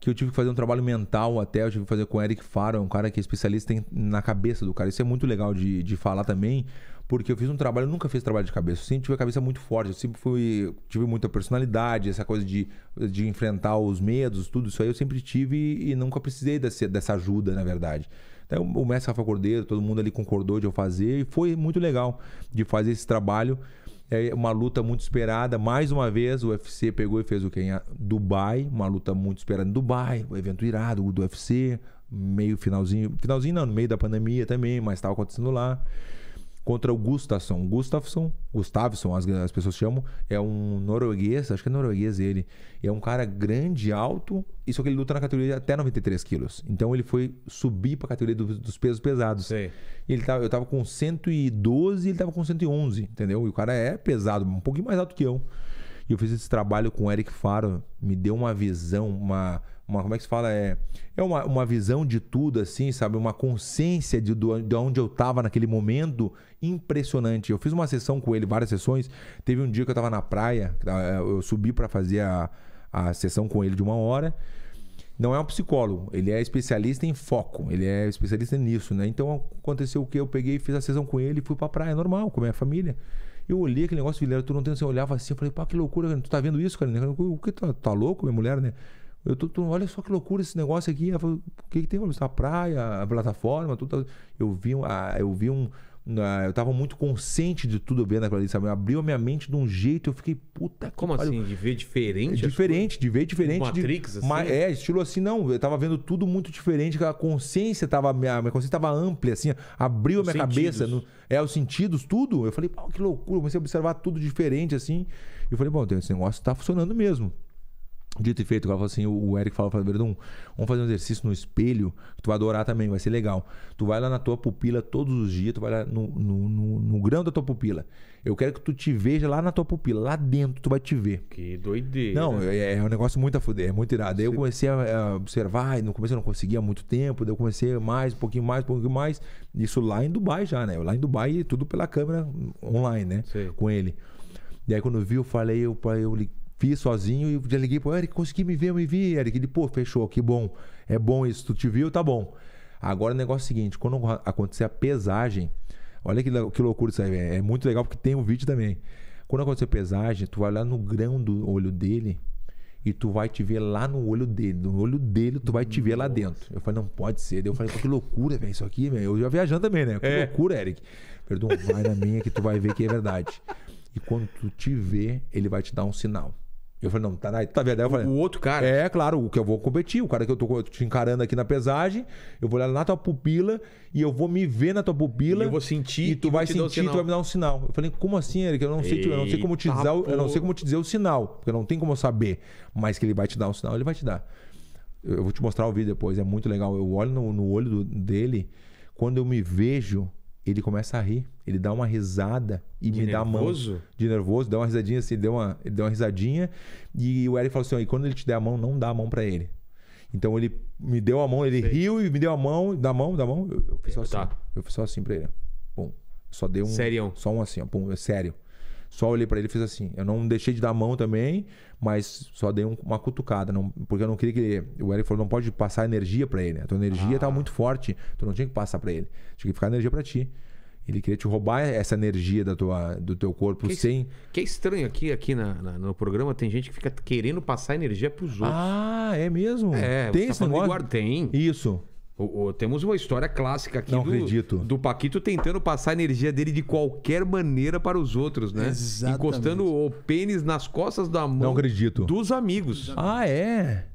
Speaker 3: que eu tive que fazer um trabalho mental até, eu tive que fazer com o Eric Faro, um cara que é especialista em, na cabeça do cara. Isso é muito legal de, de falar também, porque eu fiz um trabalho, eu nunca fiz trabalho de cabeça. Eu sempre tive a cabeça muito forte, eu sempre fui, tive muita personalidade, essa coisa de, de enfrentar os medos, tudo isso aí eu sempre tive e nunca precisei desse, dessa ajuda, na verdade. Então, o mestre Rafa Cordeiro, todo mundo ali concordou de eu fazer e foi muito legal de fazer esse trabalho. É uma luta muito esperada. Mais uma vez, o UFC pegou e fez o quê? Em Dubai, uma luta muito esperada em Dubai, o um evento irado do UFC, meio finalzinho, finalzinho não, no meio da pandemia também, mas estava acontecendo lá contra o Gustafsson. Gustafsson, Gustavsson, as, as pessoas chamam, é um norueguês, acho que é norueguês ele. É um cara grande, alto, e só que ele luta na categoria até 93 quilos. Então ele foi subir para a categoria do, dos pesos pesados. Ele tava, eu tava com 112 e ele tava com 111, entendeu? E o cara é pesado, um pouquinho mais alto que eu. E eu fiz esse trabalho com o Eric Faro, me deu uma visão, uma uma como é que se fala? É, é uma, uma visão de tudo, assim, sabe? Uma consciência de, do, de onde eu estava naquele momento impressionante. Eu fiz uma sessão com ele, várias sessões. Teve um dia que eu estava na praia, ah, é, eu subi para fazer a, a sessão com ele de uma hora. Não é um psicólogo, ele é especialista em foco, ele é especialista nisso, né? Então aconteceu o que? Eu peguei, fiz a sessão com ele, e fui pra praia, normal, com a minha família. Eu olhei aquele negócio, Vilela, tu não tem assim, eu olhava assim, eu falei, pá, que loucura, tu tá vendo isso, cara? O que tá, tá louco, minha mulher, né? Eu tô, tô, olha só que loucura esse negócio aqui. Ela falou, o que, que tem? Tá a praia, a plataforma, tudo. Eu vi, a, eu vi um. eu tava muito consciente de tudo vendo aquela ali, sabe? Abriu a minha mente de um jeito, eu fiquei, puta Como que
Speaker 1: assim? De ver diferente?
Speaker 3: É diferente, de ver diferente. Matrix, de, assim? Mas, é, estilo assim, não. Eu tava vendo tudo muito diferente, aquela consciência tava. Minha, minha consciência tava ampla, assim, abriu os a minha sentidos. cabeça. No, é, os sentidos, tudo. Eu falei, pau, que loucura. Eu comecei a observar tudo diferente, assim. E eu falei, bom, então esse negócio tá funcionando mesmo. Dito e feito, ela falou assim, o Eric falou pra Verdun, vamos fazer um exercício no espelho, tu vai adorar também, vai ser legal. Tu vai lá na tua pupila todos os dias, tu vai lá no, no, no, no grão da tua pupila. Eu quero que tu te veja lá na tua pupila, lá dentro, tu vai te ver. Que doideira. Não, é, é, é um negócio muito a fuder, é muito irado. Daí eu comecei a, a observar, e no começo eu não conseguia há muito tempo, daí eu comecei mais, um pouquinho mais, um pouquinho mais. Isso lá em Dubai já, né? lá em Dubai, tudo pela câmera online, né? Com ele. Daí quando eu vi, eu falei, eu, eu, eu fiz sozinho e já liguei pro Eric, consegui me ver, eu me vi, Eric. Ele, pô, fechou, que bom. É bom isso, tu te viu, tá bom. Agora o negócio é o seguinte, quando acontecer a pesagem, olha que, que loucura isso aí, é, é muito legal porque tem um vídeo também. Quando acontecer a pesagem, tu vai lá no grão do olho dele e tu vai te ver lá no olho dele, no olho dele tu vai te ver lá dentro. Eu falei, não pode ser. Daí eu falei, que loucura, velho, isso aqui, velho. Eu já viajando também, né? Que é. loucura, Eric. Perdão, vai na minha que tu vai ver que é verdade. E quando tu te ver ele vai te dar um sinal. Eu falei, não, tá na tá verdade. Eu falei, o outro cara? É, claro, o que eu vou competir, o cara que eu tô te encarando aqui na pesagem, eu vou olhar na tua pupila e eu vou me ver na tua pupila. E eu vou sentir. E tu vai sentir, tu vai me dar um sinal. Eu falei, como assim, Eric? Eu não sei, Eita, eu não sei como te dizer, eu não sei como te dizer o sinal, porque não tem como eu saber, mas que ele vai te dar um sinal, ele vai te dar. Eu vou te mostrar o vídeo depois, é muito legal. Eu olho no, no olho do, dele, quando eu me vejo, ele começa a rir, ele dá uma risada e de me nervoso? dá a mão. De nervoso? Dá uma risadinha assim, deu uma, deu uma risadinha. E o Eric falou assim: e quando ele te der a mão, não dá a mão para ele. Então ele me deu a mão, ele Sei. riu e me deu a mão, a mão, a mão. Eu, eu fiz só assim. Tá. Eu fiz só assim pra ele. Bom, só deu um. Sério? Só um assim, ó. Pum, é sério. Só olhei para ele e fiz assim. Eu não deixei de dar a mão também, mas só dei um, uma cutucada. Não, porque eu não queria que ele. O Eric falou: não pode passar energia para ele. Né? A tua energia ah. tá muito forte. Tu não tinha que passar para ele. Tinha que ficar energia para ti. Ele queria te roubar essa energia da tua, do teu corpo que, sem. Que é estranho aqui,
Speaker 1: aqui na, na, no programa tem gente que fica querendo passar energia para os outros.
Speaker 3: Ah, é mesmo? É, tem tá esse tá negócio. Tem. Isso.
Speaker 1: O, o, temos uma história clássica aqui Não do, do Paquito tentando passar a energia dele de qualquer maneira para os outros, né? Exatamente. Encostando o pênis nas costas da mão Não acredito. dos amigos. Ah, é?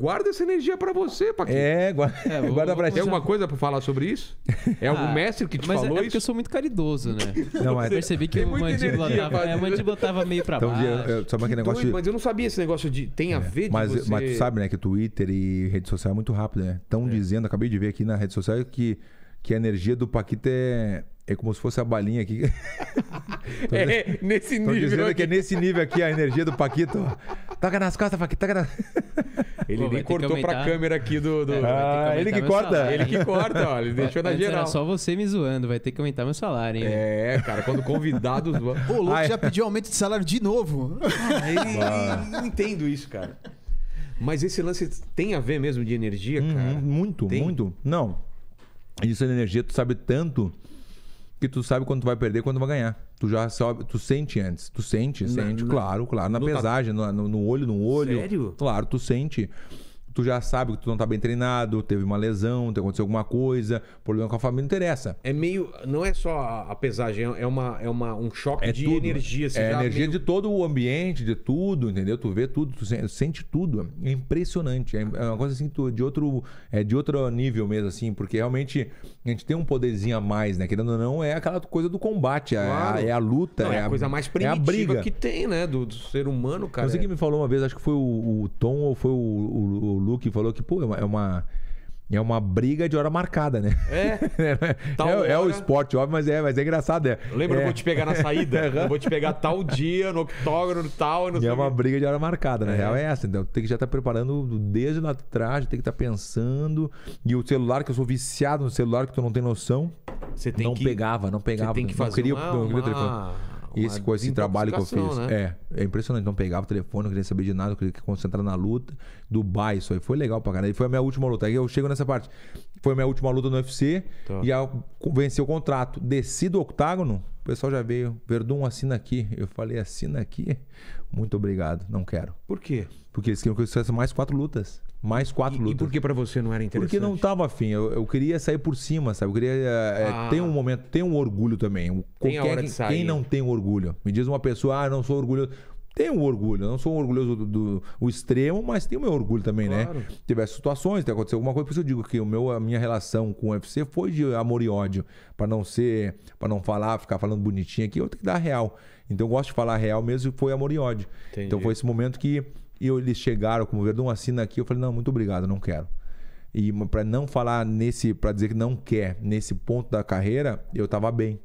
Speaker 1: Guarda essa energia para você, Paquinho. É, guarda, é, guarda pra ti. Tem alguma coisa para falar sobre isso? É algum ah, mestre que te mas é falou é, isso? É porque eu sou muito caridoso, né? Não, mas... É. Percebi que o mandíbula, energia, tava, é, a mandíbula tava meio pra então, baixo. Eu, eu, que negócio doido, de... Mas eu não sabia esse negócio de... Tem é, a ver de mas, você... Mas tu sabe,
Speaker 3: né? Que Twitter e rede social é muito rápido, né? Estão é. dizendo, acabei de ver aqui na rede social que, que a energia do Paquito é... É como se fosse a balinha aqui. tô, é, nesse tô nível. Tô dizendo aqui. que é nesse nível aqui a energia do Paquito. Toca nas costas, Paquito, toca nas.
Speaker 1: Ele Pô, nem cortou pra câmera
Speaker 3: aqui do. do... É, ah, que ele que corta. Salário. Ele que corta, ó. Ele deixou na geral. Era só
Speaker 1: você me zoando, vai ter que aumentar meu salário, hein? É, cara, quando convidados. Ô, o Luke já pediu
Speaker 2: aumento de salário de novo. Ah,
Speaker 1: ele... Não entendo isso, cara. Mas esse lance tem a ver mesmo de energia, uhum, cara? Hum, muito, tem? muito.
Speaker 3: Não. Isso é energia, tu sabe tanto que tu sabe quando tu vai perder, quando vai ganhar. Tu já sabe, tu sente antes. Tu sente, na, sente, na, claro, claro. Na no pesagem, no, no, olho, no olho. Sério? Claro, tu sente. Tu já sabe que tu não tá bem treinado, teve uma lesão, te aconteceu alguma coisa, problema com a família, não interessa. É meio. Não é só a pesagem, é, uma, é uma, um choque é de tudo. energia. Assim, é energia meio... de todo o ambiente, de tudo, entendeu? Tu vê tudo, tu sente, sente tudo. É impressionante. É, é uma coisa assim tu, de, outro, é de outro nível mesmo, assim, porque realmente a gente tem um poderzinho a mais, né? Querendo ou não, é aquela coisa do combate, claro. é, a, é, a, luta. Não, é, é, a coisa é mais primitiva é a briga. que
Speaker 1: tem, né? Do, do ser humano, cara. Eu sei que
Speaker 3: me falou uma vez, acho que foi o, o Tom ou foi o, o, o Luke, falou que, pô, é uma, é uma é uma briga de hora marcada, né? É. é, hora... Né? é, o é esporte, óbvio, mas é, mas é engraçado. É. Lembra, é. eu vou é. te pegar na saída. eu
Speaker 1: vou te pegar tal dia, no octógono, tal. Não e é uma
Speaker 3: que... briga de hora marcada, na né? É. real é essa. Então tem que já estar tá preparando desde lá atrás, tem que estar tá pensando. E o celular, que eu sou viciado no celular, que tu não tem noção. Você tem não que... pegava, não pegava. Você tem que fazer não queria, uma... não queria o telefone esse, com esse trabalho que eu fiz. Né? É, é impressionante. Não pegava o telefone, não queria saber de nada, eu queria concentrar na luta. Dubai, isso aí foi legal pra caralho. E foi a minha última luta. Aí eu chego nessa parte. Foi a minha última luta no UFC tá. e eu venci o contrato. Desci do octágono, o pessoal já veio. Verdun, assina aqui. Eu falei, assina aqui. Muito obrigado, não quero. Por quê? Porque eles queriam que eu fizesse mais quatro lutas mais quatro e, lutas. E por que para você não era interessante? Porque não estava afim. Eu, eu, queria sair por cima, sabe? Eu queria é, ah. ter um momento, ter um orgulho também. Tem Qualquer, quem, quem não tem orgulho? Me diz uma pessoa, ah, não sou orgulhoso. Tenho um orgulho, não sou um orgulhoso do, do, extremo, mas tenho o meu orgulho também, né? claro. né? Tivesse situações, acontecido alguma coisa, por isso eu digo que o meu, a minha relação com o UFC foi de amor e ódio, para não ser, para não falar, ficar falando bonitinho aqui, eu tenho que dar real. Então eu gosto de falar real mesmo, foi amor e ódio. Então, Entendi. Então foi esse momento que e eles chegaram como Verdão, assina aqui. Eu falei, não, muito obrigado, não quero. E para não falar nesse, para dizer que não quer, nesse ponto da carreira, eu tava bem.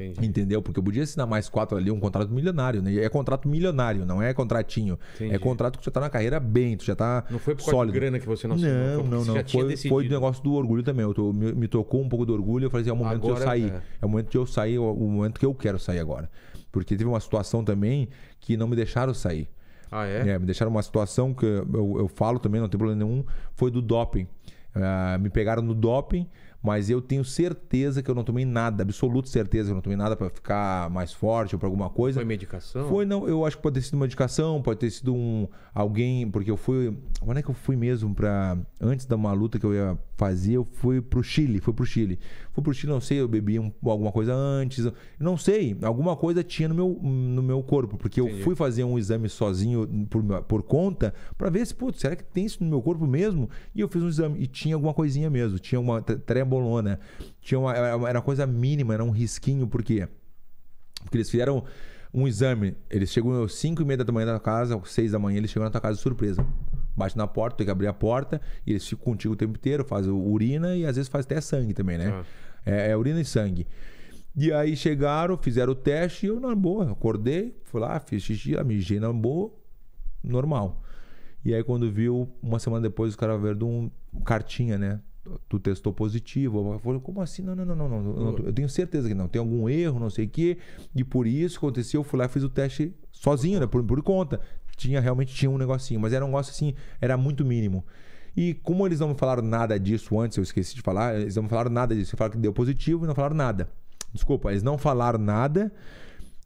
Speaker 3: Entendi. Entendeu? Porque eu podia assinar mais quatro ali, um contrato milionário, né? É contrato milionário, não é contratinho. É Entendi. É contrato que você tá na carreira bem, tu já tá Não foi por causa sólido. de grana que você não assinou, Não, não, não. Foi, foi do negócio do orgulho também. Eu tô, me, me, tocou um pouco do orgulho, eu falei assim, é o momento agora, de eu sair. É. é o momento de eu sair, é o momento que eu quero sair agora. Porque teve uma situação também que não me deixaram sair. Ah, é? é me deixaram uma situação que eu, eu, falo também, não tem problema nenhum, foi do doping. Uh, me pegaram no doping mas eu tenho certeza que eu não tomei nada, absoluta certeza que eu não tomei nada para ficar mais forte ou para alguma coisa. Foi medicação? Foi, não. Eu acho que pode ter sido uma medicação, pode ter sido um alguém, porque eu fui. Quando é que eu fui mesmo para Antes da uma luta que eu ia fazer, eu fui pro Chile. Fui pro Chile. Fui pro Chile, não sei, eu bebi um, alguma coisa antes. Não sei, alguma coisa tinha no meu, no meu corpo, porque Entendi. eu fui fazer um exame sozinho por, por conta para ver se, putz, será que tem isso no meu corpo mesmo? E eu fiz um exame e tinha alguma coisinha mesmo. Tinha uma trema bolona. Né? Tinha uma, era uma coisa mínima, era um risquinho, por quê? Porque eles fizeram um exame. Eles chegam às 5 e meia da manhã da casa, 6 da manhã, eles chegam na tua casa de surpresa. Bate na porta, tem que abrir a porta, e eles ficam contigo o tempo inteiro, fazem urina e às vezes faz até sangue também, né? Ah. É, é urina e sangue. E aí chegaram, fizeram o teste e eu, na boa, acordei, fui lá, fiz xixi, lá, mijei na boa, normal. E aí quando viu, uma semana depois, os caras vieram de um cartinha, né? tu testou positivo. eu Falei, como assim? Não, não, não, não, não, Eu tenho certeza que não. Tem algum erro, não sei o quê. E por isso aconteceu, eu fui lá e fiz o teste sozinho, né? Por, por conta. Tinha, realmente tinha um negocinho, mas era um negócio assim, era muito mínimo. E como eles não me falaram nada disso antes, eu esqueci de falar, eles não me falaram nada disso. Falaram que deu positivo e não falaram nada. Desculpa, eles não falaram nada.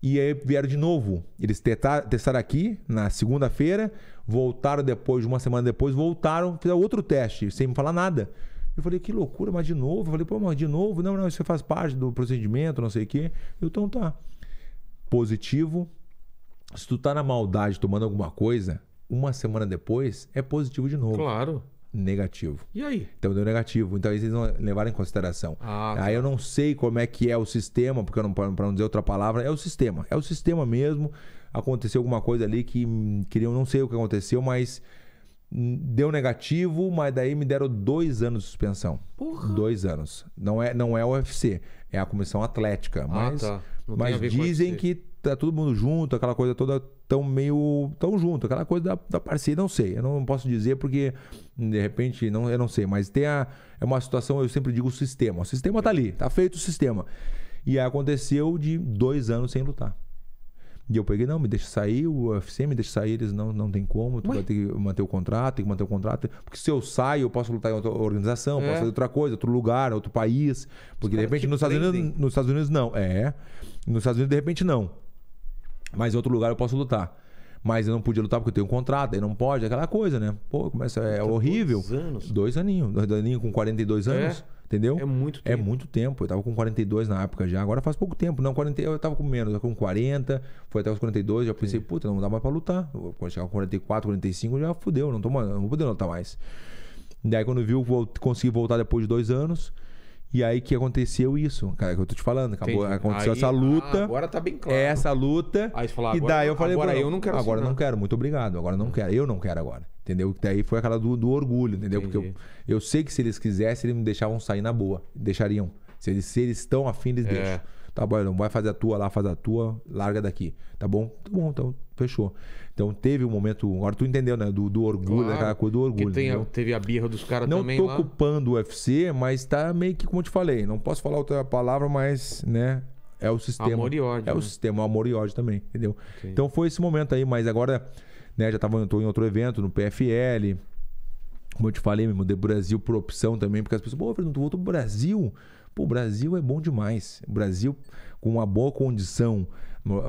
Speaker 3: E aí vieram de novo. Eles testaram aqui na segunda-feira, voltaram depois, uma semana depois, voltaram, fizeram outro teste, sem me falar nada. Eu falei, que loucura, mas de novo? Eu falei, pô, mas de novo? Não, não, isso faz parte do procedimento, não sei o quê. Eu, então tá. Positivo. Se tu tá na maldade tomando alguma coisa, uma semana depois, é positivo de novo. Claro. Negativo. E aí? Então deu negativo. Então aí eles vão levar em consideração. Ah, aí tá. eu não sei como é que é o sistema, porque eu não, pra não dizer outra palavra, é o sistema. É o sistema mesmo. Aconteceu alguma coisa ali que, hum, queriam, eu não sei o que aconteceu, mas deu negativo, mas daí me deram dois anos de suspensão. Porra. Dois anos. Não é, não é o UFC, é a comissão atlética. Ah, mas, ah, tá. mas dizem que tá todo mundo junto, aquela coisa toda tão meio. tão junto, aquela coisa da, da parceria, não sei. Eu não posso dizer porque, de repente, não, eu não sei. Mas tem a. É uma situação, eu sempre digo o sistema. O sistema tá ali, tá feito o sistema. E aí aconteceu de dois anos sem lutar. E eu peguei, não, me deixa sair, o UFC me deixa sair, eles não, não tem como, tu Ué? vai ter que manter o contrato, tem que manter o contrato. Porque se eu saio, eu posso lutar em outra organização, é. posso fazer outra coisa, outro lugar, outro país. Porque de repente nos Estados, Unidos, nos Estados Unidos não. É. Nos Estados Unidos, de repente, não. Mas em outro lugar eu posso lutar. Mas eu não podia lutar porque eu tenho um contrato, aí não pode, aquela coisa, né? Pô, começa, é horrível. Dois anos. Dois aninhos. Dois aninhos com 42 é. anos. É. Entendeu? É muito é tempo. É muito tempo. Eu tava com 42 na época já. Agora faz pouco tempo. Não, 40, eu tava com menos. Eu tava com 40, foi até os 42. Já pensei, Sim. puta, não dá mais pra lutar. Quando chegar com 44, 45, já fudeu. Não, tô, não vou poder lutar mais. Daí quando viu, consegui voltar depois de dois anos. E aí que aconteceu isso, cara, é que eu tô te falando. Acabou, aconteceu aí, essa luta. Ah, agora tá bem claro. É essa luta. Aí você falou, e daí agora, eu falei, agora eu não quero Agora assinar. não quero, muito obrigado. Agora não quero. Eu não quero agora. Entendeu? Daí foi aquela do, do orgulho, entendeu? Entendi. Porque eu, eu sei que se eles quisessem, eles me deixavam sair na boa. Deixariam. Se eles, se eles estão afim, eles é. deixam. Tá bom, não vai fazer a tua lá, faz a tua, larga daqui. Tá bom? Tá bom, então fechou. Então teve um momento, agora tu entendeu, né? Do, do orgulho, claro, daquela coisa do orgulho. Que tem, teve a birra dos caras também. Não tô lá. o UFC, mas tá meio que como eu te falei. Não posso falar outra palavra, mas, né? É o sistema. Amor e ódio. É né? o sistema, amor e ódio também, entendeu? Okay. Então foi esse momento aí, mas agora né? Já tava, tô em outro evento, no PFL. Como eu te falei, me mudei pro Brasil por opção também, porque as pessoas, pô, Fernando, tu voltou pro Brasil? Pô, o Brasil é bom demais. O Brasil com uma boa condição.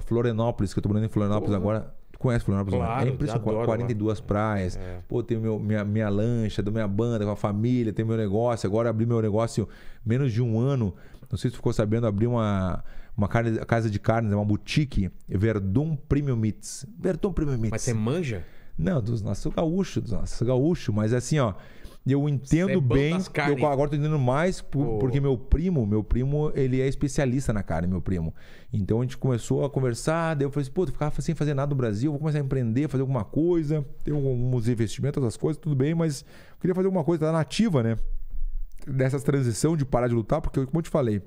Speaker 3: Florianópolis, que eu tô morando em Florianópolis agora. Tu conhece Florianópolis? Né? Claro, é impressionante. Adoro, 42 mano. praias. É. Pô, tem meu, minha, minha lancha, da minha banda, com a família, tem meu negócio. Agora abri meu negócio menos de um ano. Não sei se tu ficou sabendo, abri uma uma carne, casa de carnes, é uma boutique, Verdun Premium Meats. Verdun Premium Meats. Mas você manja? Não, dos nossos gaúchos, dos nossos gaúchos, mas é assim, ó, eu é entendo bem, eu agora tô entendendo mais por, oh. porque meu primo, meu primo, ele é especialista na carne, meu primo. Então a gente começou a conversar, daí eu falei assim, pô, tu ficava sem fazer nada no Brasil, vou começar a empreender, fazer alguma coisa, ter alguns investimentos, essas coisas, tudo bem, mas queria fazer alguma coisa da nativa, né? Dessa transição de parar de lutar, porque como eu te falei,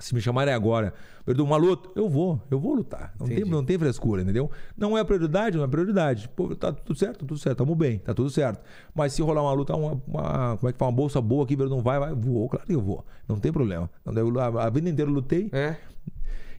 Speaker 3: se me chamarem agora, uma luta, eu vou, eu vou lutar. Não tem, não tem frescura, entendeu? Não é prioridade, não é prioridade. Pô, tá tudo certo, tudo certo, tamo bem, tá tudo certo. Mas se rolar uma luta, uma, uma como é que fala, uma bolsa boa aqui, Edu, não vai, vai, vou, claro que eu vou. Não tem problema. A vida inteira eu lutei. É.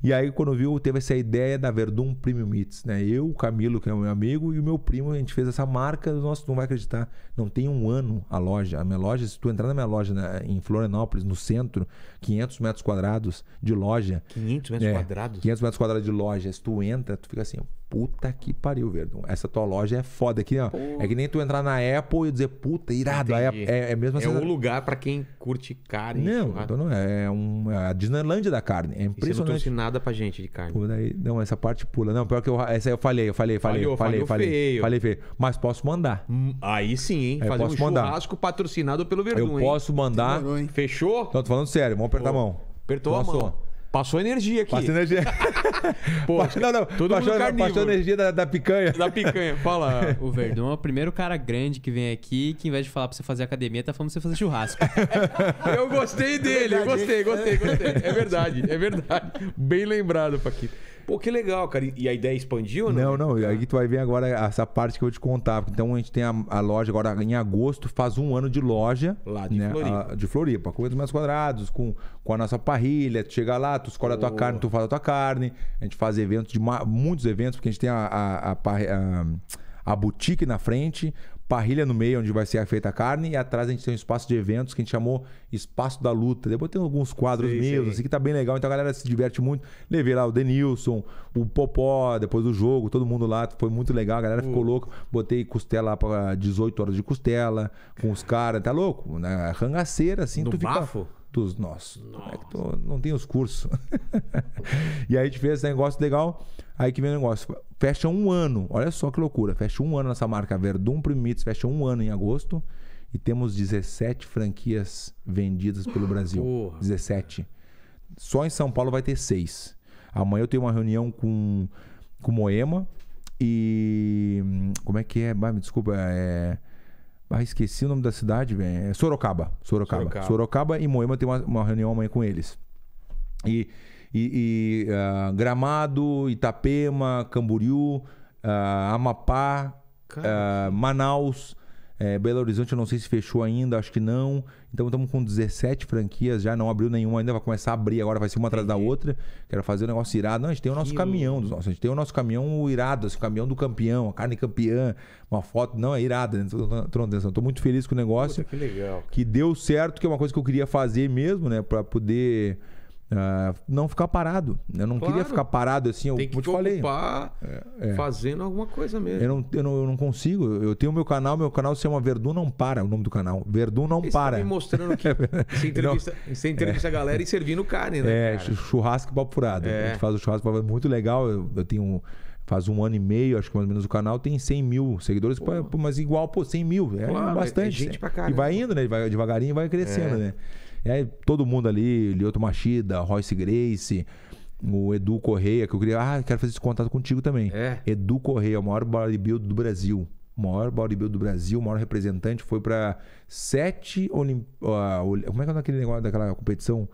Speaker 3: E aí, quando viu, teve essa ideia da Verdun Premium Meats, né? Eu, o Camilo, que é o meu amigo, e o meu primo, a gente fez essa marca. Nossa, não vai acreditar. Não tem um ano a loja. A minha loja, se tu entrar na minha loja né, em Florianópolis, no centro, 500 metros quadrados de loja. 500 metros é, quadrados? 500 metros quadrados de loja. Se tu entra, tu fica assim, puta que pariu, Verdão. Essa tua loja é foda aqui, ó. Pô. É que nem tu entrar na Apple e dizer, puta, irado. A Apple, é, é mesmo é assim. É um né? lugar para quem curte carne. Não, então não é. É, um, é a Disneylandia da carne. É impressionante. E você não nada pra gente de carne. Pô, daí, não, essa parte pula. Não, pior que eu, essa eu falei, eu falei, falei, falhou, falei, falhou falei, feio. falei feio. Mas posso mandar. Hum, aí sim, hein? Aí é, Fazer posso um mandar.
Speaker 1: churrasco patrocinado pelo Verdão. Eu posso
Speaker 3: mandar. Demorou, Fechou? Então, tô falando sério, vamos apertar Pô. a mão. Apertou Nossa, a mão. Passou energia aqui. Passou energia. Pô, não, não. Todo passou, mundo carnívoro. passou energia da, da picanha. Da picanha.
Speaker 1: Fala. O Verdão é o primeiro cara grande que vem aqui que, em vez de falar pra você fazer academia, tá falando pra você fazer churrasco. eu gostei dele. É verdade, eu gostei, gostei, gostei. É verdade, é verdade. Bem lembrado, Paquito. Pô, que legal, cara. E a ideia expandiu, né?
Speaker 3: Não, não. não. Aí tu vai ver agora essa parte que eu te contava. Então a gente tem a, a loja agora em agosto, faz um ano de loja. Lá de né? Floripa. A, de Floripa, com metros quadrados, com, com a nossa parrilha. Tu chega lá, tu escolhe oh. a tua carne, tu faz a tua carne. A gente faz eventos, de muitos eventos, porque a gente tem a, a, a, a a boutique na frente, parrilha no meio onde vai ser feita a carne e atrás a gente tem um espaço de eventos que a gente chamou Espaço da Luta. Depois tem alguns quadros sim, meus, sim. assim que tá bem legal, então a galera se diverte muito. Levei lá o Denilson, o Popó, depois do jogo, todo mundo lá, foi muito legal, a galera uh. ficou louca. Botei costela lá pra 18 horas de costela com os caras, tá louco? Na rangaceira assim, no tu bafo? Fica dos nossos. Nossa. é que não tem os cursos? e aí a gente fez esse negócio legal. Aí que vem o negócio. Fecha um ano. Olha só que loucura. Fecha um ano nessa marca Verdun Primites. Fecha um ano em agosto. E temos 17 franquias vendidas pelo ah, Brasil. Porra. 17. Só em São Paulo vai ter 6. Amanhã eu tenho uma reunião com, com Moema. E. Hum, como é que é? me desculpa. É. Ah, esqueci o nome da cidade, é Sorocaba, Sorocaba. Sorocaba. Sorocaba e Moema tem uma, uma reunião amanhã com eles. E, e, e uh, Gramado, Itapema, Camboriú, uh, Amapá, uh, Manaus. É, Belo Horizonte, eu não sei se fechou ainda, acho que não. Então estamos com 17 franquias já, não abriu nenhuma ainda, vai começar a abrir agora, vai ser uma atrás Entendi. da outra. Quero fazer um negócio irado. Não, a gente tem o nosso que caminhão dos nossos, a gente tem o nosso caminhão irado, assim, o caminhão do campeão, a carne campeã, uma foto. Não, é irada, né? Tô, Tô muito feliz com o negócio. Puta, que legal. Que deu certo, que é uma coisa que eu queria fazer mesmo, né? para poder. Uh, não ficar parado. Eu não claro. queria ficar parado assim, eu, Tem que como te falei. É, é.
Speaker 1: fazendo alguma coisa mesmo. Eu não,
Speaker 3: eu não, eu, não, consigo. Eu tenho meu canal, meu canal se chama Verdun Não Para, é o nome do canal. Verdun Não Esse tá Para. Tá me mostrando que é
Speaker 1: você entrevista, você entrevista é. a galera e servindo carne, né? É, cara?
Speaker 3: churrasco papo furado. É. A gente faz o churrasco papo muito legal. Eu, eu, tenho. Faz um ano e meio, acho que mais ou menos, o canal tem 100 mil seguidores, pô. mas igual, pô, 100 mil. É claro, bastante. gente pra caramba. E vai indo, né? Devagarinho vai crescendo, né? todo mundo ali, Lioto Machida, Royce Grace, o Edu Correia, que eu queria, ah, quero fazer esse contato contigo também. É. Edu Correia, o maior bodybuilder do Brasil. O maior bodybuilder do Brasil, o maior representante, foi para sete Olimp... Uh, como é que é aquele negócio daquela competição?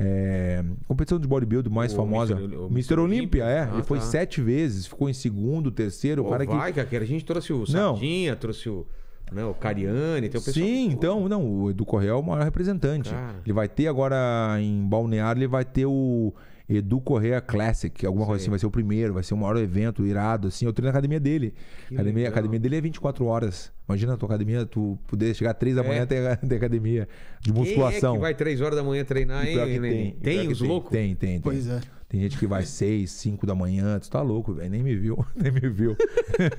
Speaker 3: É, competição de bodybuilder mais o famosa. Mister, Mr. Olímpia, é. Ah, ele foi tá. sete vezes, ficou em segundo, terceiro. o cara vai, que...
Speaker 1: cara, a gente trouxe o Sardinha, não. trouxe o. Né? O Cariani,
Speaker 3: tem o pessoal. Sim, então, não, o Edu Correia é o maior representante. Cara. Ele vai ter agora em Balneário, ele vai ter o Edu Correia Classic, alguma Sei. coisa assim, vai ser o primeiro, vai ser o maior evento, irado, assim. Eu treino na academia dele. Academia, a academia dele é 24 horas. Imagina a tua academia, tu poder chegar 3 da é. manhã é. até, a academia de musculação. Quem é que vai
Speaker 1: 3 horas da manhã treinar, hein? Tem, tem, tem os loucos? Tem,
Speaker 3: tem, tem. Pois é. Tem gente que vai seis, cinco da manhã. Tu tá louco, velho. Nem me viu, nem me viu.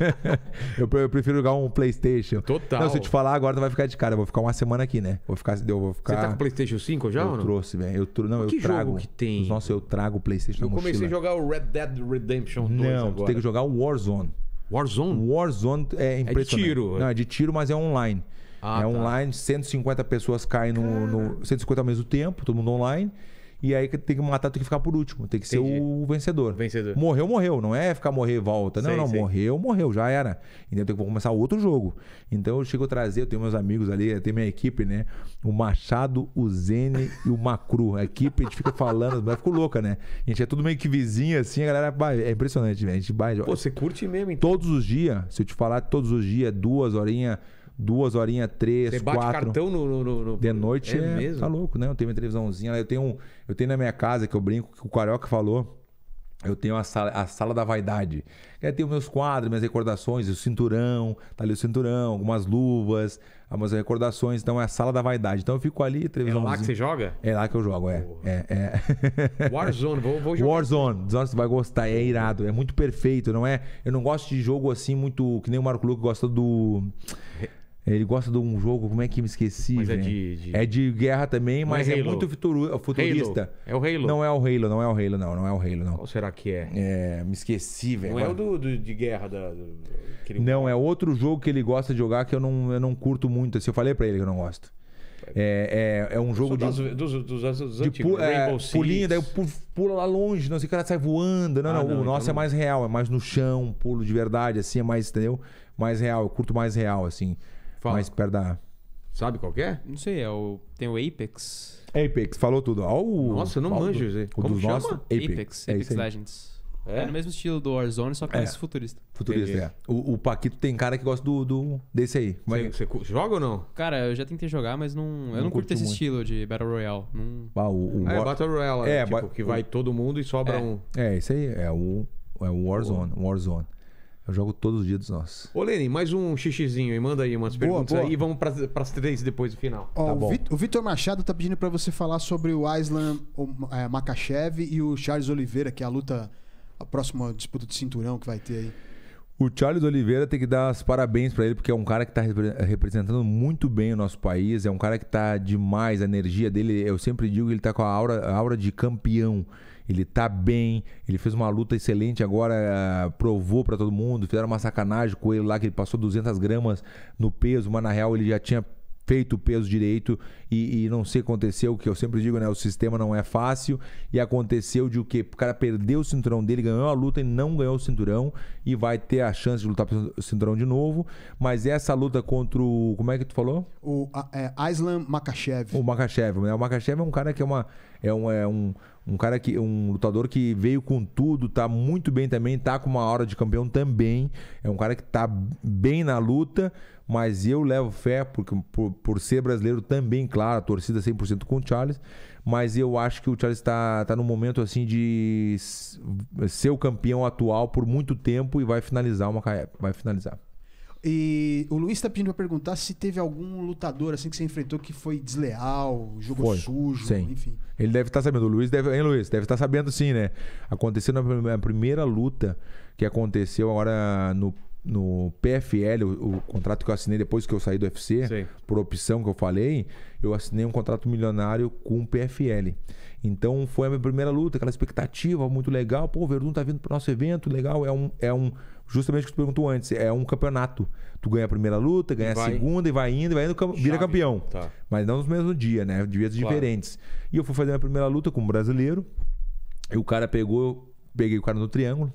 Speaker 3: eu, eu, prefiro jogar um Playstation. Total. Não, se eu te falar agora, tu vai ficar de cara. Eu vou ficar uma semana aqui, né? Vou ficar, eu vou ficar... Você tá com o Playstation 5 já eu ou não? Trouxe, velho. Eu trouxe, não, eu trago. Jogo que tem? Nossa, eu trago o Playstation Eu comecei a
Speaker 1: jogar o Red Dead Redemption 2 Não, agora. tu tem que
Speaker 3: jogar o Warzone. Warzone? Warzone é impressionante. É de tiro. Não, é de tiro, mas é online. Ah, é tá. online, 150 pessoas caem no, no, 150 ao mesmo tempo, todo mundo online. E aí tem que matar, tem que ficar por último. Tem que Entendi. ser o vencedor. Vencedor. Morreu, morreu. Não é ficar morrer e volta. Não, sei, não. Sei. Morreu, morreu. Já era. Então tem que começar outro jogo. Então eu chego a trazer, eu tenho meus amigos ali, eu tenho minha equipe, né? O Machado, o Zene e o Macru. A equipe, a gente fica falando, mas ficou louca, né? A gente é tudo meio que vizinho, assim, a galera. É impressionante, velho. A gente vai. Pô, você curte mesmo, então. Todos os dias, se eu te falar, todos os dias, duas horinhas duas horinhas, três, Você quatro. Bate cartão no, no, no... De noite é, é, mesmo? tá louco, né? Eu tenho uma televisãozinha, eu tenho, um, eu tenho na minha casa que eu brinco que o Carioca falou. Eu tenho a sala, a sala da vaidade. Eu tenho meus quadros, minhas recordações, o cinturão, tá ali o cinturão, algumas luvas, algumas recordações. Então é a sala da vaidade. Então eu fico ali, televisão. É lá que você joga? É lá que eu jogo, é. é, é. Warzone, vou, vou jogar. Warzone, você vai gostar, é irado, é muito perfeito. não é? Eu não gosto de jogo assim muito. Que nem o Marco Luco gosta do. Ele gosta de um jogo, como é que me esqueci? Mas é de, de, É de guerra também, é mas é, é muito futuro, futurista. Halo. É o Halo. Não é o Halo, não é o Halo, não. Não é o Halo, não. Qual será que é? É, me esqueci, velho. Não é o
Speaker 1: do, do de guerra da. Do,
Speaker 3: Não, é outro jogo que ele gosta de jogar que eu não, eu não curto muito. Assim, eu falei para ele que eu não gosto. É, é, é, um jogo de. Das, dos,
Speaker 1: dos, dos antigos, de é, pulinho, daí
Speaker 3: pula lá longe, não sei o cara sai voando. Não, ah, não, não, O então nosso é mais real, é mais no chão, um pulo de verdade, assim, é mais, entendeu? Mais real, eu curto mais real, assim. Fala. mais perto da.
Speaker 1: Sabe qual que é? Não sei, é o. Tem o Apex.
Speaker 3: Apex, falou tudo. Ó, o... Nossa, eu não manjo, do... Zé. O dos nossos? Apex. Apex, é Apex
Speaker 1: Legends. É? é? no mesmo estilo do Warzone, só que é. mais futurista.
Speaker 3: Futurista, Entendi. é. O, o, Paquito tem cara que gosta do, do desse aí. Mas... Você, você joga ou não?
Speaker 1: Cara, eu já tentei jogar, mas não, eu não curto esse muito. estilo de Battle Royale. Não...
Speaker 3: Ah, o, o ah, é War... é Battle Royale, é, tipo, ba... que vai todo
Speaker 1: mundo e sobra um.
Speaker 3: É, esse aí é o, é o Warzone. Warzone. Eu jogo todos os dias dos nossos. Ô,
Speaker 1: Lene, mais um xixizinho e manda aí umas boa, perguntas boa. aí e vamos para as três depois do final. tá o, Vitor, o Vitor
Speaker 2: Machado tá pedindo para você falar sobre o Islam o, é, Makachev e o Charles Oliveira, que é a luta, a próxima disputa de cinturão que vai ter aí.
Speaker 3: O Charles Oliveira tem que dar os parabéns para ele, porque é um cara que está representando muito bem o nosso país, é um cara que está demais, a energia dele, eu sempre digo que ele está com a aura, a aura de campeão ele tá bem, ele fez uma luta excelente agora, ah, provou para todo mundo, fizeram uma sacanagem com ele lá, que ele passou 200 gramas no peso, mas na real ele já tinha feito o peso direito e, e não sei o que aconteceu, que eu sempre digo, né? O sistema não é fácil. E aconteceu de o que? O cara perdeu o cinturão dele, ganhou a luta e não ganhou o cinturão. E vai ter a chance de lutar pelo cinturão de novo. Mas essa luta contra o. Como é que tu falou? O é, Islam Makachev. O Makachev, né, O Makachev é um cara que é uma. É um, é um um cara que. Um lutador que veio com tudo, tá muito bem também, tá com uma hora de campeão também. É um cara que tá bem na luta, mas eu levo fé, porque por, por ser brasileiro também, claro, a torcida 100% com o Charles. Mas eu acho que o Charles tá, tá no momento assim de ser o campeão atual por muito tempo e vai finalizar uma vai finalizar.
Speaker 2: E o Luiz está pedindo para perguntar se teve algum lutador assim que você enfrentou que foi desleal,
Speaker 3: jogou foi. sujo, sim. enfim. Ele deve estar tá sabendo. O Luiz deve, hein, Luiz? Deve estar tá sabendo sim, né? Aconteceu na primeira luta que aconteceu agora no no PFL, o, o, contrato que eu assinei depois que eu saí do UFC, Sim. por opção que eu falei, eu assinei um contrato milionário com o PFL. Então foi a minha primeira luta, aquela expectativa muito legal. Pô, o Verdun tá vindo pro nosso evento, legal, é um, é um justamente o que tu perguntou antes. É um campeonato. Tu ganha a primeira luta, ganha vai... a segunda e vai indo, e vai indo, vira campeão. Tá. Mas não no mesmo dia, né? De dias claro. diferentes. E eu fui fazer a minha primeira luta como brasileiro. E o cara pegou, peguei o cara no triângulo.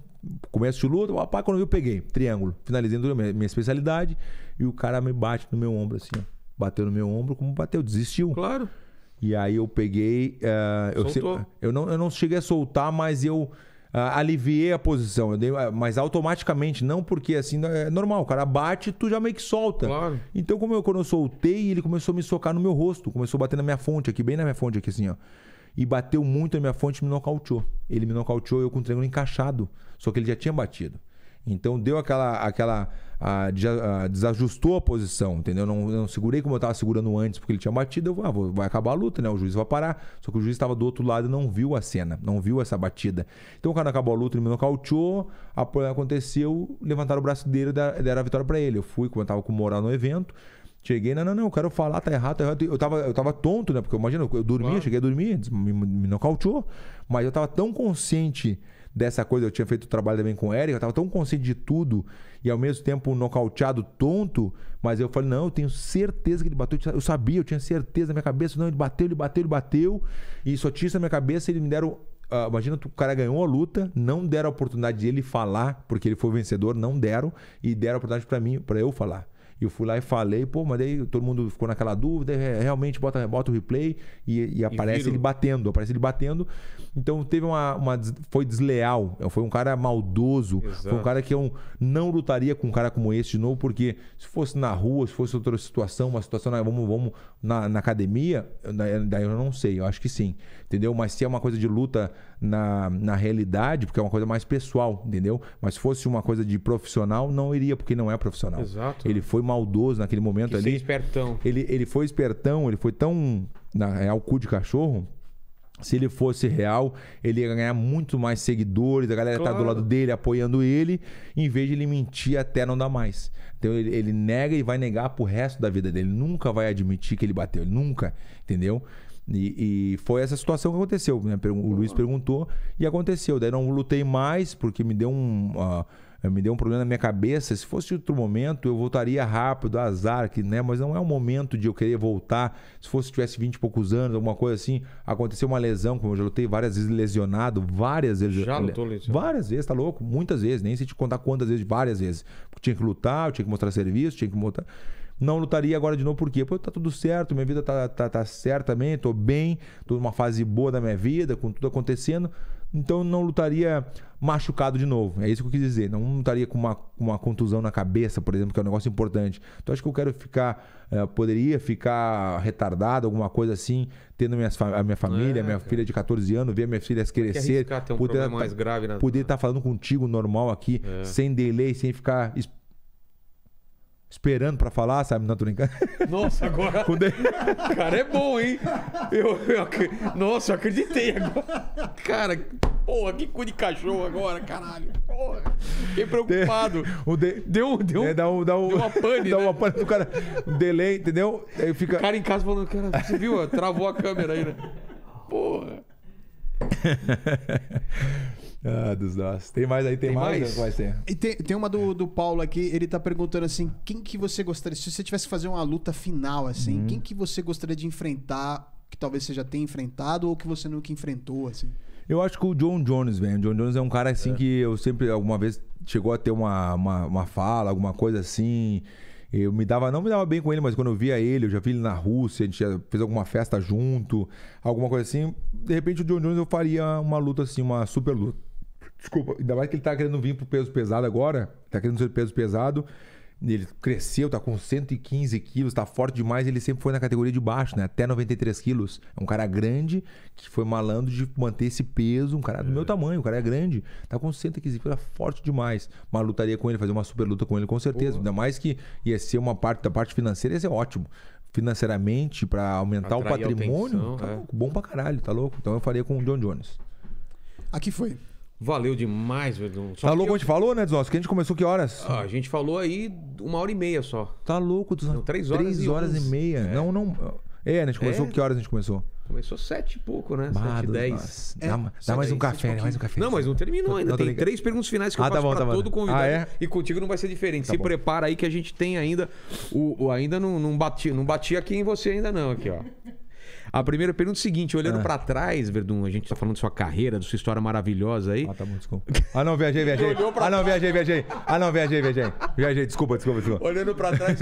Speaker 3: Começo de luta, opa, quando eu peguei, triângulo. Finalizando minha, minha especialidade. E o cara me bate no meu ombro, assim, ó. Bateu no meu ombro, como bateu, desistiu. Claro. E aí eu peguei. Uh, eu, eu, não, eu não cheguei a soltar, mas eu ah, aliviei a posição. Eu dei, ah, mas automaticamente, não porque assim, é normal, o cara bate tu já meio que solta. Claro. Então, como eu, quando eu soltei, ele começou a me socar no meu rosto, começou a bater na minha fonte aqui, bem na minha fonte aqui, assim, ó. E bateu muito na minha fonte e me nocauteou. Ele me nocauteou eu com o triângulo encaixado. Só que ele já tinha batido. Então deu aquela, aquela desajustou a posição, entendeu? Não, não segurei como eu estava segurando antes, porque ele tinha batido. Eu, ah, vou, vai acabar a luta, né? O juiz vai parar. Só que o juiz estava do outro lado e não viu a cena, não viu essa batida. Então o cara acabou a luta, ele me nocauteou, aconteceu, levantaram o braço dele e deram a vitória para ele. Eu fui, como eu estava com moral no evento. Cheguei, não, não, não, eu quero falar, tá errado, tá errado. Eu tava, eu tava tonto, né? Porque imagina, eu dormia, cheguei a dormir, me, me nocauteou. Mas eu tava tão consciente dessa coisa, eu tinha feito o trabalho também com o Eric, eu tava tão consciente de tudo e ao mesmo tempo um nocauteado tonto, mas eu falei, não, eu tenho certeza que ele bateu, eu sabia, eu tinha certeza na minha cabeça, não, ele bateu, ele bateu, ele bateu, e só tinha isso na minha cabeça, eles me deram Uh, imagina, o cara ganhou a luta, não deram a oportunidade de ele falar, porque ele foi vencedor, não deram, e deram a oportunidade para mim, para eu falar. E eu fui lá e falei, pô, mas daí todo mundo ficou naquela dúvida, é, realmente bota, bota o replay e, e aparece e ele batendo, aparece ele batendo. Então teve uma, uma Foi desleal, é, foi um cara maldoso, Exato. foi um cara que eu não lutaria com um cara como esse de novo, porque se fosse na rua, se fosse outra situação, uma situação, ah, vamos, vamos na, na academia, daí eu não sei, eu acho que sim, entendeu? Mas se é uma coisa de luta na, na realidade, porque é uma coisa mais pessoal, entendeu? Mas se fosse uma coisa de profissional, não iria, porque não é profissional. Exato. Ele foi maldoso naquele momento que ali. espertão. Ele, ele foi espertão, ele foi tão. Na real, é, cu de cachorro, se ele fosse real, ele ia ganhar muito mais seguidores, a galera claro. tá do lado dele apoiando ele, em vez de ele mentir até não dar mais. Então ele, ele nega e vai negar pro resto da vida dele. Ele nunca vai admitir que ele bateu, ele nunca, entendeu? E, e, foi essa situação que aconteceu. Né? O Luiz perguntou e aconteceu. Daí não lutei mais, porque me deu um. Uh, me deu um problema na minha cabeça. Se fosse outro momento, eu voltaria rápido, azar, que, né? Mas não é o momento de eu querer voltar. Se fosse tivesse 20 e poucos anos, alguma coisa assim, aconteceu uma lesão, como eu já lutei várias vezes lesionado, várias vezes. Já lutou lesionado? Várias vezes, tá louco? Muitas vezes, nem sei te contar quantas vezes, várias vezes. Porque tinha que lutar, eu tinha que mostrar serviço, tinha que mostrar. Não lutaria agora de novo, por quê? Porque tá tudo certo, minha vida tá, tá, tá certa também, tô bem, tô numa fase boa da minha vida, com tudo acontecendo. Então não lutaria machucado de novo. É isso que eu quis dizer. Não lutaria com uma, uma contusão na cabeça, por exemplo, que é um negócio importante. Então acho que eu quero ficar. Eh, poderia ficar retardado, alguma coisa assim, tendo minhas a minha família, é, minha cara. filha de 14 anos, ver minhas filhas crescer. Arriscar, ter poder, estar tá, né? tá falando contigo normal aqui, é. sem delay, sem ficar esperando pra falar, sabe? Não, tô brincando. Nossa, agora. O Cara, é bom, hein?
Speaker 1: Eu, eu... Nossa, eu acreditei agora. Cara, porra, que cu de cachorro agora, caralho. Porra.
Speaker 3: Fiquei preocupado. O De... Deu, deu, é, dá um, dá um... deu uma pane. dá né? uma pane do cara. Um delay, entendeu? Aí fica... O cara em casa falando, cara, você viu? Travou a câmera aí, né? Porra. Ah, dos nossos. Tem mais aí? Tem, tem mais? mais? Tem?
Speaker 2: E tem, tem uma do, do Paulo aqui, ele tá perguntando assim: quem que você gostaria, se você tivesse que fazer uma luta final, assim, uhum. quem que você gostaria de enfrentar, que talvez você já tenha enfrentado ou que você nunca enfrentou, assim?
Speaker 3: Eu acho que o John Jones, velho. O John Jones é um cara assim é. que eu sempre, alguma vez, chegou a ter uma, uma, uma fala, alguma coisa assim. Eu me dava, não me dava bem com ele, mas quando eu via ele, eu já vi ele na Rússia, a gente fez alguma festa junto, alguma coisa assim. De repente o John Jones eu faria uma luta assim, uma super luta Desculpa, ainda mais que ele tá querendo vir pro peso pesado agora. Tá querendo ser peso pesado. Ele cresceu, tá com 115 quilos, tá forte demais. Ele sempre foi na categoria de baixo, né? Até 93 quilos. É um cara grande que foi malandro de manter esse peso. Um cara do é. meu tamanho, um cara é grande. Tá com 115 quilos, tá forte demais. mas lutaria com ele, fazer uma super luta com ele, com certeza. Pô. Ainda mais que ia ser uma parte da parte financeira, ia ser ótimo financeiramente para aumentar Atrair o patrimônio, atenção, tá é. bom pra caralho, tá louco? Então eu faria com o John Jones. Aqui foi.
Speaker 1: Valeu demais, velho. Só tá louco? Eu... A gente
Speaker 3: falou, né, Desossi? Que a gente começou que horas? Ah, a gente falou aí uma hora e meia só. Tá louco, Desossi? Três horas, três horas, horas e meia. É. Não, não. É, né, a gente começou. É. Que horas a gente começou?
Speaker 1: Começou sete e pouco, né? sete e dez. É, dá, dá mais um café, né? Mais um café. Não, mas não terminou ainda. Não, tem três perguntas finais que ah, eu tá faço tá bom, pra tá todo ah, convidado. Ah, é? E contigo não vai ser diferente. Tá Se bom. prepara aí que a gente tem ainda... O, o ainda não, não, bati, não bati aqui em você ainda não, aqui, ó. A primeira pergunta é o seguinte, olhando é. para trás, Verdun, a gente tá falando de sua carreira, da sua história maravilhosa aí. Ah, tá bom, desculpa.
Speaker 3: Ah, não, viajei, viajei. Ah, não, viajei, viajei. Ah, não, viajei, viajei. Viajei, desculpa, desculpa, desculpa.
Speaker 1: Olhando para trás,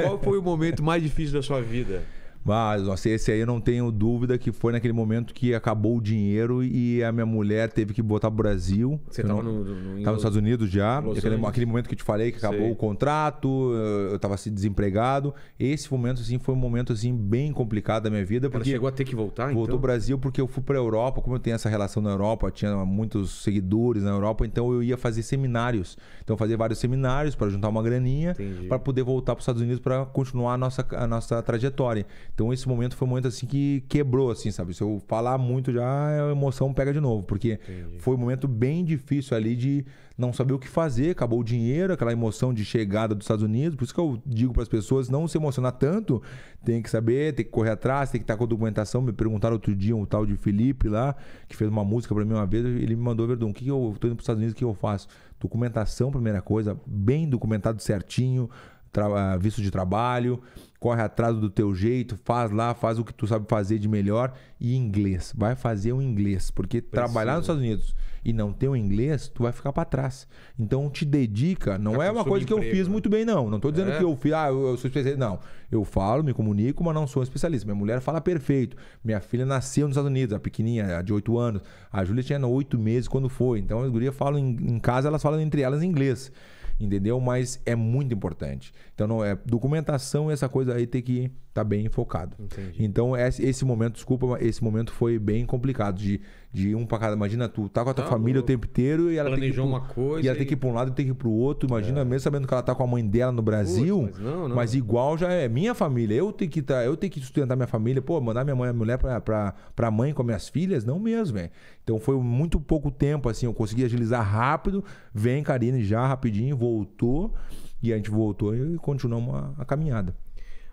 Speaker 1: qual
Speaker 3: foi o momento mais difícil da sua vida? Mas, nossa, esse aí eu não tenho dúvida que foi naquele momento que acabou o dinheiro e a minha mulher teve que botar pro Brasil. Você tava, não, no, no, tava nos Estados Unidos já. Aquele, aquele, momento que eu te falei que acabou Sei. o contrato, eu tava assim, desempregado. Esse momento, assim, foi um momento, assim, bem complicado da minha vida. Porque Ela chegou a ter que voltar, Voltou então? ao Brasil porque eu fui pra Europa. Como eu tenho essa relação na Europa, tinha muitos seguidores na Europa, então eu ia fazer seminários. Então eu fazia vários seminários para juntar uma graninha para poder voltar para os Estados Unidos para continuar a nossa, a nossa trajetória. Então esse momento foi um momento assim que quebrou, assim, sabe? Se eu falar muito já, a emoção pega de novo, porque Entendi. foi um momento bem difícil ali de não saber o que fazer, acabou o dinheiro, aquela emoção de chegada dos Estados Unidos. Por isso que eu digo para as pessoas não se emocionar tanto, tem que saber, tem que correr atrás, tem que estar com a documentação. Me perguntaram outro dia um tal de Felipe lá, que fez uma música para mim uma vez, ele me mandou, Verdun, o que eu tô indo para os Estados Unidos, o que eu faço? Documentação, primeira coisa, bem documentado certinho, ah, visto de trabalho, corre atrás do teu jeito, faz lá, faz o que tu sabe fazer de melhor e inglês. Vai fazer o inglês, porque trabalhar nos Estados Unidos e não ter o inglês, tu vai ficar para trás. Então te dedica, não é uma coisa que emprego, eu fiz né? muito bem não. Não tô dizendo é. que eu fiz, ah, eu, eu, sou especialista, não. Eu falo, me comunico, mas não sou especialista. Minha mulher fala perfeito. Minha filha nasceu nos Estados Unidos, a pequenininha, a de 8 anos. A Júlia tinha 8 meses quando foi. Então as gurias falam em, em casa, elas falam entre elas inglês entendeu? Mas é muito importante. Então, não é documentação, essa coisa aí tem que estar tá bem focado. Entendi. Então, esse, esse momento, desculpa, esse momento foi bem complicado de de um pra cada. Imagina tu tá com a tua tá família o tempo inteiro e ela tem que ir pro- uma coisa E ela tem que ir pra um lado e tem que ir pro outro. Imagina é. mesmo sabendo que ela tá com a mãe dela no Brasil. mas não, não. mas igual já é minha família. Eu tenho que tá, eu tenho que sustentar minha família. Pô, mandar minha mãe, minha mulher pra, pra, pra mãe com as minhas filhas? Não mesmo, velho. Então foi muito pouco tempo, assim. Eu consegui agilizar rápido. Vem, Karine, já rapidinho, voltou. E a gente voltou e continuamos a, a caminhada.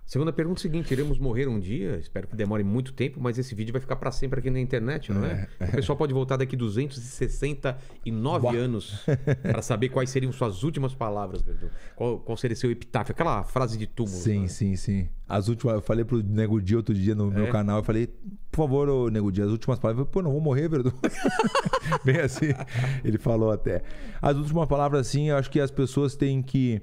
Speaker 3: Segunda pergunta é seguinte: iremos morrer um dia? Espero que demore muito tempo,
Speaker 1: mas esse vídeo vai ficar para sempre aqui na internet, não é? é? é. O pessoal pode voltar daqui 269 anos para saber quais seriam suas últimas palavras, Verdun. Qual, qual, seria seu epitáfio? Aquela frase de túmulo. Sim, né?
Speaker 3: sim, sim. As últimas, eu falei pro Nego Dia outro dia no é. meu canal, eu falei, por favor, ô, Nego Dia, as últimas palavras. Pô, não vou morrer, Verdun. Bem assim, ele falou até. As últimas palavras, assim, eu acho que as pessoas têm que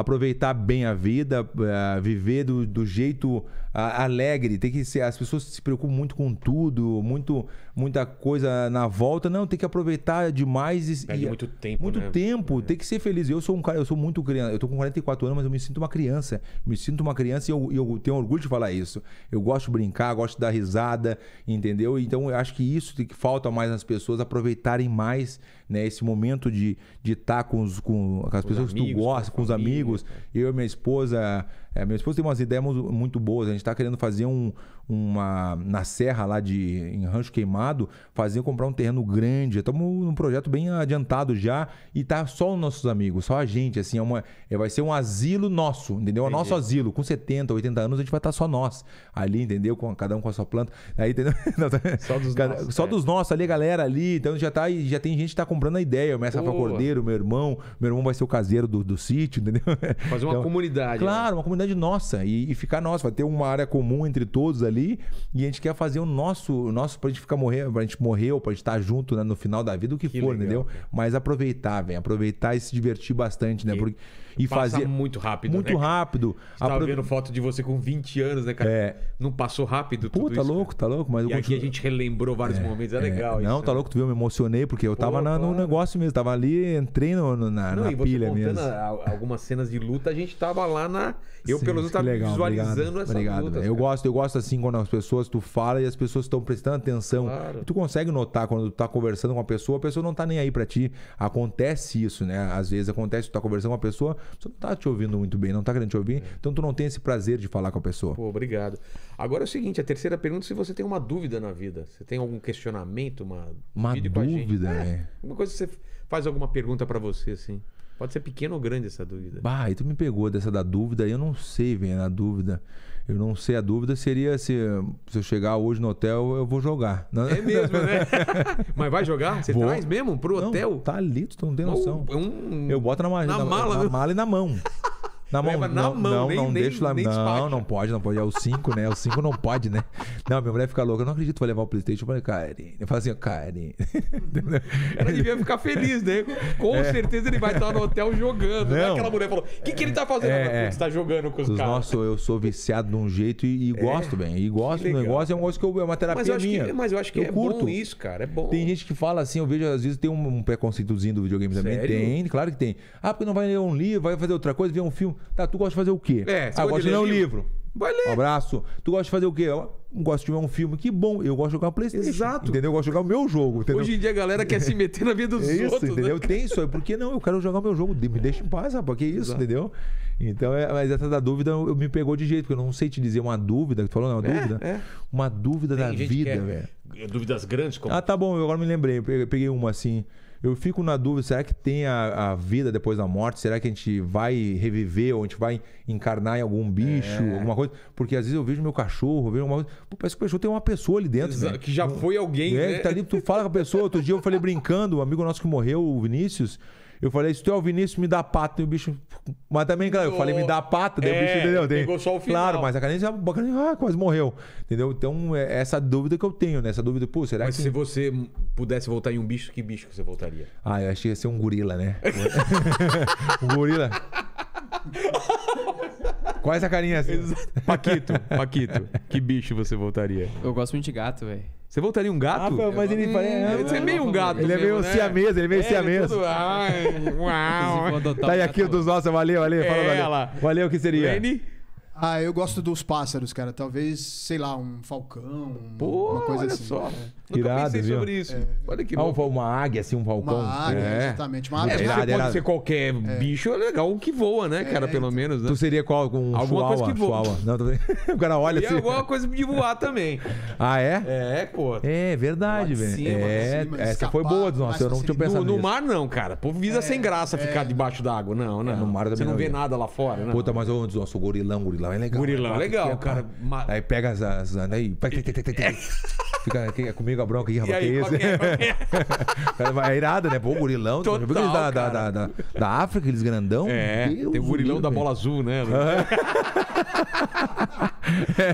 Speaker 3: aproveitar bem a vida, eh, viver do, do jeito alegre. Tem que ser. As pessoas se preocupam muito com tudo, muito, muita coisa na volta. Não, tem que aproveitar demais. E, muito tempo. Muito né? tempo. É. Tem que ser feliz. Eu sou um cara, eu sou muito criança. Eu tô com 44 anos, mas eu me sinto uma criança. Me sinto uma criança e eu, eu tenho orgulho de falar isso. Eu gosto de brincar, gosto de dar risada, entendeu? Então eu acho que isso que falta mais nas pessoas aproveitarem mais né, esse momento de estar de tá com, com, com as pessoas amigos, que tu gosta, com, com os amigos amigos, eu e minha esposa, é, meu esposo tem umas ideias muito boas. A gente está querendo fazer um, uma. Na serra lá de. Em Rancho Queimado, fazer comprar um terreno grande. Estamos num projeto bem adiantado já. E tá só os nossos amigos, só a gente. assim é uma, é, Vai ser um asilo nosso, entendeu? É Entendi. O nosso asilo. Com 70, 80 anos, a gente vai estar tá só nós. Ali, entendeu? Com, cada um com a sua planta. Aí, entendeu? Tá, só dos cada, nossos. Só é. dos nossos, ali, a galera ali. Então já, tá, já tem gente que tá comprando a ideia. O Mestre Cordeiro, meu irmão. Meu irmão vai ser o caseiro do, do sítio, entendeu? Fazer uma então, comunidade. Né? Claro, né? uma comunidade atividade nossa e, e, ficar nossa. Vai ter uma área comum entre todos ali e a gente quer fazer o nosso, o nosso pra gente ficar morrer, pra gente morrer ou pra gente estar junto né, no final da vida, o que, que for, legal, entendeu? Mas aproveitar, velho. Aproveitar e se divertir bastante, né? Porque e fazer fazia muito rápido. Muito né? rápido. estava a... vendo foto de você com 20 anos, né, cara? É. Não passou rápido tudo Pô, tá isso, louco, cara?
Speaker 1: Né? tá louco. Mas e continuo... aqui a gente relembrou vários é, momentos, é, é legal Não, isso, tá né? louco,
Speaker 3: tu viu, eu me emocionei, porque eu Pô, tava na, no negócio mesmo, tava ali, entrei no, no na, Não, na pilha mesmo.
Speaker 1: algumas cenas de luta, a gente tava lá na... Eu, Sim, pelo menos, tava legal, visualizando obrigado, essa obrigado, luta. Eu
Speaker 3: gosto, eu gosto assim, quando as pessoas, tu fala e as pessoas estão prestando atenção. Tu consegue notar quando tu tá conversando com a pessoa, a pessoa não tá nem aí pra ti. Acontece isso, né? Às vezes acontece, tu tá conversando com a pessoa, pessoa não tá te ouvindo muito bem, não tá querendo te ouvir, é. então tu não tem esse prazer de falar com a pessoa. Pô,
Speaker 1: obrigado. Agora é o seguinte, a terceira pergunta é se você tem uma dúvida na vida. Você tem algum questionamento, uma,
Speaker 3: uma dúvida, é, é.
Speaker 1: Uma coisa que você faz alguma pergunta para você, assim. Pode ser pequena ou grande essa dúvida.
Speaker 3: Bah, e tu me pegou dessa da dúvida, eu não sei, vem na dúvida. Eu não sei, a dúvida seria se, se eu chegar hoje no hotel, eu vou jogar. É mesmo, né?
Speaker 1: Mas vai jogar? Você vou. traz
Speaker 3: mesmo pro hotel? Não, tá ali, tu não tem noção. É um... Eu boto na, na, na mala. Na, na mala e na mão. Na mão, leva na não, mão, não, nem, não nem, lá. não, não pode, não pode. É o 5, né? o 5 não pode, né? Não, minha mulher fica louca. Eu não acredito que vou levar o Playstation. Eu falei, Karen. Eu falei assim, Karen.
Speaker 1: Ela devia ficar feliz, né? Com é. certeza ele vai estar no hotel jogando. Né? Não. Aquela mulher falou: o que, que ele tá fazendo? É, é. Você tá
Speaker 3: jogando com os, os caras. Nossa, eu sou viciado de um jeito e, e é. gosto, bem. E gosto do negócio. É um negócio que eu, é uma terapia mas eu minha. Que, é, mas eu acho que eu é curto. bom isso, cara. É bom. Tem gente que fala assim, eu vejo, às vezes tem um, um preconceitozinho do videogame também. Sério? Tem, claro que tem. Ah, porque não vai ler um livro, vai fazer outra coisa, ver um filme. Tá, tu gosta de fazer o quê? É, você ah, gosta de ler um livro. Vai ler. Um abraço. Tu gosta de fazer o quê? Eu gosto de ver um filme. Que bom. Eu gosto de jogar Playstation. Exato. Entendeu? Eu gosto de jogar o meu jogo. Entendeu? Hoje em dia a galera quer se meter na vida dos é isso, outros. Né? Entendeu? Né? Tem isso. Por que não? Eu quero jogar o meu jogo. Me deixa em paz, rapaz. Que isso, Exato. entendeu? Então, é, mas essa da dúvida eu, me pegou de jeito, porque eu não sei te dizer uma dúvida. Tu falou, não, é uma é, dúvida? É. Uma dúvida Tem da vida, é velho. Dúvidas grandes como. Ah, tá bom. Eu agora me lembrei. Eu peguei uma assim. Eu fico na dúvida, será que tem a, a, vida depois da morte? Será que a gente vai reviver ou a gente vai encarnar em algum bicho, é. alguma coisa? Porque às vezes eu vejo meu cachorro, vejo alguma coisa. Pô, parece que o cachorro tem uma pessoa ali dentro. Exato, né? Que já foi
Speaker 1: alguém, é, né? Que tá
Speaker 3: ali, tu fala com a pessoa. Outro dia eu falei brincando, um amigo nosso que morreu, o Vinícius, eu falei, se tu é o Vinícius, me dá pato. E o bicho. Mas também, claro, eu falei, me dá pato. Daí é, o bicho é, entendeu. Tem... Pegou só o final. Claro, mas a Canência ah, quase morreu. Entendeu? Então, é, é essa dúvida que eu tenho, né? Essa dúvida, pô, será mas que. Mas se você pudesse voltar em um bicho, que bicho que você voltaria? Ah, eu achei que ia ser um gorila, né? um gorila. Quais é a carinha assim? Paquito, Paquito, que bicho você voltaria? Eu gosto muito de gato, velho. Você voltaria um gato? Ah, mas ele, parece. É, você é meio um gato. É né? Ele é meio né? siamesa, ele é meio é,
Speaker 1: Ai, uau. Tá aí aqui
Speaker 3: dos nossos, valeu, valeu. Fala, valeu. Valeu, o que
Speaker 1: seria?
Speaker 2: Lenny? Ah, eu gosto dos pássaros, cara. Talvez, sei lá, um falcão,
Speaker 1: Pô, uma coisa olha assim. só. É.
Speaker 3: Nunca Irado, pensei viu? sobre isso. É. Olha que ah, bom. uma águia, assim, um falcão. Uma águia, é. exatamente. Uma é, águia. É, pode ser qualquer bicho, é legal que voa, né, cara? É, pelo então. menos. Né? Tu seria qual? Um alguma chuaua, coisa que voa. Chuaua. Não, tô... o cara olha assim. E alguma coisa de voar também. ah, é? É, pô. É verdade, velho. Cima, é, cima, essa escapar, foi boa, nossa. Eu não tinha pensado No, no mar, não, cara. Pô, visa é, sem graça ficar debaixo d'água. Não, não. No mar também Você não vê nada lá fora, né? Puta, mas, o nosso gorilão, gorilão Murilão é legal. Murilão é legal, é cara. Aí pega as. as aí. Fica aqui, é comigo a bronca aqui, rapaz. Aí, que é, é? é irado, né? Pô, Murilão. Total, viu aqueles da, da, da, da, da África, eles grandão? É. Deus tem o Murilão da bola azul, né?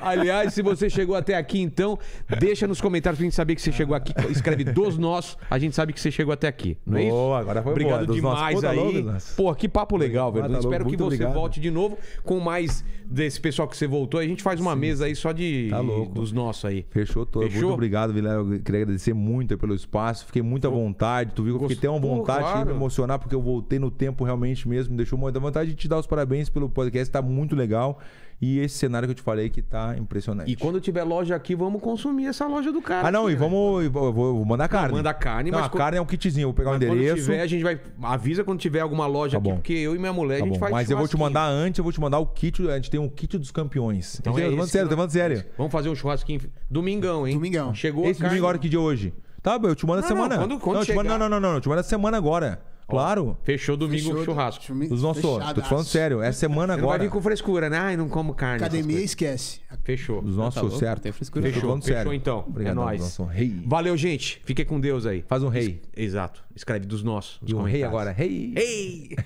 Speaker 1: Aliás, se você chegou até aqui, então, deixa nos comentários pra gente saber que você chegou aqui. Escreve dos nossos, a gente sabe que você chegou até aqui. Não é isso? Boa, agora foi Obrigado boa, demais Pô, aí. Pô, que papo legal, velho. Espero que você obrigado. volte de novo com mais desse pessoal que você voltou, a gente faz uma Sim. mesa aí só
Speaker 3: de tá louco. dos nossos aí. Fechou todo. Fechou? Muito obrigado, Vilela. Eu queria agradecer muito pelo espaço. Fiquei muito à vontade. Tu viu que eu fiquei até uma vontade claro. de me emocionar, porque eu voltei no tempo realmente mesmo. deixou deixou a vontade de te dar os parabéns pelo podcast. Tá muito legal. E esse cenário que eu te falei que tá impressionante. E quando tiver loja aqui, vamos consumir essa loja do cara. Ah, não, aqui, e vamos. Né? Eu vou, eu vou mandar carne. manda carne, não, mas. A quando... carne é um kitzinho, vou pegar mas o endereço. Quando tiver, a
Speaker 1: gente vai. Avisa quando tiver alguma loja tá aqui, bom. porque eu e minha mulher tá a gente bom. faz Mas eu vou te
Speaker 3: mandar antes, eu vou te mandar o kit. A gente tem um kit dos campeões. Então, então é levando sério, levando sério.
Speaker 1: Vamos fazer um churrasquinho. Domingão, hein?
Speaker 3: Domingão. Chegou Esse carne. domingo, agora que de é hoje. Tá, eu te mando não, a semana. Não, quando, quando não, mando, não, não, não, não, eu te mando a semana agora. Claro. Fechou domingo Fechou, o churrasco. Os nossos, tô te falando sério, é semana agora. Não vai vir com
Speaker 1: frescura, né? Ai, não como carne. Academia esquece. Fechou. Os nossos, tá certo. Tem frescura. Fechou, fechou sério. então. Obrigado, é nóis. Rei. Valeu, gente. Fique com Deus aí. Faz um rei. Exato. Escreve dos nossos. E um rei agora. Rei.
Speaker 4: Rei.